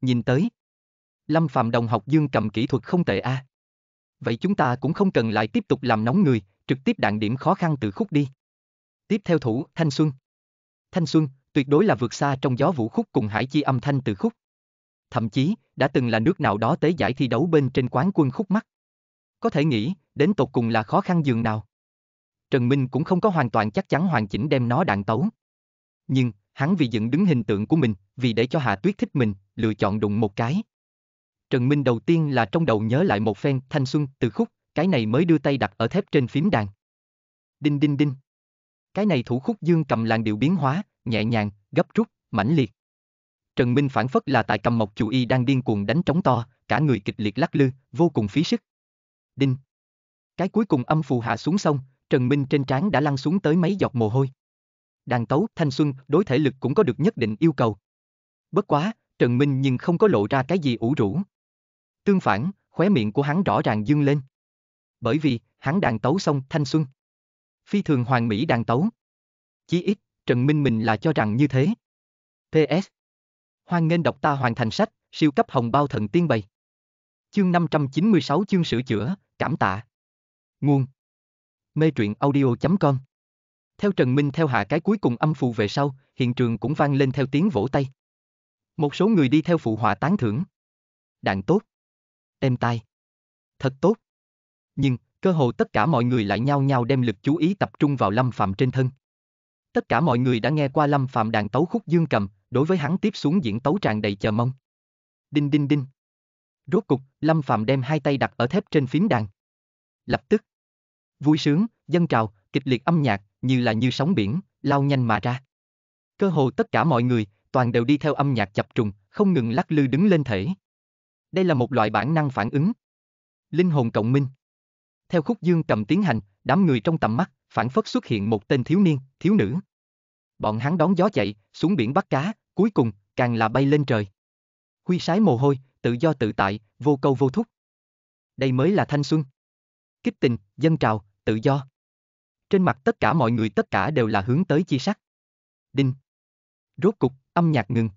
nhìn tới, Lâm Phàm đồng học Dương cầm kỹ thuật không tệ a. À. Vậy chúng ta cũng không cần lại tiếp tục làm nóng người, trực tiếp đạn điểm khó khăn từ khúc đi. Tiếp theo thủ Thanh Xuân. Thanh Xuân, tuyệt đối là vượt xa trong gió vũ khúc cùng hải chi âm thanh từ khúc. Thậm chí, đã từng là nước nào đó tới giải thi đấu bên trên quán quân khúc mắt. Có thể nghĩ, đến tột cùng là khó khăn dường nào. Trần Minh cũng không có hoàn toàn chắc chắn hoàn chỉnh đem nó đạn tấu. Nhưng, hắn vì dựng đứng hình tượng của mình, vì để cho Hạ Tuyết thích mình, lựa chọn đụng một cái. Trần Minh đầu tiên là trong đầu nhớ lại một phen thanh xuân từ khúc, cái này mới đưa tay đặt ở thép trên phím đàn. Đinh đinh đinh. Cái này thủ khúc dương cầm làng điệu biến hóa, nhẹ nhàng, gấp rút, mãnh liệt. Trần Minh phản phất là tại cầm mộc chủ y đang điên cuồng đánh trống to, cả người kịch liệt lắc lư, vô cùng phí sức. Đinh. Cái cuối cùng âm phù hạ xuống sông, Trần Minh trên trán đã lăn xuống tới mấy giọt mồ hôi. Đàn tấu, thanh xuân, đối thể lực cũng có được nhất định yêu cầu. Bất quá, Trần Minh nhưng không có lộ ra cái gì ủ rũ. Tương phản, khóe miệng của hắn rõ ràng dương lên. Bởi vì, hắn đàn tấu xong thanh xuân. Phi thường hoàng mỹ đàn tấu. Chí ít, Trần Minh mình là cho rằng như thế. PS. Hoan nghênh đọc ta hoàn thành sách, siêu cấp hồng bao thần tiên bày. Chương 596 chương sửa chữa, cảm tạ. Nguồn. Mê truyện audio.com Theo Trần Minh theo hạ cái cuối cùng âm phù về sau, hiện trường cũng vang lên theo tiếng vỗ tay. Một số người đi theo phụ họa tán thưởng. Đạn tốt. Em tai. Thật tốt. Nhưng, cơ hồ tất cả mọi người lại nhao nhao đem lực chú ý tập trung vào Lâm Phạm trên thân. Tất cả mọi người đã nghe qua Lâm Phạm đàn tấu khúc dương cầm, đối với hắn tiếp xuống diễn tấu tràn đầy chờ mong. Đinh đinh đinh. Rốt cục, Lâm Phạm đem hai tay đặt ở thép trên phím đàn. Lập tức. Vui sướng, dân trào, kịch liệt âm nhạc, như là như sóng biển, lao nhanh mà ra. Cơ hồ tất cả mọi người, toàn đều đi theo âm nhạc chập trùng, không ngừng lắc lư đứng lên thể. Đây là một loại bản năng phản ứng. Linh hồn cộng minh. Theo khúc dương cầm tiến hành, đám người trong tầm mắt, phản phất xuất hiện một tên thiếu niên, thiếu nữ. Bọn hắn đón gió chạy, xuống biển bắt cá, cuối cùng, càng là bay lên trời. Huy sái mồ hôi, tự do tự tại, vô câu vô thúc. Đây mới là thanh xuân. Kích tình, dân trào, tự do. Trên mặt tất cả mọi người tất cả đều là hướng tới chi sắc. Đinh. Rốt cục, âm nhạc ngừng.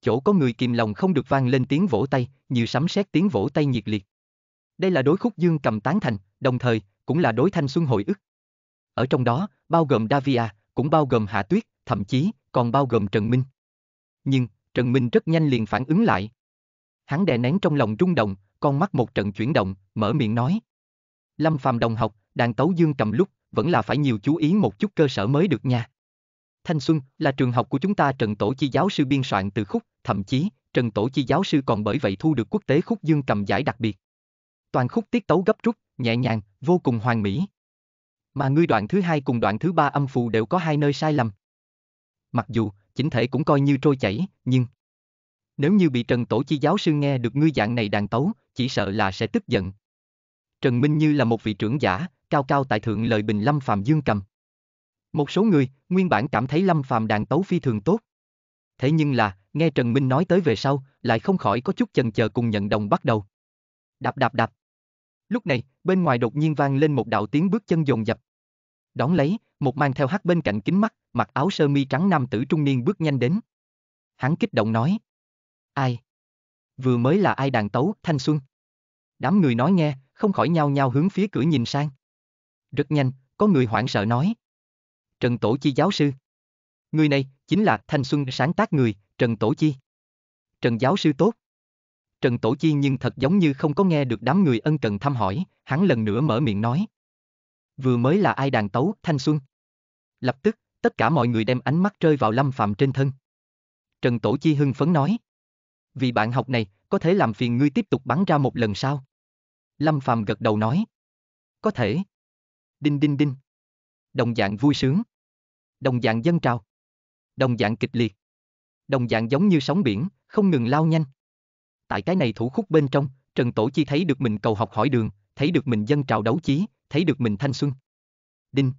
Chỗ có người kìm lòng không được vang lên tiếng vỗ tay, như sấm sét tiếng vỗ tay nhiệt liệt. Đây là đối khúc dương cầm tán thành, đồng thời, cũng là đối thanh xuân hồi ức ở trong đó, bao gồm Davia, cũng bao gồm Hạ Tuyết, thậm chí còn bao gồm Trần Minh. Nhưng, Trần Minh rất nhanh liền phản ứng lại. Hắn đè nén trong lòng rung động, con mắt một trận chuyển động, mở miệng nói. Lâm Phàm đồng học, đàn tấu dương cầm lúc, vẫn là phải nhiều chú ý một chút cơ sở mới được nha. Thanh Xuân là trường học của chúng ta Trần Tổ Chi giáo sư biên soạn từ khúc, thậm chí, Trần Tổ Chi giáo sư còn bởi vậy thu được quốc tế khúc dương cầm giải đặc biệt. Toàn khúc tiết tấu gấp rút, nhẹ nhàng, vô cùng hoàn mỹ. Mà ngươi đoạn thứ hai cùng đoạn thứ ba âm phù đều có hai nơi sai lầm. Mặc dù, chính thể cũng coi như trôi chảy, nhưng... Nếu như bị Trần Tổ Chi giáo sư nghe được ngươi dạng này đàn tấu, chỉ sợ là sẽ tức giận. Trần Minh Như là một vị trưởng giả, cao cao tại thượng lời bình Lâm Phàm Dương cầm. Một số người, nguyên bản cảm thấy Lâm Phàm đàn tấu phi thường tốt. Thế nhưng là, nghe Trần Minh nói tới về sau, lại không khỏi có chút chần chờ cùng nhận đồng bắt đầu. Đạp đạp đạp. Lúc này, bên ngoài đột nhiên vang lên một đạo tiếng bước chân dồn dập. Đón lấy, một mang theo hắt bên cạnh kính mắt, mặc áo sơ mi trắng nam tử trung niên bước nhanh đến. Hắn kích động nói. Ai? Vừa mới là ai đàn tấu, thanh xuân? Đám người nói nghe, không khỏi nhau nhau hướng phía cửa nhìn sang. Rất nhanh, có người hoảng sợ nói. Trần Tổ Chi giáo sư. Người này, chính là thanh xuân sáng tác người, Trần Tổ Chi. Trần giáo sư tốt. Trần Tổ Chi nhưng thật giống như không có nghe được đám người ân cần thăm hỏi, hắn lần nữa mở miệng nói vừa mới là ai đàn tấu thanh xuân. Lập tức, tất cả mọi người đem ánh mắt rơi vào Lâm Phạm trên thân. Trần Tổ Chi hưng phấn nói. Vì bạn học này, có thể làm phiền ngươi tiếp tục bắn ra một lần sau Lâm Phạm gật đầu nói. Có thể. Đinh đinh đinh. Đồng dạng vui sướng. Đồng dạng dân trào. Đồng dạng kịch liệt. Đồng dạng giống như sóng biển, không ngừng lao nhanh. Tại cái này thủ khúc bên trong, Trần Tổ Chi thấy được mình cầu học hỏi đường, thấy được mình dân trào đấu chí, thấy được mình thanh xuân. Đinh.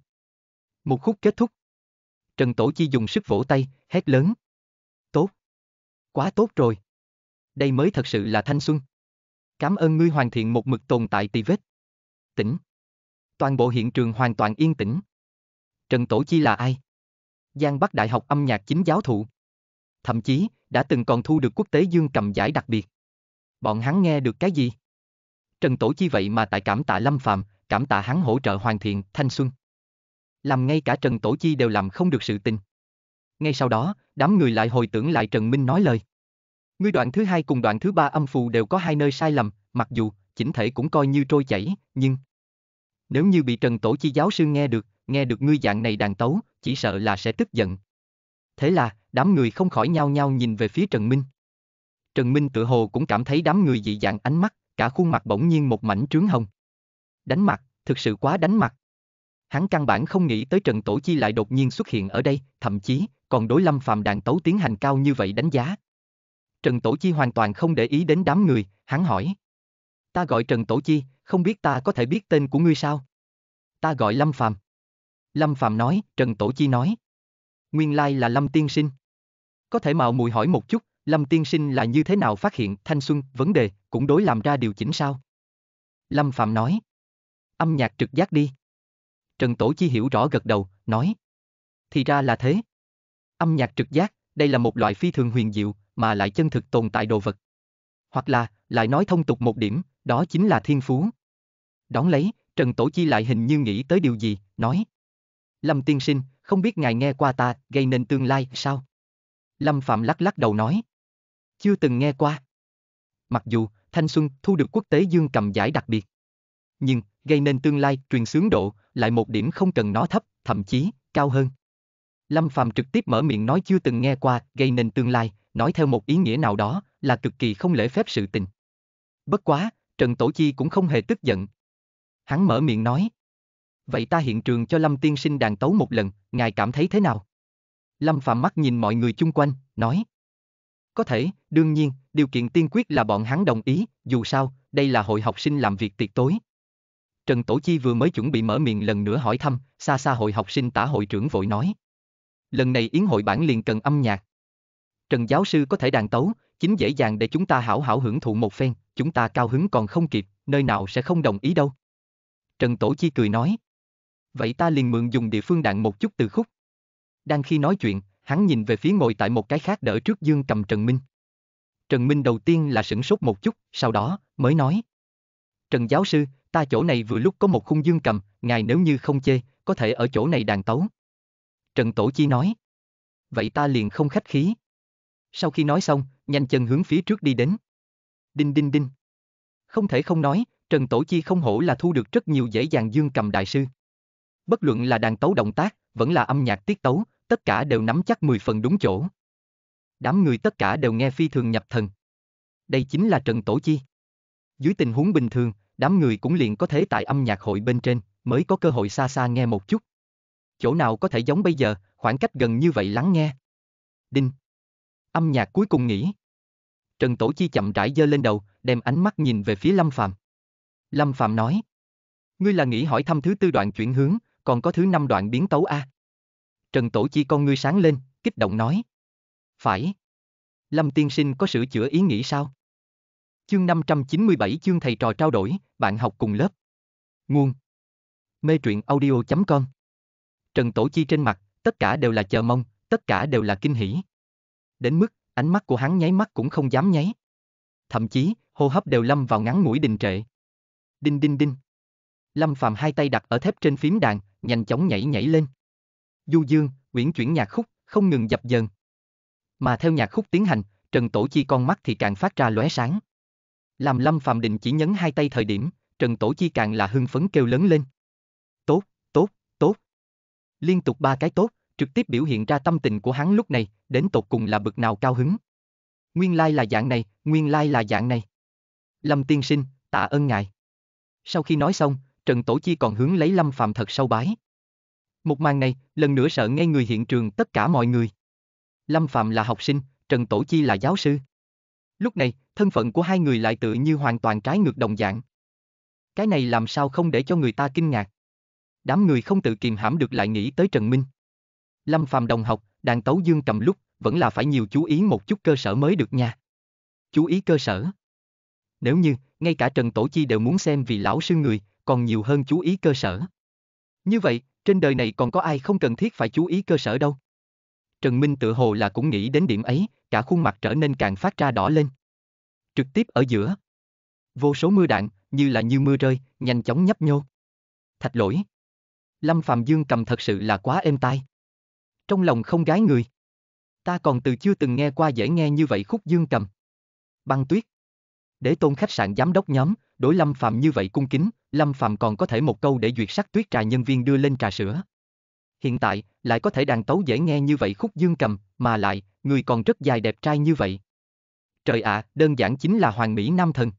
Một khúc kết thúc. Trần Tổ Chi dùng sức vỗ tay, hét lớn. Tốt. Quá tốt rồi. Đây mới thật sự là thanh xuân. Cảm ơn ngươi hoàn thiện một mực tồn tại tì vết. Tỉnh. Toàn bộ hiện trường hoàn toàn yên tĩnh. Trần Tổ Chi là ai? Giang Bắc Đại học âm nhạc chính giáo thụ. Thậm chí, đã từng còn thu được quốc tế dương cầm giải đặc biệt. Bọn hắn nghe được cái gì? Trần Tổ Chi vậy mà tại cảm tạ Lâm Phàm, cảm tạ hắn hỗ trợ hoàn thiện thanh xuân. Làm ngay cả Trần Tổ Chi đều làm không được sự tình. Ngay sau đó, đám người lại hồi tưởng lại Trần Minh nói lời. Ngươi đoạn thứ hai cùng đoạn thứ ba âm phù đều có hai nơi sai lầm, mặc dù chỉnh thể cũng coi như trôi chảy, nhưng nếu như bị Trần Tổ Chi giáo sư nghe được, nghe được ngươi dạng này đàn tấu, chỉ sợ là sẽ tức giận. Thế là, đám người không khỏi nhao nhao nhìn về phía Trần Minh. Trần Minh tự hồ cũng cảm thấy đám người dị dạng ánh mắt, cả khuôn mặt bỗng nhiên một mảnh trướng hồng. Đánh mặt, thực sự quá đánh mặt. Hắn căn bản không nghĩ tới Trần Tổ Chi lại đột nhiên xuất hiện ở đây, thậm chí còn đối Lâm Phàm đàn tấu tiến hành cao như vậy đánh giá. Trần Tổ Chi hoàn toàn không để ý đến đám người, hắn hỏi. Ta gọi Trần Tổ Chi, không biết ta có thể biết tên của ngươi sao? Ta gọi Lâm Phàm. Lâm Phàm nói, Trần Tổ Chi nói. Nguyên lai là Lâm Tiên Sinh. Có thể mạo muội hỏi một chút, Lâm Tiên Sinh là như thế nào phát hiện thanh xuân, vấn đề, cũng đối làm ra điều chỉnh sao? Lâm Phạm nói âm nhạc trực giác đi. Trần Tổ Chi hiểu rõ gật đầu, nói. Thì ra là thế. Âm nhạc trực giác, đây là một loại phi thường huyền diệu, mà lại chân thực tồn tại đồ vật. Hoặc là, lại nói thông tục một điểm, đó chính là thiên phú. Đón lấy, Trần Tổ Chi lại hình như nghĩ tới điều gì, nói. Lâm tiên sinh, không biết ngài nghe qua ta, gây nên tương lai, sao? Lâm Phạm lắc lắc đầu nói. Chưa từng nghe qua. Mặc dù, Thanh Xuân thu được quốc tế dương cầm giải đặc biệt. Nhưng, gây nên tương lai truyền xướng độ lại một điểm không cần nó thấp, thậm chí cao hơn. Lâm Phàm trực tiếp mở miệng nói chưa từng nghe qua, gây nên tương lai, nói theo một ý nghĩa nào đó là cực kỳ không lễ phép sự tình. Bất quá, Trần Tổ Chi cũng không hề tức giận. Hắn mở miệng nói. Vậy ta hiện trường cho Lâm Tiên Sinh đàn tấu một lần, ngài cảm thấy thế nào? Lâm Phạm mắt nhìn mọi người chung quanh, nói. Có thể, đương nhiên, điều kiện tiên quyết là bọn hắn đồng ý, dù sao, đây là hội học sinh làm việc tiệc tối. Trần Tổ Chi vừa mới chuẩn bị mở miệng lần nữa hỏi thăm, xa xa hội học sinh tả hội trưởng vội nói. Lần này yến hội bản liền cần âm nhạc. Trần giáo sư có thể đàn tấu, chính dễ dàng để chúng ta hảo hảo hưởng thụ một phen, chúng ta cao hứng còn không kịp, nơi nào sẽ không đồng ý đâu. Trần Tổ Chi cười nói. Vậy ta liền mượn dùng địa phương đạn một chút từ khúc. Đang khi nói chuyện, hắn nhìn về phía ngồi tại một cái khác đỡ trước dương cầm Trần Minh. Trần Minh đầu tiên là sửng sốt một chút, sau đó mới nói. Trần giáo sư, ta chỗ này vừa lúc có một khung dương cầm, ngài nếu như không chê, có thể ở chỗ này đàn tấu. Trần Tổ Chi nói. Vậy ta liền không khách khí. Sau khi nói xong, nhanh chân hướng phía trước đi đến. Đinh đinh đinh. Không thể không nói, Trần Tổ Chi không hổ là thu được rất nhiều dễ dàng dương cầm đại sư. Bất luận là đàn tấu động tác, vẫn là âm nhạc tiết tấu, tất cả đều nắm chắc 10 phần đúng chỗ. Đám người tất cả đều nghe phi thường nhập thần. Đây chính là Trần Tổ Chi. Dưới tình huống bình thường, đám người cũng liền có thế tại âm nhạc hội bên trên, mới có cơ hội xa xa nghe một chút. Chỗ nào có thể giống bây giờ, khoảng cách gần như vậy lắng nghe. Đinh. Âm nhạc cuối cùng nghỉ. Trần Tổ Chi chậm rãi giơ lên đầu, đem ánh mắt nhìn về phía Lâm phạm Lâm phạm nói: "Ngươi là nghĩ hỏi thăm thứ tư đoạn chuyển hướng, còn có thứ năm đoạn biến tấu a?" Trần Tổ Chi con ngươi sáng lên, kích động nói: "Phải. Lâm tiên sinh có sửa chữa ý nghĩ sao?" Chương 597 chương thầy trò trao đổi, bạn học cùng lớp. Nguồn. Mê truyện audio.com Trần Tổ Chi trên mặt, tất cả đều là chờ mong, tất cả đều là kinh hỉ. Đến mức, ánh mắt của hắn nháy mắt cũng không dám nháy. Thậm chí, hô hấp đều lâm vào ngắn mũi đình trệ. Đinh đinh đinh. Lâm Phàm hai tay đặt ở thép trên phím đàn, nhanh chóng nhảy nhảy lên. Du dương, uyển chuyển nhạc khúc, không ngừng dập dờn. Mà theo nhạc khúc tiến hành, Trần Tổ Chi con mắt thì càng phát ra lóe sáng. Làm Lâm Phạm Định chỉ nhấn hai tay thời điểm, Trần Tổ Chi càng là hưng phấn kêu lớn lên. Tốt, tốt, tốt. Liên tục ba cái tốt, trực tiếp biểu hiện ra tâm tình của hắn lúc này, đến tột cùng là bực nào cao hứng. Nguyên lai là dạng này, nguyên lai là dạng này. Lâm tiên sinh, tạ ơn ngài. Sau khi nói xong, Trần Tổ Chi còn hướng lấy Lâm Phạm thật sâu bái. Một màn này, lần nữa sợ ngay người hiện trường tất cả mọi người. Lâm Phạm là học sinh, Trần Tổ Chi là giáo sư. Lúc này, thân phận của hai người lại tự như hoàn toàn trái ngược đồng dạng. Cái này làm sao không để cho người ta kinh ngạc. Đám người không tự kiềm hãm được lại nghĩ tới Trần Minh. Lâm Phàm đồng học, đàn tấu dương cầm lúc, vẫn là phải nhiều chú ý một chút cơ sở mới được nha. Chú ý cơ sở. Nếu như, ngay cả Trần Tổ Chi đều muốn xem vì lão sư người, còn nhiều hơn chú ý cơ sở. Như vậy, trên đời này còn có ai không cần thiết phải chú ý cơ sở đâu. Trần Minh tự hồ là cũng nghĩ đến điểm ấy, cả khuôn mặt trở nên càng phát ra đỏ lên trực tiếp ở giữa. Vô số mưa đạn, như là như mưa rơi, nhanh chóng nhấp nhô. Thạch lỗi. Lâm Phạm Dương cầm thật sự là quá êm tai. Trong lòng không gái người. Ta còn từ chưa từng nghe qua dễ nghe như vậy khúc dương cầm. Băng tuyết. Để tôn khách sạn giám đốc nhóm, đối Lâm Phạm như vậy cung kính, Lâm Phạm còn có thể một câu để duyệt sắc tuyết trà nhân viên đưa lên trà sữa. Hiện tại, lại có thể đàn tấu dễ nghe như vậy khúc dương cầm, mà lại, người còn rất dài đẹp trai như vậy trời ạ, à, đơn giản chính là hoàng mỹ nam thần.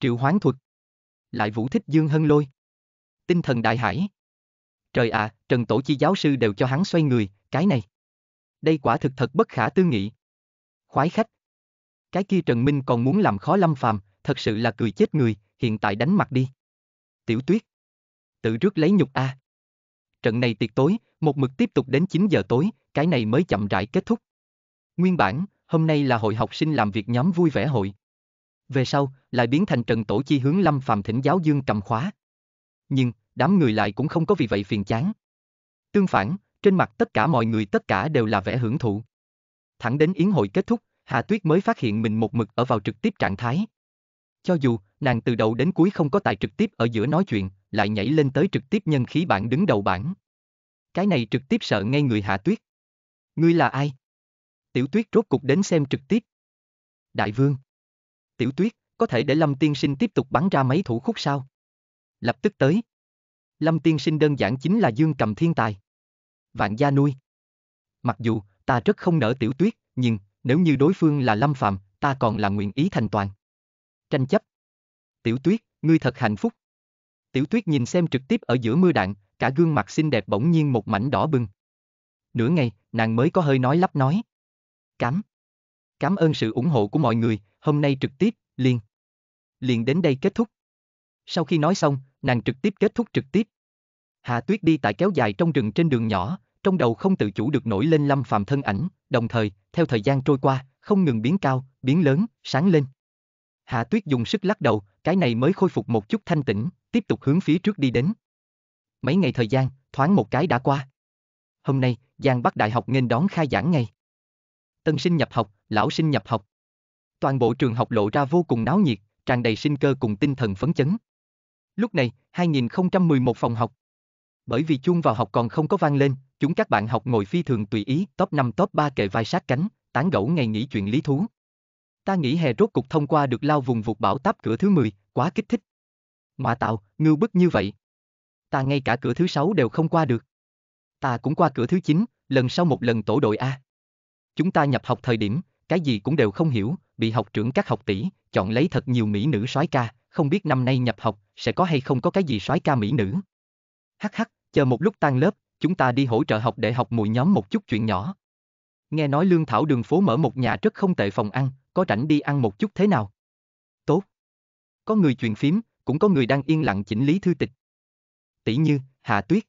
Triệu hoán thuật. Lại vũ thích dương hân lôi. Tinh thần đại hải. Trời ạ, à, Trần Tổ Chi giáo sư đều cho hắn xoay người, cái này. Đây quả thực thật bất khả tư nghị. Khoái khách. Cái kia Trần Minh còn muốn làm khó lâm phàm, thật sự là cười chết người, hiện tại đánh mặt đi. Tiểu tuyết. Tự rước lấy nhục A. À. Trận này tiệc tối, một mực tiếp tục đến 9 giờ tối, cái này mới chậm rãi kết thúc. Nguyên bản, hôm nay là hội học sinh làm việc nhóm vui vẻ hội. Về sau, lại biến thành Trần Tổ Chi hướng Lâm Phàm thỉnh giáo dương cầm khóa. Nhưng, đám người lại cũng không có vì vậy phiền chán. Tương phản, trên mặt tất cả mọi người tất cả đều là vẻ hưởng thụ. Thẳng đến yến hội kết thúc, Hà Tuyết mới phát hiện mình một mực ở vào trực tiếp trạng thái. Cho dù, nàng từ đầu đến cuối không có tài trực tiếp ở giữa nói chuyện, lại nhảy lên tới trực tiếp nhân khí bạn đứng đầu bảng. Cái này trực tiếp sợ ngay người Hạ Tuyết. Ngươi là ai? Tiểu Tuyết rốt cục đến xem trực tiếp. Đại vương. Tiểu Tuyết, có thể để Lâm Tiên Sinh tiếp tục bắn ra mấy thủ khúc sao? Lập tức tới. Lâm Tiên Sinh đơn giản chính là Dương Cầm Thiên Tài. Vạn gia nuôi. Mặc dù, ta rất không nỡ Tiểu Tuyết, nhưng, nếu như đối phương là Lâm Phạm, ta còn là nguyện ý thành toàn. Tranh chấp. Tiểu Tuyết, ngươi thật hạnh phúc. Tiểu Tuyết nhìn xem trực tiếp ở giữa mưa đạn, cả gương mặt xinh đẹp bỗng nhiên một mảnh đỏ bừng. Nửa ngày, nàng mới có hơi nói lắp nói. Cảm. Cảm ơn sự ủng hộ của mọi người, hôm nay trực tiếp, liền. Liền đến đây kết thúc. Sau khi nói xong, nàng trực tiếp kết thúc trực tiếp. Hạ Tuyết đi tại kéo dài trong rừng trên đường nhỏ, trong đầu không tự chủ được nổi lên Lâm Phàm thân ảnh, đồng thời, theo thời gian trôi qua, không ngừng biến cao, biến lớn, sáng lên. Hạ Tuyết dùng sức lắc đầu, cái này mới khôi phục một chút thanh tĩnh, tiếp tục hướng phía trước đi đến. Mấy ngày thời gian, thoáng một cái đã qua. Hôm nay, Giang Bắc Đại học nên đón khai giảng ngày tân sinh nhập học, lão sinh nhập học. Toàn bộ trường học lộ ra vô cùng náo nhiệt, tràn đầy sinh cơ cùng tinh thần phấn chấn. Lúc này, 2011 phòng học. Bởi vì chuông vào học còn không có vang lên, chúng các bạn học ngồi phi thường tùy ý, top 5 top 3 kệ vai sát cánh, tán gẫu ngày nghỉ chuyện lý thú. Ta nghĩ hè rốt cục thông qua được lao vùng vụt bảo táp cửa thứ 10, quá kích thích. Mạ tạo, ngưu bức như vậy. Ta ngay cả cửa thứ 6 đều không qua được. Ta cũng qua cửa thứ 9, lần sau một lần tổ đội A. Chúng ta nhập học thời điểm, cái gì cũng đều không hiểu, bị học trưởng các học tỷ, chọn lấy thật nhiều mỹ nữ soái ca, không biết năm nay nhập học, sẽ có hay không có cái gì soái ca mỹ nữ. Hắc hắc, chờ một lúc tan lớp, chúng ta đi hỗ trợ học để học mùi nhóm một chút chuyện nhỏ. Nghe nói Lương Thảo đường phố mở một nhà rất không tệ phòng ăn, có rảnh đi ăn một chút thế nào? Tốt. Có người chuyện phím, cũng có người đang yên lặng chỉnh lý thư tịch. Tỷ như, Hạ Tuyết.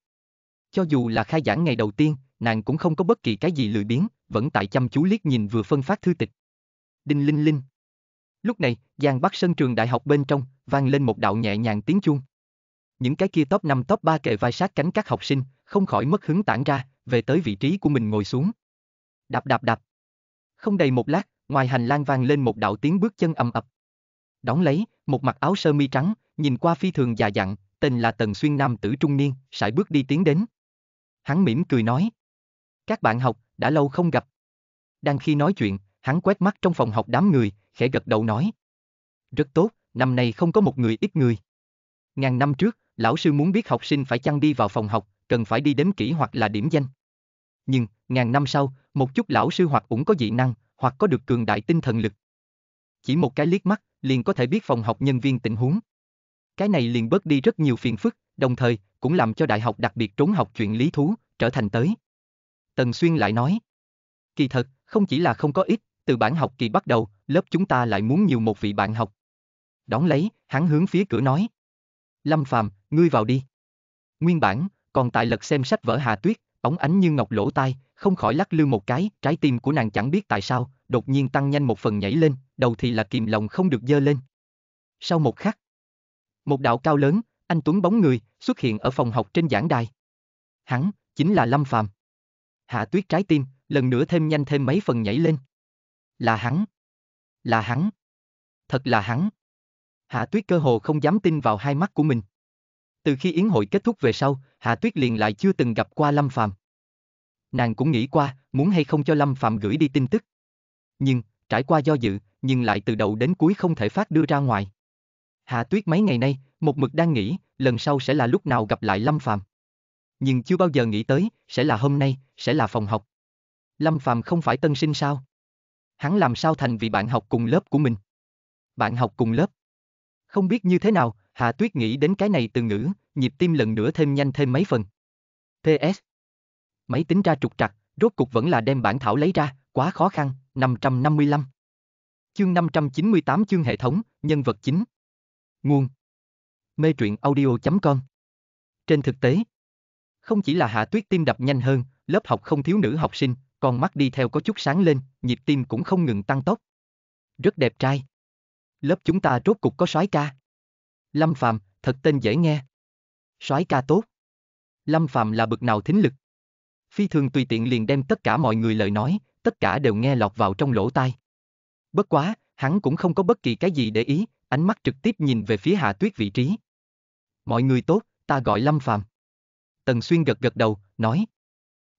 Cho dù là khai giảng ngày đầu tiên, nàng cũng không có bất kỳ cái gì lười biếng, vẫn tại chăm chú liếc nhìn vừa phân phát thư tịch. Đinh linh linh. Lúc này, Giang Bắc Sơn trường đại học bên trong, vang lên một đạo nhẹ nhàng tiếng chuông. Những cái kia top 5 top 3 kề vai sát cánh các học sinh, không khỏi mất hứng tản ra, về tới vị trí của mình ngồi xuống. Đạp đạp đạp. Không đầy một lát, ngoài hành lang vang lên một đạo tiếng bước chân ầm ập. Đóng lấy, một mặc áo sơ mi trắng, nhìn qua phi thường già dặn, tên là Tần Xuyên Nam tử trung niên, sải bước đi tiến đến. Hắn mỉm cười nói. Các bạn học, đã lâu không gặp. Đang khi nói chuyện, hắn quét mắt trong phòng học đám người, khẽ gật đầu nói. Rất tốt, năm nay không có một người ít người. Ngàn năm trước, lão sư muốn biết học sinh phải chăng đi vào phòng học, cần phải đi đếm kỹ hoặc là điểm danh. Nhưng, ngàn năm sau, một chút lão sư hoặc cũng có dị năng, hoặc có được cường đại tinh thần lực. Chỉ một cái liếc mắt, liền có thể biết phòng học nhân viên tình huống. Cái này liền bớt đi rất nhiều phiền phức, đồng thời, cũng làm cho đại học đặc biệt trốn học chuyện lý thú, trở thành tới. Tần Xuyên lại nói. Kỳ thật, không chỉ là không có ít, từ bản học kỳ bắt đầu, lớp chúng ta lại muốn nhiều một vị bạn học. Đón lấy, hắn hướng phía cửa nói. Lâm Phàm, ngươi vào đi. Nguyên bản, còn tại lật xem sách vở Hà Tuyết, ống ánh như ngọc lỗ tai, không khỏi lắc lư một cái, trái tim của nàng chẳng biết tại sao, đột nhiên tăng nhanh một phần nhảy lên, đầu thì là kìm lòng không được dơ lên. Sau một khắc, một đạo cao lớn, anh Tuấn bóng người, xuất hiện ở phòng học trên giảng đài. Hắn, chính là Lâm Phàm. Hạ tuyết trái tim, lần nữa thêm nhanh thêm mấy phần nhảy lên. Là hắn. Là hắn. Thật là hắn. Hạ tuyết cơ hồ không dám tin vào hai mắt của mình. Từ khi yến hội kết thúc về sau, Hạ tuyết liền lại chưa từng gặp qua Lâm Phàm. Nàng cũng nghĩ qua, muốn hay không cho Lâm Phàm gửi đi tin tức. Nhưng, trải qua do dự, nhưng lại từ đầu đến cuối không thể phát đưa ra ngoài. Hạ tuyết mấy ngày nay, một mực đang nghĩ, lần sau sẽ là lúc nào gặp lại Lâm Phàm nhưng chưa bao giờ nghĩ tới, sẽ là hôm nay, sẽ là phòng học. Lâm Phàm không phải tân sinh sao? Hắn làm sao thành vị bạn học cùng lớp của mình? Bạn học cùng lớp? Không biết như thế nào, hà Tuyết nghĩ đến cái này từ ngữ, nhịp tim lần nữa thêm nhanh thêm mấy phần. ts Máy tính ra trục trặc, rốt cục vẫn là đem bản thảo lấy ra, quá khó khăn, 555. Chương 598 chương hệ thống, nhân vật chính. Nguồn. Mê truyện audio.com Trên thực tế, không chỉ là Hạ Tuyết tim đập nhanh hơn, lớp học không thiếu nữ học sinh, còn mắt đi theo có chút sáng lên, nhịp tim cũng không ngừng tăng tốc. Rất đẹp trai. Lớp chúng ta rốt cục có soái ca. Lâm Phàm, thật tên dễ nghe. Soái ca tốt. Lâm Phàm là bực nào thính lực. Phi thường tùy tiện liền đem tất cả mọi người lời nói, tất cả đều nghe lọt vào trong lỗ tai. Bất quá, hắn cũng không có bất kỳ cái gì để ý, ánh mắt trực tiếp nhìn về phía Hạ Tuyết vị trí. Mọi người tốt, ta gọi Lâm Phàm. Tần Xuyên gật gật đầu, nói.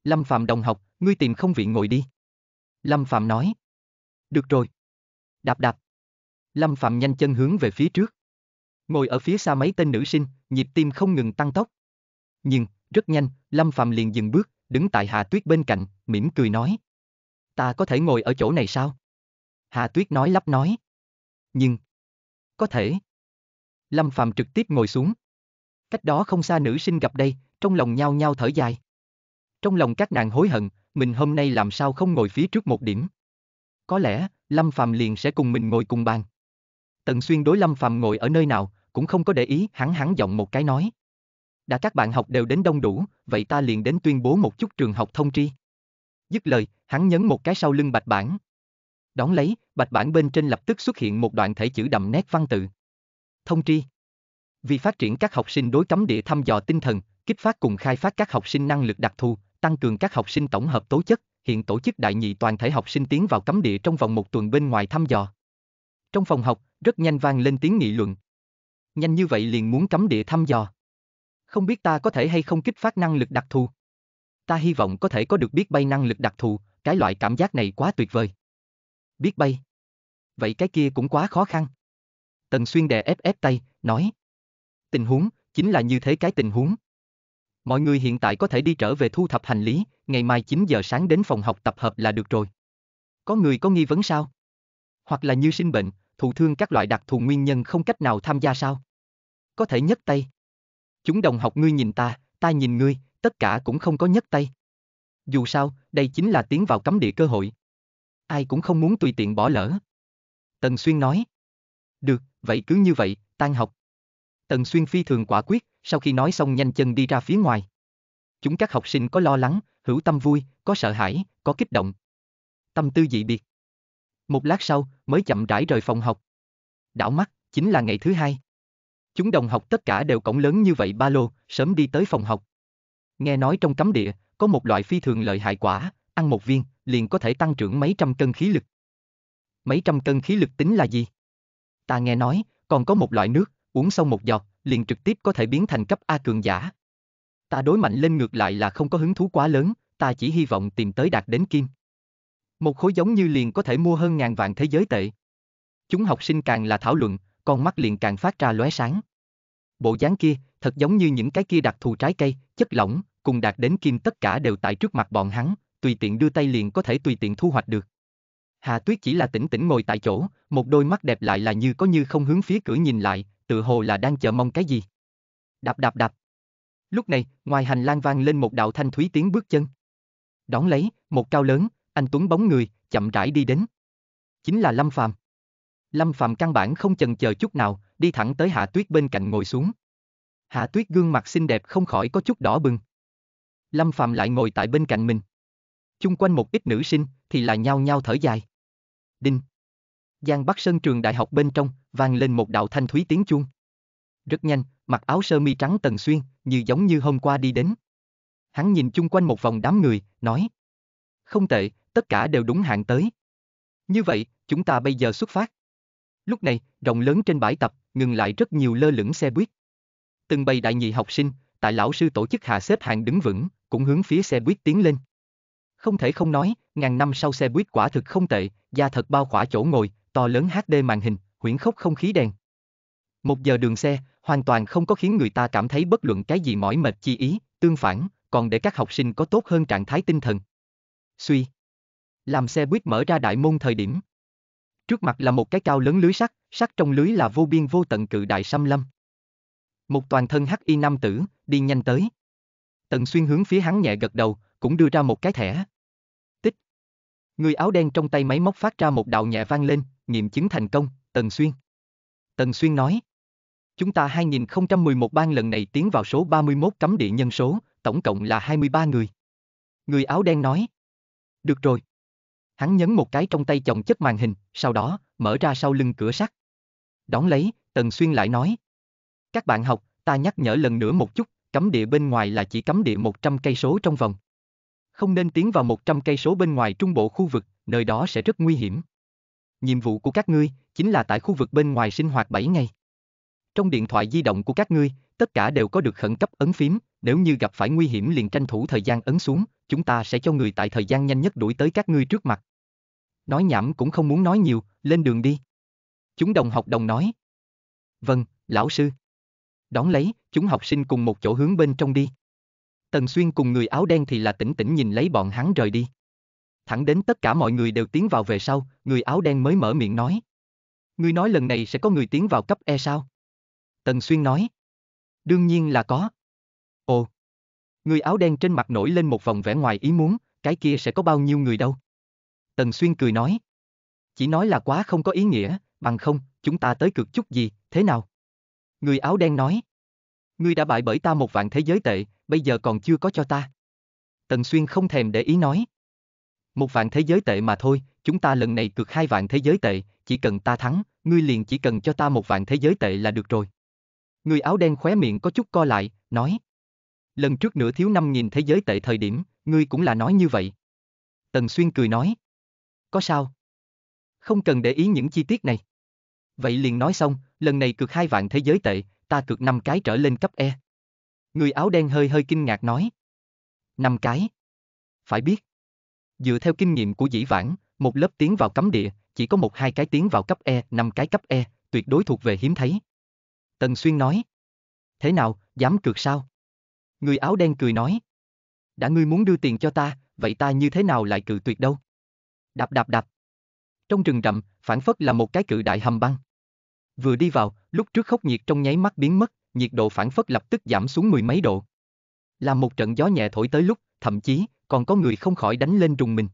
Lâm Phạm đồng học, ngươi tìm không viện ngồi đi. Lâm Phạm nói. Được rồi. Đạp đạp. Lâm Phạm nhanh chân hướng về phía trước. Ngồi ở phía xa mấy tên nữ sinh, nhịp tim không ngừng tăng tốc. Nhưng, rất nhanh, Lâm Phạm liền dừng bước, đứng tại Hà Tuyết bên cạnh, mỉm cười nói. Ta có thể ngồi ở chỗ này sao? Hà Tuyết nói lắp nói. Nhưng, có thể. Lâm Phạm trực tiếp ngồi xuống. Cách đó không xa nữ sinh gặp đây, trong lòng nhao nhao thở dài. Trong lòng các nàng hối hận, mình hôm nay làm sao không ngồi phía trước một điểm. Có lẽ, Lâm Phàm liền sẽ cùng mình ngồi cùng bàn. Tần Xuyên đối Lâm Phàm ngồi ở nơi nào, cũng không có để ý, hắn hắn giọng một cái nói. Đã các bạn học đều đến đông đủ, vậy ta liền đến tuyên bố một chút trường học thông tri. Dứt lời, hắn nhấn một cái sau lưng bạch bản. Đón lấy, bạch bản bên trên lập tức xuất hiện một đoạn thể chữ đậm nét văn tự. Thông tri. Vì phát triển các học sinh đối cấm địa thăm dò tinh thần, kích phát cùng khai phát các học sinh năng lực đặc thù, tăng cường các học sinh tổng hợp tố chất, hiện tổ chức đại nhị toàn thể học sinh tiến vào cấm địa trong vòng một tuần bên ngoài thăm dò. Trong phòng học, rất nhanh vang lên tiếng nghị luận. Nhanh như vậy liền muốn cấm địa thăm dò. Không biết ta có thể hay không kích phát năng lực đặc thù. Ta hy vọng có thể có được biết bay năng lực đặc thù, cái loại cảm giác này quá tuyệt vời. Biết bay. Vậy cái kia cũng quá khó khăn. Tần Xuyên đè ép ép tay, nói. Tình huống, chính là như thế cái tình huống. Mọi người hiện tại có thể đi trở về thu thập hành lý, ngày mai 9 giờ sáng đến phòng học tập hợp là được rồi. Có người có nghi vấn sao? Hoặc là như sinh bệnh, thụ thương các loại đặc thù nguyên nhân không cách nào tham gia sao? Có thể nhấc tay. Chúng đồng học ngươi nhìn ta, ta nhìn ngươi, tất cả cũng không có nhấc tay. Dù sao, đây chính là tiến vào cấm địa cơ hội. Ai cũng không muốn tùy tiện bỏ lỡ. Tần Xuyên nói. Được, vậy cứ như vậy, tan học. Tần Xuyên phi thường quả quyết, sau khi nói xong nhanh chân đi ra phía ngoài. Chúng các học sinh có lo lắng, hữu tâm vui, có sợ hãi, có kích động. Tâm tư dị biệt. Một lát sau, mới chậm rãi rời phòng học. Đảo mắt, chính là ngày thứ hai. Chúng đồng học tất cả đều cổng lớn như vậy ba lô, sớm đi tới phòng học. Nghe nói trong cấm địa, có một loại phi thường lợi hại quả, ăn một viên, liền có thể tăng trưởng mấy trăm cân khí lực. Mấy trăm cân khí lực tính là gì? Ta nghe nói, còn có một loại nước, uống xong một giọt, liền trực tiếp có thể biến thành cấp A cường giả. Ta đối mạnh lên ngược lại là không có hứng thú quá lớn, ta chỉ hy vọng tìm tới đạt đến kim. Một khối giống như liền có thể mua hơn ngàn vạn thế giới tệ. Chúng học sinh càng là thảo luận, con mắt liền càng phát ra lóe sáng. Bộ dáng kia, thật giống như những cái kia đặc thù trái cây, chất lỏng, cùng đạt đến kim tất cả đều tại trước mặt bọn hắn, tùy tiện đưa tay liền có thể tùy tiện thu hoạch được. Hà Tuyết chỉ là tỉnh tỉnh ngồi tại chỗ, một đôi mắt đẹp lại là như có như không hướng phía cửa nhìn lại, tự hồ là đang chờ mong cái gì. Đạp đạp đạp. Lúc này, ngoài hành lang vang lên một đạo thanh thúy tiếng bước chân. Đón lấy, một cao lớn, anh Tuấn bóng người, chậm rãi đi đến. Chính là Lâm Phàm. Lâm Phàm căn bản không chần chờ chút nào, đi thẳng tới Hạ Tuyết bên cạnh ngồi xuống. Hạ Tuyết gương mặt xinh đẹp không khỏi có chút đỏ bừng. Lâm Phàm lại ngồi tại bên cạnh mình. Chung quanh một ít nữ sinh thì là nhao nhao thở dài. Đinh, Giang Bắc Sơn trường đại học bên trong, vang lên một đạo thanh thúy tiếng chuông. Rất nhanh, mặc áo sơ mi trắng tần xuyên, như giống như hôm qua đi đến. Hắn nhìn chung quanh một vòng đám người, nói. Không tệ, tất cả đều đúng hạn tới. Như vậy, chúng ta bây giờ xuất phát. Lúc này, rộng lớn trên bãi tập, ngừng lại rất nhiều lơ lửng xe buýt. Từng bầy đại nhị học sinh, tại lão sư tổ chức hạ xếp hàng đứng vững, cũng hướng phía xe buýt tiến lên. Không thể không nói, ngàn năm sau xe buýt quả thực không tệ, da thật bao khỏa chỗ ngồi, to lớn HD màn hình, huyễn khốc không khí đèn. Một giờ đường xe, hoàn toàn không có khiến người ta cảm thấy bất luận cái gì mỏi mệt chi ý, tương phản, còn để các học sinh có tốt hơn trạng thái tinh thần. Suy. Làm xe buýt mở ra đại môn thời điểm. Trước mặt là một cái cao lớn lưới sắt, sắt trong lưới là vô biên vô tận cự đại xăm lâm. Một toàn thân hắc y nam tử, đi nhanh tới. Tần xuyên hướng phía hắn nhẹ gật đầu, cũng đưa ra một cái thẻ. Tích. Người áo đen trong tay máy móc phát ra một đạo nhẹ vang lên, nghiệm chứng thành công, Tần Xuyên. Tần Xuyên nói. Chúng ta 2011 ban lần này tiến vào số 31 cấm địa nhân số, tổng cộng là 23 người. Người áo đen nói. Được rồi. Hắn nhấn một cái trong tay chồng chất màn hình, sau đó, mở ra sau lưng cửa sắt. Đón lấy, Tần Xuyên lại nói. Các bạn học, ta nhắc nhở lần nữa một chút, cấm địa bên ngoài là chỉ cấm địa 100 cây số trong vòng. Không nên tiến vào 100 cây số bên ngoài trung bộ khu vực, nơi đó sẽ rất nguy hiểm nhiệm vụ của các ngươi chính là tại khu vực bên ngoài sinh hoạt 7 ngày. Trong điện thoại di động của các ngươi, tất cả đều có được khẩn cấp ấn phím, nếu như gặp phải nguy hiểm liền tranh thủ thời gian ấn xuống, chúng ta sẽ cho người tại thời gian nhanh nhất đuổi tới các ngươi trước mặt. Nói nhảm cũng không muốn nói nhiều, lên đường đi. Chúng đồng học đồng nói. Vâng, lão sư. Đón lấy, chúng học sinh cùng một chỗ hướng bên trong đi. Tần Xuyên cùng người áo đen thì là tỉnh tỉnh nhìn lấy bọn hắn rời đi thẳng đến tất cả mọi người đều tiến vào về sau, người áo đen mới mở miệng nói. Ngươi nói lần này sẽ có người tiến vào cấp E sao? Tần Xuyên nói. Đương nhiên là có. Ồ. Người áo đen trên mặt nổi lên một vòng vẻ ngoài ý muốn, cái kia sẽ có bao nhiêu người đâu? Tần Xuyên cười nói. Chỉ nói là quá không có ý nghĩa, bằng không, chúng ta tới cực chút gì, thế nào? Người áo đen nói. Ngươi đã bại bởi ta một vạn thế giới tệ, bây giờ còn chưa có cho ta. Tần Xuyên không thèm để ý nói. Một vạn thế giới tệ mà thôi, chúng ta lần này cược hai vạn thế giới tệ, chỉ cần ta thắng, ngươi liền chỉ cần cho ta một vạn thế giới tệ là được rồi. Người áo đen khóe miệng có chút co lại, nói. Lần trước nửa thiếu năm nghìn thế giới tệ thời điểm, ngươi cũng là nói như vậy. Tần Xuyên cười nói. Có sao? Không cần để ý những chi tiết này. Vậy liền nói xong, lần này cược hai vạn thế giới tệ, ta cược năm cái trở lên cấp E. Người áo đen hơi hơi kinh ngạc nói. năm cái. Phải biết, Dựa theo kinh nghiệm của dĩ vãng, một lớp tiến vào cấm địa, chỉ có một hai cái tiến vào cấp E, năm cái cấp E, tuyệt đối thuộc về hiếm thấy. Tần Xuyên nói. Thế nào, dám cược sao? Người áo đen cười nói. Đã ngươi muốn đưa tiền cho ta, vậy ta như thế nào lại cự tuyệt đâu? Đạp đạp đạp. Trong rừng rậm, phản phất là một cái cự đại hầm băng. Vừa đi vào, lúc trước khốc nhiệt trong nháy mắt biến mất, nhiệt độ phản phất lập tức giảm xuống mười mấy độ. Làm một trận gió nhẹ thổi tới lúc, thậm chí, còn có người không khỏi đánh lên rùng mình.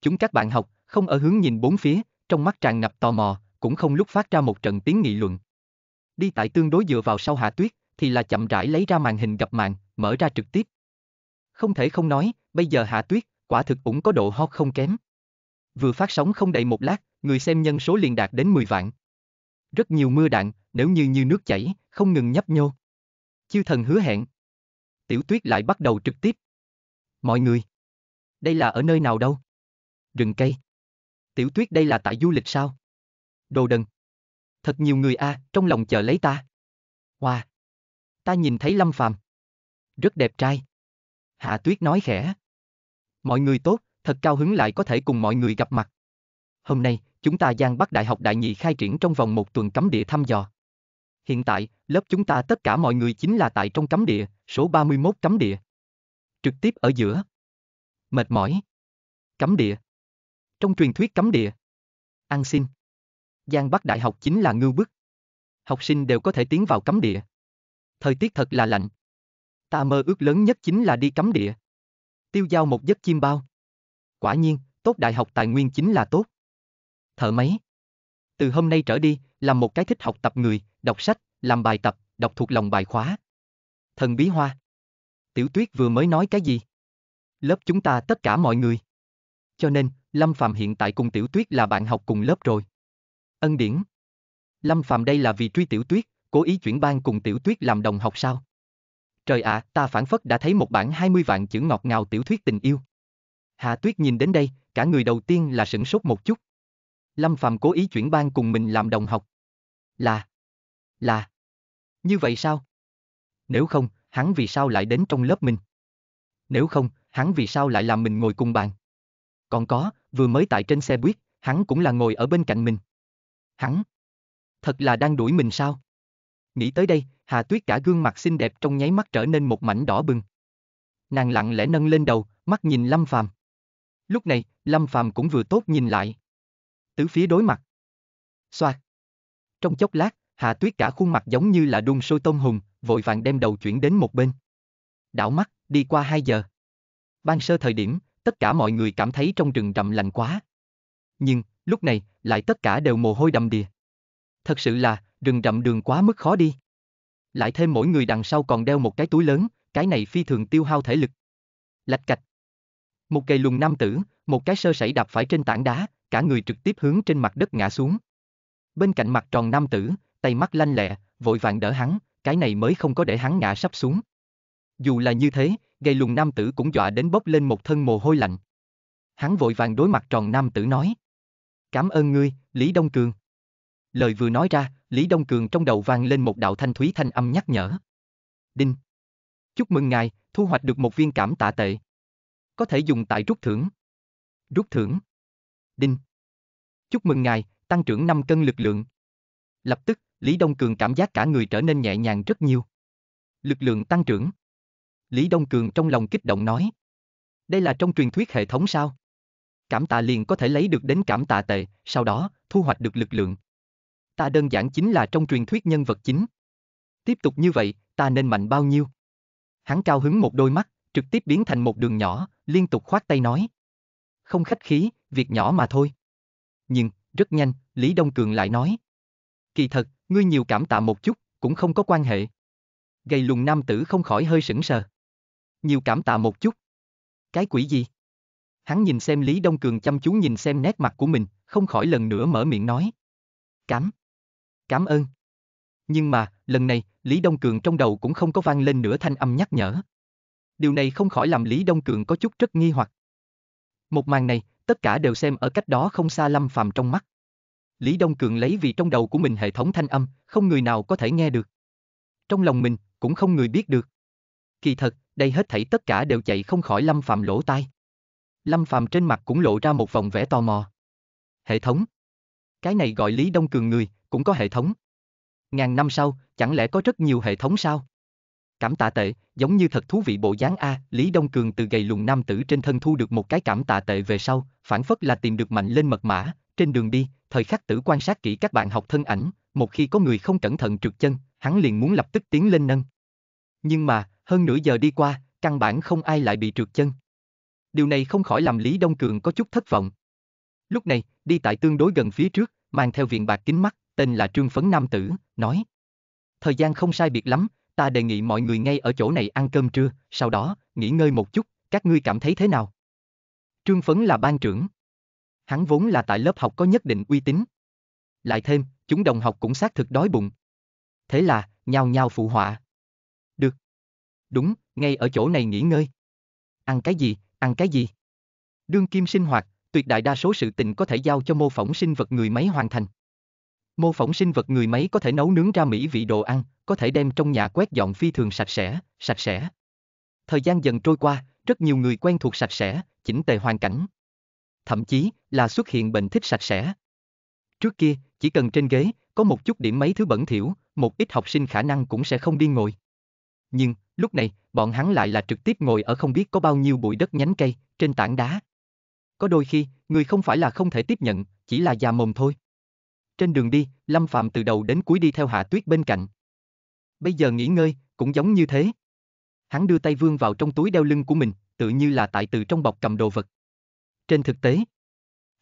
Chúng các bạn học, không ở hướng nhìn bốn phía, trong mắt tràn ngập tò mò, cũng không lúc phát ra một trận tiếng nghị luận. Đi tại tương đối dựa vào sau hạ tuyết, thì là chậm rãi lấy ra màn hình gặp màn, mở ra trực tiếp. Không thể không nói, bây giờ hạ tuyết, quả thực cũng có độ hot không kém. Vừa phát sóng không đầy một lát, người xem nhân số liền đạt đến 10 vạn. Rất nhiều mưa đạn, nếu như như nước chảy, không ngừng nhấp nhô. Chiêu thần hứa hẹn. Tiểu tuyết lại bắt đầu trực tiếp. Mọi người. Đây là ở nơi nào đâu? Rừng cây. Tiểu tuyết đây là tại du lịch sao? Đồ đần. Thật nhiều người a, à, trong lòng chờ lấy ta. Hoa. Wow. Ta nhìn thấy Lâm Phàm. Rất đẹp trai. Hạ tuyết nói khẽ. Mọi người tốt, thật cao hứng lại có thể cùng mọi người gặp mặt. Hôm nay, chúng ta Giang Bắc Đại học Đại nhị khai triển trong vòng một tuần cấm địa thăm dò. Hiện tại, lớp chúng ta tất cả mọi người chính là tại trong cấm địa, số 31 cấm địa trực tiếp ở giữa. Mệt mỏi. Cấm địa. Trong truyền thuyết cấm địa. Ăn xin. Giang Bắc Đại học chính là ngưu bức. Học sinh đều có thể tiến vào cấm địa. Thời tiết thật là lạnh. Ta mơ ước lớn nhất chính là đi cấm địa. Tiêu giao một giấc chim bao. Quả nhiên, tốt đại học tài nguyên chính là tốt. thở máy. Từ hôm nay trở đi, làm một cái thích học tập người, đọc sách, làm bài tập, đọc thuộc lòng bài khóa. Thần bí hoa. Tiểu Tuyết vừa mới nói cái gì? Lớp chúng ta tất cả mọi người. Cho nên, Lâm Phạm hiện tại cùng Tiểu Tuyết là bạn học cùng lớp rồi. Ân điển. Lâm Phạm đây là vì truy Tiểu Tuyết, cố ý chuyển ban cùng Tiểu Tuyết làm đồng học sao? Trời ạ, à, ta phản phất đã thấy một bản 20 vạn chữ ngọt ngào tiểu thuyết tình yêu. Hạ Tuyết nhìn đến đây, cả người đầu tiên là sửng sốt một chút. Lâm Phạm cố ý chuyển ban cùng mình làm đồng học. Là. Là. Như vậy sao? Nếu không, hắn vì sao lại đến trong lớp mình? Nếu không, hắn vì sao lại làm mình ngồi cùng bàn? Còn có, vừa mới tại trên xe buýt, hắn cũng là ngồi ở bên cạnh mình. Hắn, thật là đang đuổi mình sao? Nghĩ tới đây, Hà Tuyết cả gương mặt xinh đẹp trong nháy mắt trở nên một mảnh đỏ bừng. Nàng lặng lẽ nâng lên đầu, mắt nhìn Lâm Phàm. Lúc này, Lâm Phàm cũng vừa tốt nhìn lại. Tứ phía đối mặt. Xoạt. Trong chốc lát, Hà Tuyết cả khuôn mặt giống như là đun sôi tôm hùng vội vàng đem đầu chuyển đến một bên. Đảo mắt, đi qua 2 giờ. Ban sơ thời điểm, tất cả mọi người cảm thấy trong rừng rậm lạnh quá. Nhưng, lúc này, lại tất cả đều mồ hôi đầm đìa. Thật sự là, rừng rậm đường quá mức khó đi. Lại thêm mỗi người đằng sau còn đeo một cái túi lớn, cái này phi thường tiêu hao thể lực. Lạch cạch. Một cây lùng nam tử, một cái sơ sẩy đạp phải trên tảng đá, cả người trực tiếp hướng trên mặt đất ngã xuống. Bên cạnh mặt tròn nam tử, tay mắt lanh lẹ, vội vàng đỡ hắn, cái này mới không có để hắn ngã sắp xuống. Dù là như thế, gây lùng nam tử cũng dọa đến bốc lên một thân mồ hôi lạnh. Hắn vội vàng đối mặt tròn nam tử nói. Cảm ơn ngươi, Lý Đông Cường. Lời vừa nói ra, Lý Đông Cường trong đầu vang lên một đạo thanh thúy thanh âm nhắc nhở. Đinh. Chúc mừng ngài, thu hoạch được một viên cảm tạ tệ. Có thể dùng tại rút thưởng. Rút thưởng. Đinh. Chúc mừng ngài, tăng trưởng 5 cân lực lượng. Lập tức, Lý Đông Cường cảm giác cả người trở nên nhẹ nhàng rất nhiều. Lực lượng tăng trưởng. Lý Đông Cường trong lòng kích động nói. Đây là trong truyền thuyết hệ thống sao? Cảm tạ liền có thể lấy được đến cảm tạ tệ, sau đó, thu hoạch được lực lượng. Ta đơn giản chính là trong truyền thuyết nhân vật chính. Tiếp tục như vậy, ta nên mạnh bao nhiêu? Hắn cao hứng một đôi mắt, trực tiếp biến thành một đường nhỏ, liên tục khoát tay nói. Không khách khí, việc nhỏ mà thôi. Nhưng, rất nhanh, Lý Đông Cường lại nói. Kỳ thật, ngươi nhiều cảm tạ một chút, cũng không có quan hệ. Gầy lùn nam tử không khỏi hơi sững sờ. Nhiều cảm tạ một chút. Cái quỷ gì? Hắn nhìn xem Lý Đông Cường chăm chú nhìn xem nét mặt của mình, không khỏi lần nữa mở miệng nói. Cảm. Cảm ơn. Nhưng mà, lần này, Lý Đông Cường trong đầu cũng không có vang lên nửa thanh âm nhắc nhở. Điều này không khỏi làm Lý Đông Cường có chút rất nghi hoặc. Một màn này, tất cả đều xem ở cách đó không xa Lâm Phàm trong mắt. Lý Đông Cường lấy vì trong đầu của mình hệ thống thanh âm, không người nào có thể nghe được. Trong lòng mình, cũng không người biết được. Kỳ thật, đây hết thảy tất cả đều chạy không khỏi Lâm Phạm lỗ tai. Lâm Phạm trên mặt cũng lộ ra một vòng vẻ tò mò. Hệ thống. Cái này gọi Lý Đông Cường người, cũng có hệ thống. Ngàn năm sau, chẳng lẽ có rất nhiều hệ thống sao? Cảm tạ tệ, giống như thật thú vị bộ dáng A, Lý Đông Cường từ gầy lùn nam tử trên thân thu được một cái cảm tạ tệ về sau, phản phất là tìm được mạnh lên mật mã, trên đường đi, thời khắc tử quan sát kỹ các bạn học thân ảnh, một khi có người không cẩn thận trượt chân, hắn liền muốn lập tức tiến lên nâng. Nhưng mà, hơn nửa giờ đi qua, căn bản không ai lại bị trượt chân. Điều này không khỏi làm Lý Đông Cường có chút thất vọng. Lúc này, đi tại tương đối gần phía trước, mang theo viện bạc kính mắt, tên là Trương Phấn Nam Tử, nói. Thời gian không sai biệt lắm, ta đề nghị mọi người ngay ở chỗ này ăn cơm trưa, sau đó, nghỉ ngơi một chút, các ngươi cảm thấy thế nào? Trương Phấn là ban trưởng, Hắn vốn là tại lớp học có nhất định uy tín. Lại thêm, chúng đồng học cũng xác thực đói bụng. Thế là, nhao nhao phụ họa. Được. Đúng, ngay ở chỗ này nghỉ ngơi. Ăn cái gì, ăn cái gì. Đương kim sinh hoạt, tuyệt đại đa số sự tình có thể giao cho mô phỏng sinh vật người máy hoàn thành. Mô phỏng sinh vật người máy có thể nấu nướng ra mỹ vị đồ ăn, có thể đem trong nhà quét dọn phi thường sạch sẽ, sạch sẽ. Thời gian dần trôi qua, rất nhiều người quen thuộc sạch sẽ, chỉnh tề hoàn cảnh, thậm chí là xuất hiện bệnh thích sạch sẽ. Trước kia, chỉ cần trên ghế có một chút điểm mấy thứ bẩn thiểu, một ít học sinh khả năng cũng sẽ không đi ngồi. Nhưng, lúc này, bọn hắn lại là trực tiếp ngồi ở không biết có bao nhiêu bụi đất nhánh cây, trên tảng đá. Có đôi khi, người không phải là không thể tiếp nhận, chỉ là già mồm thôi. Trên đường đi, Lâm Phạm từ đầu đến cuối đi theo Hạ Tuyết bên cạnh. Bây giờ nghỉ ngơi, cũng giống như thế. Hắn đưa tay vương vào trong túi đeo lưng của mình, tự như là tại từ trong bọc cầm đồ vật. Trên thực tế,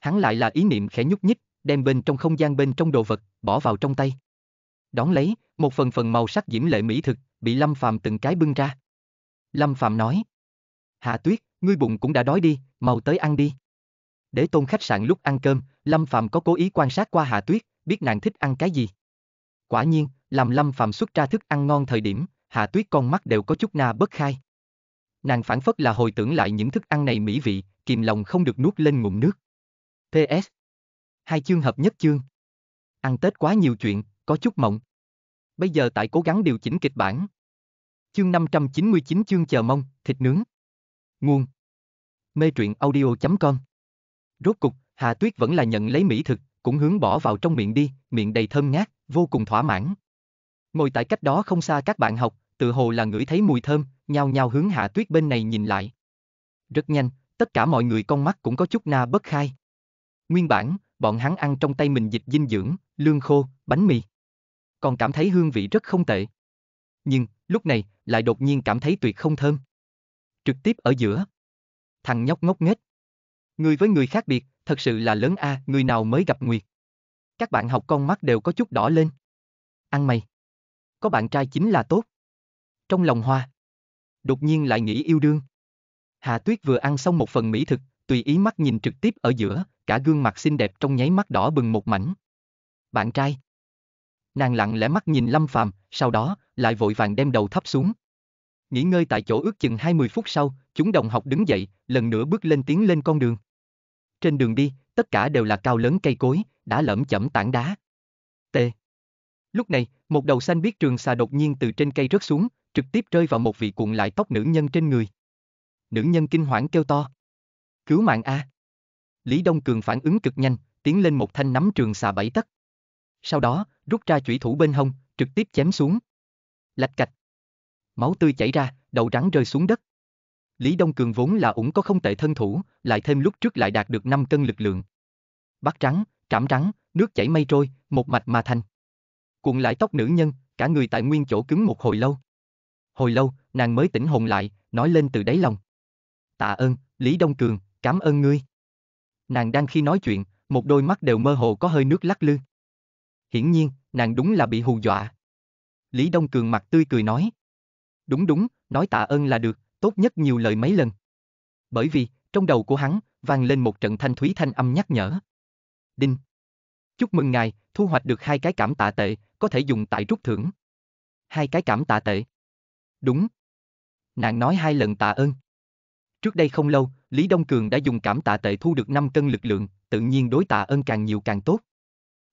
hắn lại là ý niệm khẽ nhúc nhích, đem bên trong không gian bên trong đồ vật, bỏ vào trong tay. Đón lấy, một phần phần màu sắc diễm lệ mỹ thực, bị Lâm Phàm từng cái bưng ra. Lâm Phàm nói, Hạ Tuyết, ngươi bụng cũng đã đói đi, mau tới ăn đi. Để tôn khách sạn lúc ăn cơm, Lâm Phàm có cố ý quan sát qua Hạ Tuyết, biết nàng thích ăn cái gì. Quả nhiên, làm Lâm Phàm xuất ra thức ăn ngon thời điểm, Hạ Tuyết con mắt đều có chút na bất khai. Nàng phản phất là hồi tưởng lại những thức ăn này mỹ vị, kìm lòng không được nuốt lên ngụm nước. PS. Hai chương hợp nhất chương. Ăn Tết quá nhiều chuyện, có chút mộng. Bây giờ tại cố gắng điều chỉnh kịch bản. Chương 599 chương chờ mong, thịt nướng. Nguồn. Mê truyện audio.com Rốt cục, Hà Tuyết vẫn là nhận lấy mỹ thực, cũng hướng bỏ vào trong miệng đi, miệng đầy thơm ngát, vô cùng thỏa mãn. Ngồi tại cách đó không xa các bạn học, tự hồ là ngửi thấy mùi thơm, nhao nhao hướng Hạ Tuyết bên này nhìn lại. Rất nhanh, tất cả mọi người con mắt cũng có chút na bất khai. Nguyên bản, bọn hắn ăn trong tay mình dịch dinh dưỡng, lương khô, bánh mì. Còn cảm thấy hương vị rất không tệ. Nhưng, lúc này, lại đột nhiên cảm thấy tuyệt không thơm. Trực tiếp ở giữa. Thằng nhóc ngốc nghếch. Người với người khác biệt, thật sự là lớn A, người nào mới gặp Nguyệt. Các bạn học con mắt đều có chút đỏ lên. Ăn mày. Có bạn trai chính là tốt. Trong lòng hoa. Đột nhiên lại nghĩ yêu đương. Hà Tuyết vừa ăn xong một phần mỹ thực, tùy ý mắt nhìn trực tiếp ở giữa, cả gương mặt xinh đẹp trong nháy mắt đỏ bừng một mảnh. Bạn trai. Nàng lặng lẽ mắt nhìn Lâm Phàm, sau đó lại vội vàng đem đầu thấp xuống. Nghỉ ngơi tại chỗ ước chừng 20 phút sau, chúng đồng học đứng dậy, lần nữa bước lên tiến lên con đường. Trên đường đi, tất cả đều là cao lớn cây cối, đã lởm chẩm tảng đá. T. Lúc này, một đầu xanh biết trường xà đột nhiên từ trên cây rớt xuống, trực tiếp rơi vào một vị cuộn lại tóc nữ nhân trên người nữ nhân kinh hoảng kêu to. Cứu mạng A. Lý Đông Cường phản ứng cực nhanh, tiến lên một thanh nắm trường xà bảy tấc. Sau đó, rút ra chủy thủ bên hông, trực tiếp chém xuống. Lạch cạch. Máu tươi chảy ra, đầu rắn rơi xuống đất. Lý Đông Cường vốn là ủng có không tệ thân thủ, lại thêm lúc trước lại đạt được 5 cân lực lượng. Bắt rắn, trảm rắn, nước chảy mây trôi, một mạch mà thành. Cuộn lại tóc nữ nhân, cả người tại nguyên chỗ cứng một hồi lâu. Hồi lâu, nàng mới tỉnh hồn lại, nói lên từ đáy lòng tạ ơn, Lý Đông Cường, cảm ơn ngươi. Nàng đang khi nói chuyện, một đôi mắt đều mơ hồ có hơi nước lắc lư. Hiển nhiên, nàng đúng là bị hù dọa. Lý Đông Cường mặt tươi cười nói. Đúng đúng, nói tạ ơn là được, tốt nhất nhiều lời mấy lần. Bởi vì, trong đầu của hắn, vang lên một trận thanh thúy thanh âm nhắc nhở. Đinh. Chúc mừng ngài, thu hoạch được hai cái cảm tạ tệ, có thể dùng tại rút thưởng. Hai cái cảm tạ tệ. Đúng. Nàng nói hai lần tạ ơn, Trước đây không lâu, Lý Đông Cường đã dùng cảm tạ tệ thu được 5 cân lực lượng, tự nhiên đối tạ ơn càng nhiều càng tốt.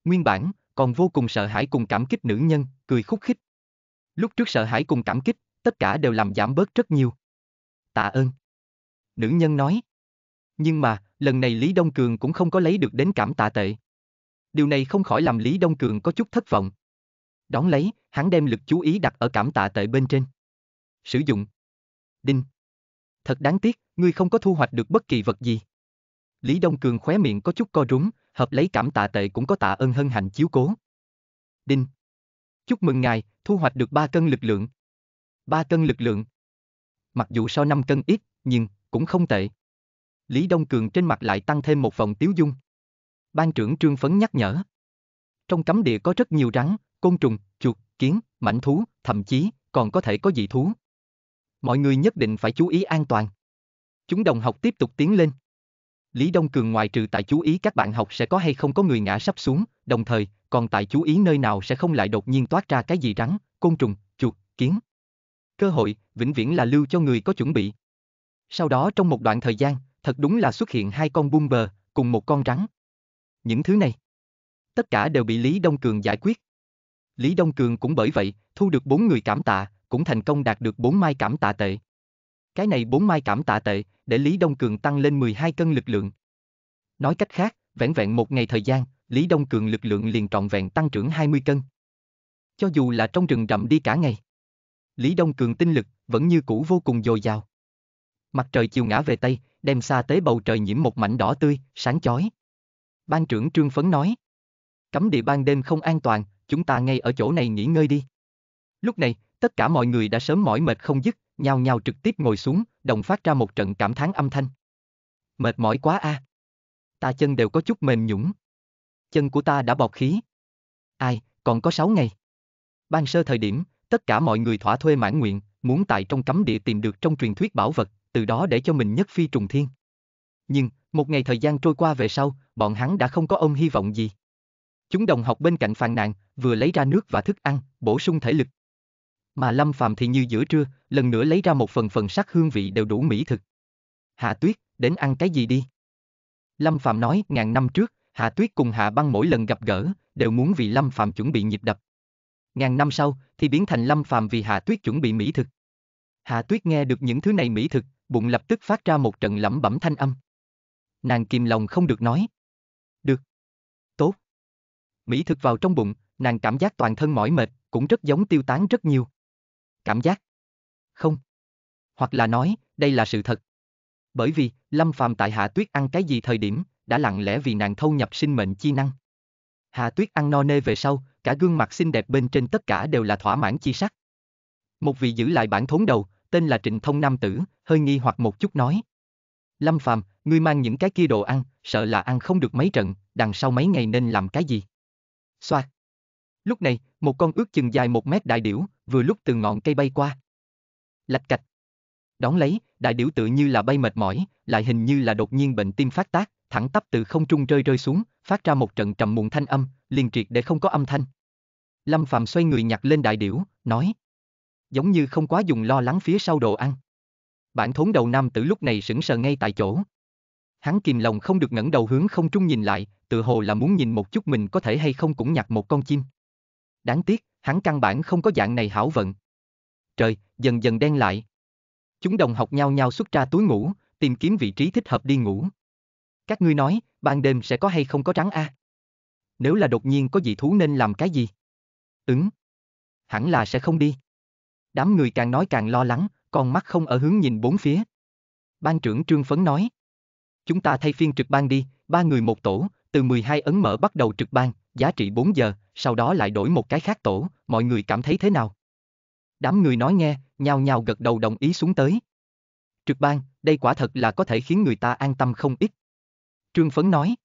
Nguyên bản, còn vô cùng sợ hãi cùng cảm kích nữ nhân, cười khúc khích. Lúc trước sợ hãi cùng cảm kích, tất cả đều làm giảm bớt rất nhiều. Tạ ơn. Nữ nhân nói. Nhưng mà, lần này Lý Đông Cường cũng không có lấy được đến cảm tạ tệ. Điều này không khỏi làm Lý Đông Cường có chút thất vọng. Đón lấy, hắn đem lực chú ý đặt ở cảm tạ tệ bên trên. Sử dụng. Đinh, thật đáng tiếc, ngươi không có thu hoạch được bất kỳ vật gì. Lý Đông Cường khóe miệng có chút co rúm, hợp lấy cảm tạ tệ cũng có tạ ơn hân hạnh chiếu cố. Đinh. Chúc mừng ngài, thu hoạch được 3 cân lực lượng. 3 cân lực lượng. Mặc dù so 5 cân ít, nhưng cũng không tệ. Lý Đông Cường trên mặt lại tăng thêm một vòng tiếu dung. Ban trưởng Trương Phấn nhắc nhở. Trong cấm địa có rất nhiều rắn, côn trùng, chuột, kiến, mảnh thú, thậm chí còn có thể có dị thú, mọi người nhất định phải chú ý an toàn. Chúng đồng học tiếp tục tiến lên. Lý Đông Cường ngoài trừ tại chú ý các bạn học sẽ có hay không có người ngã sắp xuống, đồng thời, còn tại chú ý nơi nào sẽ không lại đột nhiên toát ra cái gì rắn, côn trùng, chuột, kiến. Cơ hội, vĩnh viễn là lưu cho người có chuẩn bị. Sau đó trong một đoạn thời gian, thật đúng là xuất hiện hai con bung bờ, cùng một con rắn. Những thứ này, tất cả đều bị Lý Đông Cường giải quyết. Lý Đông Cường cũng bởi vậy, thu được bốn người cảm tạ, cũng thành công đạt được 4 mai cảm tạ tệ. Cái này 4 mai cảm tạ tệ, để Lý Đông Cường tăng lên 12 cân lực lượng. Nói cách khác, vẹn vẹn một ngày thời gian, Lý Đông Cường lực lượng liền trọn vẹn tăng trưởng 20 cân. Cho dù là trong rừng rậm đi cả ngày, Lý Đông Cường tinh lực vẫn như cũ vô cùng dồi dào. Mặt trời chiều ngã về Tây, đem xa tới bầu trời nhiễm một mảnh đỏ tươi, sáng chói. Ban trưởng Trương Phấn nói, cấm địa ban đêm không an toàn, chúng ta ngay ở chỗ này nghỉ ngơi đi. Lúc này, Tất cả mọi người đã sớm mỏi mệt không dứt, nhau nhau trực tiếp ngồi xuống, đồng phát ra một trận cảm thán âm thanh. Mệt mỏi quá a. À. Ta chân đều có chút mềm nhũng. Chân của ta đã bọc khí. Ai, còn có 6 ngày. Ban sơ thời điểm, tất cả mọi người thỏa thuê mãn nguyện, muốn tại trong cấm địa tìm được trong truyền thuyết bảo vật, từ đó để cho mình nhất phi trùng thiên. Nhưng, một ngày thời gian trôi qua về sau, bọn hắn đã không có ông hy vọng gì. Chúng đồng học bên cạnh phàn nàn, vừa lấy ra nước và thức ăn, bổ sung thể lực, mà Lâm Phàm thì như giữa trưa, lần nữa lấy ra một phần phần sắc hương vị đều đủ mỹ thực. Hạ Tuyết, đến ăn cái gì đi? Lâm Phàm nói, ngàn năm trước, Hạ Tuyết cùng Hạ Băng mỗi lần gặp gỡ, đều muốn vì Lâm Phàm chuẩn bị nhịp đập. Ngàn năm sau, thì biến thành Lâm Phàm vì Hạ Tuyết chuẩn bị mỹ thực. Hạ Tuyết nghe được những thứ này mỹ thực, bụng lập tức phát ra một trận lẩm bẩm thanh âm. Nàng kìm lòng không được nói. Được. Tốt. Mỹ thực vào trong bụng, nàng cảm giác toàn thân mỏi mệt, cũng rất giống tiêu tán rất nhiều cảm giác. Không. Hoặc là nói, đây là sự thật. Bởi vì, Lâm Phàm tại Hạ Tuyết ăn cái gì thời điểm, đã lặng lẽ vì nàng thâu nhập sinh mệnh chi năng. Hạ Tuyết ăn no nê về sau, cả gương mặt xinh đẹp bên trên tất cả đều là thỏa mãn chi sắc. Một vị giữ lại bản thốn đầu, tên là Trịnh Thông Nam Tử, hơi nghi hoặc một chút nói. Lâm Phàm, ngươi mang những cái kia đồ ăn, sợ là ăn không được mấy trận, đằng sau mấy ngày nên làm cái gì? Xoa. Lúc này, một con ước chừng dài một mét đại điểu, vừa lúc từ ngọn cây bay qua. Lạch cạch. Đón lấy, đại điểu tự như là bay mệt mỏi, lại hình như là đột nhiên bệnh tim phát tác, thẳng tắp từ không trung rơi rơi xuống, phát ra một trận trầm muộn thanh âm, liền triệt để không có âm thanh. Lâm Phạm xoay người nhặt lên đại điểu, nói: "Giống như không quá dùng lo lắng phía sau đồ ăn." Bản thốn đầu nam tử lúc này sững sờ ngay tại chỗ. Hắn kìm lòng không được ngẩng đầu hướng không trung nhìn lại, tự hồ là muốn nhìn một chút mình có thể hay không cũng nhặt một con chim đáng tiếc, hắn căn bản không có dạng này hảo vận. Trời, dần dần đen lại. Chúng đồng học nhau nhau xuất ra túi ngủ, tìm kiếm vị trí thích hợp đi ngủ. Các ngươi nói, ban đêm sẽ có hay không có rắn a? À? Nếu là đột nhiên có dị thú nên làm cái gì? Ứng. Hẳn là sẽ không đi. Đám người càng nói càng lo lắng, còn mắt không ở hướng nhìn bốn phía. Ban trưởng Trương Phấn nói. Chúng ta thay phiên trực ban đi, ba người một tổ, từ 12 ấn mở bắt đầu trực ban, giá trị 4 giờ, sau đó lại đổi một cái khác tổ, mọi người cảm thấy thế nào? Đám người nói nghe, nhao nhao gật đầu đồng ý xuống tới. Trực ban, đây quả thật là có thể khiến người ta an tâm không ít. Trương Phấn nói.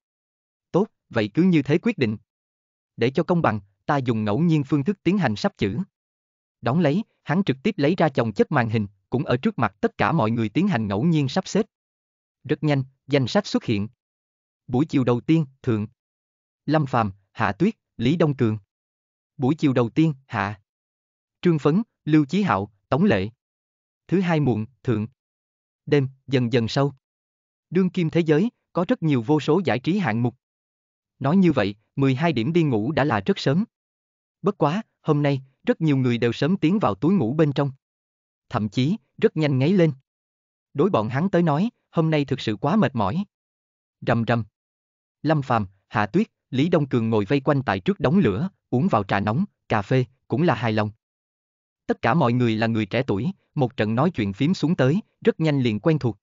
Tốt, vậy cứ như thế quyết định. Để cho công bằng, ta dùng ngẫu nhiên phương thức tiến hành sắp chữ. đóng lấy, hắn trực tiếp lấy ra chồng chất màn hình, cũng ở trước mặt tất cả mọi người tiến hành ngẫu nhiên sắp xếp. Rất nhanh, danh sách xuất hiện. Buổi chiều đầu tiên, Thượng. Lâm Phàm, Hạ Tuyết, Lý Đông Cường. Buổi chiều đầu tiên, hạ. Trương Phấn, Lưu Chí Hạo, Tống Lệ. Thứ hai muộn, thượng. Đêm, dần dần sâu. Đương kim thế giới, có rất nhiều vô số giải trí hạng mục. Nói như vậy, 12 điểm đi ngủ đã là rất sớm. Bất quá, hôm nay, rất nhiều người đều sớm tiến vào túi ngủ bên trong. Thậm chí, rất nhanh ngáy lên. Đối bọn hắn tới nói, hôm nay thực sự quá mệt mỏi. Rầm rầm. Lâm Phàm, Hạ Tuyết, Lý Đông Cường ngồi vây quanh tại trước đống lửa, uống vào trà nóng, cà phê, cũng là hài lòng. Tất cả mọi người là người trẻ tuổi, một trận nói chuyện phím xuống tới, rất nhanh liền quen thuộc.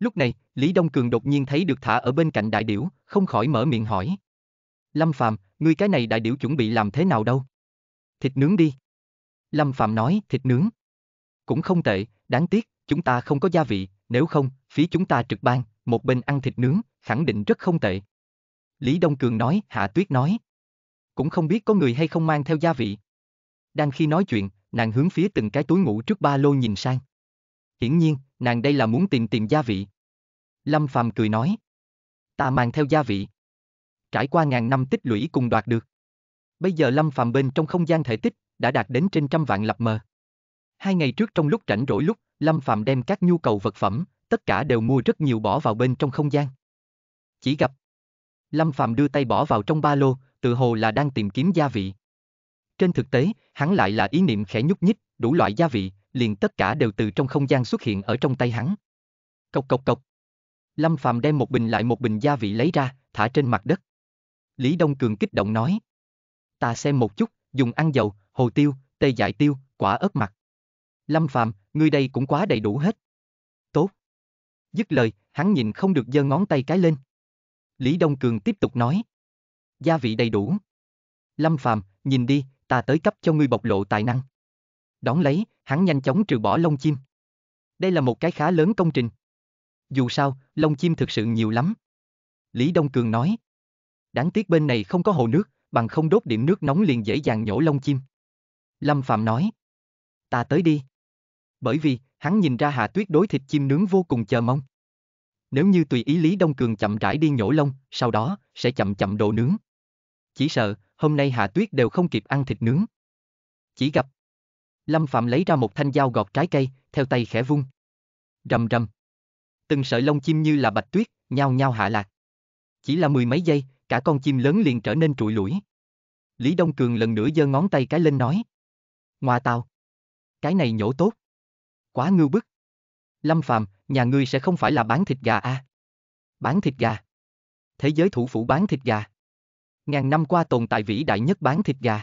Lúc này, Lý Đông Cường đột nhiên thấy được thả ở bên cạnh đại điểu, không khỏi mở miệng hỏi. Lâm Phàm, ngươi cái này đại điểu chuẩn bị làm thế nào đâu? Thịt nướng đi. Lâm Phàm nói, thịt nướng. Cũng không tệ, đáng tiếc, chúng ta không có gia vị, nếu không, phí chúng ta trực ban, một bên ăn thịt nướng, khẳng định rất không tệ. Lý Đông Cường nói, Hạ Tuyết nói. Cũng không biết có người hay không mang theo gia vị. Đang khi nói chuyện, nàng hướng phía từng cái túi ngủ trước ba lô nhìn sang. Hiển nhiên, nàng đây là muốn tìm tìm gia vị. Lâm Phàm cười nói. Ta mang theo gia vị. Trải qua ngàn năm tích lũy cùng đoạt được. Bây giờ Lâm Phàm bên trong không gian thể tích đã đạt đến trên trăm vạn lập mờ. Hai ngày trước trong lúc rảnh rỗi lúc, Lâm Phàm đem các nhu cầu vật phẩm, tất cả đều mua rất nhiều bỏ vào bên trong không gian. Chỉ gặp, Lâm Phạm đưa tay bỏ vào trong ba lô, tự hồ là đang tìm kiếm gia vị. Trên thực tế, hắn lại là ý niệm khẽ nhúc nhích, đủ loại gia vị, liền tất cả đều từ trong không gian xuất hiện ở trong tay hắn. Cộc cộc cộc. Lâm Phạm đem một bình lại một bình gia vị lấy ra, thả trên mặt đất. Lý Đông Cường kích động nói. Ta xem một chút, dùng ăn dầu, hồ tiêu, tê dại tiêu, quả ớt mặt. Lâm Phạm, ngươi đây cũng quá đầy đủ hết. Tốt. Dứt lời, hắn nhìn không được giơ ngón tay cái lên. Lý Đông Cường tiếp tục nói. Gia vị đầy đủ. Lâm Phàm, nhìn đi, ta tới cấp cho ngươi bộc lộ tài năng. Đón lấy, hắn nhanh chóng trừ bỏ lông chim. Đây là một cái khá lớn công trình. Dù sao, lông chim thực sự nhiều lắm. Lý Đông Cường nói. Đáng tiếc bên này không có hồ nước, bằng không đốt điểm nước nóng liền dễ dàng nhổ lông chim. Lâm Phạm nói. Ta tới đi. Bởi vì, hắn nhìn ra Hạ Tuyết đối thịt chim nướng vô cùng chờ mong. Nếu như tùy ý Lý Đông Cường chậm rãi đi nhổ lông, sau đó, sẽ chậm chậm độ nướng. Chỉ sợ, hôm nay Hạ Tuyết đều không kịp ăn thịt nướng. Chỉ gặp. Lâm Phạm lấy ra một thanh dao gọt trái cây, theo tay khẽ vung. Rầm rầm. Từng sợi lông chim như là bạch tuyết, nhao nhao hạ lạc. Chỉ là mười mấy giây, cả con chim lớn liền trở nên trụi lủi. Lý Đông Cường lần nữa giơ ngón tay cái lên nói. Ngoà tao. Cái này nhổ tốt. Quá ngưu bức. Lâm Phàm, nhà ngươi sẽ không phải là bán thịt gà à? Bán thịt gà? Thế giới thủ phủ bán thịt gà? Ngàn năm qua tồn tại vĩ đại nhất bán thịt gà.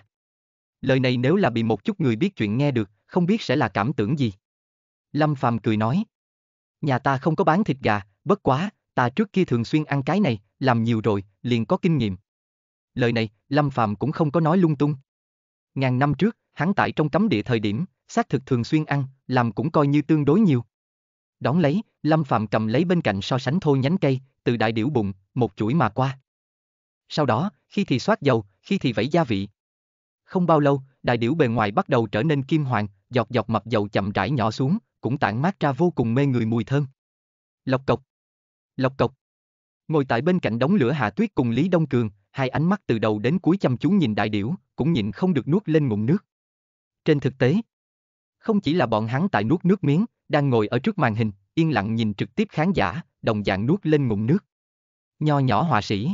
Lời này nếu là bị một chút người biết chuyện nghe được, không biết sẽ là cảm tưởng gì. Lâm Phàm cười nói. Nhà ta không có bán thịt gà, bất quá, ta trước kia thường xuyên ăn cái này, làm nhiều rồi, liền có kinh nghiệm. Lời này, Lâm Phàm cũng không có nói lung tung. Ngàn năm trước, hắn tại trong cấm địa thời điểm, xác thực thường xuyên ăn, làm cũng coi như tương đối nhiều. Đón lấy, Lâm Phạm cầm lấy bên cạnh so sánh thô nhánh cây, từ đại điểu bụng, một chuỗi mà qua. Sau đó, khi thì xoát dầu, khi thì vẩy gia vị. Không bao lâu, đại điểu bề ngoài bắt đầu trở nên kim hoàng, giọt giọt mập dầu chậm rãi nhỏ xuống, cũng tản mát ra vô cùng mê người mùi thơm. Lộc cộc. Lộc cộc. Ngồi tại bên cạnh đống lửa Hạ Tuyết cùng Lý Đông Cường, hai ánh mắt từ đầu đến cuối chăm chú nhìn đại điểu, cũng nhịn không được nuốt lên ngụm nước. Trên thực tế, không chỉ là bọn hắn tại nuốt nước miếng, đang ngồi ở trước màn hình, yên lặng nhìn trực tiếp khán giả, đồng dạng nuốt lên ngụm nước. Nho nhỏ họa sĩ.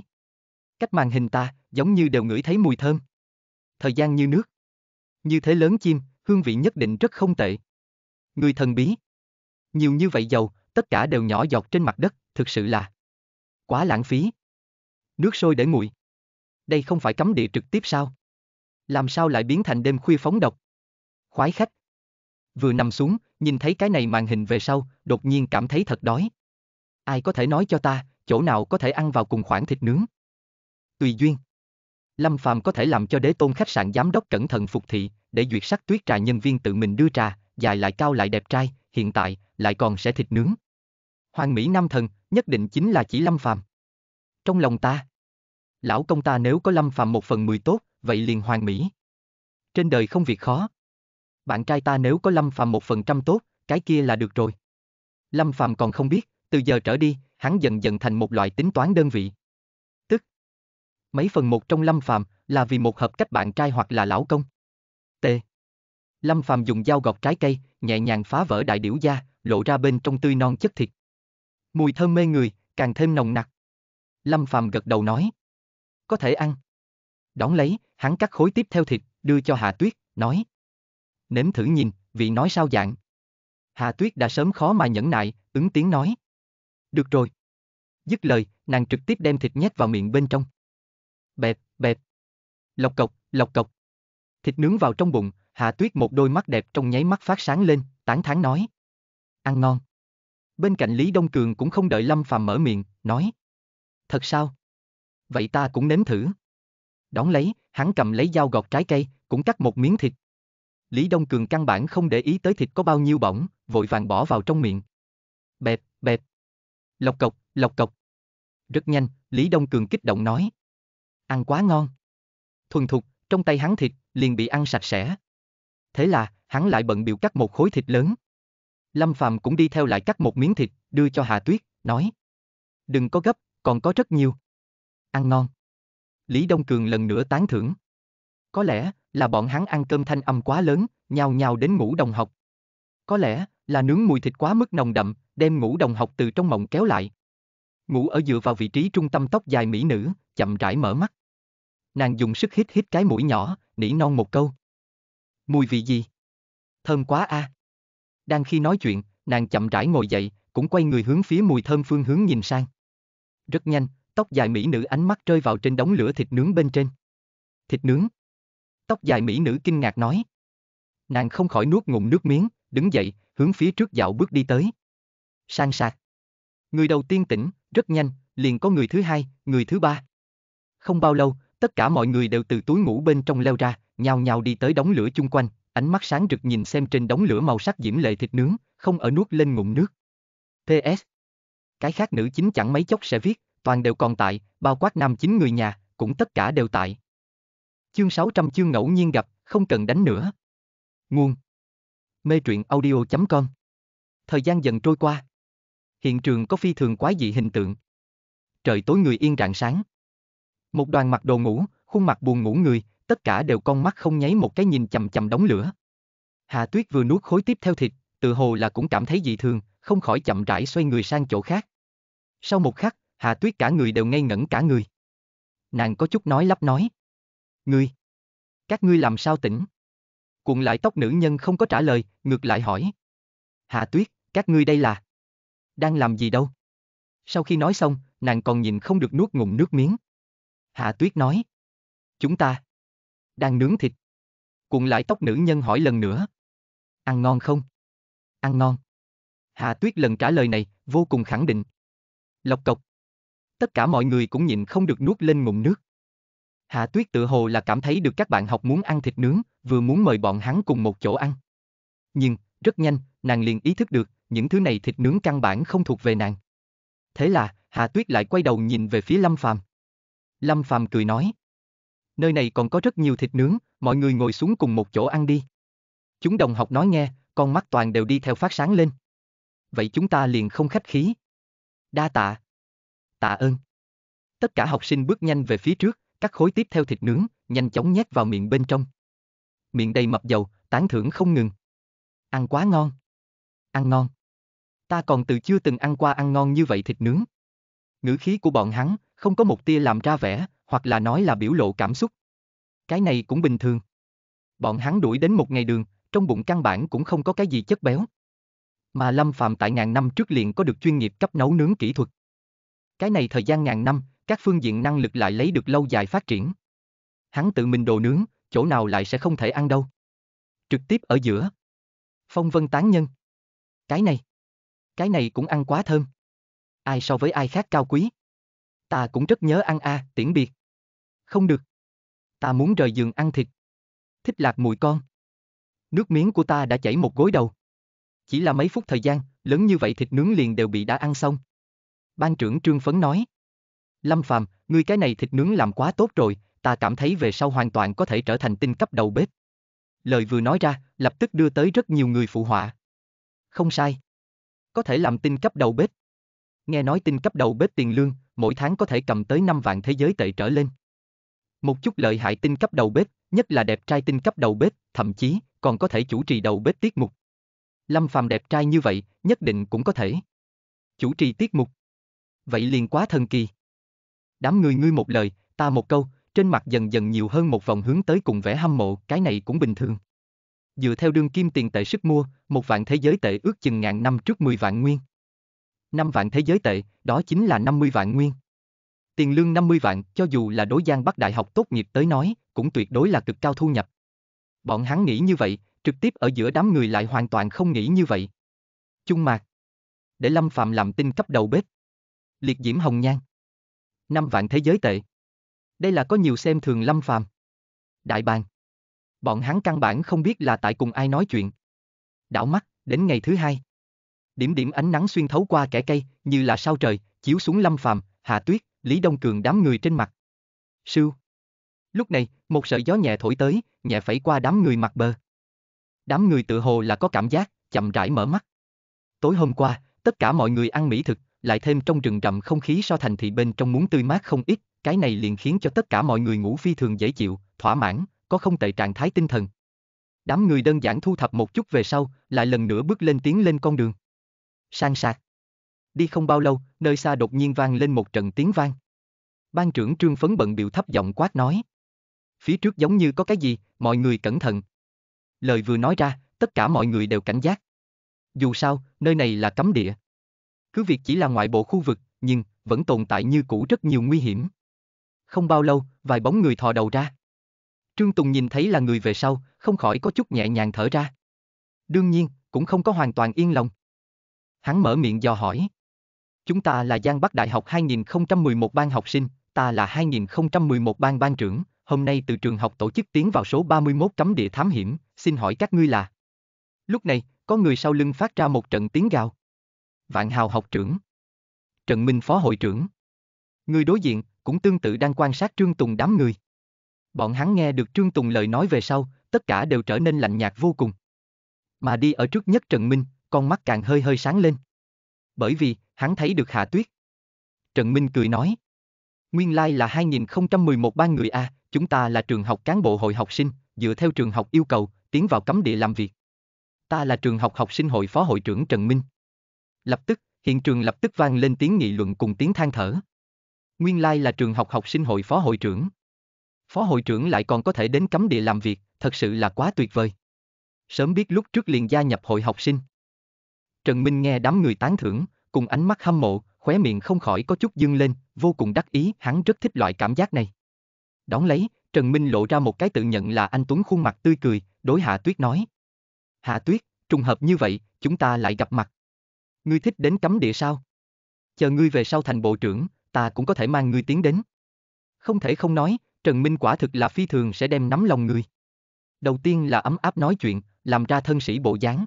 Cách màn hình ta, giống như đều ngửi thấy mùi thơm. Thời gian như nước. Như thế lớn chim, hương vị nhất định rất không tệ. Người thần bí. Nhiều như vậy dầu, tất cả đều nhỏ giọt trên mặt đất, thực sự là quá lãng phí. Nước sôi để nguội. Đây không phải cấm địa trực tiếp sao? Làm sao lại biến thành đêm khuya phóng độc? Khoái khách, vừa nằm xuống, nhìn thấy cái này màn hình về sau, đột nhiên cảm thấy thật đói. Ai có thể nói cho ta, chỗ nào có thể ăn vào cùng khoảng thịt nướng? Tùy duyên. Lâm Phàm có thể làm cho đế tôn khách sạn giám đốc cẩn thận phục thị, để duyệt sắc tuyết trà nhân viên tự mình đưa trà, dài lại cao lại đẹp trai, hiện tại, lại còn sẽ thịt nướng. Hoàng Mỹ Nam Thần, nhất định chính là chỉ Lâm Phàm. Trong lòng ta, lão công ta nếu có Lâm Phàm một phần mười tốt, vậy liền Hoàng Mỹ. Trên đời không việc khó, bạn trai ta nếu có Lâm Phàm một phần trăm tốt, cái kia là được rồi. Lâm Phàm còn không biết, từ giờ trở đi, hắn dần dần thành một loại tính toán đơn vị. Tức, mấy phần một trong Lâm Phàm là vì một hợp cách bạn trai hoặc là lão công. T. Lâm Phàm dùng dao gọt trái cây, nhẹ nhàng phá vỡ đại điểu da, lộ ra bên trong tươi non chất thịt. Mùi thơm mê người, càng thêm nồng nặc. Lâm Phàm gật đầu nói. Có thể ăn. Đón lấy, hắn cắt khối tiếp theo thịt, đưa cho Hạ Tuyết, nói nếm thử nhìn, vị nói sao dạng. Hạ tuyết đã sớm khó mà nhẫn nại, ứng tiếng nói. Được rồi. Dứt lời, nàng trực tiếp đem thịt nhét vào miệng bên trong. Bẹp, bẹp. Lọc cọc, lọc cọc. Thịt nướng vào trong bụng, hạ tuyết một đôi mắt đẹp trong nháy mắt phát sáng lên, tán thán nói. Ăn ngon. Bên cạnh Lý Đông Cường cũng không đợi Lâm Phàm mở miệng, nói. Thật sao? Vậy ta cũng nếm thử. Đón lấy, hắn cầm lấy dao gọt trái cây, cũng cắt một miếng thịt. Lý Đông Cường căn bản không để ý tới thịt có bao nhiêu bỏng, vội vàng bỏ vào trong miệng. Bẹp, bẹp. Lộc cộc, lộc cộc. Rất nhanh, Lý Đông Cường kích động nói. Ăn quá ngon. Thuần thục, trong tay hắn thịt, liền bị ăn sạch sẽ. Thế là, hắn lại bận biểu cắt một khối thịt lớn. Lâm Phàm cũng đi theo lại cắt một miếng thịt, đưa cho Hà Tuyết, nói. Đừng có gấp, còn có rất nhiều. Ăn ngon. Lý Đông Cường lần nữa tán thưởng. Có lẽ, là bọn hắn ăn cơm thanh âm quá lớn, nhào nhào đến ngủ đồng học. Có lẽ, là nướng mùi thịt quá mức nồng đậm, đem ngủ đồng học từ trong mộng kéo lại. Ngủ ở dựa vào vị trí trung tâm tóc dài mỹ nữ, chậm rãi mở mắt. Nàng dùng sức hít hít cái mũi nhỏ, nỉ non một câu. Mùi vị gì? Thơm quá a. À. Đang khi nói chuyện, nàng chậm rãi ngồi dậy, cũng quay người hướng phía mùi thơm phương hướng nhìn sang. Rất nhanh, tóc dài mỹ nữ ánh mắt rơi vào trên đống lửa thịt nướng bên trên. Thịt nướng. Tóc dài mỹ nữ kinh ngạc nói. Nàng không khỏi nuốt ngụm nước miếng, đứng dậy, hướng phía trước dạo bước đi tới. Sang sạc. Người đầu tiên tỉnh, rất nhanh, liền có người thứ hai, người thứ ba. Không bao lâu, tất cả mọi người đều từ túi ngủ bên trong leo ra, nhào nhào đi tới đống lửa chung quanh, ánh mắt sáng rực nhìn xem trên đống lửa màu sắc diễm lệ thịt nướng, không ở nuốt lên ngụm nước. PS. Cái khác nữ chính chẳng mấy chốc sẽ viết, toàn đều còn tại, bao quát nam chính người nhà, cũng tất cả đều tại. Chương 600 chương ngẫu nhiên gặp, không cần đánh nữa. Nguồn Mê truyện audio.com Thời gian dần trôi qua. Hiện trường có phi thường quái dị hình tượng. Trời tối người yên rạng sáng. Một đoàn mặc đồ ngủ, khuôn mặt buồn ngủ người, tất cả đều con mắt không nháy một cái nhìn chầm chầm đóng lửa. Hà Tuyết vừa nuốt khối tiếp theo thịt, tự hồ là cũng cảm thấy dị thường, không khỏi chậm rãi xoay người sang chỗ khác. Sau một khắc, Hà Tuyết cả người đều ngây ngẩn cả người. Nàng có chút nói lắp nói ngươi. Các ngươi làm sao tỉnh? Cuộn lại tóc nữ nhân không có trả lời, ngược lại hỏi. Hạ tuyết, các ngươi đây là? Đang làm gì đâu? Sau khi nói xong, nàng còn nhìn không được nuốt ngụm nước miếng. Hạ tuyết nói. Chúng ta. Đang nướng thịt. Cuộn lại tóc nữ nhân hỏi lần nữa. Ăn ngon không? Ăn ngon. Hạ tuyết lần trả lời này, vô cùng khẳng định. Lộc cộc. Tất cả mọi người cũng nhìn không được nuốt lên ngụm nước. Hạ Tuyết tự hồ là cảm thấy được các bạn học muốn ăn thịt nướng, vừa muốn mời bọn hắn cùng một chỗ ăn. Nhưng, rất nhanh, nàng liền ý thức được, những thứ này thịt nướng căn bản không thuộc về nàng. Thế là, Hạ Tuyết lại quay đầu nhìn về phía Lâm Phàm. Lâm Phàm cười nói, nơi này còn có rất nhiều thịt nướng, mọi người ngồi xuống cùng một chỗ ăn đi. Chúng đồng học nói nghe, con mắt toàn đều đi theo phát sáng lên. Vậy chúng ta liền không khách khí. Đa tạ. Tạ ơn. Tất cả học sinh bước nhanh về phía trước, cắt khối tiếp theo thịt nướng, nhanh chóng nhét vào miệng bên trong. Miệng đầy mập dầu, tán thưởng không ngừng. Ăn quá ngon. Ăn ngon. Ta còn từ chưa từng ăn qua ăn ngon như vậy thịt nướng. Ngữ khí của bọn hắn, không có một tia làm ra vẻ, hoặc là nói là biểu lộ cảm xúc. Cái này cũng bình thường. Bọn hắn đuổi đến một ngày đường, trong bụng căn bản cũng không có cái gì chất béo. Mà Lâm Phạm tại ngàn năm trước liền có được chuyên nghiệp cấp nấu nướng kỹ thuật. Cái này thời gian ngàn năm, các phương diện năng lực lại lấy được lâu dài phát triển. Hắn tự mình đồ nướng, chỗ nào lại sẽ không thể ăn đâu. Trực tiếp ở giữa. Phong vân tán nhân. Cái này. Cái này cũng ăn quá thơm. Ai so với ai khác cao quý. Ta cũng rất nhớ ăn a, à, tiễn biệt. Không được. Ta muốn rời giường ăn thịt. Thích lạc mùi con. Nước miếng của ta đã chảy một gối đầu. Chỉ là mấy phút thời gian, lớn như vậy thịt nướng liền đều bị đã ăn xong. Ban trưởng trương phấn nói. Lâm Phàm, ngươi cái này thịt nướng làm quá tốt rồi, ta cảm thấy về sau hoàn toàn có thể trở thành tinh cấp đầu bếp. Lời vừa nói ra, lập tức đưa tới rất nhiều người phụ họa. Không sai. Có thể làm tinh cấp đầu bếp. Nghe nói tinh cấp đầu bếp tiền lương, mỗi tháng có thể cầm tới 5 vạn thế giới tệ trở lên. Một chút lợi hại tinh cấp đầu bếp, nhất là đẹp trai tinh cấp đầu bếp, thậm chí còn có thể chủ trì đầu bếp tiết mục. Lâm Phàm đẹp trai như vậy, nhất định cũng có thể. Chủ trì tiết mục. Vậy liền quá thần kỳ đám người ngươi một lời, ta một câu, trên mặt dần dần nhiều hơn một vòng hướng tới cùng vẻ hâm mộ, cái này cũng bình thường. Dựa theo đương kim tiền tệ sức mua, một vạn thế giới tệ ước chừng ngàn năm trước 10 vạn nguyên. 5 vạn thế giới tệ, đó chính là 50 vạn nguyên. Tiền lương 50 vạn, cho dù là đối giang bắt đại học tốt nghiệp tới nói, cũng tuyệt đối là cực cao thu nhập. Bọn hắn nghĩ như vậy, trực tiếp ở giữa đám người lại hoàn toàn không nghĩ như vậy. Chung mạc. Để Lâm Phạm làm tin cấp đầu bếp. Liệt diễm hồng nhan. 5 vạn thế giới tệ. Đây là có nhiều xem thường Lâm Phàm. Đại bàng. Bọn hắn căn bản không biết là tại cùng ai nói chuyện. Đảo mắt, đến ngày thứ hai. Điểm điểm ánh nắng xuyên thấu qua kẻ cây, như là sao trời, chiếu xuống Lâm Phàm, Hà Tuyết, Lý Đông Cường đám người trên mặt. Sưu. Lúc này, một sợi gió nhẹ thổi tới, nhẹ phẩy qua đám người mặt bờ. Đám người tự hồ là có cảm giác, chậm rãi mở mắt. Tối hôm qua, tất cả mọi người ăn mỹ thực, lại thêm trong rừng rậm không khí so thành thị bên trong muốn tươi mát không ít, cái này liền khiến cho tất cả mọi người ngủ phi thường dễ chịu, thỏa mãn, có không tệ trạng thái tinh thần. Đám người đơn giản thu thập một chút về sau, lại lần nữa bước lên tiến lên con đường. Sang sạc. Đi không bao lâu, nơi xa đột nhiên vang lên một trận tiếng vang. Ban trưởng trương phấn bận biểu thấp giọng quát nói. Phía trước giống như có cái gì, mọi người cẩn thận. Lời vừa nói ra, tất cả mọi người đều cảnh giác. Dù sao, nơi này là cấm địa, cứ việc chỉ là ngoại bộ khu vực, nhưng vẫn tồn tại như cũ rất nhiều nguy hiểm. Không bao lâu, vài bóng người thò đầu ra. Trương Tùng nhìn thấy là người về sau, không khỏi có chút nhẹ nhàng thở ra. Đương nhiên, cũng không có hoàn toàn yên lòng. Hắn mở miệng dò hỏi. Chúng ta là Giang Bắc Đại học 2011 ban học sinh, ta là 2011 ban ban trưởng, hôm nay từ trường học tổ chức tiến vào số 31 cấm địa thám hiểm, xin hỏi các ngươi là. Lúc này, có người sau lưng phát ra một trận tiếng gào. Vạn Hào học trưởng. Trần Minh phó hội trưởng. Người đối diện cũng tương tự đang quan sát Trương Tùng đám người. Bọn hắn nghe được Trương Tùng lời nói về sau, tất cả đều trở nên lạnh nhạt vô cùng. Mà đi ở trước nhất Trần Minh, con mắt càng hơi hơi sáng lên. Bởi vì, hắn thấy được Hạ Tuyết. Trần Minh cười nói. Nguyên lai like là 2011 ban người A, chúng ta là trường học cán bộ hội học sinh, dựa theo trường học yêu cầu, tiến vào cấm địa làm việc. Ta là trường học học sinh hội phó hội trưởng Trần Minh. Lập tức, hiện trường lập tức vang lên tiếng nghị luận cùng tiếng than thở. Nguyên lai là trường học học sinh hội phó hội trưởng. Phó hội trưởng lại còn có thể đến cấm địa làm việc, thật sự là quá tuyệt vời. Sớm biết lúc trước liền gia nhập hội học sinh. Trần Minh nghe đám người tán thưởng, cùng ánh mắt hâm mộ, khóe miệng không khỏi có chút dương lên, vô cùng đắc ý, hắn rất thích loại cảm giác này. Đón lấy, Trần Minh lộ ra một cái tự nhận là anh Tuấn khuôn mặt tươi cười, đối Hạ Tuyết nói. Hạ Tuyết, trùng hợp như vậy, chúng ta lại gặp mặt. Ngươi thích đến cấm địa sao? Chờ ngươi về sau thành bộ trưởng, ta cũng có thể mang ngươi tiến đến. Không thể không nói, Trần Minh quả thực là phi thường sẽ đem nắm lòng ngươi. Đầu tiên là ấm áp nói chuyện, làm ra thân sĩ bộ dáng.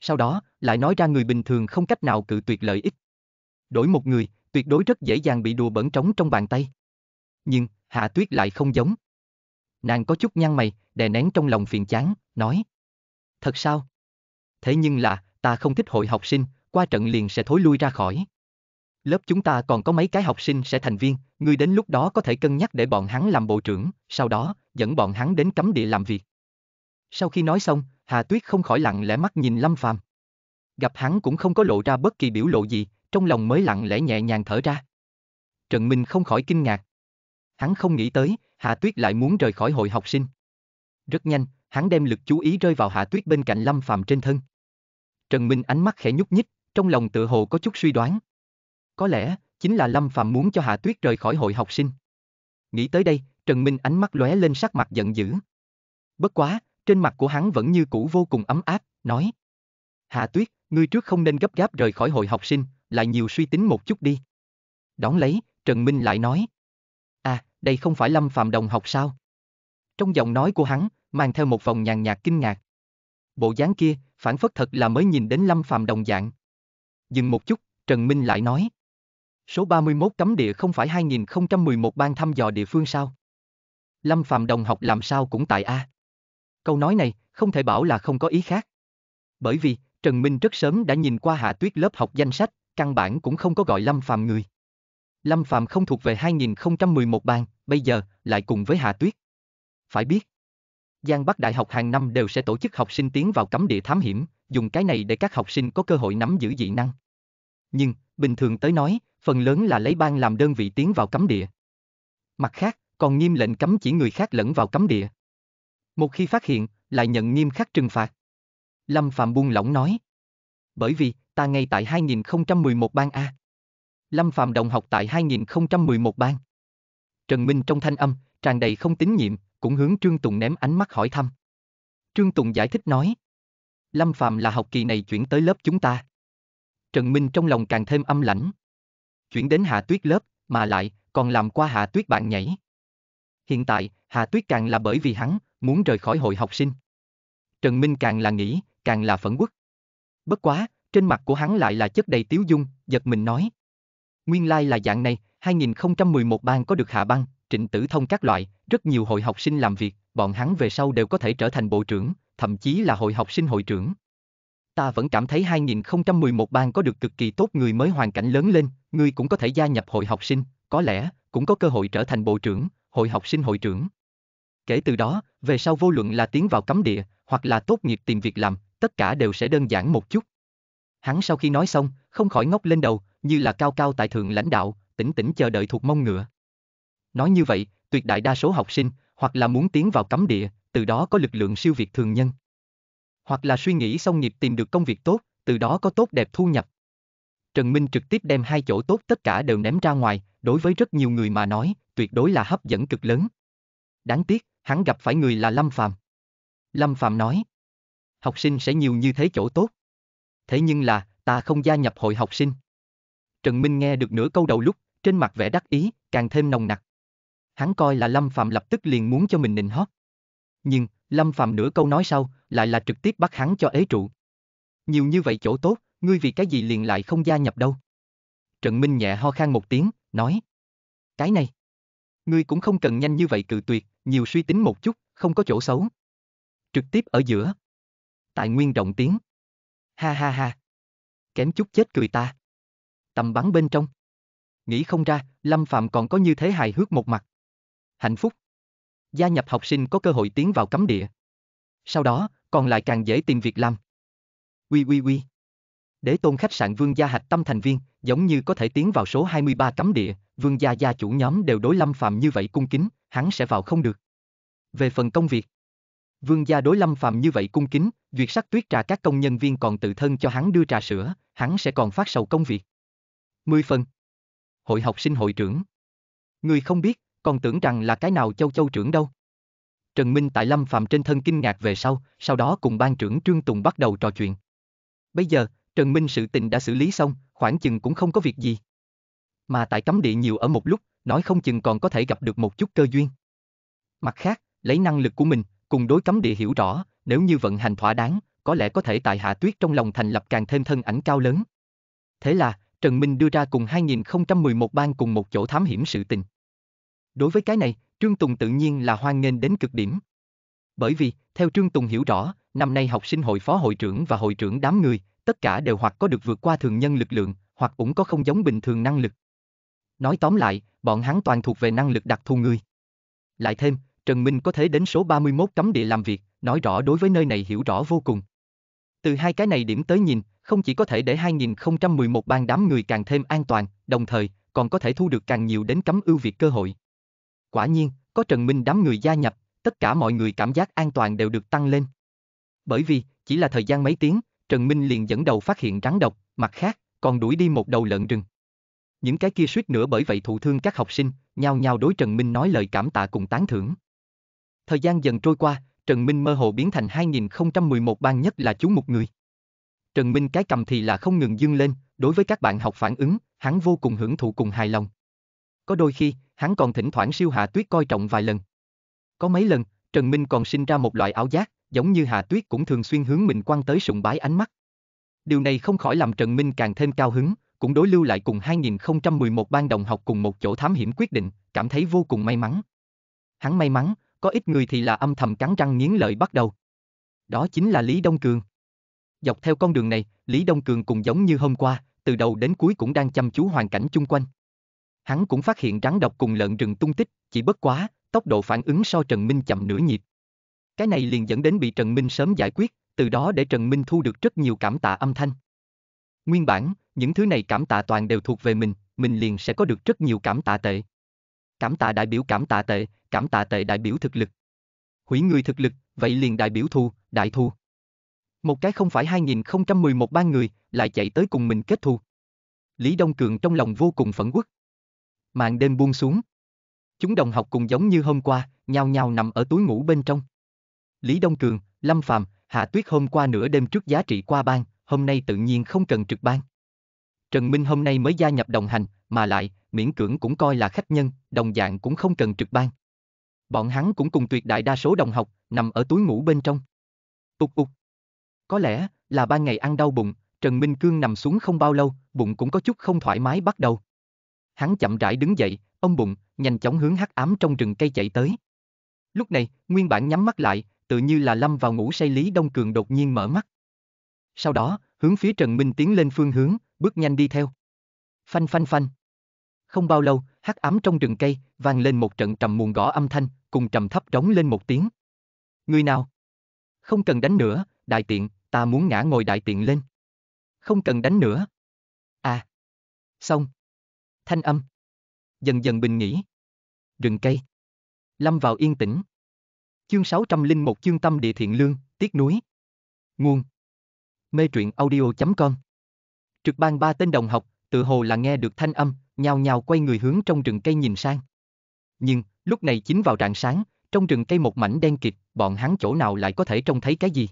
Sau đó, lại nói ra người bình thường không cách nào cự tuyệt lợi ích. Đổi một người, tuyệt đối rất dễ dàng bị đùa bẩn trống trong bàn tay. Nhưng, Hạ Tuyết lại không giống. Nàng có chút nhăn mày, đè nén trong lòng phiền chán, nói. Thật sao? Thế nhưng là, ta không thích hội học sinh, qua trận liền sẽ thối lui ra khỏi. Lớp chúng ta còn có mấy cái học sinh sẽ thành viên, ngươi đến lúc đó có thể cân nhắc để bọn hắn làm bộ trưởng, sau đó, dẫn bọn hắn đến cấm địa làm việc. Sau khi nói xong, Hà Tuyết không khỏi lặng lẽ mắt nhìn Lâm Phàm. Gặp hắn cũng không có lộ ra bất kỳ biểu lộ gì, trong lòng mới lặng lẽ nhẹ nhàng thở ra. Trần Minh không khỏi kinh ngạc. Hắn không nghĩ tới, Hạ Tuyết lại muốn rời khỏi hội học sinh. Rất nhanh, hắn đem lực chú ý rơi vào Hạ Tuyết bên cạnh Lâm Phàm trên thân. Trần Minh ánh mắt khẽ nhúc nhích, trong lòng tự hồ có chút suy đoán. Có lẽ, chính là Lâm Phạm muốn cho Hạ Tuyết rời khỏi hội học sinh. Nghĩ tới đây, Trần Minh ánh mắt lóe lên sắc mặt giận dữ. Bất quá, trên mặt của hắn vẫn như cũ vô cùng ấm áp, nói. Hạ Tuyết, ngươi trước không nên gấp gáp rời khỏi hội học sinh, lại nhiều suy tính một chút đi. Đón lấy, Trần Minh lại nói. À, đây không phải Lâm Phạm đồng học sao? Trong giọng nói của hắn, mang theo một vòng nhàn nhạt kinh ngạc. Bộ dáng kia, phản phất thật là mới nhìn đến Lâm Phạm đồng dạng. Dừng một chút, Trần Minh lại nói. Số 31 cấm địa không phải 2011 ban thăm dò địa phương sao? Lâm Phạm đồng học làm sao cũng tại A. Câu nói này, không thể bảo là không có ý khác. Bởi vì, Trần Minh rất sớm đã nhìn qua hạ tuyết lớp học danh sách, căn bản cũng không có gọi Lâm Phạm người. Lâm Phạm không thuộc về 2011 ban, bây giờ, lại cùng với hạ tuyết. Phải biết, Giang Bắc Đại học hàng năm đều sẽ tổ chức học sinh tiến vào cấm địa thám hiểm, dùng cái này để các học sinh có cơ hội nắm giữ dị năng. Nhưng, bình thường tới nói, phần lớn là lấy ban làm đơn vị tiến vào cấm địa. Mặt khác, còn nghiêm lệnh cấm chỉ người khác lẫn vào cấm địa. Một khi phát hiện, lại nhận nghiêm khắc trừng phạt. Lâm Phạm buông lỏng nói. Bởi vì, ta ngay tại 2011 ban A. Lâm Phạm đồng học tại 2011 ban. Trần Minh trong thanh âm, tràn đầy không tín nhiệm, cũng hướng Trương Tùng ném ánh mắt hỏi thăm. Trương Tùng giải thích nói. Lâm Phạm là học kỳ này chuyển tới lớp chúng ta. Trần Minh trong lòng càng thêm âm lãnh. Chuyển đến Hạ Tuyết lớp, mà lại, còn làm qua Hạ Tuyết bạn nhảy. Hiện tại, Hạ Tuyết càng là bởi vì hắn, muốn rời khỏi hội học sinh. Trần Minh càng là nghĩ, càng là phẫn quốc. Bất quá, trên mặt của hắn lại là chất đầy tiếu dung, giật mình nói. Nguyên lai like là dạng này, 2011 bang có được hạ băng, Trịnh Tử Thông các loại, rất nhiều hội học sinh làm việc, bọn hắn về sau đều có thể trở thành bộ trưởng, thậm chí là hội học sinh hội trưởng. Ta vẫn cảm thấy 2011 bang có được cực kỳ tốt người mới hoàn cảnh lớn lên, người cũng có thể gia nhập hội học sinh, có lẽ cũng có cơ hội trở thành bộ trưởng, hội học sinh hội trưởng. Kể từ đó, về sau vô luận là tiến vào cấm địa, hoặc là tốt nghiệp tìm việc làm, tất cả đều sẽ đơn giản một chút. Hắn sau khi nói xong, không khỏi ngóc lên đầu, như là cao cao tại thượng lãnh đạo, tỉnh tỉnh chờ đợi thuộc mông ngựa. Nói như vậy, tuyệt đại đa số học sinh, hoặc là muốn tiến vào cấm địa, từ đó có lực lượng siêu việt thường nhân. Hoặc là suy nghĩ xong nghiệp tìm được công việc tốt, từ đó có tốt đẹp thu nhập. Trần Minh trực tiếp đem hai chỗ tốt tất cả đều ném ra ngoài, đối với rất nhiều người mà nói, tuyệt đối là hấp dẫn cực lớn. Đáng tiếc, hắn gặp phải người là Lâm Phàm. Lâm Phàm nói, học sinh sẽ nhiều như thế chỗ tốt. Thế nhưng là, ta không gia nhập hội học sinh. Trần Minh nghe được nửa câu đầu lúc, trên mặt vẻ đắc ý, càng thêm nồng nặc hắn coi là Lâm Phạm lập tức liền muốn cho mình nịnh hót. Nhưng, Lâm Phạm nửa câu nói sau, lại là trực tiếp bắt hắn cho ế trụ. Nhiều như vậy chỗ tốt, ngươi vì cái gì liền lại không gia nhập đâu. Trần Minh nhẹ ho khan một tiếng, nói. Cái này, ngươi cũng không cần nhanh như vậy cự tuyệt, nhiều suy tính một chút, không có chỗ xấu. Trực tiếp ở giữa. Tại nguyên rộng tiếng. Ha ha ha. Kém chút chết cười ta. Tầm bắn bên trong. Nghĩ không ra, Lâm Phạm còn có như thế hài hước một mặt hạnh phúc. Gia nhập học sinh có cơ hội tiến vào cấm địa. Sau đó, còn lại càng dễ tìm việc làm. Ui ui ui. Đế tôn khách sạn Vương Gia Hạch Tâm thành viên, giống như có thể tiến vào số 23 cấm địa, Vương Gia gia chủ nhóm đều đối Lâm Phạm như vậy cung kính, hắn sẽ vào không được. Về phần công việc, Vương Gia đối Lâm Phạm như vậy cung kính, việc sắc tuyết trà các công nhân viên còn tự thân cho hắn đưa trà sữa, hắn sẽ còn phát sầu công việc. mười phần Hội học sinh hội trưởng Người không biết, còn tưởng rằng là cái nào châu châu trưởng đâu. Trần Minh tại Lâm Phạm trên thân kinh ngạc về sau, sau đó cùng ban trưởng Trương Tùng bắt đầu trò chuyện. Bây giờ, Trần Minh sự tình đã xử lý xong, khoảng chừng cũng không có việc gì. Mà tại cấm địa nhiều ở một lúc, nói không chừng còn có thể gặp được một chút cơ duyên. Mặt khác, lấy năng lực của mình, cùng đối cấm địa hiểu rõ, nếu như vận hành thỏa đáng, có lẽ có thể tại Hạ Tuyết trong lòng thành lập càng thêm thân ảnh cao lớn. Thế là, Trần Minh đưa ra cùng 2011 ban cùng một chỗ thám hiểm sự tình. Đối với cái này, Trương Tùng tự nhiên là hoan nghênh đến cực điểm. Bởi vì, theo Trương Tùng hiểu rõ, năm nay học sinh hội phó hội trưởng và hội trưởng đám người, tất cả đều hoặc có được vượt qua thường nhân lực lượng, hoặc cũng có không giống bình thường năng lực. Nói tóm lại, bọn hắn toàn thuộc về năng lực đặc thù người. Lại thêm, Trần Minh có thể đến số 31 cấm địa làm việc, nói rõ đối với nơi này hiểu rõ vô cùng. Từ hai cái này điểm tới nhìn, không chỉ có thể để 2011 ban đám người càng thêm an toàn, đồng thời còn có thể thu được càng nhiều đến cấm ưu việt cơ hội. Quả nhiên, có Trần Minh đám người gia nhập, tất cả mọi người cảm giác an toàn đều được tăng lên. Bởi vì, chỉ là thời gian mấy tiếng, Trần Minh liền dẫn đầu phát hiện rắn độc, mặt khác, còn đuổi đi một đầu lợn rừng. Những cái kia suýt nữa bởi vậy thụ thương các học sinh, nhao nhao đối Trần Minh nói lời cảm tạ cùng tán thưởng. Thời gian dần trôi qua, Trần Minh mơ hồ biến thành 2011 ban nhất là chú một người. Trần Minh cái cầm thì là không ngừng dương lên, đối với các bạn học phản ứng, hắn vô cùng hưởng thụ cùng hài lòng. Có đôi khi, hắn còn thỉnh thoảng siêu Hạ Tuyết coi trọng vài lần. Có mấy lần, Trần Minh còn sinh ra một loại ảo giác, giống như Hạ Tuyết cũng thường xuyên hướng mình quan tới sùng bái ánh mắt. Điều này không khỏi làm Trần Minh càng thêm cao hứng, cũng đối lưu lại cùng 2011 ban đồng học cùng một chỗ thám hiểm quyết định, cảm thấy vô cùng may mắn. Hắn may mắn, có ít người thì là âm thầm cắn răng nghiến lợi bắt đầu. Đó chính là Lý Đông Cường. Dọc theo con đường này, Lý Đông Cường cũng giống như hôm qua, từ đầu đến cuối cũng đang chăm chú hoàn cảnh chung quanh hắn cũng phát hiện rắn độc cùng lợn rừng tung tích, chỉ bất quá, tốc độ phản ứng so Trần Minh chậm nửa nhịp. Cái này liền dẫn đến bị Trần Minh sớm giải quyết, từ đó để Trần Minh thu được rất nhiều cảm tạ âm thanh. Nguyên bản, những thứ này cảm tạ toàn đều thuộc về mình, mình liền sẽ có được rất nhiều cảm tạ tệ. Cảm tạ đại biểu cảm tạ tệ, cảm tạ tệ đại biểu thực lực. Hủy người thực lực, vậy liền đại biểu thu đại thu Một cái không phải 2011 ba người, lại chạy tới cùng mình kết thu Lý Đông Cường trong lòng vô cùng phẫn quốc màn đêm buông xuống. Chúng đồng học cùng giống như hôm qua, nhao nhao nằm ở túi ngủ bên trong. Lý Đông Cường, Lâm Phàm, Hạ Tuyết hôm qua nửa đêm trước giá trị qua ban, hôm nay tự nhiên không cần trực ban. Trần Minh hôm nay mới gia nhập đồng hành, mà lại, miễn cưỡng cũng coi là khách nhân, đồng dạng cũng không cần trực ban. Bọn hắn cũng cùng tuyệt đại đa số đồng học, nằm ở túi ngủ bên trong. Úc ục. Có lẽ, là ba ngày ăn đau bụng, Trần Minh Cương nằm xuống không bao lâu, bụng cũng có chút không thoải mái bắt đầu hắn chậm rãi đứng dậy, ông bụng, nhanh chóng hướng hắc ám trong rừng cây chạy tới. Lúc này, nguyên bản nhắm mắt lại, tự như là lâm vào ngủ say Lý Đông Cường đột nhiên mở mắt. Sau đó, hướng phía Trần Minh tiến lên phương hướng, bước nhanh đi theo. Phanh phanh phanh. Không bao lâu, hắc ám trong rừng cây, vang lên một trận trầm muộn gõ âm thanh, cùng trầm thấp trống lên một tiếng. Người nào? Không cần đánh nữa, đại tiện, ta muốn ngã ngồi đại tiện lên. Không cần đánh nữa. À. Xong thanh âm. Dần dần bình nghỉ. Rừng cây. Lâm vào yên tĩnh. Chương 601 chương tâm địa thiện lương, Tiết núi. Nguồn. Mê truyện audio.com Trực ban ba tên đồng học, tự hồ là nghe được thanh âm, nhào nhào quay người hướng trong rừng cây nhìn sang. Nhưng, lúc này chính vào rạng sáng, trong rừng cây một mảnh đen kịt, bọn hắn chỗ nào lại có thể trông thấy cái gì?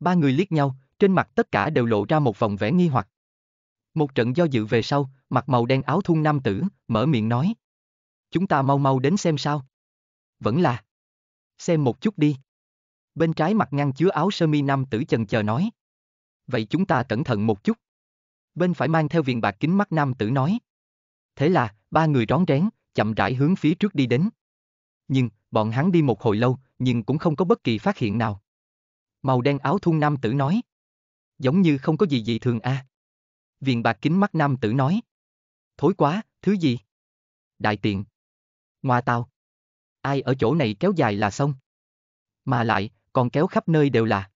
Ba người liếc nhau, trên mặt tất cả đều lộ ra một vòng vẻ nghi hoặc. Một trận do dự về sau, Mặc màu đen áo thun nam tử, mở miệng nói. Chúng ta mau mau đến xem sao. Vẫn là. Xem một chút đi. Bên trái mặt ngăn chứa áo sơ mi nam tử chần chờ nói. Vậy chúng ta cẩn thận một chút. Bên phải mang theo viền bạc kính mắt nam tử nói. Thế là, ba người rón rén, chậm rãi hướng phía trước đi đến. Nhưng, bọn hắn đi một hồi lâu, nhưng cũng không có bất kỳ phát hiện nào. Màu đen áo thun nam tử nói. Giống như không có gì gì thường a. À. Viền bạc kính mắt nam tử nói thối quá, thứ gì? Đại tiện. Ngoa tao. Ai ở chỗ này kéo dài là xong. Mà lại, còn kéo khắp nơi đều là.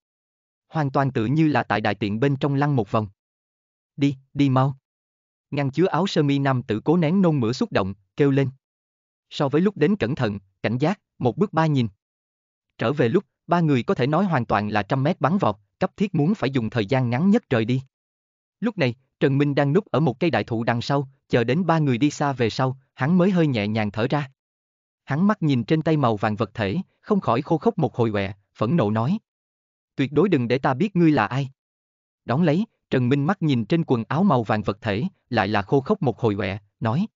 Hoàn toàn tự như là tại đại tiện bên trong lăn một vòng. Đi, đi mau. Ngăn chứa áo sơ mi nam tử cố nén nôn mửa xúc động, kêu lên. So với lúc đến cẩn thận, cảnh giác, một bước ba nhìn. Trở về lúc, ba người có thể nói hoàn toàn là trăm mét bắn vọt, cấp thiết muốn phải dùng thời gian ngắn nhất rời đi. Lúc này, Trần Minh đang núp ở một cây đại thụ đằng sau, chờ đến ba người đi xa về sau, hắn mới hơi nhẹ nhàng thở ra. Hắn mắt nhìn trên tay màu vàng vật thể, không khỏi khô khốc một hồi quẹ, phẫn nộ nói. Tuyệt đối đừng để ta biết ngươi là ai. Đón lấy, Trần Minh mắt nhìn trên quần áo màu vàng vật thể, lại là khô khốc một hồi quẹ, nói.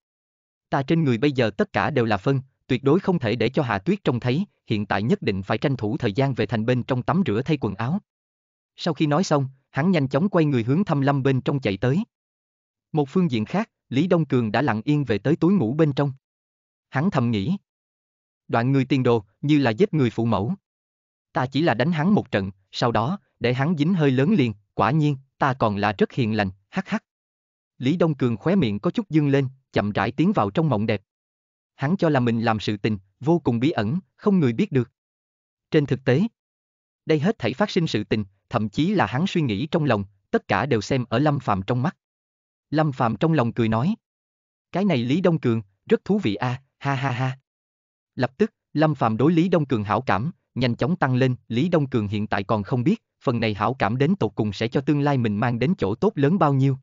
Ta trên người bây giờ tất cả đều là phân, tuyệt đối không thể để cho Hạ Tuyết trông thấy, hiện tại nhất định phải tranh thủ thời gian về thành bên trong tắm rửa thay quần áo. Sau khi nói xong, hắn nhanh chóng quay người hướng thăm lâm bên trong chạy tới. Một phương diện khác, Lý Đông Cường đã lặng yên về tới túi ngủ bên trong. Hắn thầm nghĩ. Đoạn người tiền đồ, như là giết người phụ mẫu. Ta chỉ là đánh hắn một trận, sau đó, để hắn dính hơi lớn liền, quả nhiên, ta còn là rất hiền lành, hắc hắc. Lý Đông Cường khóe miệng có chút dương lên, chậm rãi tiến vào trong mộng đẹp. Hắn cho là mình làm sự tình, vô cùng bí ẩn, không người biết được. Trên thực tế, đây hết thảy phát sinh sự tình, thậm chí là hắn suy nghĩ trong lòng, tất cả đều xem ở Lâm Phàm trong mắt. Lâm Phạm trong lòng cười nói. Cái này Lý Đông Cường, rất thú vị a, à, ha ha ha. Lập tức, Lâm Phạm đối Lý Đông Cường hảo cảm, nhanh chóng tăng lên, Lý Đông Cường hiện tại còn không biết, phần này hảo cảm đến tột cùng sẽ cho tương lai mình mang đến chỗ tốt lớn bao nhiêu.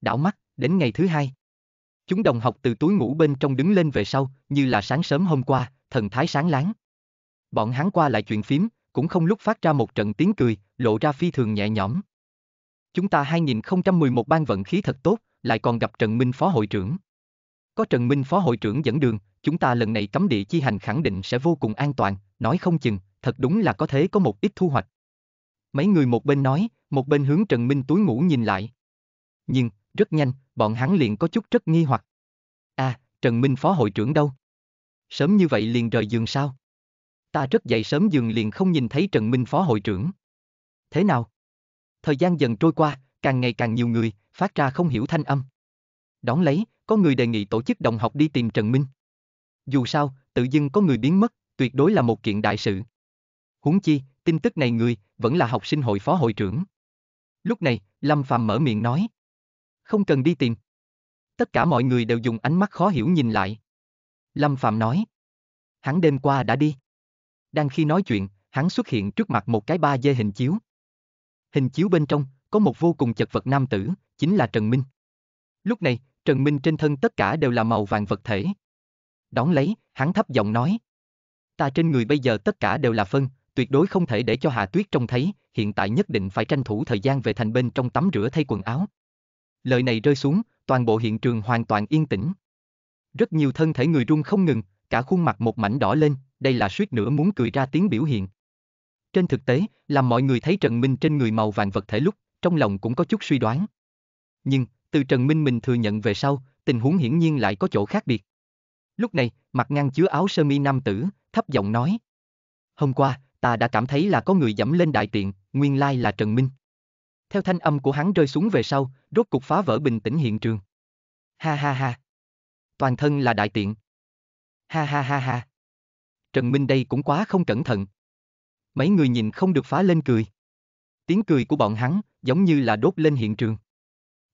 Đảo mắt, đến ngày thứ hai. Chúng đồng học từ túi ngủ bên trong đứng lên về sau, như là sáng sớm hôm qua, thần thái sáng láng. Bọn hắn qua lại chuyện phím, cũng không lúc phát ra một trận tiếng cười, lộ ra phi thường nhẹ nhõm. Chúng ta 2011 ban vận khí thật tốt, lại còn gặp Trần Minh Phó Hội trưởng. Có Trần Minh Phó Hội trưởng dẫn đường, chúng ta lần này cấm địa chi hành khẳng định sẽ vô cùng an toàn, nói không chừng, thật đúng là có thể có một ít thu hoạch. Mấy người một bên nói, một bên hướng Trần Minh túi ngủ nhìn lại. Nhưng, rất nhanh, bọn hắn liền có chút rất nghi hoặc. À, Trần Minh Phó Hội trưởng đâu? Sớm như vậy liền rời giường sao? Ta rất dậy sớm giường liền không nhìn thấy Trần Minh Phó Hội trưởng. Thế nào? thời gian dần trôi qua, càng ngày càng nhiều người, phát ra không hiểu thanh âm. Đón lấy, có người đề nghị tổ chức đồng học đi tìm Trần Minh. Dù sao, tự dưng có người biến mất, tuyệt đối là một kiện đại sự. Huống chi, tin tức này người, vẫn là học sinh hội phó hội trưởng. Lúc này, Lâm Phàm mở miệng nói. Không cần đi tìm. Tất cả mọi người đều dùng ánh mắt khó hiểu nhìn lại. Lâm Phạm nói. Hắn đêm qua đã đi. Đang khi nói chuyện, hắn xuất hiện trước mặt một cái ba dê hình chiếu hình chiếu bên trong, có một vô cùng chật vật nam tử, chính là Trần Minh. Lúc này, Trần Minh trên thân tất cả đều là màu vàng vật thể. Đón lấy, hắn thấp giọng nói. Ta trên người bây giờ tất cả đều là phân, tuyệt đối không thể để cho Hạ Tuyết trông thấy, hiện tại nhất định phải tranh thủ thời gian về thành bên trong tắm rửa thay quần áo. Lời này rơi xuống, toàn bộ hiện trường hoàn toàn yên tĩnh. Rất nhiều thân thể người run không ngừng, cả khuôn mặt một mảnh đỏ lên, đây là suýt nữa muốn cười ra tiếng biểu hiện. Trên thực tế, làm mọi người thấy Trần Minh trên người màu vàng vật thể lúc, trong lòng cũng có chút suy đoán. Nhưng, từ Trần Minh mình thừa nhận về sau, tình huống hiển nhiên lại có chỗ khác biệt. Lúc này, mặt ngăn chứa áo sơ mi nam tử, thấp giọng nói. Hôm qua, ta đã cảm thấy là có người dẫm lên đại tiện, nguyên lai là Trần Minh. Theo thanh âm của hắn rơi xuống về sau, rốt cục phá vỡ bình tĩnh hiện trường. Ha ha ha. Toàn thân là đại tiện. Ha ha ha ha. Trần Minh đây cũng quá không cẩn thận mấy người nhìn không được phá lên cười. Tiếng cười của bọn hắn giống như là đốt lên hiện trường.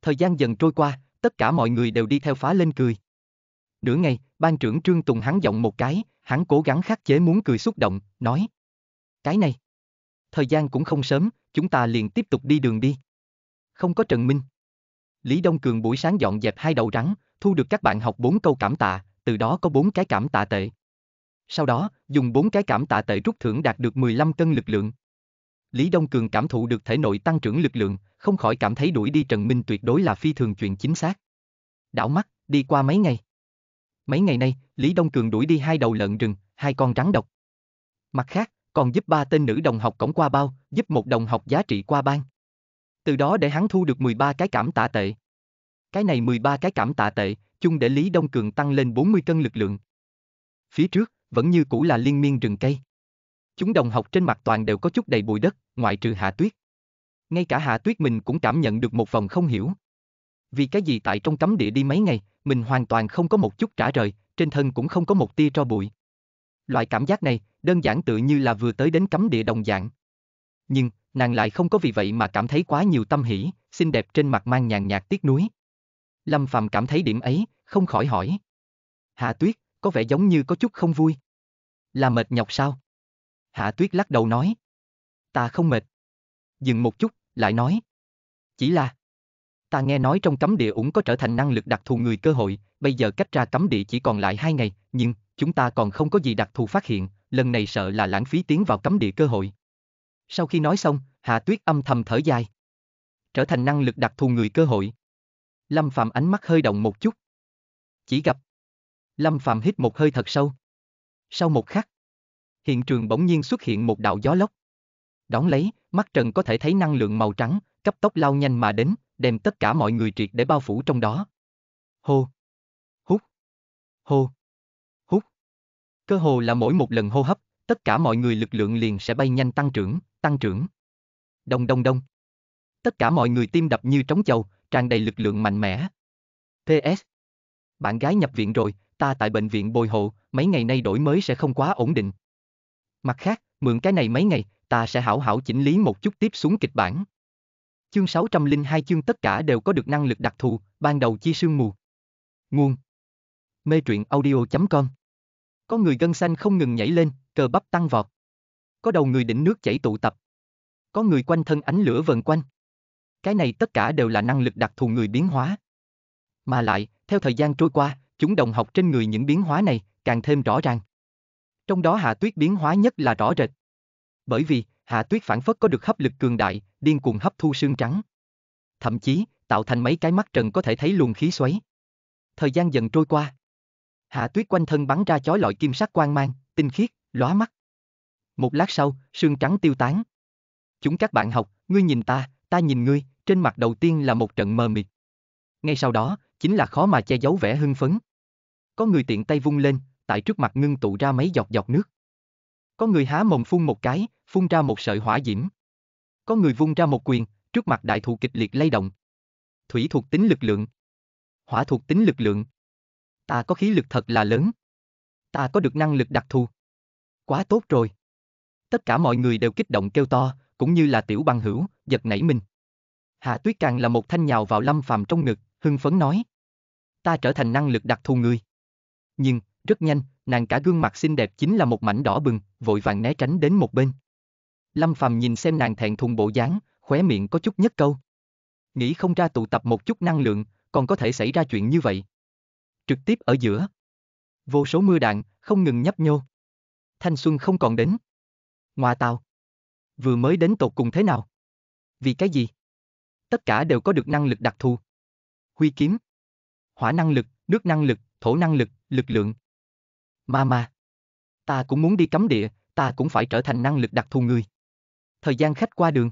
Thời gian dần trôi qua, tất cả mọi người đều đi theo phá lên cười. Nửa ngày, ban trưởng Trương Tùng hắn giọng một cái, hắn cố gắng khắc chế muốn cười xúc động, nói. Cái này. Thời gian cũng không sớm, chúng ta liền tiếp tục đi đường đi. Không có Trần Minh. Lý Đông Cường buổi sáng dọn dẹp hai đầu rắn, thu được các bạn học bốn câu cảm tạ, từ đó có bốn cái cảm tạ tệ. Sau đó, dùng bốn cái cảm tạ tệ trúc thưởng đạt được 15 cân lực lượng. Lý Đông Cường cảm thụ được thể nội tăng trưởng lực lượng, không khỏi cảm thấy đuổi đi Trần Minh tuyệt đối là phi thường chuyện chính xác. Đảo mắt, đi qua mấy ngày. Mấy ngày nay, Lý Đông Cường đuổi đi hai đầu lợn rừng, hai con rắn độc. Mặt khác, còn giúp ba tên nữ đồng học cổng qua bao, giúp một đồng học giá trị qua ban. Từ đó để hắn thu được 13 cái cảm tạ tệ. Cái này 13 cái cảm tạ tệ, chung để Lý Đông Cường tăng lên 40 cân lực lượng. Phía trước, vẫn như cũ là liên miên rừng cây. Chúng đồng học trên mặt toàn đều có chút đầy bụi đất, ngoại trừ hạ tuyết. Ngay cả hạ tuyết mình cũng cảm nhận được một vòng không hiểu. Vì cái gì tại trong cấm địa đi mấy ngày, mình hoàn toàn không có một chút trả rời, trên thân cũng không có một tia tro bụi. Loại cảm giác này, đơn giản tự như là vừa tới đến cấm địa đồng dạng. Nhưng, nàng lại không có vì vậy mà cảm thấy quá nhiều tâm hỷ, xinh đẹp trên mặt mang nhàn nhạt tiếc núi. Lâm Phàm cảm thấy điểm ấy, không khỏi hỏi. Hạ Tuyết, có vẻ giống như có chút không vui. Là mệt nhọc sao? Hạ tuyết lắc đầu nói. Ta không mệt. Dừng một chút, lại nói. Chỉ là. Ta nghe nói trong cấm địa cũng có trở thành năng lực đặc thù người cơ hội, bây giờ cách ra cấm địa chỉ còn lại hai ngày, nhưng, chúng ta còn không có gì đặc thù phát hiện, lần này sợ là lãng phí tiến vào cấm địa cơ hội. Sau khi nói xong, Hạ Tuyết âm thầm thở dài. Trở thành năng lực đặc thù người cơ hội. Lâm Phạm ánh mắt hơi động một chút. Chỉ gặp. Lâm Phạm hít một hơi thật sâu. Sau một khắc, hiện trường bỗng nhiên xuất hiện một đạo gió lốc. Đón lấy, mắt Trần có thể thấy năng lượng màu trắng, cấp tốc lao nhanh mà đến, đem tất cả mọi người triệt để bao phủ trong đó. Hô! Hút! Hô! Hút! Cơ hồ là mỗi một lần hô hấp, tất cả mọi người lực lượng liền sẽ bay nhanh tăng trưởng, tăng trưởng. Đông đông đông! Tất cả mọi người tim đập như trống chầu, tràn đầy lực lượng mạnh mẽ. TS, Bạn gái nhập viện rồi, ta tại bệnh viện bồi hộ, mấy ngày nay đổi mới sẽ không quá ổn định. Mặt khác, mượn cái này mấy ngày, ta sẽ hảo hảo chỉnh lý một chút tiếp xuống kịch bản. Chương 602 chương tất cả đều có được năng lực đặc thù, ban đầu chi sương mù. Nguồn Mê truyện audio.com Có người gân xanh không ngừng nhảy lên, cờ bắp tăng vọt. Có đầu người đỉnh nước chảy tụ tập. Có người quanh thân ánh lửa vần quanh. Cái này tất cả đều là năng lực đặc thù người biến hóa. Mà lại, theo thời gian trôi qua, chúng đồng học trên người những biến hóa này, càng thêm rõ ràng. Trong đó hạ tuyết biến hóa nhất là rõ rệt. Bởi vì, hạ tuyết phản phất có được hấp lực cường đại, điên cuồng hấp thu xương trắng. Thậm chí, tạo thành mấy cái mắt trần có thể thấy luồng khí xoáy. Thời gian dần trôi qua. Hạ tuyết quanh thân bắn ra chói lọi kim sắc quang mang, tinh khiết, lóa mắt. Một lát sau, xương trắng tiêu tán. Chúng các bạn học, ngươi nhìn ta, ta nhìn ngươi, trên mặt đầu tiên là một trận mờ mịt. Ngay sau đó, chính là khó mà che giấu vẻ hưng phấn. Có người tiện tay vung lên, tại trước mặt ngưng tụ ra mấy giọt giọt nước. Có người há mồm phun một cái, phun ra một sợi hỏa diễm. Có người vung ra một quyền, trước mặt đại thụ kịch liệt lay động. Thủy thuộc tính lực lượng. Hỏa thuộc tính lực lượng. Ta có khí lực thật là lớn. Ta có được năng lực đặc thù. Quá tốt rồi. Tất cả mọi người đều kích động kêu to, cũng như là tiểu bằng hữu, giật nảy mình. Hạ tuyết càng là một thanh nhào vào lâm phàm trong ngực, hưng phấn nói. Ta trở thành năng lực đặc thù ngươi. Nhưng, rất nhanh, nàng cả gương mặt xinh đẹp chính là một mảnh đỏ bừng, vội vàng né tránh đến một bên. Lâm Phàm nhìn xem nàng thẹn thùng bộ dáng, khóe miệng có chút nhất câu. Nghĩ không ra tụ tập một chút năng lượng, còn có thể xảy ra chuyện như vậy. Trực tiếp ở giữa. Vô số mưa đạn, không ngừng nhấp nhô. Thanh xuân không còn đến. Ngoà tao. Vừa mới đến tột cùng thế nào? Vì cái gì? Tất cả đều có được năng lực đặc thù huy kiếm. Hỏa năng lực, nước năng lực, thổ năng lực, lực lượng. Ma ma. Ta cũng muốn đi cấm địa, ta cũng phải trở thành năng lực đặc thù người. Thời gian khách qua đường.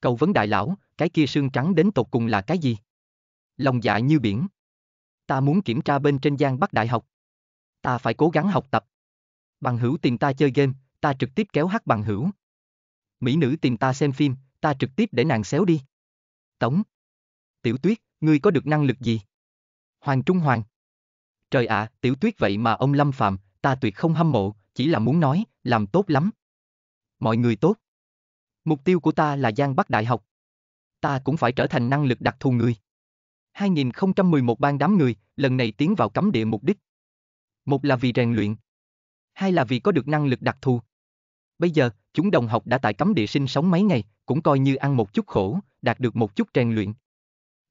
Cầu vấn đại lão, cái kia xương trắng đến tột cùng là cái gì? Lòng dạ như biển. Ta muốn kiểm tra bên trên giang bắc đại học. Ta phải cố gắng học tập. Bằng hữu tìm ta chơi game, ta trực tiếp kéo hát bằng hữu. Mỹ nữ tìm ta xem phim, ta trực tiếp để nàng xéo đi. Tống. Tiểu tuyết, ngươi có được năng lực gì? Hoàng Trung Hoàng. Trời ạ, à, tiểu tuyết vậy mà ông Lâm Phạm, ta tuyệt không hâm mộ, chỉ là muốn nói, làm tốt lắm. Mọi người tốt. Mục tiêu của ta là Giang Bắc Đại học. Ta cũng phải trở thành năng lực đặc thù người. 2011 ban đám người, lần này tiến vào cấm địa mục đích. Một là vì rèn luyện. Hai là vì có được năng lực đặc thù. Bây giờ, chúng đồng học đã tại cấm địa sinh sống mấy ngày, cũng coi như ăn một chút khổ, đạt được một chút rèn luyện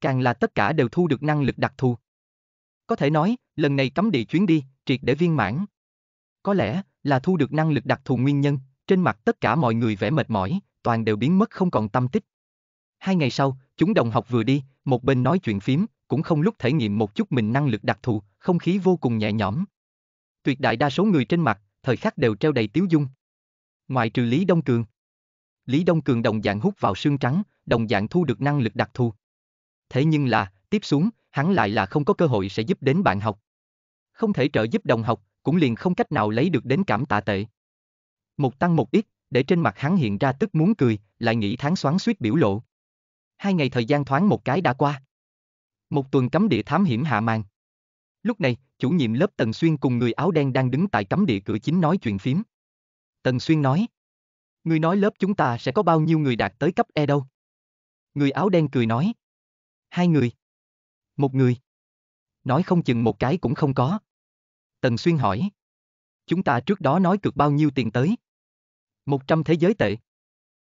càng là tất cả đều thu được năng lực đặc thù. Có thể nói, lần này cấm địa chuyến đi, triệt để viên mãn. Có lẽ, là thu được năng lực đặc thù nguyên nhân, trên mặt tất cả mọi người vẻ mệt mỏi, toàn đều biến mất không còn tâm tích. Hai ngày sau, chúng đồng học vừa đi, một bên nói chuyện phím, cũng không lúc thể nghiệm một chút mình năng lực đặc thù, không khí vô cùng nhẹ nhõm. Tuyệt đại đa số người trên mặt, thời khắc đều treo đầy tiếu dung. Ngoại trừ Lý Đông Cường. Lý Đông Cường đồng dạng hút vào xương trắng, đồng dạng thu được năng lực đặc thù thế nhưng là, tiếp xuống, hắn lại là không có cơ hội sẽ giúp đến bạn học. Không thể trợ giúp đồng học, cũng liền không cách nào lấy được đến cảm tạ tệ. Một tăng một ít, để trên mặt hắn hiện ra tức muốn cười, lại nghĩ tháng xoắn suýt biểu lộ. Hai ngày thời gian thoáng một cái đã qua. Một tuần cấm địa thám hiểm hạ màn. Lúc này, chủ nhiệm lớp Tần Xuyên cùng người áo đen đang đứng tại cấm địa cửa chính nói chuyện phím. Tần Xuyên nói. Người nói lớp chúng ta sẽ có bao nhiêu người đạt tới cấp E đâu? Người áo đen cười nói hai người. Một người. Nói không chừng một cái cũng không có. Tần Xuyên hỏi. Chúng ta trước đó nói cược bao nhiêu tiền tới? Một trăm thế giới tệ.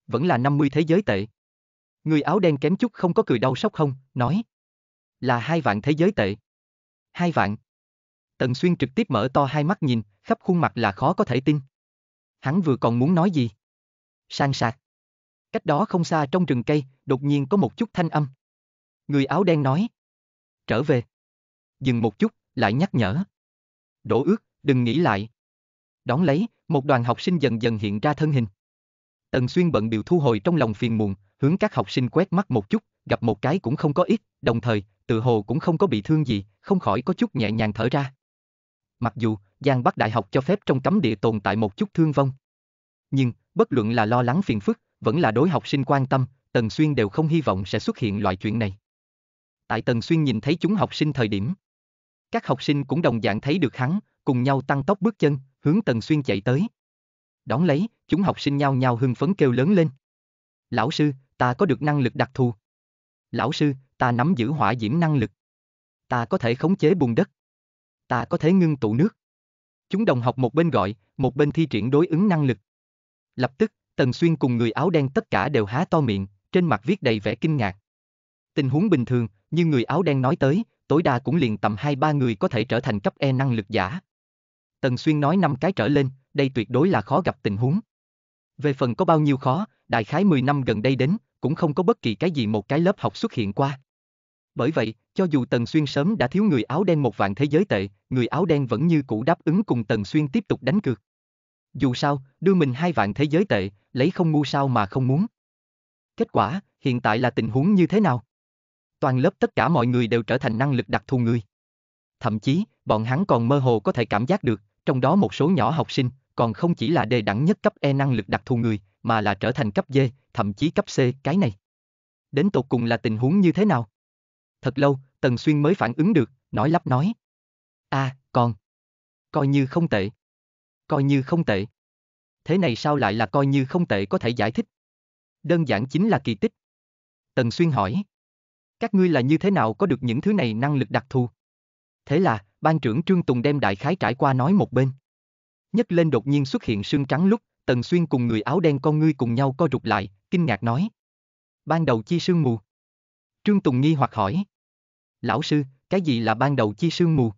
Vẫn là năm mươi thế giới tệ. Người áo đen kém chút không có cười đau sốc không, nói. Là hai vạn thế giới tệ. Hai vạn. Tần Xuyên trực tiếp mở to hai mắt nhìn, khắp khuôn mặt là khó có thể tin. Hắn vừa còn muốn nói gì? Sang sạc. Cách đó không xa trong rừng cây, đột nhiên có một chút thanh âm. Người áo đen nói. Trở về. Dừng một chút, lại nhắc nhở. Đổ ước, đừng nghĩ lại. Đón lấy, một đoàn học sinh dần dần hiện ra thân hình. Tần Xuyên bận biểu thu hồi trong lòng phiền muộn, hướng các học sinh quét mắt một chút, gặp một cái cũng không có ít, đồng thời, tự hồ cũng không có bị thương gì, không khỏi có chút nhẹ nhàng thở ra. Mặc dù, Giang Bắc Đại học cho phép trong cấm địa tồn tại một chút thương vong. Nhưng, bất luận là lo lắng phiền phức, vẫn là đối học sinh quan tâm, Tần Xuyên đều không hy vọng sẽ xuất hiện loại chuyện này tại Tần Xuyên nhìn thấy chúng học sinh thời điểm. Các học sinh cũng đồng dạng thấy được hắn, cùng nhau tăng tốc bước chân, hướng Tần Xuyên chạy tới. Đón lấy, chúng học sinh nhau nhau hưng phấn kêu lớn lên. Lão sư, ta có được năng lực đặc thù. Lão sư, ta nắm giữ hỏa diễm năng lực. Ta có thể khống chế bùn đất. Ta có thể ngưng tụ nước. Chúng đồng học một bên gọi, một bên thi triển đối ứng năng lực. Lập tức, Tần Xuyên cùng người áo đen tất cả đều há to miệng, trên mặt viết đầy vẻ kinh ngạc. Tình huống bình thường, như người áo đen nói tới, tối đa cũng liền tầm 2-3 người có thể trở thành cấp E năng lực giả. Tần Xuyên nói năm cái trở lên, đây tuyệt đối là khó gặp tình huống. Về phần có bao nhiêu khó, đại khái 10 năm gần đây đến, cũng không có bất kỳ cái gì một cái lớp học xuất hiện qua. Bởi vậy, cho dù Tần Xuyên sớm đã thiếu người áo đen một vạn thế giới tệ, người áo đen vẫn như cũ đáp ứng cùng Tần Xuyên tiếp tục đánh cược. Dù sao, đưa mình hai vạn thế giới tệ, lấy không ngu sao mà không muốn. Kết quả, hiện tại là tình huống như thế nào? toàn lớp tất cả mọi người đều trở thành năng lực đặc thù người. Thậm chí, bọn hắn còn mơ hồ có thể cảm giác được, trong đó một số nhỏ học sinh, còn không chỉ là đề đẳng nhất cấp E năng lực đặc thù người, mà là trở thành cấp D, thậm chí cấp C cái này. Đến tột cùng là tình huống như thế nào? Thật lâu, Tần Xuyên mới phản ứng được, nói lắp nói. a à, còn. Coi như không tệ. Coi như không tệ. Thế này sao lại là coi như không tệ có thể giải thích? Đơn giản chính là kỳ tích. Tần Xuyên hỏi. Các ngươi là như thế nào có được những thứ này năng lực đặc thù? Thế là, ban trưởng Trương Tùng đem đại khái trải qua nói một bên. Nhất lên đột nhiên xuất hiện sương trắng lúc, Tần Xuyên cùng người áo đen con ngươi cùng nhau co rụt lại, kinh ngạc nói. Ban đầu chi sương mù. Trương Tùng nghi hoặc hỏi. Lão sư, cái gì là ban đầu chi sương mù?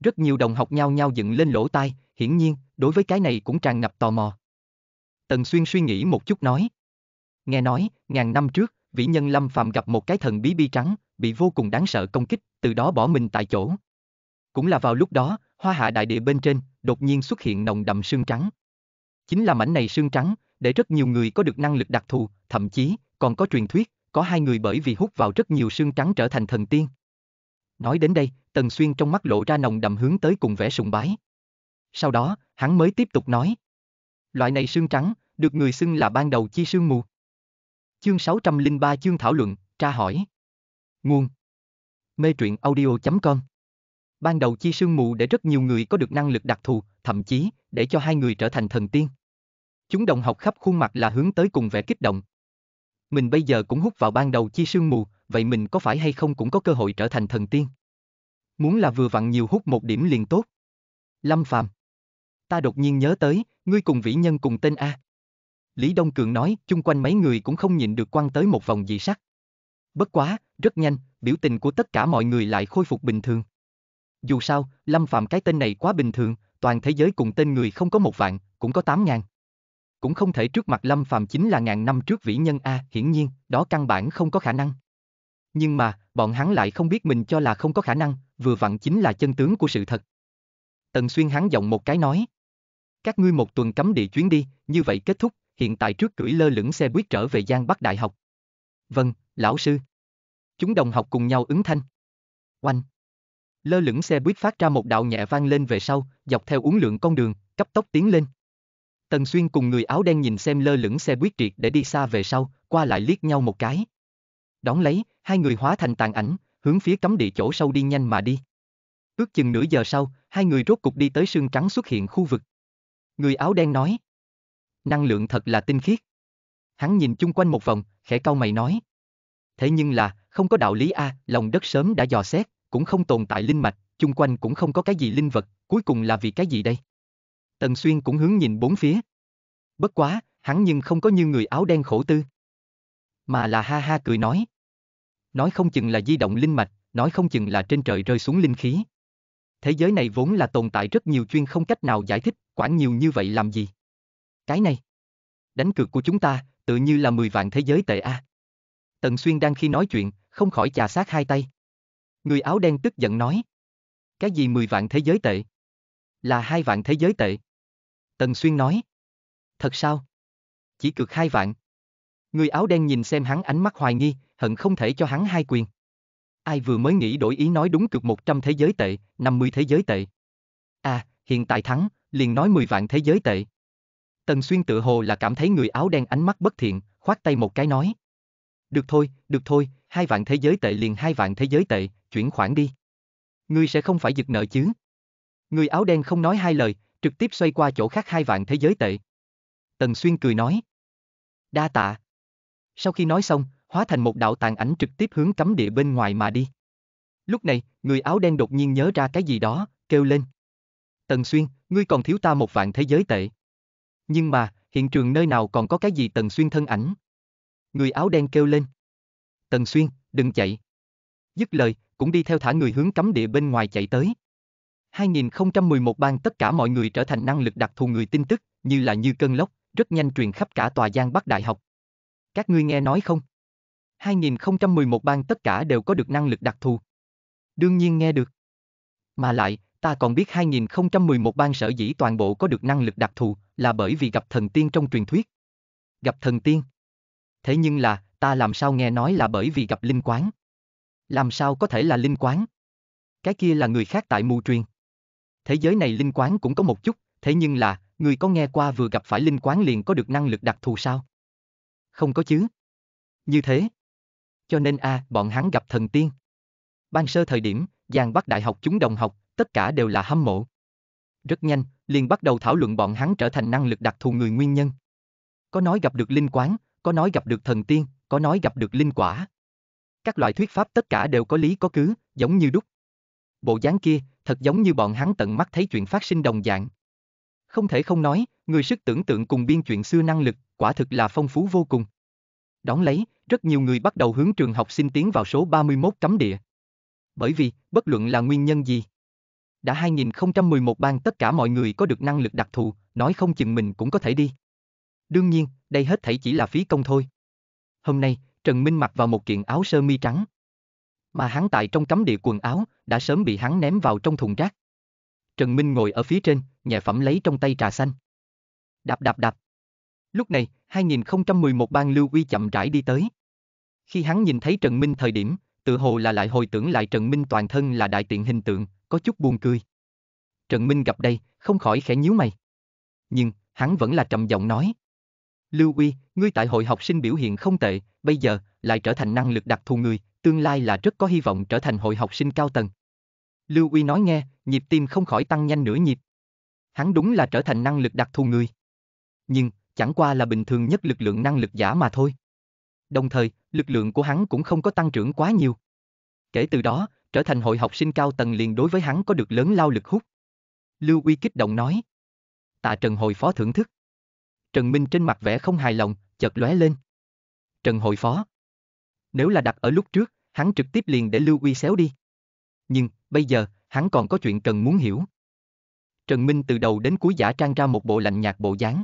Rất nhiều đồng học nhau nhau dựng lên lỗ tai, hiển nhiên, đối với cái này cũng tràn ngập tò mò. Tần Xuyên suy nghĩ một chút nói. Nghe nói, ngàn năm trước, vĩ nhân Lâm Phàm gặp một cái thần bí bi trắng, bị vô cùng đáng sợ công kích, từ đó bỏ mình tại chỗ. Cũng là vào lúc đó, hoa hạ đại địa bên trên, đột nhiên xuất hiện nồng đậm sương trắng. Chính là mảnh này sương trắng, để rất nhiều người có được năng lực đặc thù, thậm chí, còn có truyền thuyết, có hai người bởi vì hút vào rất nhiều sương trắng trở thành thần tiên. Nói đến đây, Tần Xuyên trong mắt lộ ra nồng đậm hướng tới cùng vẻ sùng bái. Sau đó, hắn mới tiếp tục nói. Loại này sương trắng, được người xưng là ban đầu chi sương mù. Chương 603 chương thảo luận, tra hỏi. Nguồn. Mê truyện audio.com Ban đầu chi sương mù để rất nhiều người có được năng lực đặc thù, thậm chí, để cho hai người trở thành thần tiên. Chúng đồng học khắp khuôn mặt là hướng tới cùng vẻ kích động. Mình bây giờ cũng hút vào ban đầu chi sương mù, vậy mình có phải hay không cũng có cơ hội trở thành thần tiên. Muốn là vừa vặn nhiều hút một điểm liền tốt. Lâm Phàm. Ta đột nhiên nhớ tới, ngươi cùng vĩ nhân cùng tên A. Lý Đông Cường nói, chung quanh mấy người cũng không nhìn được quăng tới một vòng dị sắc. Bất quá, rất nhanh, biểu tình của tất cả mọi người lại khôi phục bình thường. Dù sao, Lâm Phạm cái tên này quá bình thường, toàn thế giới cùng tên người không có một vạn, cũng có tám ngàn. Cũng không thể trước mặt Lâm Phạm chính là ngàn năm trước vĩ nhân A, hiển nhiên, đó căn bản không có khả năng. Nhưng mà, bọn hắn lại không biết mình cho là không có khả năng, vừa vặn chính là chân tướng của sự thật. Tần Xuyên hắn giọng một cái nói. Các ngươi một tuần cấm địa chuyến đi, như vậy kết thúc, hiện tại trước cưỡi lơ lửng xe buýt trở về Giang Bắc Đại học. Vâng, lão sư. Chúng đồng học cùng nhau ứng thanh. Oanh. Lơ lửng xe buýt phát ra một đạo nhẹ vang lên về sau, dọc theo uốn lượn con đường, cấp tốc tiến lên. Tần Xuyên cùng người áo đen nhìn xem lơ lửng xe buýt triệt để đi xa về sau, qua lại liếc nhau một cái. Đón lấy, hai người hóa thành tàn ảnh, hướng phía cấm địa chỗ sâu đi nhanh mà đi. Ước chừng nửa giờ sau, hai người rốt cục đi tới sương trắng xuất hiện khu vực. Người áo đen nói. Năng lượng thật là tinh khiết. Hắn nhìn chung quanh một vòng, khẽ cau mày nói. Thế nhưng là, không có đạo lý a, à, lòng đất sớm đã dò xét, cũng không tồn tại linh mạch, chung quanh cũng không có cái gì linh vật, cuối cùng là vì cái gì đây? Tần Xuyên cũng hướng nhìn bốn phía. Bất quá, hắn nhưng không có như người áo đen khổ tư. Mà là ha ha cười nói. Nói không chừng là di động linh mạch, nói không chừng là trên trời rơi xuống linh khí. Thế giới này vốn là tồn tại rất nhiều chuyên không cách nào giải thích, quản nhiều như vậy làm gì. Cái này. Đánh cược của chúng ta, tự như là 10 vạn thế giới tệ A. À. Tần Xuyên đang khi nói chuyện, không khỏi chà sát hai tay. Người áo đen tức giận nói. Cái gì 10 vạn thế giới tệ? Là hai vạn thế giới tệ. Tần Xuyên nói. Thật sao? Chỉ cược hai vạn. Người áo đen nhìn xem hắn ánh mắt hoài nghi, hận không thể cho hắn hai quyền. Ai vừa mới nghĩ đổi ý nói đúng cực 100 thế giới tệ, 50 thế giới tệ. À, hiện tại thắng, liền nói 10 vạn thế giới tệ. Tần Xuyên tự hồ là cảm thấy người áo đen ánh mắt bất thiện, khoát tay một cái nói. Được thôi, được thôi, hai vạn thế giới tệ liền hai vạn thế giới tệ, chuyển khoản đi. Ngươi sẽ không phải giật nợ chứ? Người áo đen không nói hai lời, trực tiếp xoay qua chỗ khác hai vạn thế giới tệ. Tần Xuyên cười nói. Đa tạ. Sau khi nói xong, hóa thành một đạo tàn ảnh trực tiếp hướng cấm địa bên ngoài mà đi. Lúc này, người áo đen đột nhiên nhớ ra cái gì đó, kêu lên. Tần Xuyên, ngươi còn thiếu ta một vạn thế giới tệ. Nhưng mà, hiện trường nơi nào còn có cái gì Tần Xuyên thân ảnh? Người áo đen kêu lên. Tần Xuyên, đừng chạy. Dứt lời, cũng đi theo thả người hướng cấm địa bên ngoài chạy tới. 2011 ban tất cả mọi người trở thành năng lực đặc thù người tin tức, như là như cơn lốc, rất nhanh truyền khắp cả tòa giang Bắc Đại học. Các ngươi nghe nói không? 2011 ban tất cả đều có được năng lực đặc thù. Đương nhiên nghe được. Mà lại, ta còn biết 2011 ban sở dĩ toàn bộ có được năng lực đặc thù là bởi vì gặp thần tiên trong truyền thuyết. Gặp thần tiên. Thế nhưng là, ta làm sao nghe nói là bởi vì gặp linh quán. Làm sao có thể là linh quán? Cái kia là người khác tại mù truyền. Thế giới này linh quán cũng có một chút, thế nhưng là, người có nghe qua vừa gặp phải linh quán liền có được năng lực đặc thù sao? Không có chứ. Như thế. Cho nên a, à, bọn hắn gặp thần tiên. Ban sơ thời điểm, Giang Bắc Đại học chúng đồng học, tất cả đều là hâm mộ. Rất nhanh, liền bắt đầu thảo luận bọn hắn trở thành năng lực đặc thù người nguyên nhân. Có nói gặp được linh quán, có nói gặp được thần tiên, có nói gặp được linh quả. Các loại thuyết pháp tất cả đều có lý có cứ, giống như đúc. Bộ dáng kia, thật giống như bọn hắn tận mắt thấy chuyện phát sinh đồng dạng. Không thể không nói, người sức tưởng tượng cùng biên chuyện xưa năng lực, quả thực là phong phú vô cùng. Đón lấy, rất nhiều người bắt đầu hướng trường học xin tiến vào số 31 cấm địa. Bởi vì, bất luận là nguyên nhân gì, đã 2011 ban tất cả mọi người có được năng lực đặc thù, nói không chừng mình cũng có thể đi. Đương nhiên, đây hết thảy chỉ là phí công thôi. Hôm nay, Trần Minh mặc vào một kiện áo sơ mi trắng. Mà hắn tại trong cấm địa quần áo, đã sớm bị hắn ném vào trong thùng rác. Trần Minh ngồi ở phía trên, nhẹ phẩm lấy trong tay trà xanh. Đạp đạp đạp. Lúc này, 2011 ban Lưu Uy chậm rãi đi tới. Khi hắn nhìn thấy Trần Minh thời điểm, tự hồ là lại hồi tưởng lại Trần Minh toàn thân là đại tiện hình tượng, có chút buồn cười. Trần Minh gặp đây, không khỏi khẽ nhíu mày. Nhưng, hắn vẫn là trầm giọng nói. Lưu Uy, ngươi tại hội học sinh biểu hiện không tệ, bây giờ, lại trở thành năng lực đặc thù người, tương lai là rất có hy vọng trở thành hội học sinh cao tầng. Lưu Uy nói nghe, nhịp tim không khỏi tăng nhanh nửa nhịp. Hắn đúng là trở thành năng lực đặc thù người. Nhưng, chẳng qua là bình thường nhất lực lượng năng lực giả mà thôi. Đồng thời, lực lượng của hắn cũng không có tăng trưởng quá nhiều. Kể từ đó, trở thành hội học sinh cao tầng liền đối với hắn có được lớn lao lực hút. Lưu Uy kích động nói. Tạ Trần Hồi Phó thưởng thức. Trần Minh trên mặt vẻ không hài lòng, chợt lóe lên. Trần Hội Phó. Nếu là đặt ở lúc trước, hắn trực tiếp liền để Lưu Uy xéo đi. Nhưng, bây giờ, hắn còn có chuyện cần muốn hiểu. Trần Minh từ đầu đến cuối giả trang ra một bộ lạnh nhạt bộ dáng.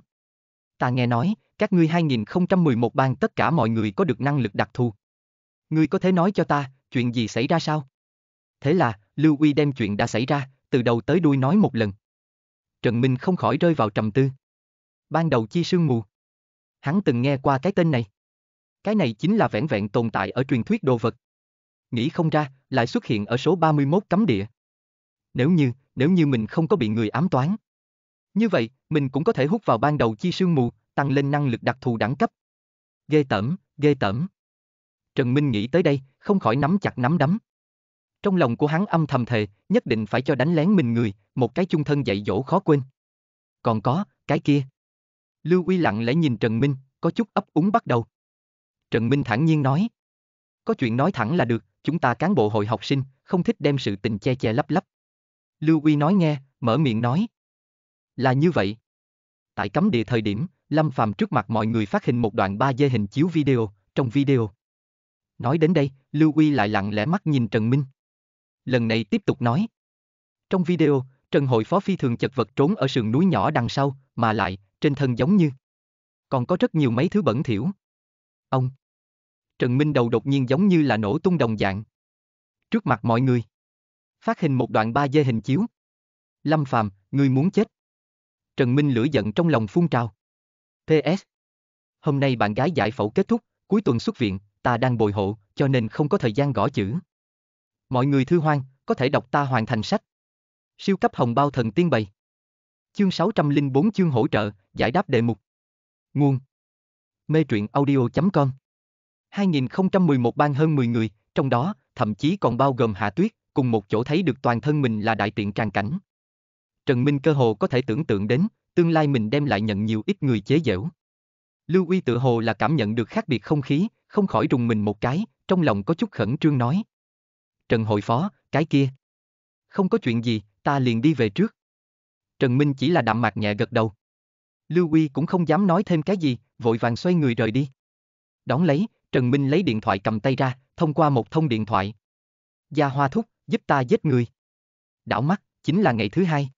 Ta nghe nói, các ngươi 2011 bang tất cả mọi người có được năng lực đặc thù. Ngươi có thể nói cho ta, chuyện gì xảy ra sao? Thế là, Lưu Uy đem chuyện đã xảy ra, từ đầu tới đuôi nói một lần. Trần Minh không khỏi rơi vào trầm tư. Ban đầu chi sương mù. Hắn từng nghe qua cái tên này. Cái này chính là vẹn vẹn tồn tại ở truyền thuyết đồ vật. Nghĩ không ra, lại xuất hiện ở số 31 cấm địa. Nếu như, nếu như mình không có bị người ám toán. Như vậy, mình cũng có thể hút vào ban đầu chi sương mù, tăng lên năng lực đặc thù đẳng cấp. Ghê tẩm, ghê tẩm. Trần Minh nghĩ tới đây, không khỏi nắm chặt nắm đấm. Trong lòng của hắn âm thầm thề, nhất định phải cho đánh lén mình người, một cái chung thân dạy dỗ khó quên. Còn có, cái kia. Lưu Uy lặng lẽ nhìn Trần Minh, có chút ấp úng bắt đầu. Trần Minh thẳng nhiên nói. Có chuyện nói thẳng là được, chúng ta cán bộ hội học sinh, không thích đem sự tình che che lấp lấp. Lưu Uy nói nghe, mở miệng nói. Là như vậy. Tại cấm địa thời điểm, Lâm Phàm trước mặt mọi người phát hình một đoạn 3 dây hình chiếu video, trong video. Nói đến đây, Lưu Uy lại lặng lẽ mắt nhìn Trần Minh lần này tiếp tục nói. Trong video, Trần Hội Phó phi thường chật vật trốn ở sườn núi nhỏ đằng sau, mà lại, trên thân giống như còn có rất nhiều mấy thứ bẩn thỉu. Ông Trần Minh đầu đột nhiên giống như là nổ tung đồng dạng. Trước mặt mọi người. Phát hình một đoạn 3 d hình chiếu. Lâm Phàm, ngươi muốn chết. Trần Minh lửa giận trong lòng phun trào. PS. Hôm nay bạn gái giải phẫu kết thúc, cuối tuần xuất viện, ta đang bồi hộ, cho nên không có thời gian gõ chữ. Mọi người thư hoang, có thể đọc ta hoàn thành sách. Siêu cấp hồng bao thần tiên bày. Chương 604 chương hỗ trợ, giải đáp đề mục. Nguồn. Mê truyện audio.com 2011 ban hơn 10 người, trong đó, thậm chí còn bao gồm Hạ Tuyết, cùng một chỗ thấy được toàn thân mình là đại tiện tràn cảnh. Trần Minh cơ hồ có thể tưởng tượng đến, tương lai mình đem lại nhận nhiều ít người chế giễu. Lưu Uy tự hồ là cảm nhận được khác biệt không khí, không khỏi rùng mình một cái, trong lòng có chút khẩn trương nói. Trần hội phó, cái kia. Không có chuyện gì, ta liền đi về trước. Trần Minh chỉ là đạm mạc nhẹ gật đầu. Lưu Uy cũng không dám nói thêm cái gì, vội vàng xoay người rời đi. Đón lấy, Trần Minh lấy điện thoại cầm tay ra, thông qua một thông điện thoại. Gia Hoa Thúc, giúp ta giết người. Đảo mắt, chính là ngày thứ hai.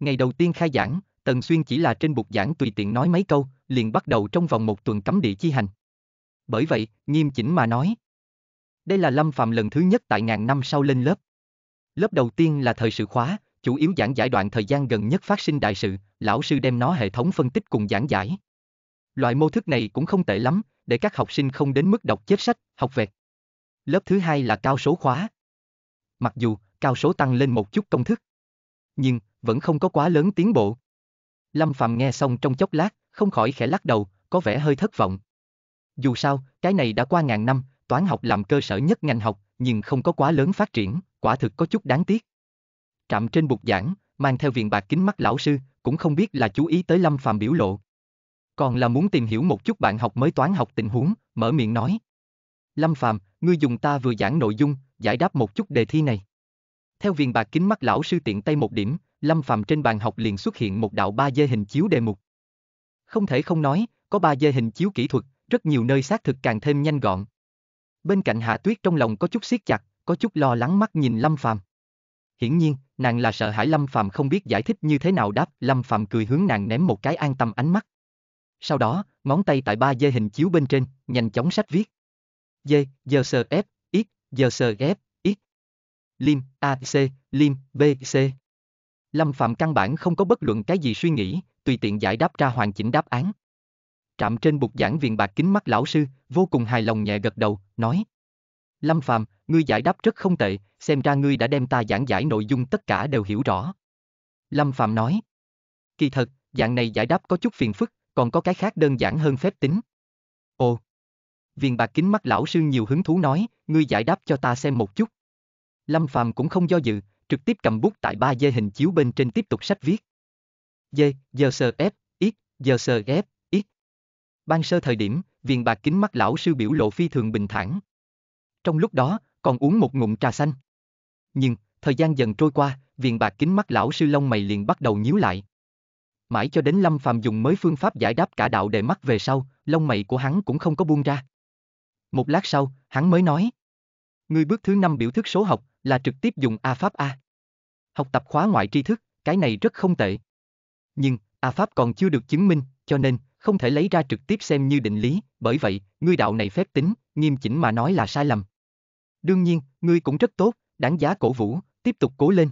Ngày đầu tiên khai giảng, Tần Xuyên chỉ là trên bục giảng tùy tiện nói mấy câu, liền bắt đầu trong vòng một tuần cấm địa chi hành. Bởi vậy, nghiêm chỉnh mà nói. Đây là Lâm Phạm lần thứ nhất tại ngàn năm sau lên lớp. Lớp đầu tiên là thời sự khóa, chủ yếu giảng giải đoạn thời gian gần nhất phát sinh đại sự, lão sư đem nó hệ thống phân tích cùng giảng giải. Loại mô thức này cũng không tệ lắm, để các học sinh không đến mức đọc chết sách, học vẹt. Lớp thứ hai là cao số khóa. Mặc dù cao số tăng lên một chút công thức, nhưng vẫn không có quá lớn tiến bộ. Lâm Phạm nghe xong trong chốc lát, không khỏi khẽ lắc đầu, có vẻ hơi thất vọng. Dù sao, cái này đã qua ngàn năm, toán học làm cơ sở nhất ngành học, nhưng không có quá lớn phát triển, quả thực có chút đáng tiếc. Trạm trên bục giảng, mang theo viện bạc kính mắt lão sư, cũng không biết là chú ý tới Lâm Phàm biểu lộ. Còn là muốn tìm hiểu một chút bạn học mới toán học tình huống, mở miệng nói. Lâm Phàm, ngươi dùng ta vừa giảng nội dung, giải đáp một chút đề thi này. Theo viện bạc kính mắt lão sư tiện tay một điểm, Lâm Phàm trên bàn học liền xuất hiện một đạo ba d hình chiếu đề mục. Không thể không nói, có ba d hình chiếu kỹ thuật, rất nhiều nơi xác thực càng thêm nhanh gọn, Bên cạnh Hạ Tuyết trong lòng có chút siết chặt, có chút lo lắng mắt nhìn Lâm Phàm. Hiển nhiên, nàng là sợ hãi Lâm Phàm không biết giải thích như thế nào đáp, Lâm Phàm cười hướng nàng ném một cái an tâm ánh mắt. Sau đó, ngón tay tại ba dê hình chiếu bên trên, nhanh chóng sách viết. Dê, giờ sờ F, X, giờ sờ F, X. Lim, A, C, Lim, B, C. Lâm Phạm căn bản không có bất luận cái gì suy nghĩ, tùy tiện giải đáp ra hoàn chỉnh đáp án trạm trên bục giảng viền bạc kính mắt lão sư, vô cùng hài lòng nhẹ gật đầu, nói. Lâm Phàm, ngươi giải đáp rất không tệ, xem ra ngươi đã đem ta giảng giải nội dung tất cả đều hiểu rõ. Lâm Phàm nói. Kỳ thật, dạng này giải đáp có chút phiền phức, còn có cái khác đơn giản hơn phép tính. Ồ. Viên bạc kính mắt lão sư nhiều hứng thú nói, ngươi giải đáp cho ta xem một chút. Lâm Phàm cũng không do dự, trực tiếp cầm bút tại ba dê hình chiếu bên trên tiếp tục sách viết. D, giờ sờ F, ít giờ sờ F, ban sơ thời điểm, viền bạc kính mắt lão sư biểu lộ phi thường bình thản. Trong lúc đó, còn uống một ngụm trà xanh. Nhưng, thời gian dần trôi qua, viền bạc kính mắt lão sư lông mày liền bắt đầu nhíu lại. Mãi cho đến Lâm Phàm dùng mới phương pháp giải đáp cả đạo để mắt về sau, lông mày của hắn cũng không có buông ra. Một lát sau, hắn mới nói. Người bước thứ năm biểu thức số học là trực tiếp dùng A Pháp A. Học tập khóa ngoại tri thức, cái này rất không tệ. Nhưng, A Pháp còn chưa được chứng minh, cho nên, không thể lấy ra trực tiếp xem như định lý, bởi vậy, ngươi đạo này phép tính, nghiêm chỉnh mà nói là sai lầm. Đương nhiên, ngươi cũng rất tốt, đáng giá cổ vũ, tiếp tục cố lên.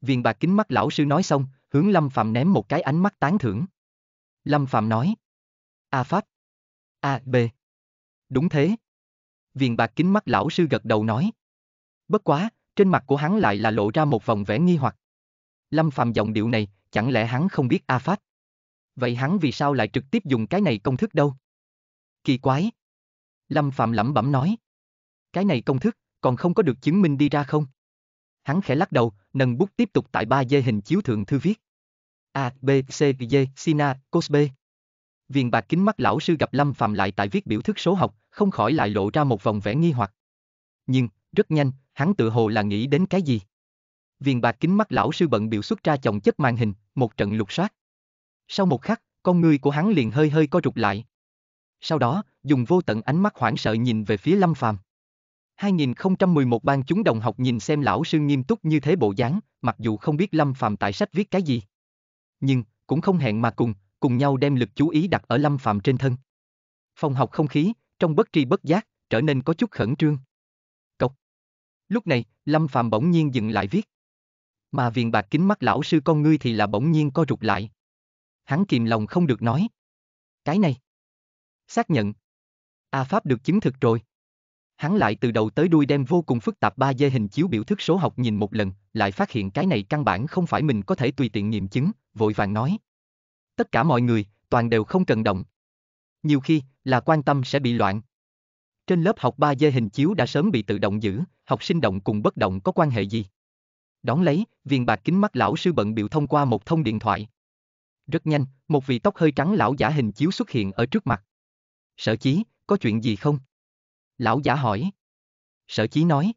Viên bạc kính mắt lão sư nói xong, hướng Lâm Phạm ném một cái ánh mắt tán thưởng. Lâm Phạm nói. A Pháp. A B. Đúng thế. Viên bạc kính mắt lão sư gật đầu nói. Bất quá, trên mặt của hắn lại là lộ ra một vòng vẻ nghi hoặc. Lâm Phạm giọng điệu này, chẳng lẽ hắn không biết A Pháp? Vậy hắn vì sao lại trực tiếp dùng cái này công thức đâu? Kỳ quái. Lâm Phạm lẩm bẩm nói. Cái này công thức, còn không có được chứng minh đi ra không? Hắn khẽ lắc đầu, nâng bút tiếp tục tại ba dây hình chiếu thượng thư viết. A, B, C, D, Sina, Cos B. Viền bạc kính mắt lão sư gặp Lâm Phạm lại tại viết biểu thức số học, không khỏi lại lộ ra một vòng vẻ nghi hoặc. Nhưng, rất nhanh, hắn tự hồ là nghĩ đến cái gì? Viền bạc kính mắt lão sư bận biểu xuất ra chồng chất màn hình, một trận lục soát. Sau một khắc, con người của hắn liền hơi hơi co rụt lại. Sau đó, dùng vô tận ánh mắt hoảng sợ nhìn về phía Lâm Phàm. 2011 ban chúng đồng học nhìn xem lão sư nghiêm túc như thế bộ dáng, mặc dù không biết Lâm Phàm tại sách viết cái gì. Nhưng, cũng không hẹn mà cùng, cùng nhau đem lực chú ý đặt ở Lâm Phàm trên thân. Phòng học không khí, trong bất tri bất giác, trở nên có chút khẩn trương. Cộc. Lúc này, Lâm Phàm bỗng nhiên dừng lại viết. Mà viền bạc kính mắt lão sư con ngươi thì là bỗng nhiên co rụt lại hắn kìm lòng không được nói. Cái này. Xác nhận. A Pháp được chứng thực rồi. Hắn lại từ đầu tới đuôi đem vô cùng phức tạp ba dê hình chiếu biểu thức số học nhìn một lần, lại phát hiện cái này căn bản không phải mình có thể tùy tiện nghiệm chứng, vội vàng nói. Tất cả mọi người, toàn đều không cần động. Nhiều khi, là quan tâm sẽ bị loạn. Trên lớp học 3 dê hình chiếu đã sớm bị tự động giữ, học sinh động cùng bất động có quan hệ gì? Đón lấy, viên bạc kính mắt lão sư bận biểu thông qua một thông điện thoại, rất nhanh, một vị tóc hơi trắng lão giả hình chiếu xuất hiện ở trước mặt. Sở chí, có chuyện gì không? Lão giả hỏi. Sở chí nói.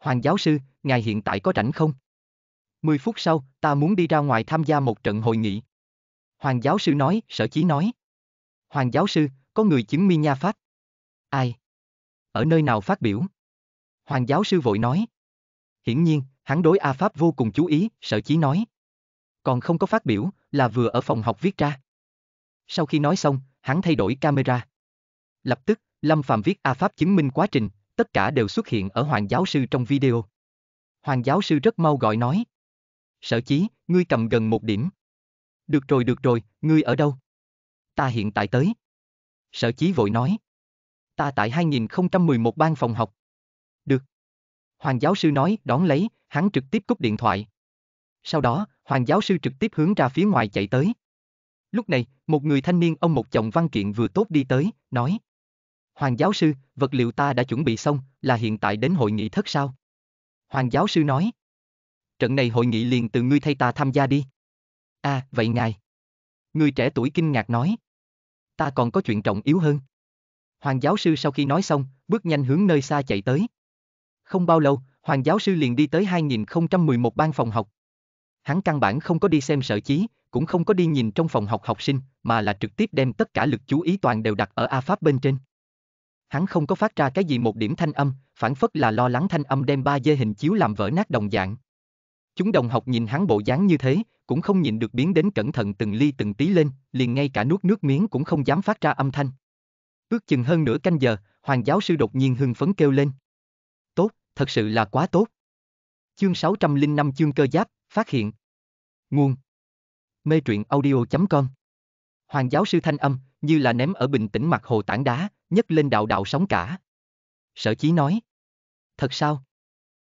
Hoàng giáo sư, ngài hiện tại có rảnh không? Mười phút sau, ta muốn đi ra ngoài tham gia một trận hội nghị. Hoàng giáo sư nói, sở chí nói. Hoàng giáo sư, có người chứng minh nha phát. Ai? Ở nơi nào phát biểu? Hoàng giáo sư vội nói. Hiển nhiên, hắn đối A Pháp vô cùng chú ý, sở chí nói còn không có phát biểu, là vừa ở phòng học viết ra. Sau khi nói xong, hắn thay đổi camera. Lập tức, Lâm Phạm viết A Pháp chứng minh quá trình, tất cả đều xuất hiện ở Hoàng giáo sư trong video. Hoàng giáo sư rất mau gọi nói. Sở chí, ngươi cầm gần một điểm. Được rồi được rồi, ngươi ở đâu? Ta hiện tại tới. Sở chí vội nói. Ta tại 2011 ban phòng học. Được. Hoàng giáo sư nói, đón lấy, hắn trực tiếp cúp điện thoại. Sau đó, Hoàng giáo sư trực tiếp hướng ra phía ngoài chạy tới. Lúc này, một người thanh niên ông một chồng văn kiện vừa tốt đi tới, nói. Hoàng giáo sư, vật liệu ta đã chuẩn bị xong, là hiện tại đến hội nghị thất sao? Hoàng giáo sư nói. Trận này hội nghị liền từ ngươi thay ta tham gia đi. À, vậy ngài. Người trẻ tuổi kinh ngạc nói. Ta còn có chuyện trọng yếu hơn. Hoàng giáo sư sau khi nói xong, bước nhanh hướng nơi xa chạy tới. Không bao lâu, Hoàng giáo sư liền đi tới 2011 ban phòng học, hắn căn bản không có đi xem sở chí, cũng không có đi nhìn trong phòng học học sinh, mà là trực tiếp đem tất cả lực chú ý toàn đều đặt ở A Pháp bên trên. Hắn không có phát ra cái gì một điểm thanh âm, phản phất là lo lắng thanh âm đem ba dê hình chiếu làm vỡ nát đồng dạng. Chúng đồng học nhìn hắn bộ dáng như thế, cũng không nhìn được biến đến cẩn thận từng ly từng tí lên, liền ngay cả nuốt nước miếng cũng không dám phát ra âm thanh. Ước chừng hơn nửa canh giờ, hoàng giáo sư đột nhiên hưng phấn kêu lên. Tốt, thật sự là quá tốt. Chương 605 chương cơ giáp, Phát hiện. Nguồn. Mê truyện audio.com Hoàng giáo sư thanh âm, như là ném ở bình tĩnh mặt hồ tảng đá, nhấc lên đạo đạo sóng cả. Sở chí nói. Thật sao?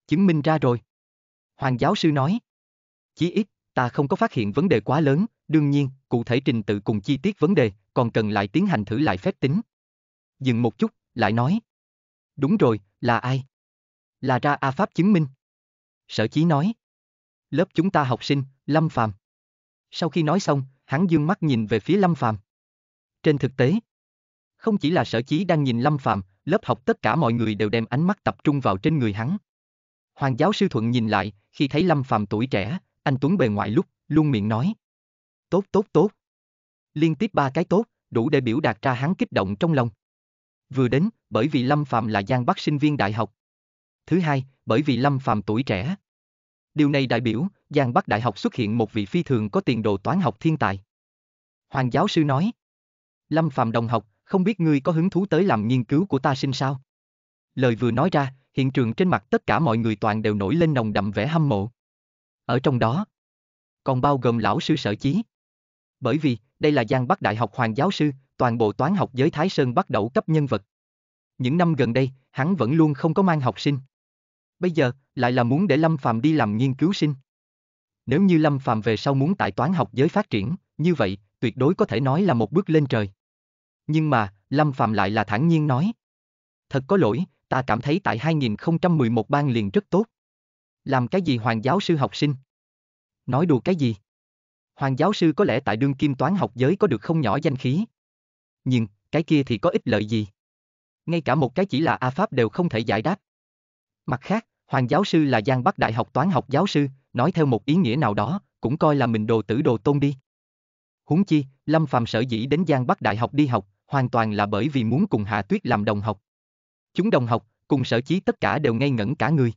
Chứng minh ra rồi. Hoàng giáo sư nói. Chí ít, ta không có phát hiện vấn đề quá lớn, đương nhiên, cụ thể trình tự cùng chi tiết vấn đề, còn cần lại tiến hành thử lại phép tính. Dừng một chút, lại nói. Đúng rồi, là ai? Là ra A Pháp chứng minh. Sở chí nói lớp chúng ta học sinh, Lâm Phàm. Sau khi nói xong, hắn dương mắt nhìn về phía Lâm Phàm. Trên thực tế, không chỉ là sở chí đang nhìn Lâm Phàm, lớp học tất cả mọi người đều đem ánh mắt tập trung vào trên người hắn. Hoàng giáo sư Thuận nhìn lại, khi thấy Lâm Phàm tuổi trẻ, anh Tuấn bề ngoài lúc, luôn miệng nói. Tốt tốt tốt. Liên tiếp ba cái tốt, đủ để biểu đạt ra hắn kích động trong lòng. Vừa đến, bởi vì Lâm Phàm là Giang Bắc sinh viên đại học. Thứ hai, bởi vì Lâm Phàm tuổi trẻ. Điều này đại biểu, Giang Bắc Đại học xuất hiện một vị phi thường có tiền đồ toán học thiên tài. Hoàng giáo sư nói. Lâm Phạm đồng học, không biết ngươi có hứng thú tới làm nghiên cứu của ta sinh sao? Lời vừa nói ra, hiện trường trên mặt tất cả mọi người toàn đều nổi lên nồng đậm vẻ hâm mộ. Ở trong đó, còn bao gồm lão sư sở chí. Bởi vì, đây là Giang Bắc Đại học Hoàng giáo sư, toàn bộ toán học giới Thái Sơn bắt đầu cấp nhân vật. Những năm gần đây, hắn vẫn luôn không có mang học sinh bây giờ lại là muốn để Lâm Phàm đi làm nghiên cứu sinh. Nếu như Lâm Phàm về sau muốn tại toán học giới phát triển, như vậy, tuyệt đối có thể nói là một bước lên trời. Nhưng mà, Lâm Phàm lại là thản nhiên nói. Thật có lỗi, ta cảm thấy tại 2011 ban liền rất tốt. Làm cái gì hoàng giáo sư học sinh? Nói đùa cái gì? Hoàng giáo sư có lẽ tại đương kim toán học giới có được không nhỏ danh khí. Nhưng, cái kia thì có ích lợi gì? Ngay cả một cái chỉ là A Pháp đều không thể giải đáp. Mặt khác, Hoàng giáo sư là Giang Bắc Đại học toán học giáo sư, nói theo một ý nghĩa nào đó, cũng coi là mình đồ tử đồ tôn đi. Huống chi, Lâm Phàm sở dĩ đến Giang Bắc Đại học đi học, hoàn toàn là bởi vì muốn cùng Hạ Tuyết làm đồng học. Chúng đồng học, cùng sở chí tất cả đều ngây ngẩn cả người.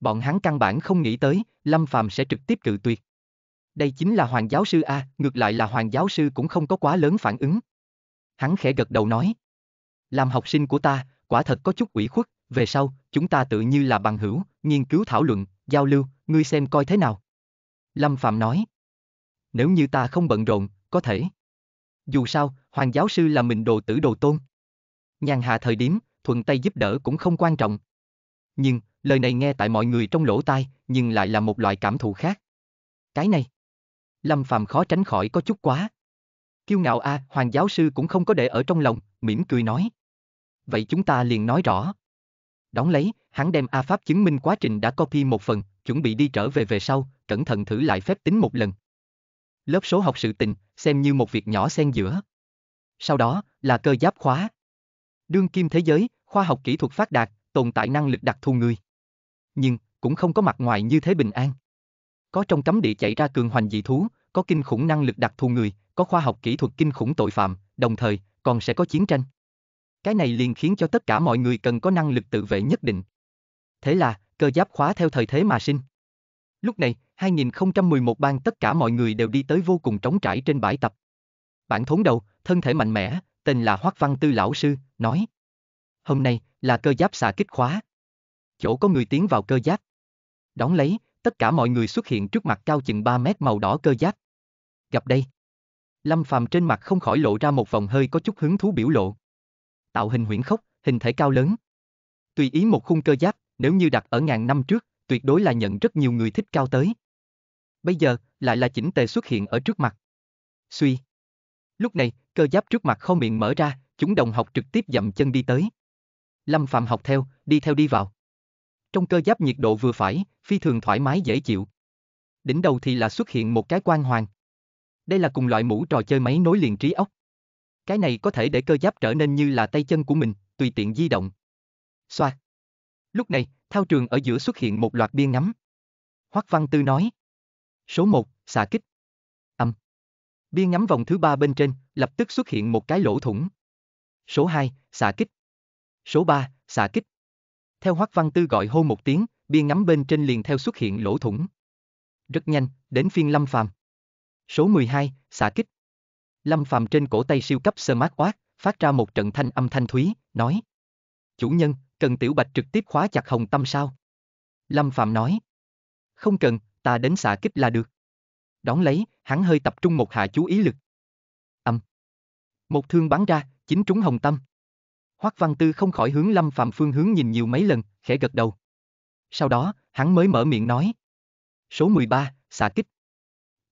Bọn hắn căn bản không nghĩ tới, Lâm Phàm sẽ trực tiếp cự tuyệt. Đây chính là Hoàng giáo sư A, ngược lại là Hoàng giáo sư cũng không có quá lớn phản ứng. Hắn khẽ gật đầu nói. Làm học sinh của ta, quả thật có chút ủy khuất, về sau, chúng ta tự như là bằng hữu, nghiên cứu thảo luận, giao lưu, ngươi xem coi thế nào. Lâm Phạm nói. Nếu như ta không bận rộn, có thể. Dù sao, hoàng giáo sư là mình đồ tử đồ tôn. Nhàn hạ thời điểm, thuận tay giúp đỡ cũng không quan trọng. Nhưng, lời này nghe tại mọi người trong lỗ tai, nhưng lại là một loại cảm thụ khác. Cái này. Lâm Phạm khó tránh khỏi có chút quá. Kiêu ngạo a, à, hoàng giáo sư cũng không có để ở trong lòng, mỉm cười nói. Vậy chúng ta liền nói rõ. Đón lấy, hắn đem A Pháp chứng minh quá trình đã copy một phần, chuẩn bị đi trở về về sau, cẩn thận thử lại phép tính một lần. Lớp số học sự tình, xem như một việc nhỏ xen giữa. Sau đó, là cơ giáp khóa. Đương kim thế giới, khoa học kỹ thuật phát đạt, tồn tại năng lực đặc thù người. Nhưng, cũng không có mặt ngoài như thế bình an. Có trong cấm địa chạy ra cường hoành dị thú, có kinh khủng năng lực đặc thù người, có khoa học kỹ thuật kinh khủng tội phạm, đồng thời, còn sẽ có chiến tranh. Cái này liền khiến cho tất cả mọi người cần có năng lực tự vệ nhất định. Thế là, cơ giáp khóa theo thời thế mà sinh. Lúc này, 2011 bang tất cả mọi người đều đi tới vô cùng trống trải trên bãi tập. Bản thốn đầu, thân thể mạnh mẽ, tên là Hoắc Văn Tư Lão Sư, nói. Hôm nay, là cơ giáp xạ kích khóa. Chỗ có người tiến vào cơ giáp. Đón lấy, tất cả mọi người xuất hiện trước mặt cao chừng 3 mét màu đỏ cơ giáp. Gặp đây. Lâm Phàm trên mặt không khỏi lộ ra một vòng hơi có chút hứng thú biểu lộ tạo hình huyễn khốc, hình thể cao lớn. Tùy ý một khung cơ giáp, nếu như đặt ở ngàn năm trước, tuyệt đối là nhận rất nhiều người thích cao tới. Bây giờ, lại là chỉnh tề xuất hiện ở trước mặt. Suy. Lúc này, cơ giáp trước mặt kho miệng mở ra, chúng đồng học trực tiếp dậm chân đi tới. Lâm Phạm học theo, đi theo đi vào. Trong cơ giáp nhiệt độ vừa phải, phi thường thoải mái dễ chịu. Đỉnh đầu thì là xuất hiện một cái quan hoàng. Đây là cùng loại mũ trò chơi máy nối liền trí óc. Cái này có thể để cơ giáp trở nên như là tay chân của mình, tùy tiện di động. Xoa. Lúc này, thao trường ở giữa xuất hiện một loạt biên ngắm. Hoắc Văn Tư nói. Số 1, xạ kích. Âm. Biên ngắm vòng thứ ba bên trên, lập tức xuất hiện một cái lỗ thủng. Số 2, xạ kích. Số 3, xạ kích. Theo Hoắc Văn Tư gọi hô một tiếng, biên ngắm bên trên liền theo xuất hiện lỗ thủng. Rất nhanh, đến phiên Lâm Phàm. Số 12, xạ kích. Lâm Phàm trên cổ tay siêu cấp Smart Watch, phát ra một trận thanh âm thanh thúy, nói. Chủ nhân, cần Tiểu Bạch trực tiếp khóa chặt Hồng Tâm sao? Lâm Phạm nói. Không cần, ta đến xạ kích là được. Đón lấy, hắn hơi tập trung một hạ chú ý lực. Âm. Một thương bắn ra, chính trúng Hồng Tâm. Hoắc Văn Tư không khỏi hướng Lâm Phạm phương hướng nhìn nhiều mấy lần, khẽ gật đầu. Sau đó, hắn mới mở miệng nói. Số 13, xạ kích.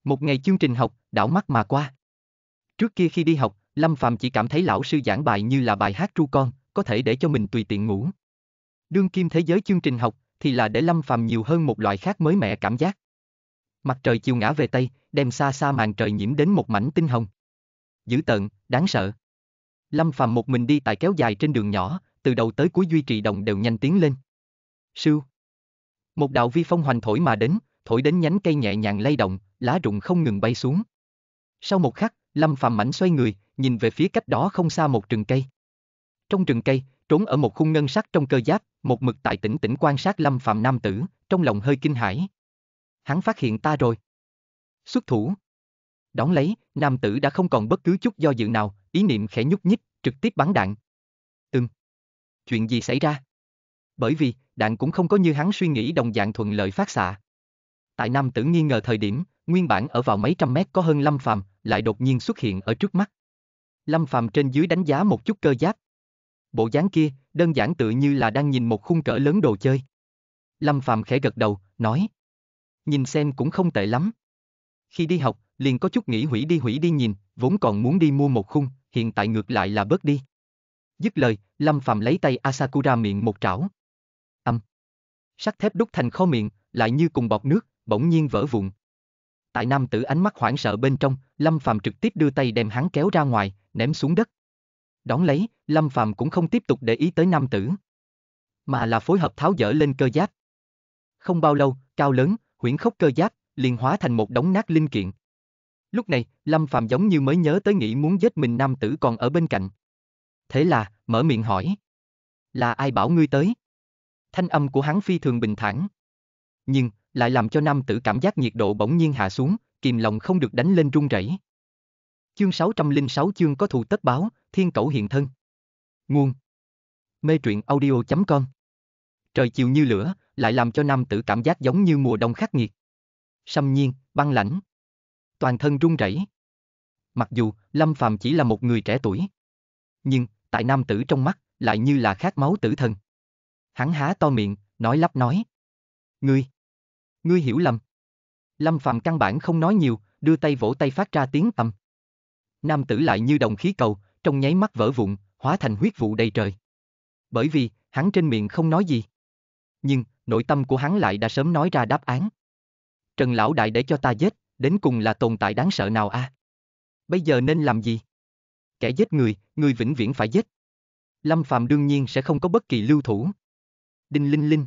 Một ngày chương trình học, đảo mắt mà qua. Trước kia khi đi học, Lâm Phạm chỉ cảm thấy lão sư giảng bài như là bài hát tru con, có thể để cho mình tùy tiện ngủ. Đương kim thế giới chương trình học thì là để Lâm Phạm nhiều hơn một loại khác mới mẻ cảm giác. Mặt trời chiều ngã về Tây, đem xa xa màn trời nhiễm đến một mảnh tinh hồng. Dữ tợn, đáng sợ. Lâm Phạm một mình đi tại kéo dài trên đường nhỏ, từ đầu tới cuối duy trì đồng đều nhanh tiến lên. Sưu. Một đạo vi phong hoành thổi mà đến, thổi đến nhánh cây nhẹ nhàng lay động, lá rụng không ngừng bay xuống. Sau một khắc, Lâm Phàm mảnh xoay người, nhìn về phía cách đó không xa một rừng cây. Trong rừng cây, trốn ở một khung ngân sắc trong cơ giáp, một mực tại tỉnh tỉnh quan sát Lâm Phàm nam tử, trong lòng hơi kinh hãi. Hắn phát hiện ta rồi. Xuất thủ. Đón lấy, nam tử đã không còn bất cứ chút do dự nào, ý niệm khẽ nhúc nhích, trực tiếp bắn đạn. Ừm. Chuyện gì xảy ra? Bởi vì, đạn cũng không có như hắn suy nghĩ đồng dạng thuận lợi phát xạ. Tại nam tử nghi ngờ thời điểm, nguyên bản ở vào mấy trăm mét có hơn Lâm Phàm, lại đột nhiên xuất hiện ở trước mắt. Lâm Phàm trên dưới đánh giá một chút cơ giáp. Bộ dáng kia, đơn giản tự như là đang nhìn một khung cỡ lớn đồ chơi. Lâm Phàm khẽ gật đầu, nói: "Nhìn xem cũng không tệ lắm." Khi đi học, liền có chút nghĩ hủy đi hủy đi nhìn, vốn còn muốn đi mua một khung, hiện tại ngược lại là bớt đi. Dứt lời, Lâm Phàm lấy tay Asakura miệng một trảo. Âm. Sắt thép đúc thành kho miệng, lại như cùng bọc nước, bỗng nhiên vỡ vụn, tại nam tử ánh mắt hoảng sợ bên trong, Lâm Phàm trực tiếp đưa tay đem hắn kéo ra ngoài, ném xuống đất. Đón lấy, Lâm Phàm cũng không tiếp tục để ý tới nam tử, mà là phối hợp tháo dỡ lên cơ giáp. Không bao lâu, cao lớn, huyễn khốc cơ giáp liền hóa thành một đống nát linh kiện. Lúc này, Lâm Phàm giống như mới nhớ tới nghĩ muốn giết mình nam tử còn ở bên cạnh. Thế là, mở miệng hỏi. Là ai bảo ngươi tới? Thanh âm của hắn phi thường bình thản. Nhưng, lại làm cho nam tử cảm giác nhiệt độ bỗng nhiên hạ xuống, kìm lòng không được đánh lên run rẩy. Chương 606 chương có thù tất báo, thiên cẩu hiện thân. Nguồn Mê truyện audio.com Trời chiều như lửa, lại làm cho nam tử cảm giác giống như mùa đông khắc nghiệt. Xâm nhiên, băng lãnh. Toàn thân run rẩy. Mặc dù, Lâm Phàm chỉ là một người trẻ tuổi. Nhưng, tại nam tử trong mắt, lại như là khát máu tử thần. Hắn há to miệng, nói lắp nói. Ngươi! Ngươi hiểu lầm. Lâm Phàm căn bản không nói nhiều, đưa tay vỗ tay phát ra tiếng tầm. Nam tử lại như đồng khí cầu, trong nháy mắt vỡ vụn, hóa thành huyết vụ đầy trời. Bởi vì, hắn trên miệng không nói gì. Nhưng, nội tâm của hắn lại đã sớm nói ra đáp án. Trần lão đại để cho ta giết, đến cùng là tồn tại đáng sợ nào a? À? Bây giờ nên làm gì? Kẻ giết người, người vĩnh viễn phải giết. Lâm Phàm đương nhiên sẽ không có bất kỳ lưu thủ. Đinh Linh Linh.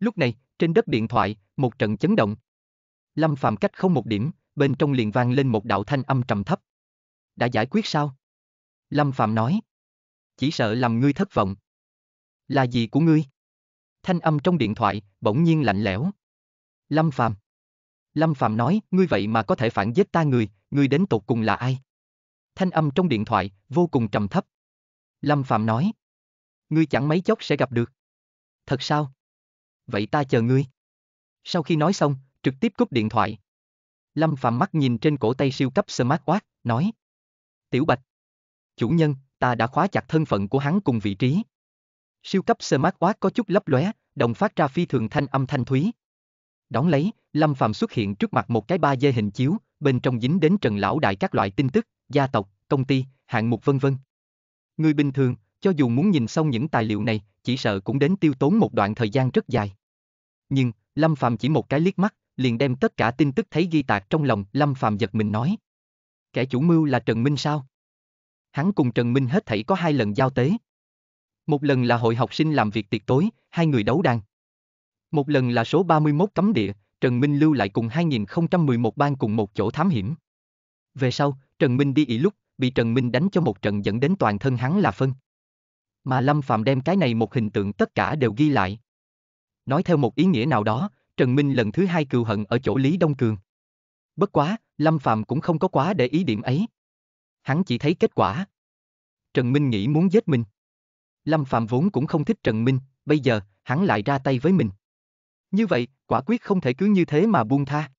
Lúc này, trên đất điện thoại, một trận chấn động. Lâm Phạm cách không một điểm, bên trong liền vang lên một đạo thanh âm trầm thấp. Đã giải quyết sao? Lâm Phạm nói. Chỉ sợ làm ngươi thất vọng. Là gì của ngươi? Thanh âm trong điện thoại, bỗng nhiên lạnh lẽo. Lâm Phạm. Lâm Phạm nói, ngươi vậy mà có thể phản giết ta người, ngươi đến tột cùng là ai? Thanh âm trong điện thoại, vô cùng trầm thấp. Lâm Phạm nói. Ngươi chẳng mấy chốc sẽ gặp được. Thật sao? vậy ta chờ ngươi. Sau khi nói xong, trực tiếp cúp điện thoại. Lâm Phạm mắt nhìn trên cổ tay siêu cấp smartwatch, nói. Tiểu Bạch. Chủ nhân, ta đã khóa chặt thân phận của hắn cùng vị trí. Siêu cấp smartwatch có chút lấp lóe, đồng phát ra phi thường thanh âm thanh thúy. Đón lấy, Lâm Phạm xuất hiện trước mặt một cái ba dê hình chiếu, bên trong dính đến Trần Lão Đại các loại tin tức, gia tộc, công ty, hạng mục vân vân. Người bình thường, cho dù muốn nhìn xong những tài liệu này, chỉ sợ cũng đến tiêu tốn một đoạn thời gian rất dài nhưng Lâm Phàm chỉ một cái liếc mắt, liền đem tất cả tin tức thấy ghi tạc trong lòng, Lâm Phàm giật mình nói. Kẻ chủ mưu là Trần Minh sao? Hắn cùng Trần Minh hết thảy có hai lần giao tế. Một lần là hội học sinh làm việc tiệc tối, hai người đấu đàn. Một lần là số 31 cấm địa, Trần Minh lưu lại cùng 2011 ban cùng một chỗ thám hiểm. Về sau, Trần Minh đi ỉ lúc, bị Trần Minh đánh cho một trận dẫn đến toàn thân hắn là phân. Mà Lâm Phạm đem cái này một hình tượng tất cả đều ghi lại. Nói theo một ý nghĩa nào đó, Trần Minh lần thứ hai cừu hận ở chỗ Lý Đông Cường. Bất quá, Lâm Phạm cũng không có quá để ý điểm ấy. Hắn chỉ thấy kết quả. Trần Minh nghĩ muốn giết mình. Lâm Phạm vốn cũng không thích Trần Minh, bây giờ, hắn lại ra tay với mình. Như vậy, quả quyết không thể cứ như thế mà buông tha.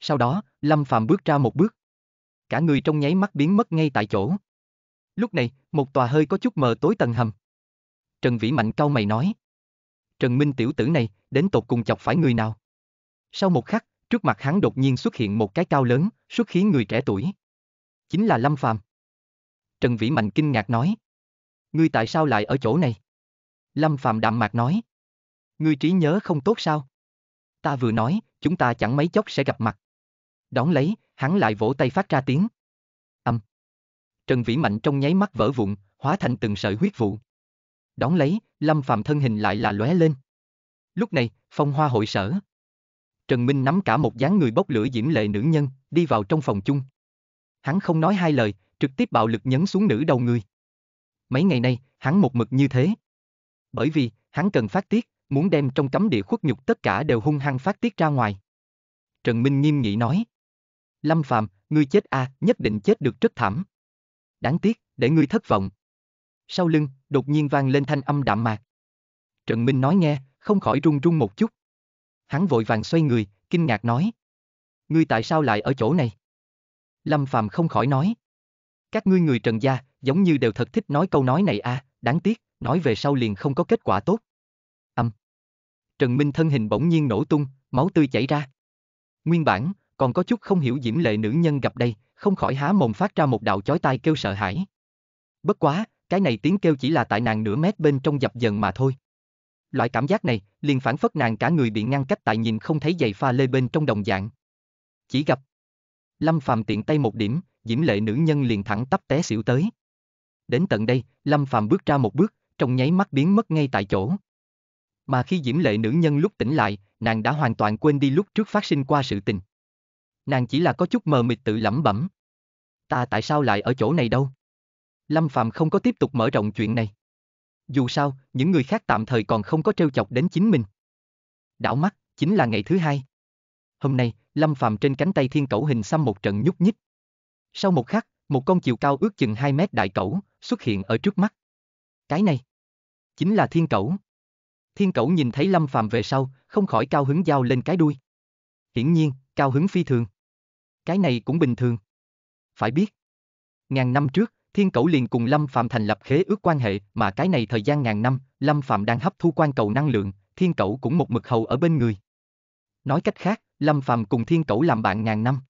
Sau đó, Lâm Phạm bước ra một bước. Cả người trong nháy mắt biến mất ngay tại chỗ. Lúc này, một tòa hơi có chút mờ tối tầng hầm. Trần Vĩ Mạnh cau mày nói. Trần Minh tiểu tử này, đến tột cùng chọc phải người nào? Sau một khắc, trước mặt hắn đột nhiên xuất hiện một cái cao lớn, xuất khiến người trẻ tuổi. Chính là Lâm Phàm. Trần Vĩ Mạnh kinh ngạc nói. Ngươi tại sao lại ở chỗ này? Lâm Phàm đạm mạc nói. Ngươi trí nhớ không tốt sao? Ta vừa nói, chúng ta chẳng mấy chốc sẽ gặp mặt. Đón lấy, hắn lại vỗ tay phát ra tiếng. Âm. Trần Vĩ Mạnh trong nháy mắt vỡ vụn, hóa thành từng sợi huyết vụ đón lấy, Lâm Phạm thân hình lại là lóe lên. Lúc này, phong hoa hội sở. Trần Minh nắm cả một dáng người bốc lửa diễm lệ nữ nhân, đi vào trong phòng chung. Hắn không nói hai lời, trực tiếp bạo lực nhấn xuống nữ đầu người. Mấy ngày nay, hắn một mực như thế. Bởi vì, hắn cần phát tiết, muốn đem trong cấm địa khuất nhục tất cả đều hung hăng phát tiết ra ngoài. Trần Minh nghiêm nghị nói. Lâm Phạm, ngươi chết a, à, nhất định chết được rất thảm. Đáng tiếc, để ngươi thất vọng sau lưng, đột nhiên vang lên thanh âm đạm mạc. Trần Minh nói nghe, không khỏi run run một chút. Hắn vội vàng xoay người, kinh ngạc nói. Ngươi tại sao lại ở chỗ này? Lâm Phàm không khỏi nói. Các ngươi người Trần Gia, giống như đều thật thích nói câu nói này a, à, đáng tiếc, nói về sau liền không có kết quả tốt. Âm. Trần Minh thân hình bỗng nhiên nổ tung, máu tươi chảy ra. Nguyên bản, còn có chút không hiểu diễm lệ nữ nhân gặp đây, không khỏi há mồm phát ra một đạo chói tai kêu sợ hãi. Bất quá, cái này tiếng kêu chỉ là tại nàng nửa mét bên trong dập dần mà thôi. Loại cảm giác này, liền phản phất nàng cả người bị ngăn cách tại nhìn không thấy giày pha lê bên trong đồng dạng. Chỉ gặp. Lâm Phàm tiện tay một điểm, diễm lệ nữ nhân liền thẳng tắp té xỉu tới. Đến tận đây, Lâm Phàm bước ra một bước, trong nháy mắt biến mất ngay tại chỗ. Mà khi diễm lệ nữ nhân lúc tỉnh lại, nàng đã hoàn toàn quên đi lúc trước phát sinh qua sự tình. Nàng chỉ là có chút mờ mịt tự lẩm bẩm. Ta tại sao lại ở chỗ này đâu? Lâm Phạm không có tiếp tục mở rộng chuyện này. Dù sao, những người khác tạm thời còn không có trêu chọc đến chính mình. Đảo mắt, chính là ngày thứ hai. Hôm nay, Lâm Phạm trên cánh tay thiên cẩu hình xăm một trận nhúc nhích. Sau một khắc, một con chiều cao ước chừng 2 mét đại cẩu xuất hiện ở trước mắt. Cái này, chính là thiên cẩu. Thiên cẩu nhìn thấy Lâm Phạm về sau, không khỏi cao hứng giao lên cái đuôi. Hiển nhiên, cao hứng phi thường. Cái này cũng bình thường. Phải biết, ngàn năm trước, Thiên Cẩu liền cùng Lâm Phạm thành lập khế ước quan hệ, mà cái này thời gian ngàn năm, Lâm Phạm đang hấp thu quan cầu năng lượng, Thiên Cẩu cũng một mực hầu ở bên người. Nói cách khác, Lâm Phạm cùng Thiên Cẩu làm bạn ngàn năm.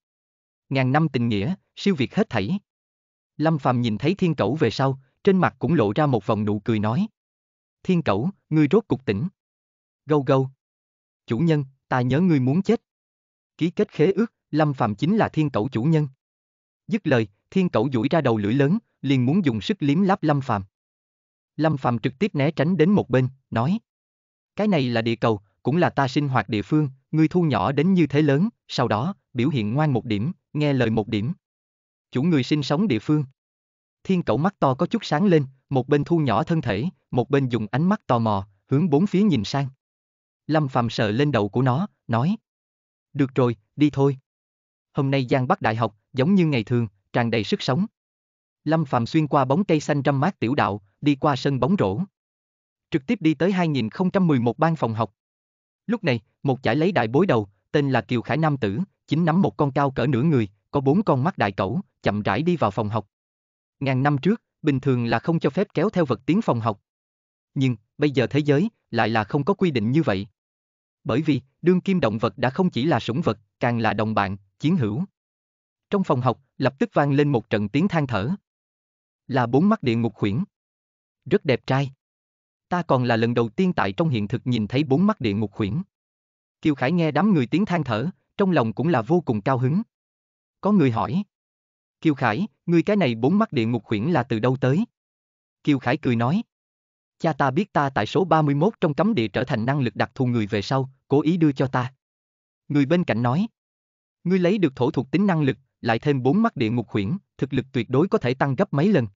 Ngàn năm tình nghĩa, siêu việt hết thảy. Lâm Phạm nhìn thấy Thiên Cẩu về sau, trên mặt cũng lộ ra một vòng nụ cười nói. Thiên Cẩu, ngươi rốt cục tỉnh. Gâu gâu. Chủ nhân, ta nhớ ngươi muốn chết. Ký kết khế ước, Lâm Phạm chính là Thiên Cẩu chủ nhân. Dứt lời, thiên cẩu duỗi ra đầu lưỡi lớn, liền muốn dùng sức liếm láp Lâm Phàm. Lâm Phàm trực tiếp né tránh đến một bên, nói: "Cái này là địa cầu, cũng là ta sinh hoạt địa phương, ngươi thu nhỏ đến như thế lớn, sau đó, biểu hiện ngoan một điểm, nghe lời một điểm." Chủ người sinh sống địa phương. Thiên cẩu mắt to có chút sáng lên, một bên thu nhỏ thân thể, một bên dùng ánh mắt tò mò, hướng bốn phía nhìn sang. Lâm Phàm sợ lên đầu của nó, nói: "Được rồi, đi thôi." Hôm nay Giang Bắc Đại học, giống như ngày thường, tràn đầy sức sống. Lâm Phàm xuyên qua bóng cây xanh trăm mát tiểu đạo, đi qua sân bóng rổ. Trực tiếp đi tới 2011 ban phòng học. Lúc này, một chải lấy đại bối đầu, tên là Kiều Khải Nam Tử, chính nắm một con cao cỡ nửa người, có bốn con mắt đại cẩu, chậm rãi đi vào phòng học. Ngàn năm trước, bình thường là không cho phép kéo theo vật tiến phòng học. Nhưng, bây giờ thế giới, lại là không có quy định như vậy. Bởi vì, đương kim động vật đã không chỉ là sủng vật, càng là đồng bạn, chiến hữu. Trong phòng học, lập tức vang lên một trận tiếng than thở. Là bốn mắt địa ngục khuyển. Rất đẹp trai. Ta còn là lần đầu tiên tại trong hiện thực nhìn thấy bốn mắt địa ngục khuyển. Kiều Khải nghe đám người tiếng than thở, trong lòng cũng là vô cùng cao hứng. Có người hỏi. Kiều Khải, ngươi cái này bốn mắt địa ngục khuyển là từ đâu tới? Kiều Khải cười nói. Cha ta biết ta tại số 31 trong cấm địa trở thành năng lực đặc thù người về sau, cố ý đưa cho ta. Người bên cạnh nói. Ngươi lấy được thổ thuộc tính năng lực, lại thêm bốn mắt địa ngục khuyển, thực lực tuyệt đối có thể tăng gấp mấy lần.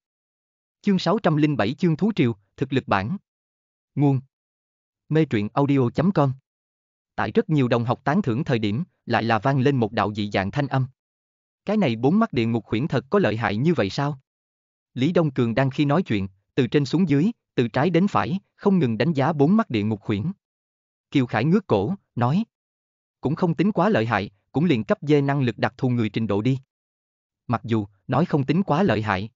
Chương 607 chương thú triều, thực lực bản. Nguồn. Mê truyện audio.com Tại rất nhiều đồng học tán thưởng thời điểm, lại là vang lên một đạo dị dạng thanh âm. Cái này bốn mắt địa ngục khuyển thật có lợi hại như vậy sao? Lý Đông Cường đang khi nói chuyện, từ trên xuống dưới, từ trái đến phải, không ngừng đánh giá bốn mắt địa ngục khuyển. Kiều Khải ngước cổ, nói. Cũng không tính quá lợi hại, cũng liền cấp dê năng lực đặc thù người trình độ đi. Mặc dù, nói không tính quá lợi hại.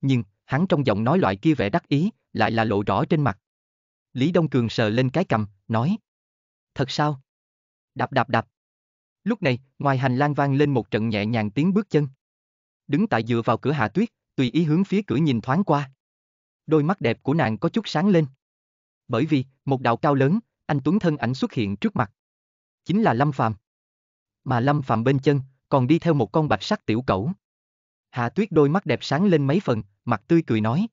Nhưng, hắn trong giọng nói loại kia vẻ đắc ý, lại là lộ rõ trên mặt. Lý Đông Cường sờ lên cái cầm, nói. Thật sao? Đạp đạp đạp. Lúc này, ngoài hành lang vang lên một trận nhẹ nhàng tiếng bước chân. Đứng tại dựa vào cửa hạ tuyết, tùy ý hướng phía cửa nhìn thoáng qua. Đôi mắt đẹp của nàng có chút sáng lên. Bởi vì, một đạo cao lớn, anh Tuấn thân ảnh xuất hiện trước mặt. Chính là Lâm Phàm mà Lâm Phạm bên chân, còn đi theo một con bạch sắc tiểu cẩu. Hạ Tuyết đôi mắt đẹp sáng lên mấy phần, mặt tươi cười nói.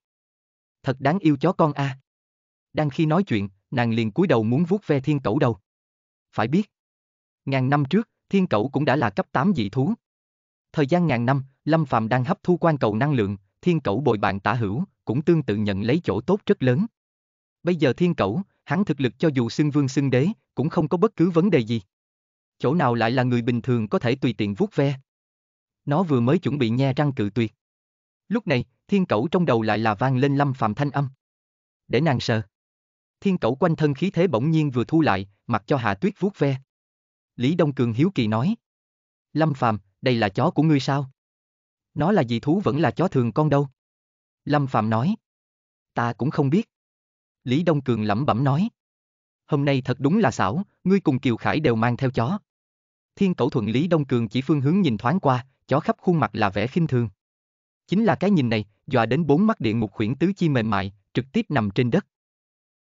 Thật đáng yêu chó con a. À. Đang khi nói chuyện, nàng liền cúi đầu muốn vuốt ve thiên cẩu đầu. Phải biết, ngàn năm trước, thiên cẩu cũng đã là cấp 8 dị thú. Thời gian ngàn năm, Lâm Phạm đang hấp thu quan cầu năng lượng, thiên cẩu bồi bạn tả hữu, cũng tương tự nhận lấy chỗ tốt rất lớn. Bây giờ thiên cẩu, hắn thực lực cho dù xưng vương xưng đế, cũng không có bất cứ vấn đề gì chỗ nào lại là người bình thường có thể tùy tiện vuốt ve. Nó vừa mới chuẩn bị nhe răng cự tuyệt. Lúc này, thiên cẩu trong đầu lại là vang lên lâm phàm thanh âm. Để nàng sờ. Thiên cẩu quanh thân khí thế bỗng nhiên vừa thu lại, mặc cho hạ tuyết vuốt ve. Lý Đông Cường hiếu kỳ nói. Lâm phàm, đây là chó của ngươi sao? Nó là gì thú vẫn là chó thường con đâu? Lâm phàm nói. Ta cũng không biết. Lý Đông Cường lẩm bẩm nói. Hôm nay thật đúng là xảo, ngươi cùng Kiều Khải đều mang theo chó thiên cẩu thuận Lý Đông Cường chỉ phương hướng nhìn thoáng qua, chó khắp khuôn mặt là vẻ khinh thường. Chính là cái nhìn này, dọa đến bốn mắt địa ngục khuyển tứ chi mềm mại, trực tiếp nằm trên đất.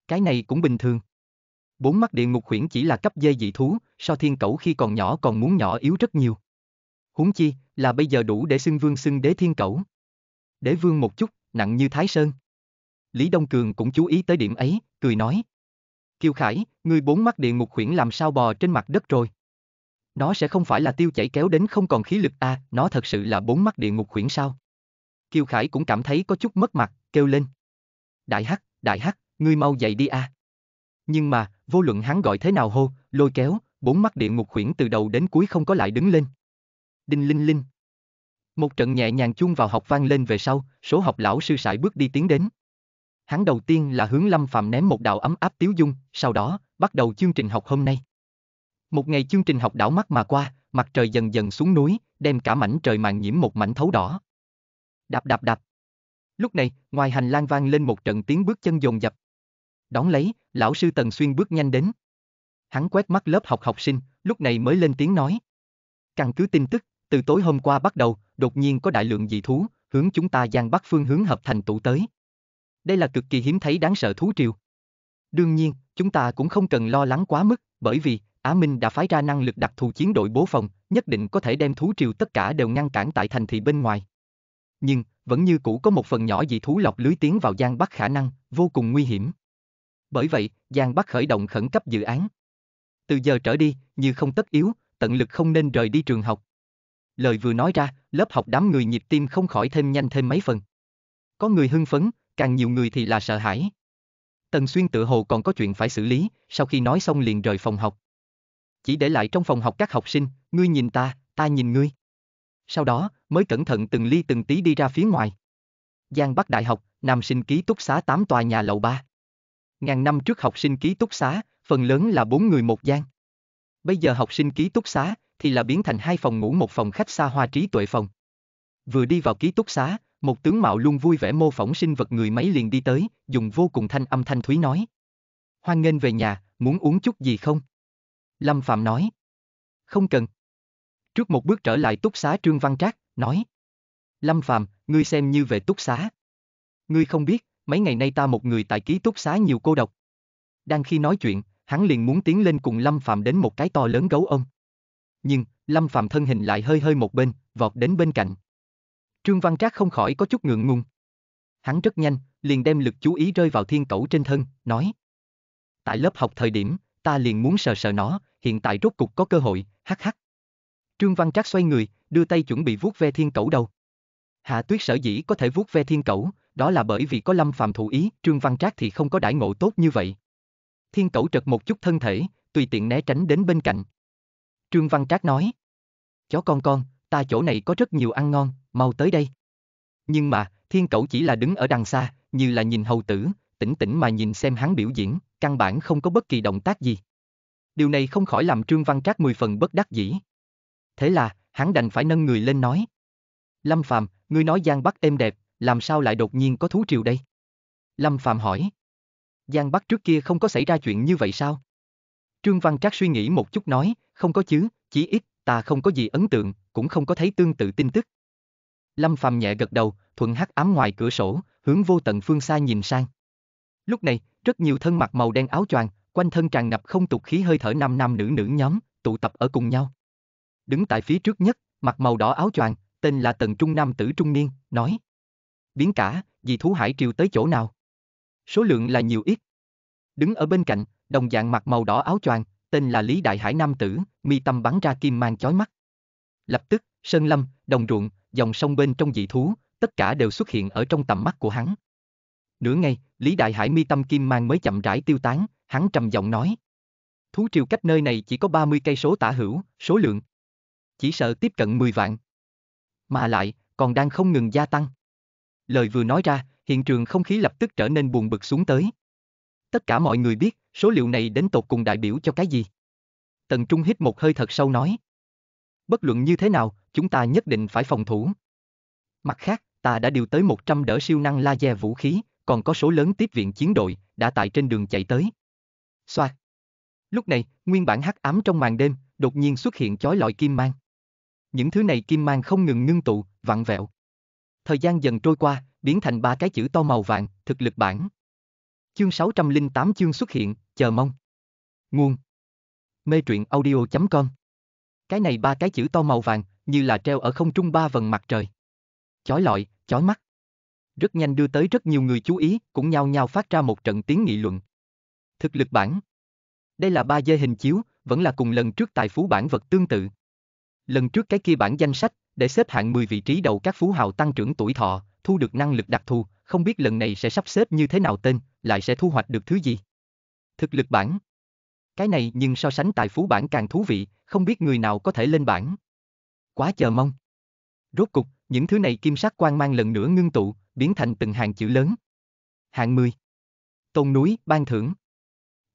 Cái này cũng bình thường. Bốn mắt địa ngục khuyển chỉ là cấp dây dị thú, so thiên cẩu khi còn nhỏ còn muốn nhỏ yếu rất nhiều. Huống chi, là bây giờ đủ để xưng vương xưng đế thiên cẩu. Đế vương một chút, nặng như thái sơn. Lý Đông Cường cũng chú ý tới điểm ấy, cười nói. Kiều Khải, ngươi bốn mắt địa ngục khuyển làm sao bò trên mặt đất rồi. Nó sẽ không phải là tiêu chảy kéo đến không còn khí lực a, à, nó thật sự là bốn mắt địa ngục khuyển sao. Kiều Khải cũng cảm thấy có chút mất mặt, kêu lên. Đại hắc, đại hắc, ngươi mau dậy đi a. À. Nhưng mà, vô luận hắn gọi thế nào hô, lôi kéo, bốn mắt địa ngục khuyển từ đầu đến cuối không có lại đứng lên. Đinh linh linh. Một trận nhẹ nhàng chuông vào học vang lên về sau, số học lão sư sải bước đi tiến đến. Hắn đầu tiên là hướng Lâm Phàm ném một đạo ấm áp tiếu dung, sau đó, bắt đầu chương trình học hôm nay. Một ngày chương trình học đảo mắt mà qua, mặt trời dần dần xuống núi, đem cả mảnh trời màn nhiễm một mảnh thấu đỏ. Đạp đạp đạp. Lúc này, ngoài hành lang vang lên một trận tiếng bước chân dồn dập. Đón lấy, lão sư Tần Xuyên bước nhanh đến. Hắn quét mắt lớp học học sinh, lúc này mới lên tiếng nói. Căn cứ tin tức, từ tối hôm qua bắt đầu, đột nhiên có đại lượng dị thú, hướng chúng ta giang bắc phương hướng hợp thành tụ tới. Đây là cực kỳ hiếm thấy đáng sợ thú triều. Đương nhiên, chúng ta cũng không cần lo lắng quá mức, bởi vì Á Minh đã phái ra năng lực đặc thù chiến đội bố phòng, nhất định có thể đem thú triều tất cả đều ngăn cản tại thành thị bên ngoài. Nhưng, vẫn như cũ có một phần nhỏ dị thú lọc lưới tiến vào Giang Bắc khả năng, vô cùng nguy hiểm. Bởi vậy, Giang Bắc khởi động khẩn cấp dự án. Từ giờ trở đi, như không tất yếu, tận lực không nên rời đi trường học. Lời vừa nói ra, lớp học đám người nhịp tim không khỏi thêm nhanh thêm mấy phần. Có người hưng phấn, càng nhiều người thì là sợ hãi. Tần Xuyên tự hồ còn có chuyện phải xử lý, sau khi nói xong liền rời phòng học chỉ để lại trong phòng học các học sinh, ngươi nhìn ta, ta nhìn ngươi. Sau đó, mới cẩn thận từng ly từng tí đi ra phía ngoài. Giang Bắc Đại học, Nam sinh ký túc xá 8 tòa nhà lầu 3. Ngàn năm trước học sinh ký túc xá, phần lớn là bốn người một gian. Bây giờ học sinh ký túc xá thì là biến thành hai phòng ngủ một phòng khách xa hoa trí tuệ phòng. Vừa đi vào ký túc xá, một tướng mạo luôn vui vẻ mô phỏng sinh vật người máy liền đi tới, dùng vô cùng thanh âm thanh thúy nói. Hoan nghênh về nhà, muốn uống chút gì không? Lâm Phạm nói. Không cần. Trước một bước trở lại túc xá Trương Văn Trác, nói. Lâm Phạm, ngươi xem như về túc xá. Ngươi không biết, mấy ngày nay ta một người tại ký túc xá nhiều cô độc. Đang khi nói chuyện, hắn liền muốn tiến lên cùng Lâm Phạm đến một cái to lớn gấu ông. Nhưng, Lâm Phạm thân hình lại hơi hơi một bên, vọt đến bên cạnh. Trương Văn Trác không khỏi có chút ngượng ngùng. Hắn rất nhanh, liền đem lực chú ý rơi vào thiên cẩu trên thân, nói. Tại lớp học thời điểm, ta liền muốn sờ sờ nó, hiện tại rốt cục có cơ hội, hắc hắc. Trương Văn Trác xoay người, đưa tay chuẩn bị vuốt ve thiên cẩu đầu. Hạ Tuyết sở dĩ có thể vuốt ve thiên cẩu, đó là bởi vì có Lâm Phàm thủ ý, Trương Văn Trác thì không có đãi ngộ tốt như vậy. Thiên cẩu trật một chút thân thể, tùy tiện né tránh đến bên cạnh. Trương Văn Trác nói: "Chó con con, ta chỗ này có rất nhiều ăn ngon, mau tới đây." Nhưng mà, thiên cẩu chỉ là đứng ở đằng xa, như là nhìn hầu tử, tĩnh tĩnh mà nhìn xem hắn biểu diễn, căn bản không có bất kỳ động tác gì điều này không khỏi làm Trương Văn Trác mười phần bất đắc dĩ. Thế là, hắn đành phải nâng người lên nói. Lâm Phàm, ngươi nói Giang Bắc êm đẹp, làm sao lại đột nhiên có thú triều đây? Lâm Phàm hỏi. Giang Bắc trước kia không có xảy ra chuyện như vậy sao? Trương Văn Trác suy nghĩ một chút nói, không có chứ, chỉ ít, ta không có gì ấn tượng, cũng không có thấy tương tự tin tức. Lâm Phàm nhẹ gật đầu, thuận hắc ám ngoài cửa sổ, hướng vô tận phương xa nhìn sang. Lúc này, rất nhiều thân mặc màu đen áo choàng, quanh thân tràn ngập không tục khí hơi thở nam nam nữ nữ nhóm, tụ tập ở cùng nhau. Đứng tại phía trước nhất, mặc màu đỏ áo choàng, tên là Tần Trung Nam tử trung niên, nói: "Biến cả, dị thú hải triều tới chỗ nào? Số lượng là nhiều ít?" Đứng ở bên cạnh, đồng dạng mặc màu đỏ áo choàng, tên là Lý Đại Hải nam tử, mi tâm bắn ra kim mang chói mắt. Lập tức, sơn lâm, đồng ruộng, dòng sông bên trong dị thú, tất cả đều xuất hiện ở trong tầm mắt của hắn. Nửa ngày, Lý Đại Hải mi tâm kim mang mới chậm rãi tiêu tán, hắn trầm giọng nói. Thú triều cách nơi này chỉ có 30 cây số tả hữu, số lượng. Chỉ sợ tiếp cận 10 vạn. Mà lại, còn đang không ngừng gia tăng. Lời vừa nói ra, hiện trường không khí lập tức trở nên buồn bực xuống tới. Tất cả mọi người biết, số liệu này đến tột cùng đại biểu cho cái gì. Tần Trung hít một hơi thật sâu nói. Bất luận như thế nào, chúng ta nhất định phải phòng thủ. Mặt khác, ta đã điều tới 100 đỡ siêu năng laser vũ khí, còn có số lớn tiếp viện chiến đội, đã tại trên đường chạy tới. Xoa. Lúc này, nguyên bản hắc ám trong màn đêm, đột nhiên xuất hiện chói lọi kim mang. Những thứ này kim mang không ngừng ngưng tụ, vặn vẹo. Thời gian dần trôi qua, biến thành ba cái chữ to màu vàng, thực lực bản. Chương 608 chương xuất hiện, chờ mong. Nguồn. Mê truyện audio.com Cái này ba cái chữ to màu vàng, như là treo ở không trung ba vần mặt trời. Chói lọi, chói mắt rất nhanh đưa tới rất nhiều người chú ý, cũng nhao nhao phát ra một trận tiếng nghị luận. Thực lực bản Đây là ba dây hình chiếu, vẫn là cùng lần trước tài phú bản vật tương tự. Lần trước cái kia bản danh sách, để xếp hạng 10 vị trí đầu các phú hào tăng trưởng tuổi thọ, thu được năng lực đặc thù, không biết lần này sẽ sắp xếp như thế nào tên, lại sẽ thu hoạch được thứ gì. Thực lực bản Cái này nhưng so sánh tài phú bản càng thú vị, không biết người nào có thể lên bản. Quá chờ mong. Rốt cục, những thứ này kim sắc quan mang lần nữa ngưng tụ, biến thành từng hàng chữ lớn. Hạng 10. Tôn núi, ban thưởng.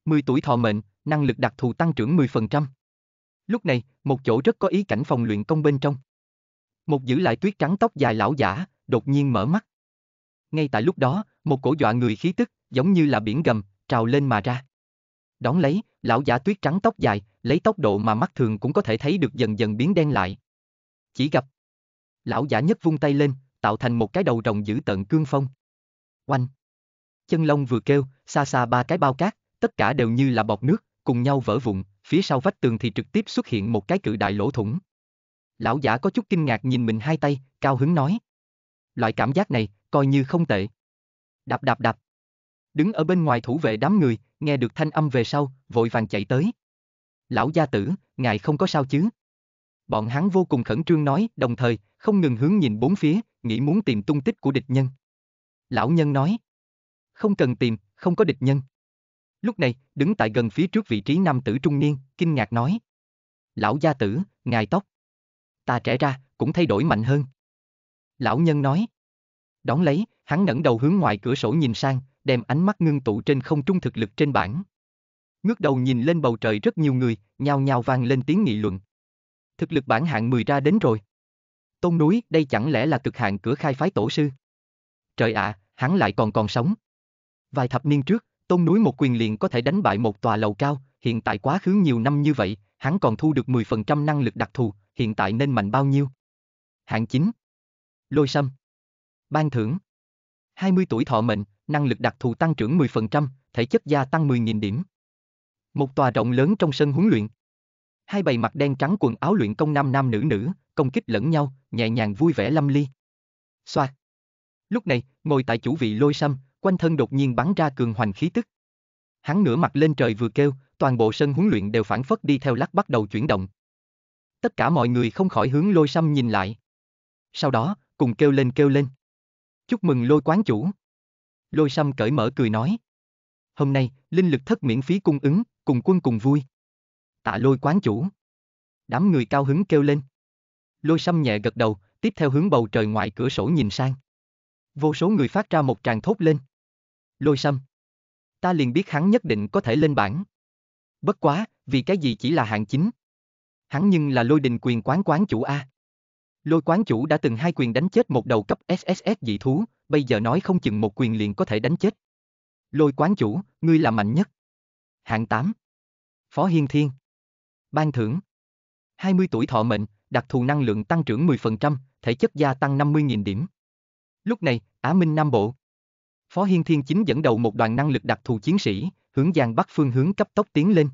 10 tuổi thọ mệnh, năng lực đặc thù tăng trưởng 10%. Lúc này, một chỗ rất có ý cảnh phòng luyện công bên trong. Một giữ lại tuyết trắng tóc dài lão giả, đột nhiên mở mắt. Ngay tại lúc đó, một cổ dọa người khí tức, giống như là biển gầm, trào lên mà ra. Đón lấy, lão giả tuyết trắng tóc dài, lấy tốc độ mà mắt thường cũng có thể thấy được dần dần biến đen lại. Chỉ gặp. Lão giả nhất vung tay lên, tạo thành một cái đầu rồng giữ tận cương phong. Oanh! Chân lông vừa kêu, xa xa ba cái bao cát, tất cả đều như là bọt nước, cùng nhau vỡ vụn, phía sau vách tường thì trực tiếp xuất hiện một cái cự đại lỗ thủng. Lão giả có chút kinh ngạc nhìn mình hai tay, cao hứng nói. Loại cảm giác này, coi như không tệ. Đạp đạp đạp. Đứng ở bên ngoài thủ vệ đám người, nghe được thanh âm về sau, vội vàng chạy tới. Lão gia tử, ngài không có sao chứ? Bọn hắn vô cùng khẩn trương nói, đồng thời, không ngừng hướng nhìn bốn phía, nghĩ muốn tìm tung tích của địch nhân. Lão nhân nói, không cần tìm, không có địch nhân. Lúc này, đứng tại gần phía trước vị trí nam tử trung niên, kinh ngạc nói. Lão gia tử, ngài tóc. Ta trẻ ra, cũng thay đổi mạnh hơn. Lão nhân nói. Đón lấy, hắn ngẩng đầu hướng ngoài cửa sổ nhìn sang, đem ánh mắt ngưng tụ trên không trung thực lực trên bảng. Ngước đầu nhìn lên bầu trời rất nhiều người, nhao nhao vang lên tiếng nghị luận. Thực lực bản hạng 10 ra đến rồi. Tôn núi, đây chẳng lẽ là cực hạn cửa khai phái tổ sư? Trời ạ, à, hắn lại còn còn sống. Vài thập niên trước, Tôn núi một quyền liền có thể đánh bại một tòa lầu cao, hiện tại quá khứ nhiều năm như vậy, hắn còn thu được 10% năng lực đặc thù, hiện tại nên mạnh bao nhiêu? Hạng 9. Lôi sâm. Ban thưởng. 20 tuổi thọ mệnh, năng lực đặc thù tăng trưởng 10%, thể chất gia tăng 10.000 điểm. Một tòa rộng lớn trong sân huấn luyện, hai bầy mặt đen trắng quần áo luyện công nam nam nữ nữ, công kích lẫn nhau, nhẹ nhàng vui vẻ lâm ly. Xoa. Lúc này, ngồi tại chủ vị lôi sâm quanh thân đột nhiên bắn ra cường hoành khí tức. Hắn ngửa mặt lên trời vừa kêu, toàn bộ sân huấn luyện đều phản phất đi theo lắc bắt đầu chuyển động. Tất cả mọi người không khỏi hướng lôi sâm nhìn lại. Sau đó, cùng kêu lên kêu lên. Chúc mừng lôi quán chủ. Lôi sâm cởi mở cười nói. Hôm nay, linh lực thất miễn phí cung ứng, cùng quân cùng vui tạ lôi quán chủ. Đám người cao hứng kêu lên. Lôi sâm nhẹ gật đầu, tiếp theo hướng bầu trời ngoài cửa sổ nhìn sang. Vô số người phát ra một tràng thốt lên. Lôi sâm. Ta liền biết hắn nhất định có thể lên bảng. Bất quá, vì cái gì chỉ là hạng chính. Hắn nhưng là lôi đình quyền quán quán chủ A. Lôi quán chủ đã từng hai quyền đánh chết một đầu cấp SSS dị thú, bây giờ nói không chừng một quyền liền có thể đánh chết. Lôi quán chủ, ngươi là mạnh nhất. Hạng 8. Phó Hiên Thiên. Ban thưởng 20 tuổi thọ mệnh, đặc thù năng lượng tăng trưởng 10%, thể chất gia tăng 50.000 điểm. Lúc này, Á Minh Nam Bộ. Phó Hiên Thiên Chính dẫn đầu một đoàn năng lực đặc thù chiến sĩ, hướng Giang Bắc phương hướng cấp tốc tiến lên.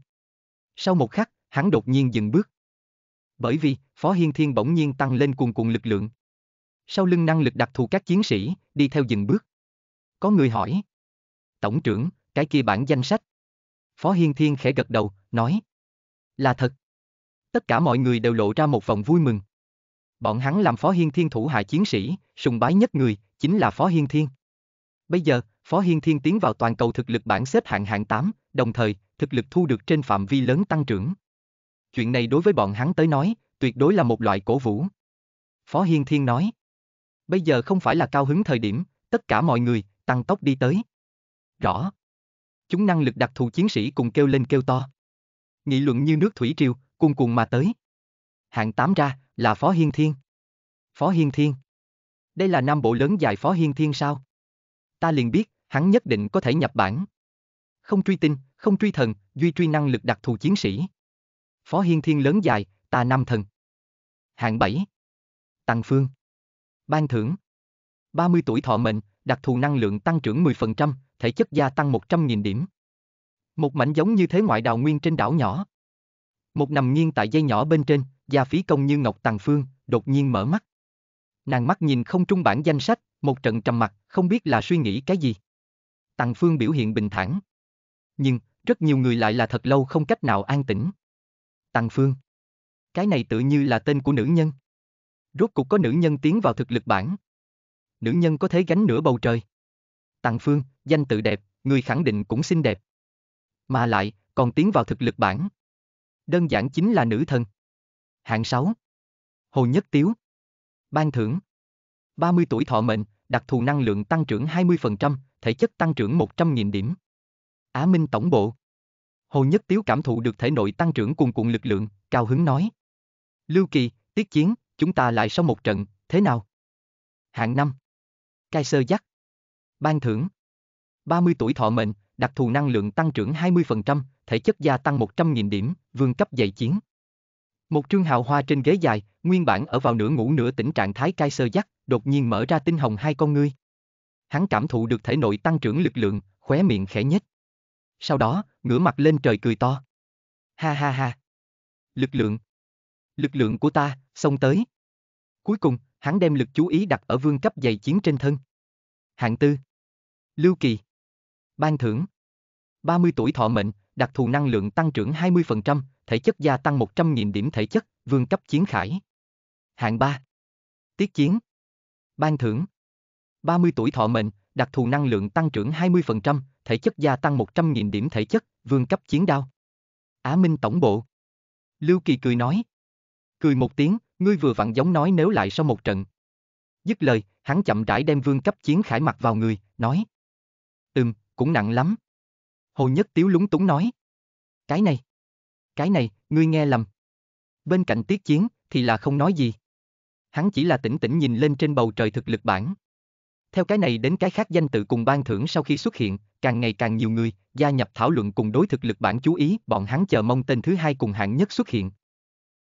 Sau một khắc, hắn đột nhiên dừng bước. Bởi vì, Phó Hiên Thiên bỗng nhiên tăng lên cuồn cuồng lực lượng. Sau lưng năng lực đặc thù các chiến sĩ, đi theo dừng bước. Có người hỏi. Tổng trưởng, cái kia bản danh sách. Phó Hiên Thiên khẽ gật đầu, nói là thật. Tất cả mọi người đều lộ ra một vòng vui mừng. Bọn hắn làm Phó Hiên Thiên thủ hạ chiến sĩ, sùng bái nhất người, chính là Phó Hiên Thiên. Bây giờ, Phó Hiên Thiên tiến vào toàn cầu thực lực bảng xếp hạng hạng 8, đồng thời, thực lực thu được trên phạm vi lớn tăng trưởng. Chuyện này đối với bọn hắn tới nói, tuyệt đối là một loại cổ vũ. Phó Hiên Thiên nói, bây giờ không phải là cao hứng thời điểm, tất cả mọi người, tăng tốc đi tới. Rõ. Chúng năng lực đặc thù chiến sĩ cùng kêu lên kêu to nghị luận như nước thủy triều, cuồn cuộn mà tới. Hạng 8 ra, là Phó Hiên Thiên. Phó Hiên Thiên. Đây là nam bộ lớn dài Phó Hiên Thiên sao? Ta liền biết, hắn nhất định có thể nhập bản. Không truy tinh, không truy thần, duy truy năng lực đặc thù chiến sĩ. Phó Hiên Thiên lớn dài, ta năm thần. Hạng 7. Tăng Phương. Ban thưởng. 30 tuổi thọ mệnh, đặc thù năng lượng tăng trưởng 10%, thể chất gia tăng 100.000 điểm. Một mảnh giống như thế ngoại đào nguyên trên đảo nhỏ. Một nằm nghiêng tại dây nhỏ bên trên, gia phí công như ngọc tàng phương, đột nhiên mở mắt. Nàng mắt nhìn không trung bản danh sách, một trận trầm mặt, không biết là suy nghĩ cái gì. Tàng phương biểu hiện bình thản. Nhưng, rất nhiều người lại là thật lâu không cách nào an tĩnh. Tàng phương. Cái này tự như là tên của nữ nhân. Rốt cục có nữ nhân tiến vào thực lực bản. Nữ nhân có thể gánh nửa bầu trời. Tàng phương, danh tự đẹp, người khẳng định cũng xinh đẹp. Mà lại, còn tiến vào thực lực bản. Đơn giản chính là nữ thần. Hạng 6. Hồ Nhất Tiếu. Ban thưởng. 30 tuổi thọ mệnh, đặc thù năng lượng tăng trưởng 20%, thể chất tăng trưởng 100.000 điểm. Á Minh tổng bộ. Hồ Nhất Tiếu cảm thụ được thể nội tăng trưởng cùng cùng lực lượng, cao hứng nói. Lưu Kỳ, tiết chiến, chúng ta lại sau một trận, thế nào? Hạng 5. Cai sơ dắt. Ban thưởng. 30 tuổi thọ mệnh, đặc thù năng lượng tăng trưởng 20%, thể chất gia tăng 100.000 điểm, vương cấp dạy chiến. Một trương hào hoa trên ghế dài, nguyên bản ở vào nửa ngủ nửa tỉnh trạng thái cai sơ dắt, đột nhiên mở ra tinh hồng hai con ngươi. Hắn cảm thụ được thể nội tăng trưởng lực lượng, khóe miệng khẽ nhếch. Sau đó, ngửa mặt lên trời cười to. Ha ha ha. Lực lượng. Lực lượng của ta, xông tới. Cuối cùng, hắn đem lực chú ý đặt ở vương cấp dày chiến trên thân. Hạng tư. Lưu Kỳ. Ban thưởng 30 tuổi thọ mệnh, đặc thù năng lượng tăng trưởng 20%, thể chất gia tăng 100.000 điểm thể chất, vương cấp chiến khải. Hạng 3 Tiết chiến Ban thưởng 30 tuổi thọ mệnh, đặc thù năng lượng tăng trưởng 20%, thể chất gia tăng 100.000 điểm thể chất, vương cấp chiến đao. Á Minh tổng bộ. Lưu Kỳ cười nói. Cười một tiếng, ngươi vừa vặn giống nói nếu lại sau một trận. Dứt lời, hắn chậm rãi đem vương cấp chiến khải mặt vào người, nói. Ừm, cũng nặng lắm. Hồ Nhất Tiếu lúng túng nói. Cái này, cái này, ngươi nghe lầm. Bên cạnh tiết chiến, thì là không nói gì. Hắn chỉ là tỉnh tỉnh nhìn lên trên bầu trời thực lực bản. Theo cái này đến cái khác danh tự cùng ban thưởng sau khi xuất hiện, càng ngày càng nhiều người, gia nhập thảo luận cùng đối thực lực bản chú ý, bọn hắn chờ mong tên thứ hai cùng hạng nhất xuất hiện.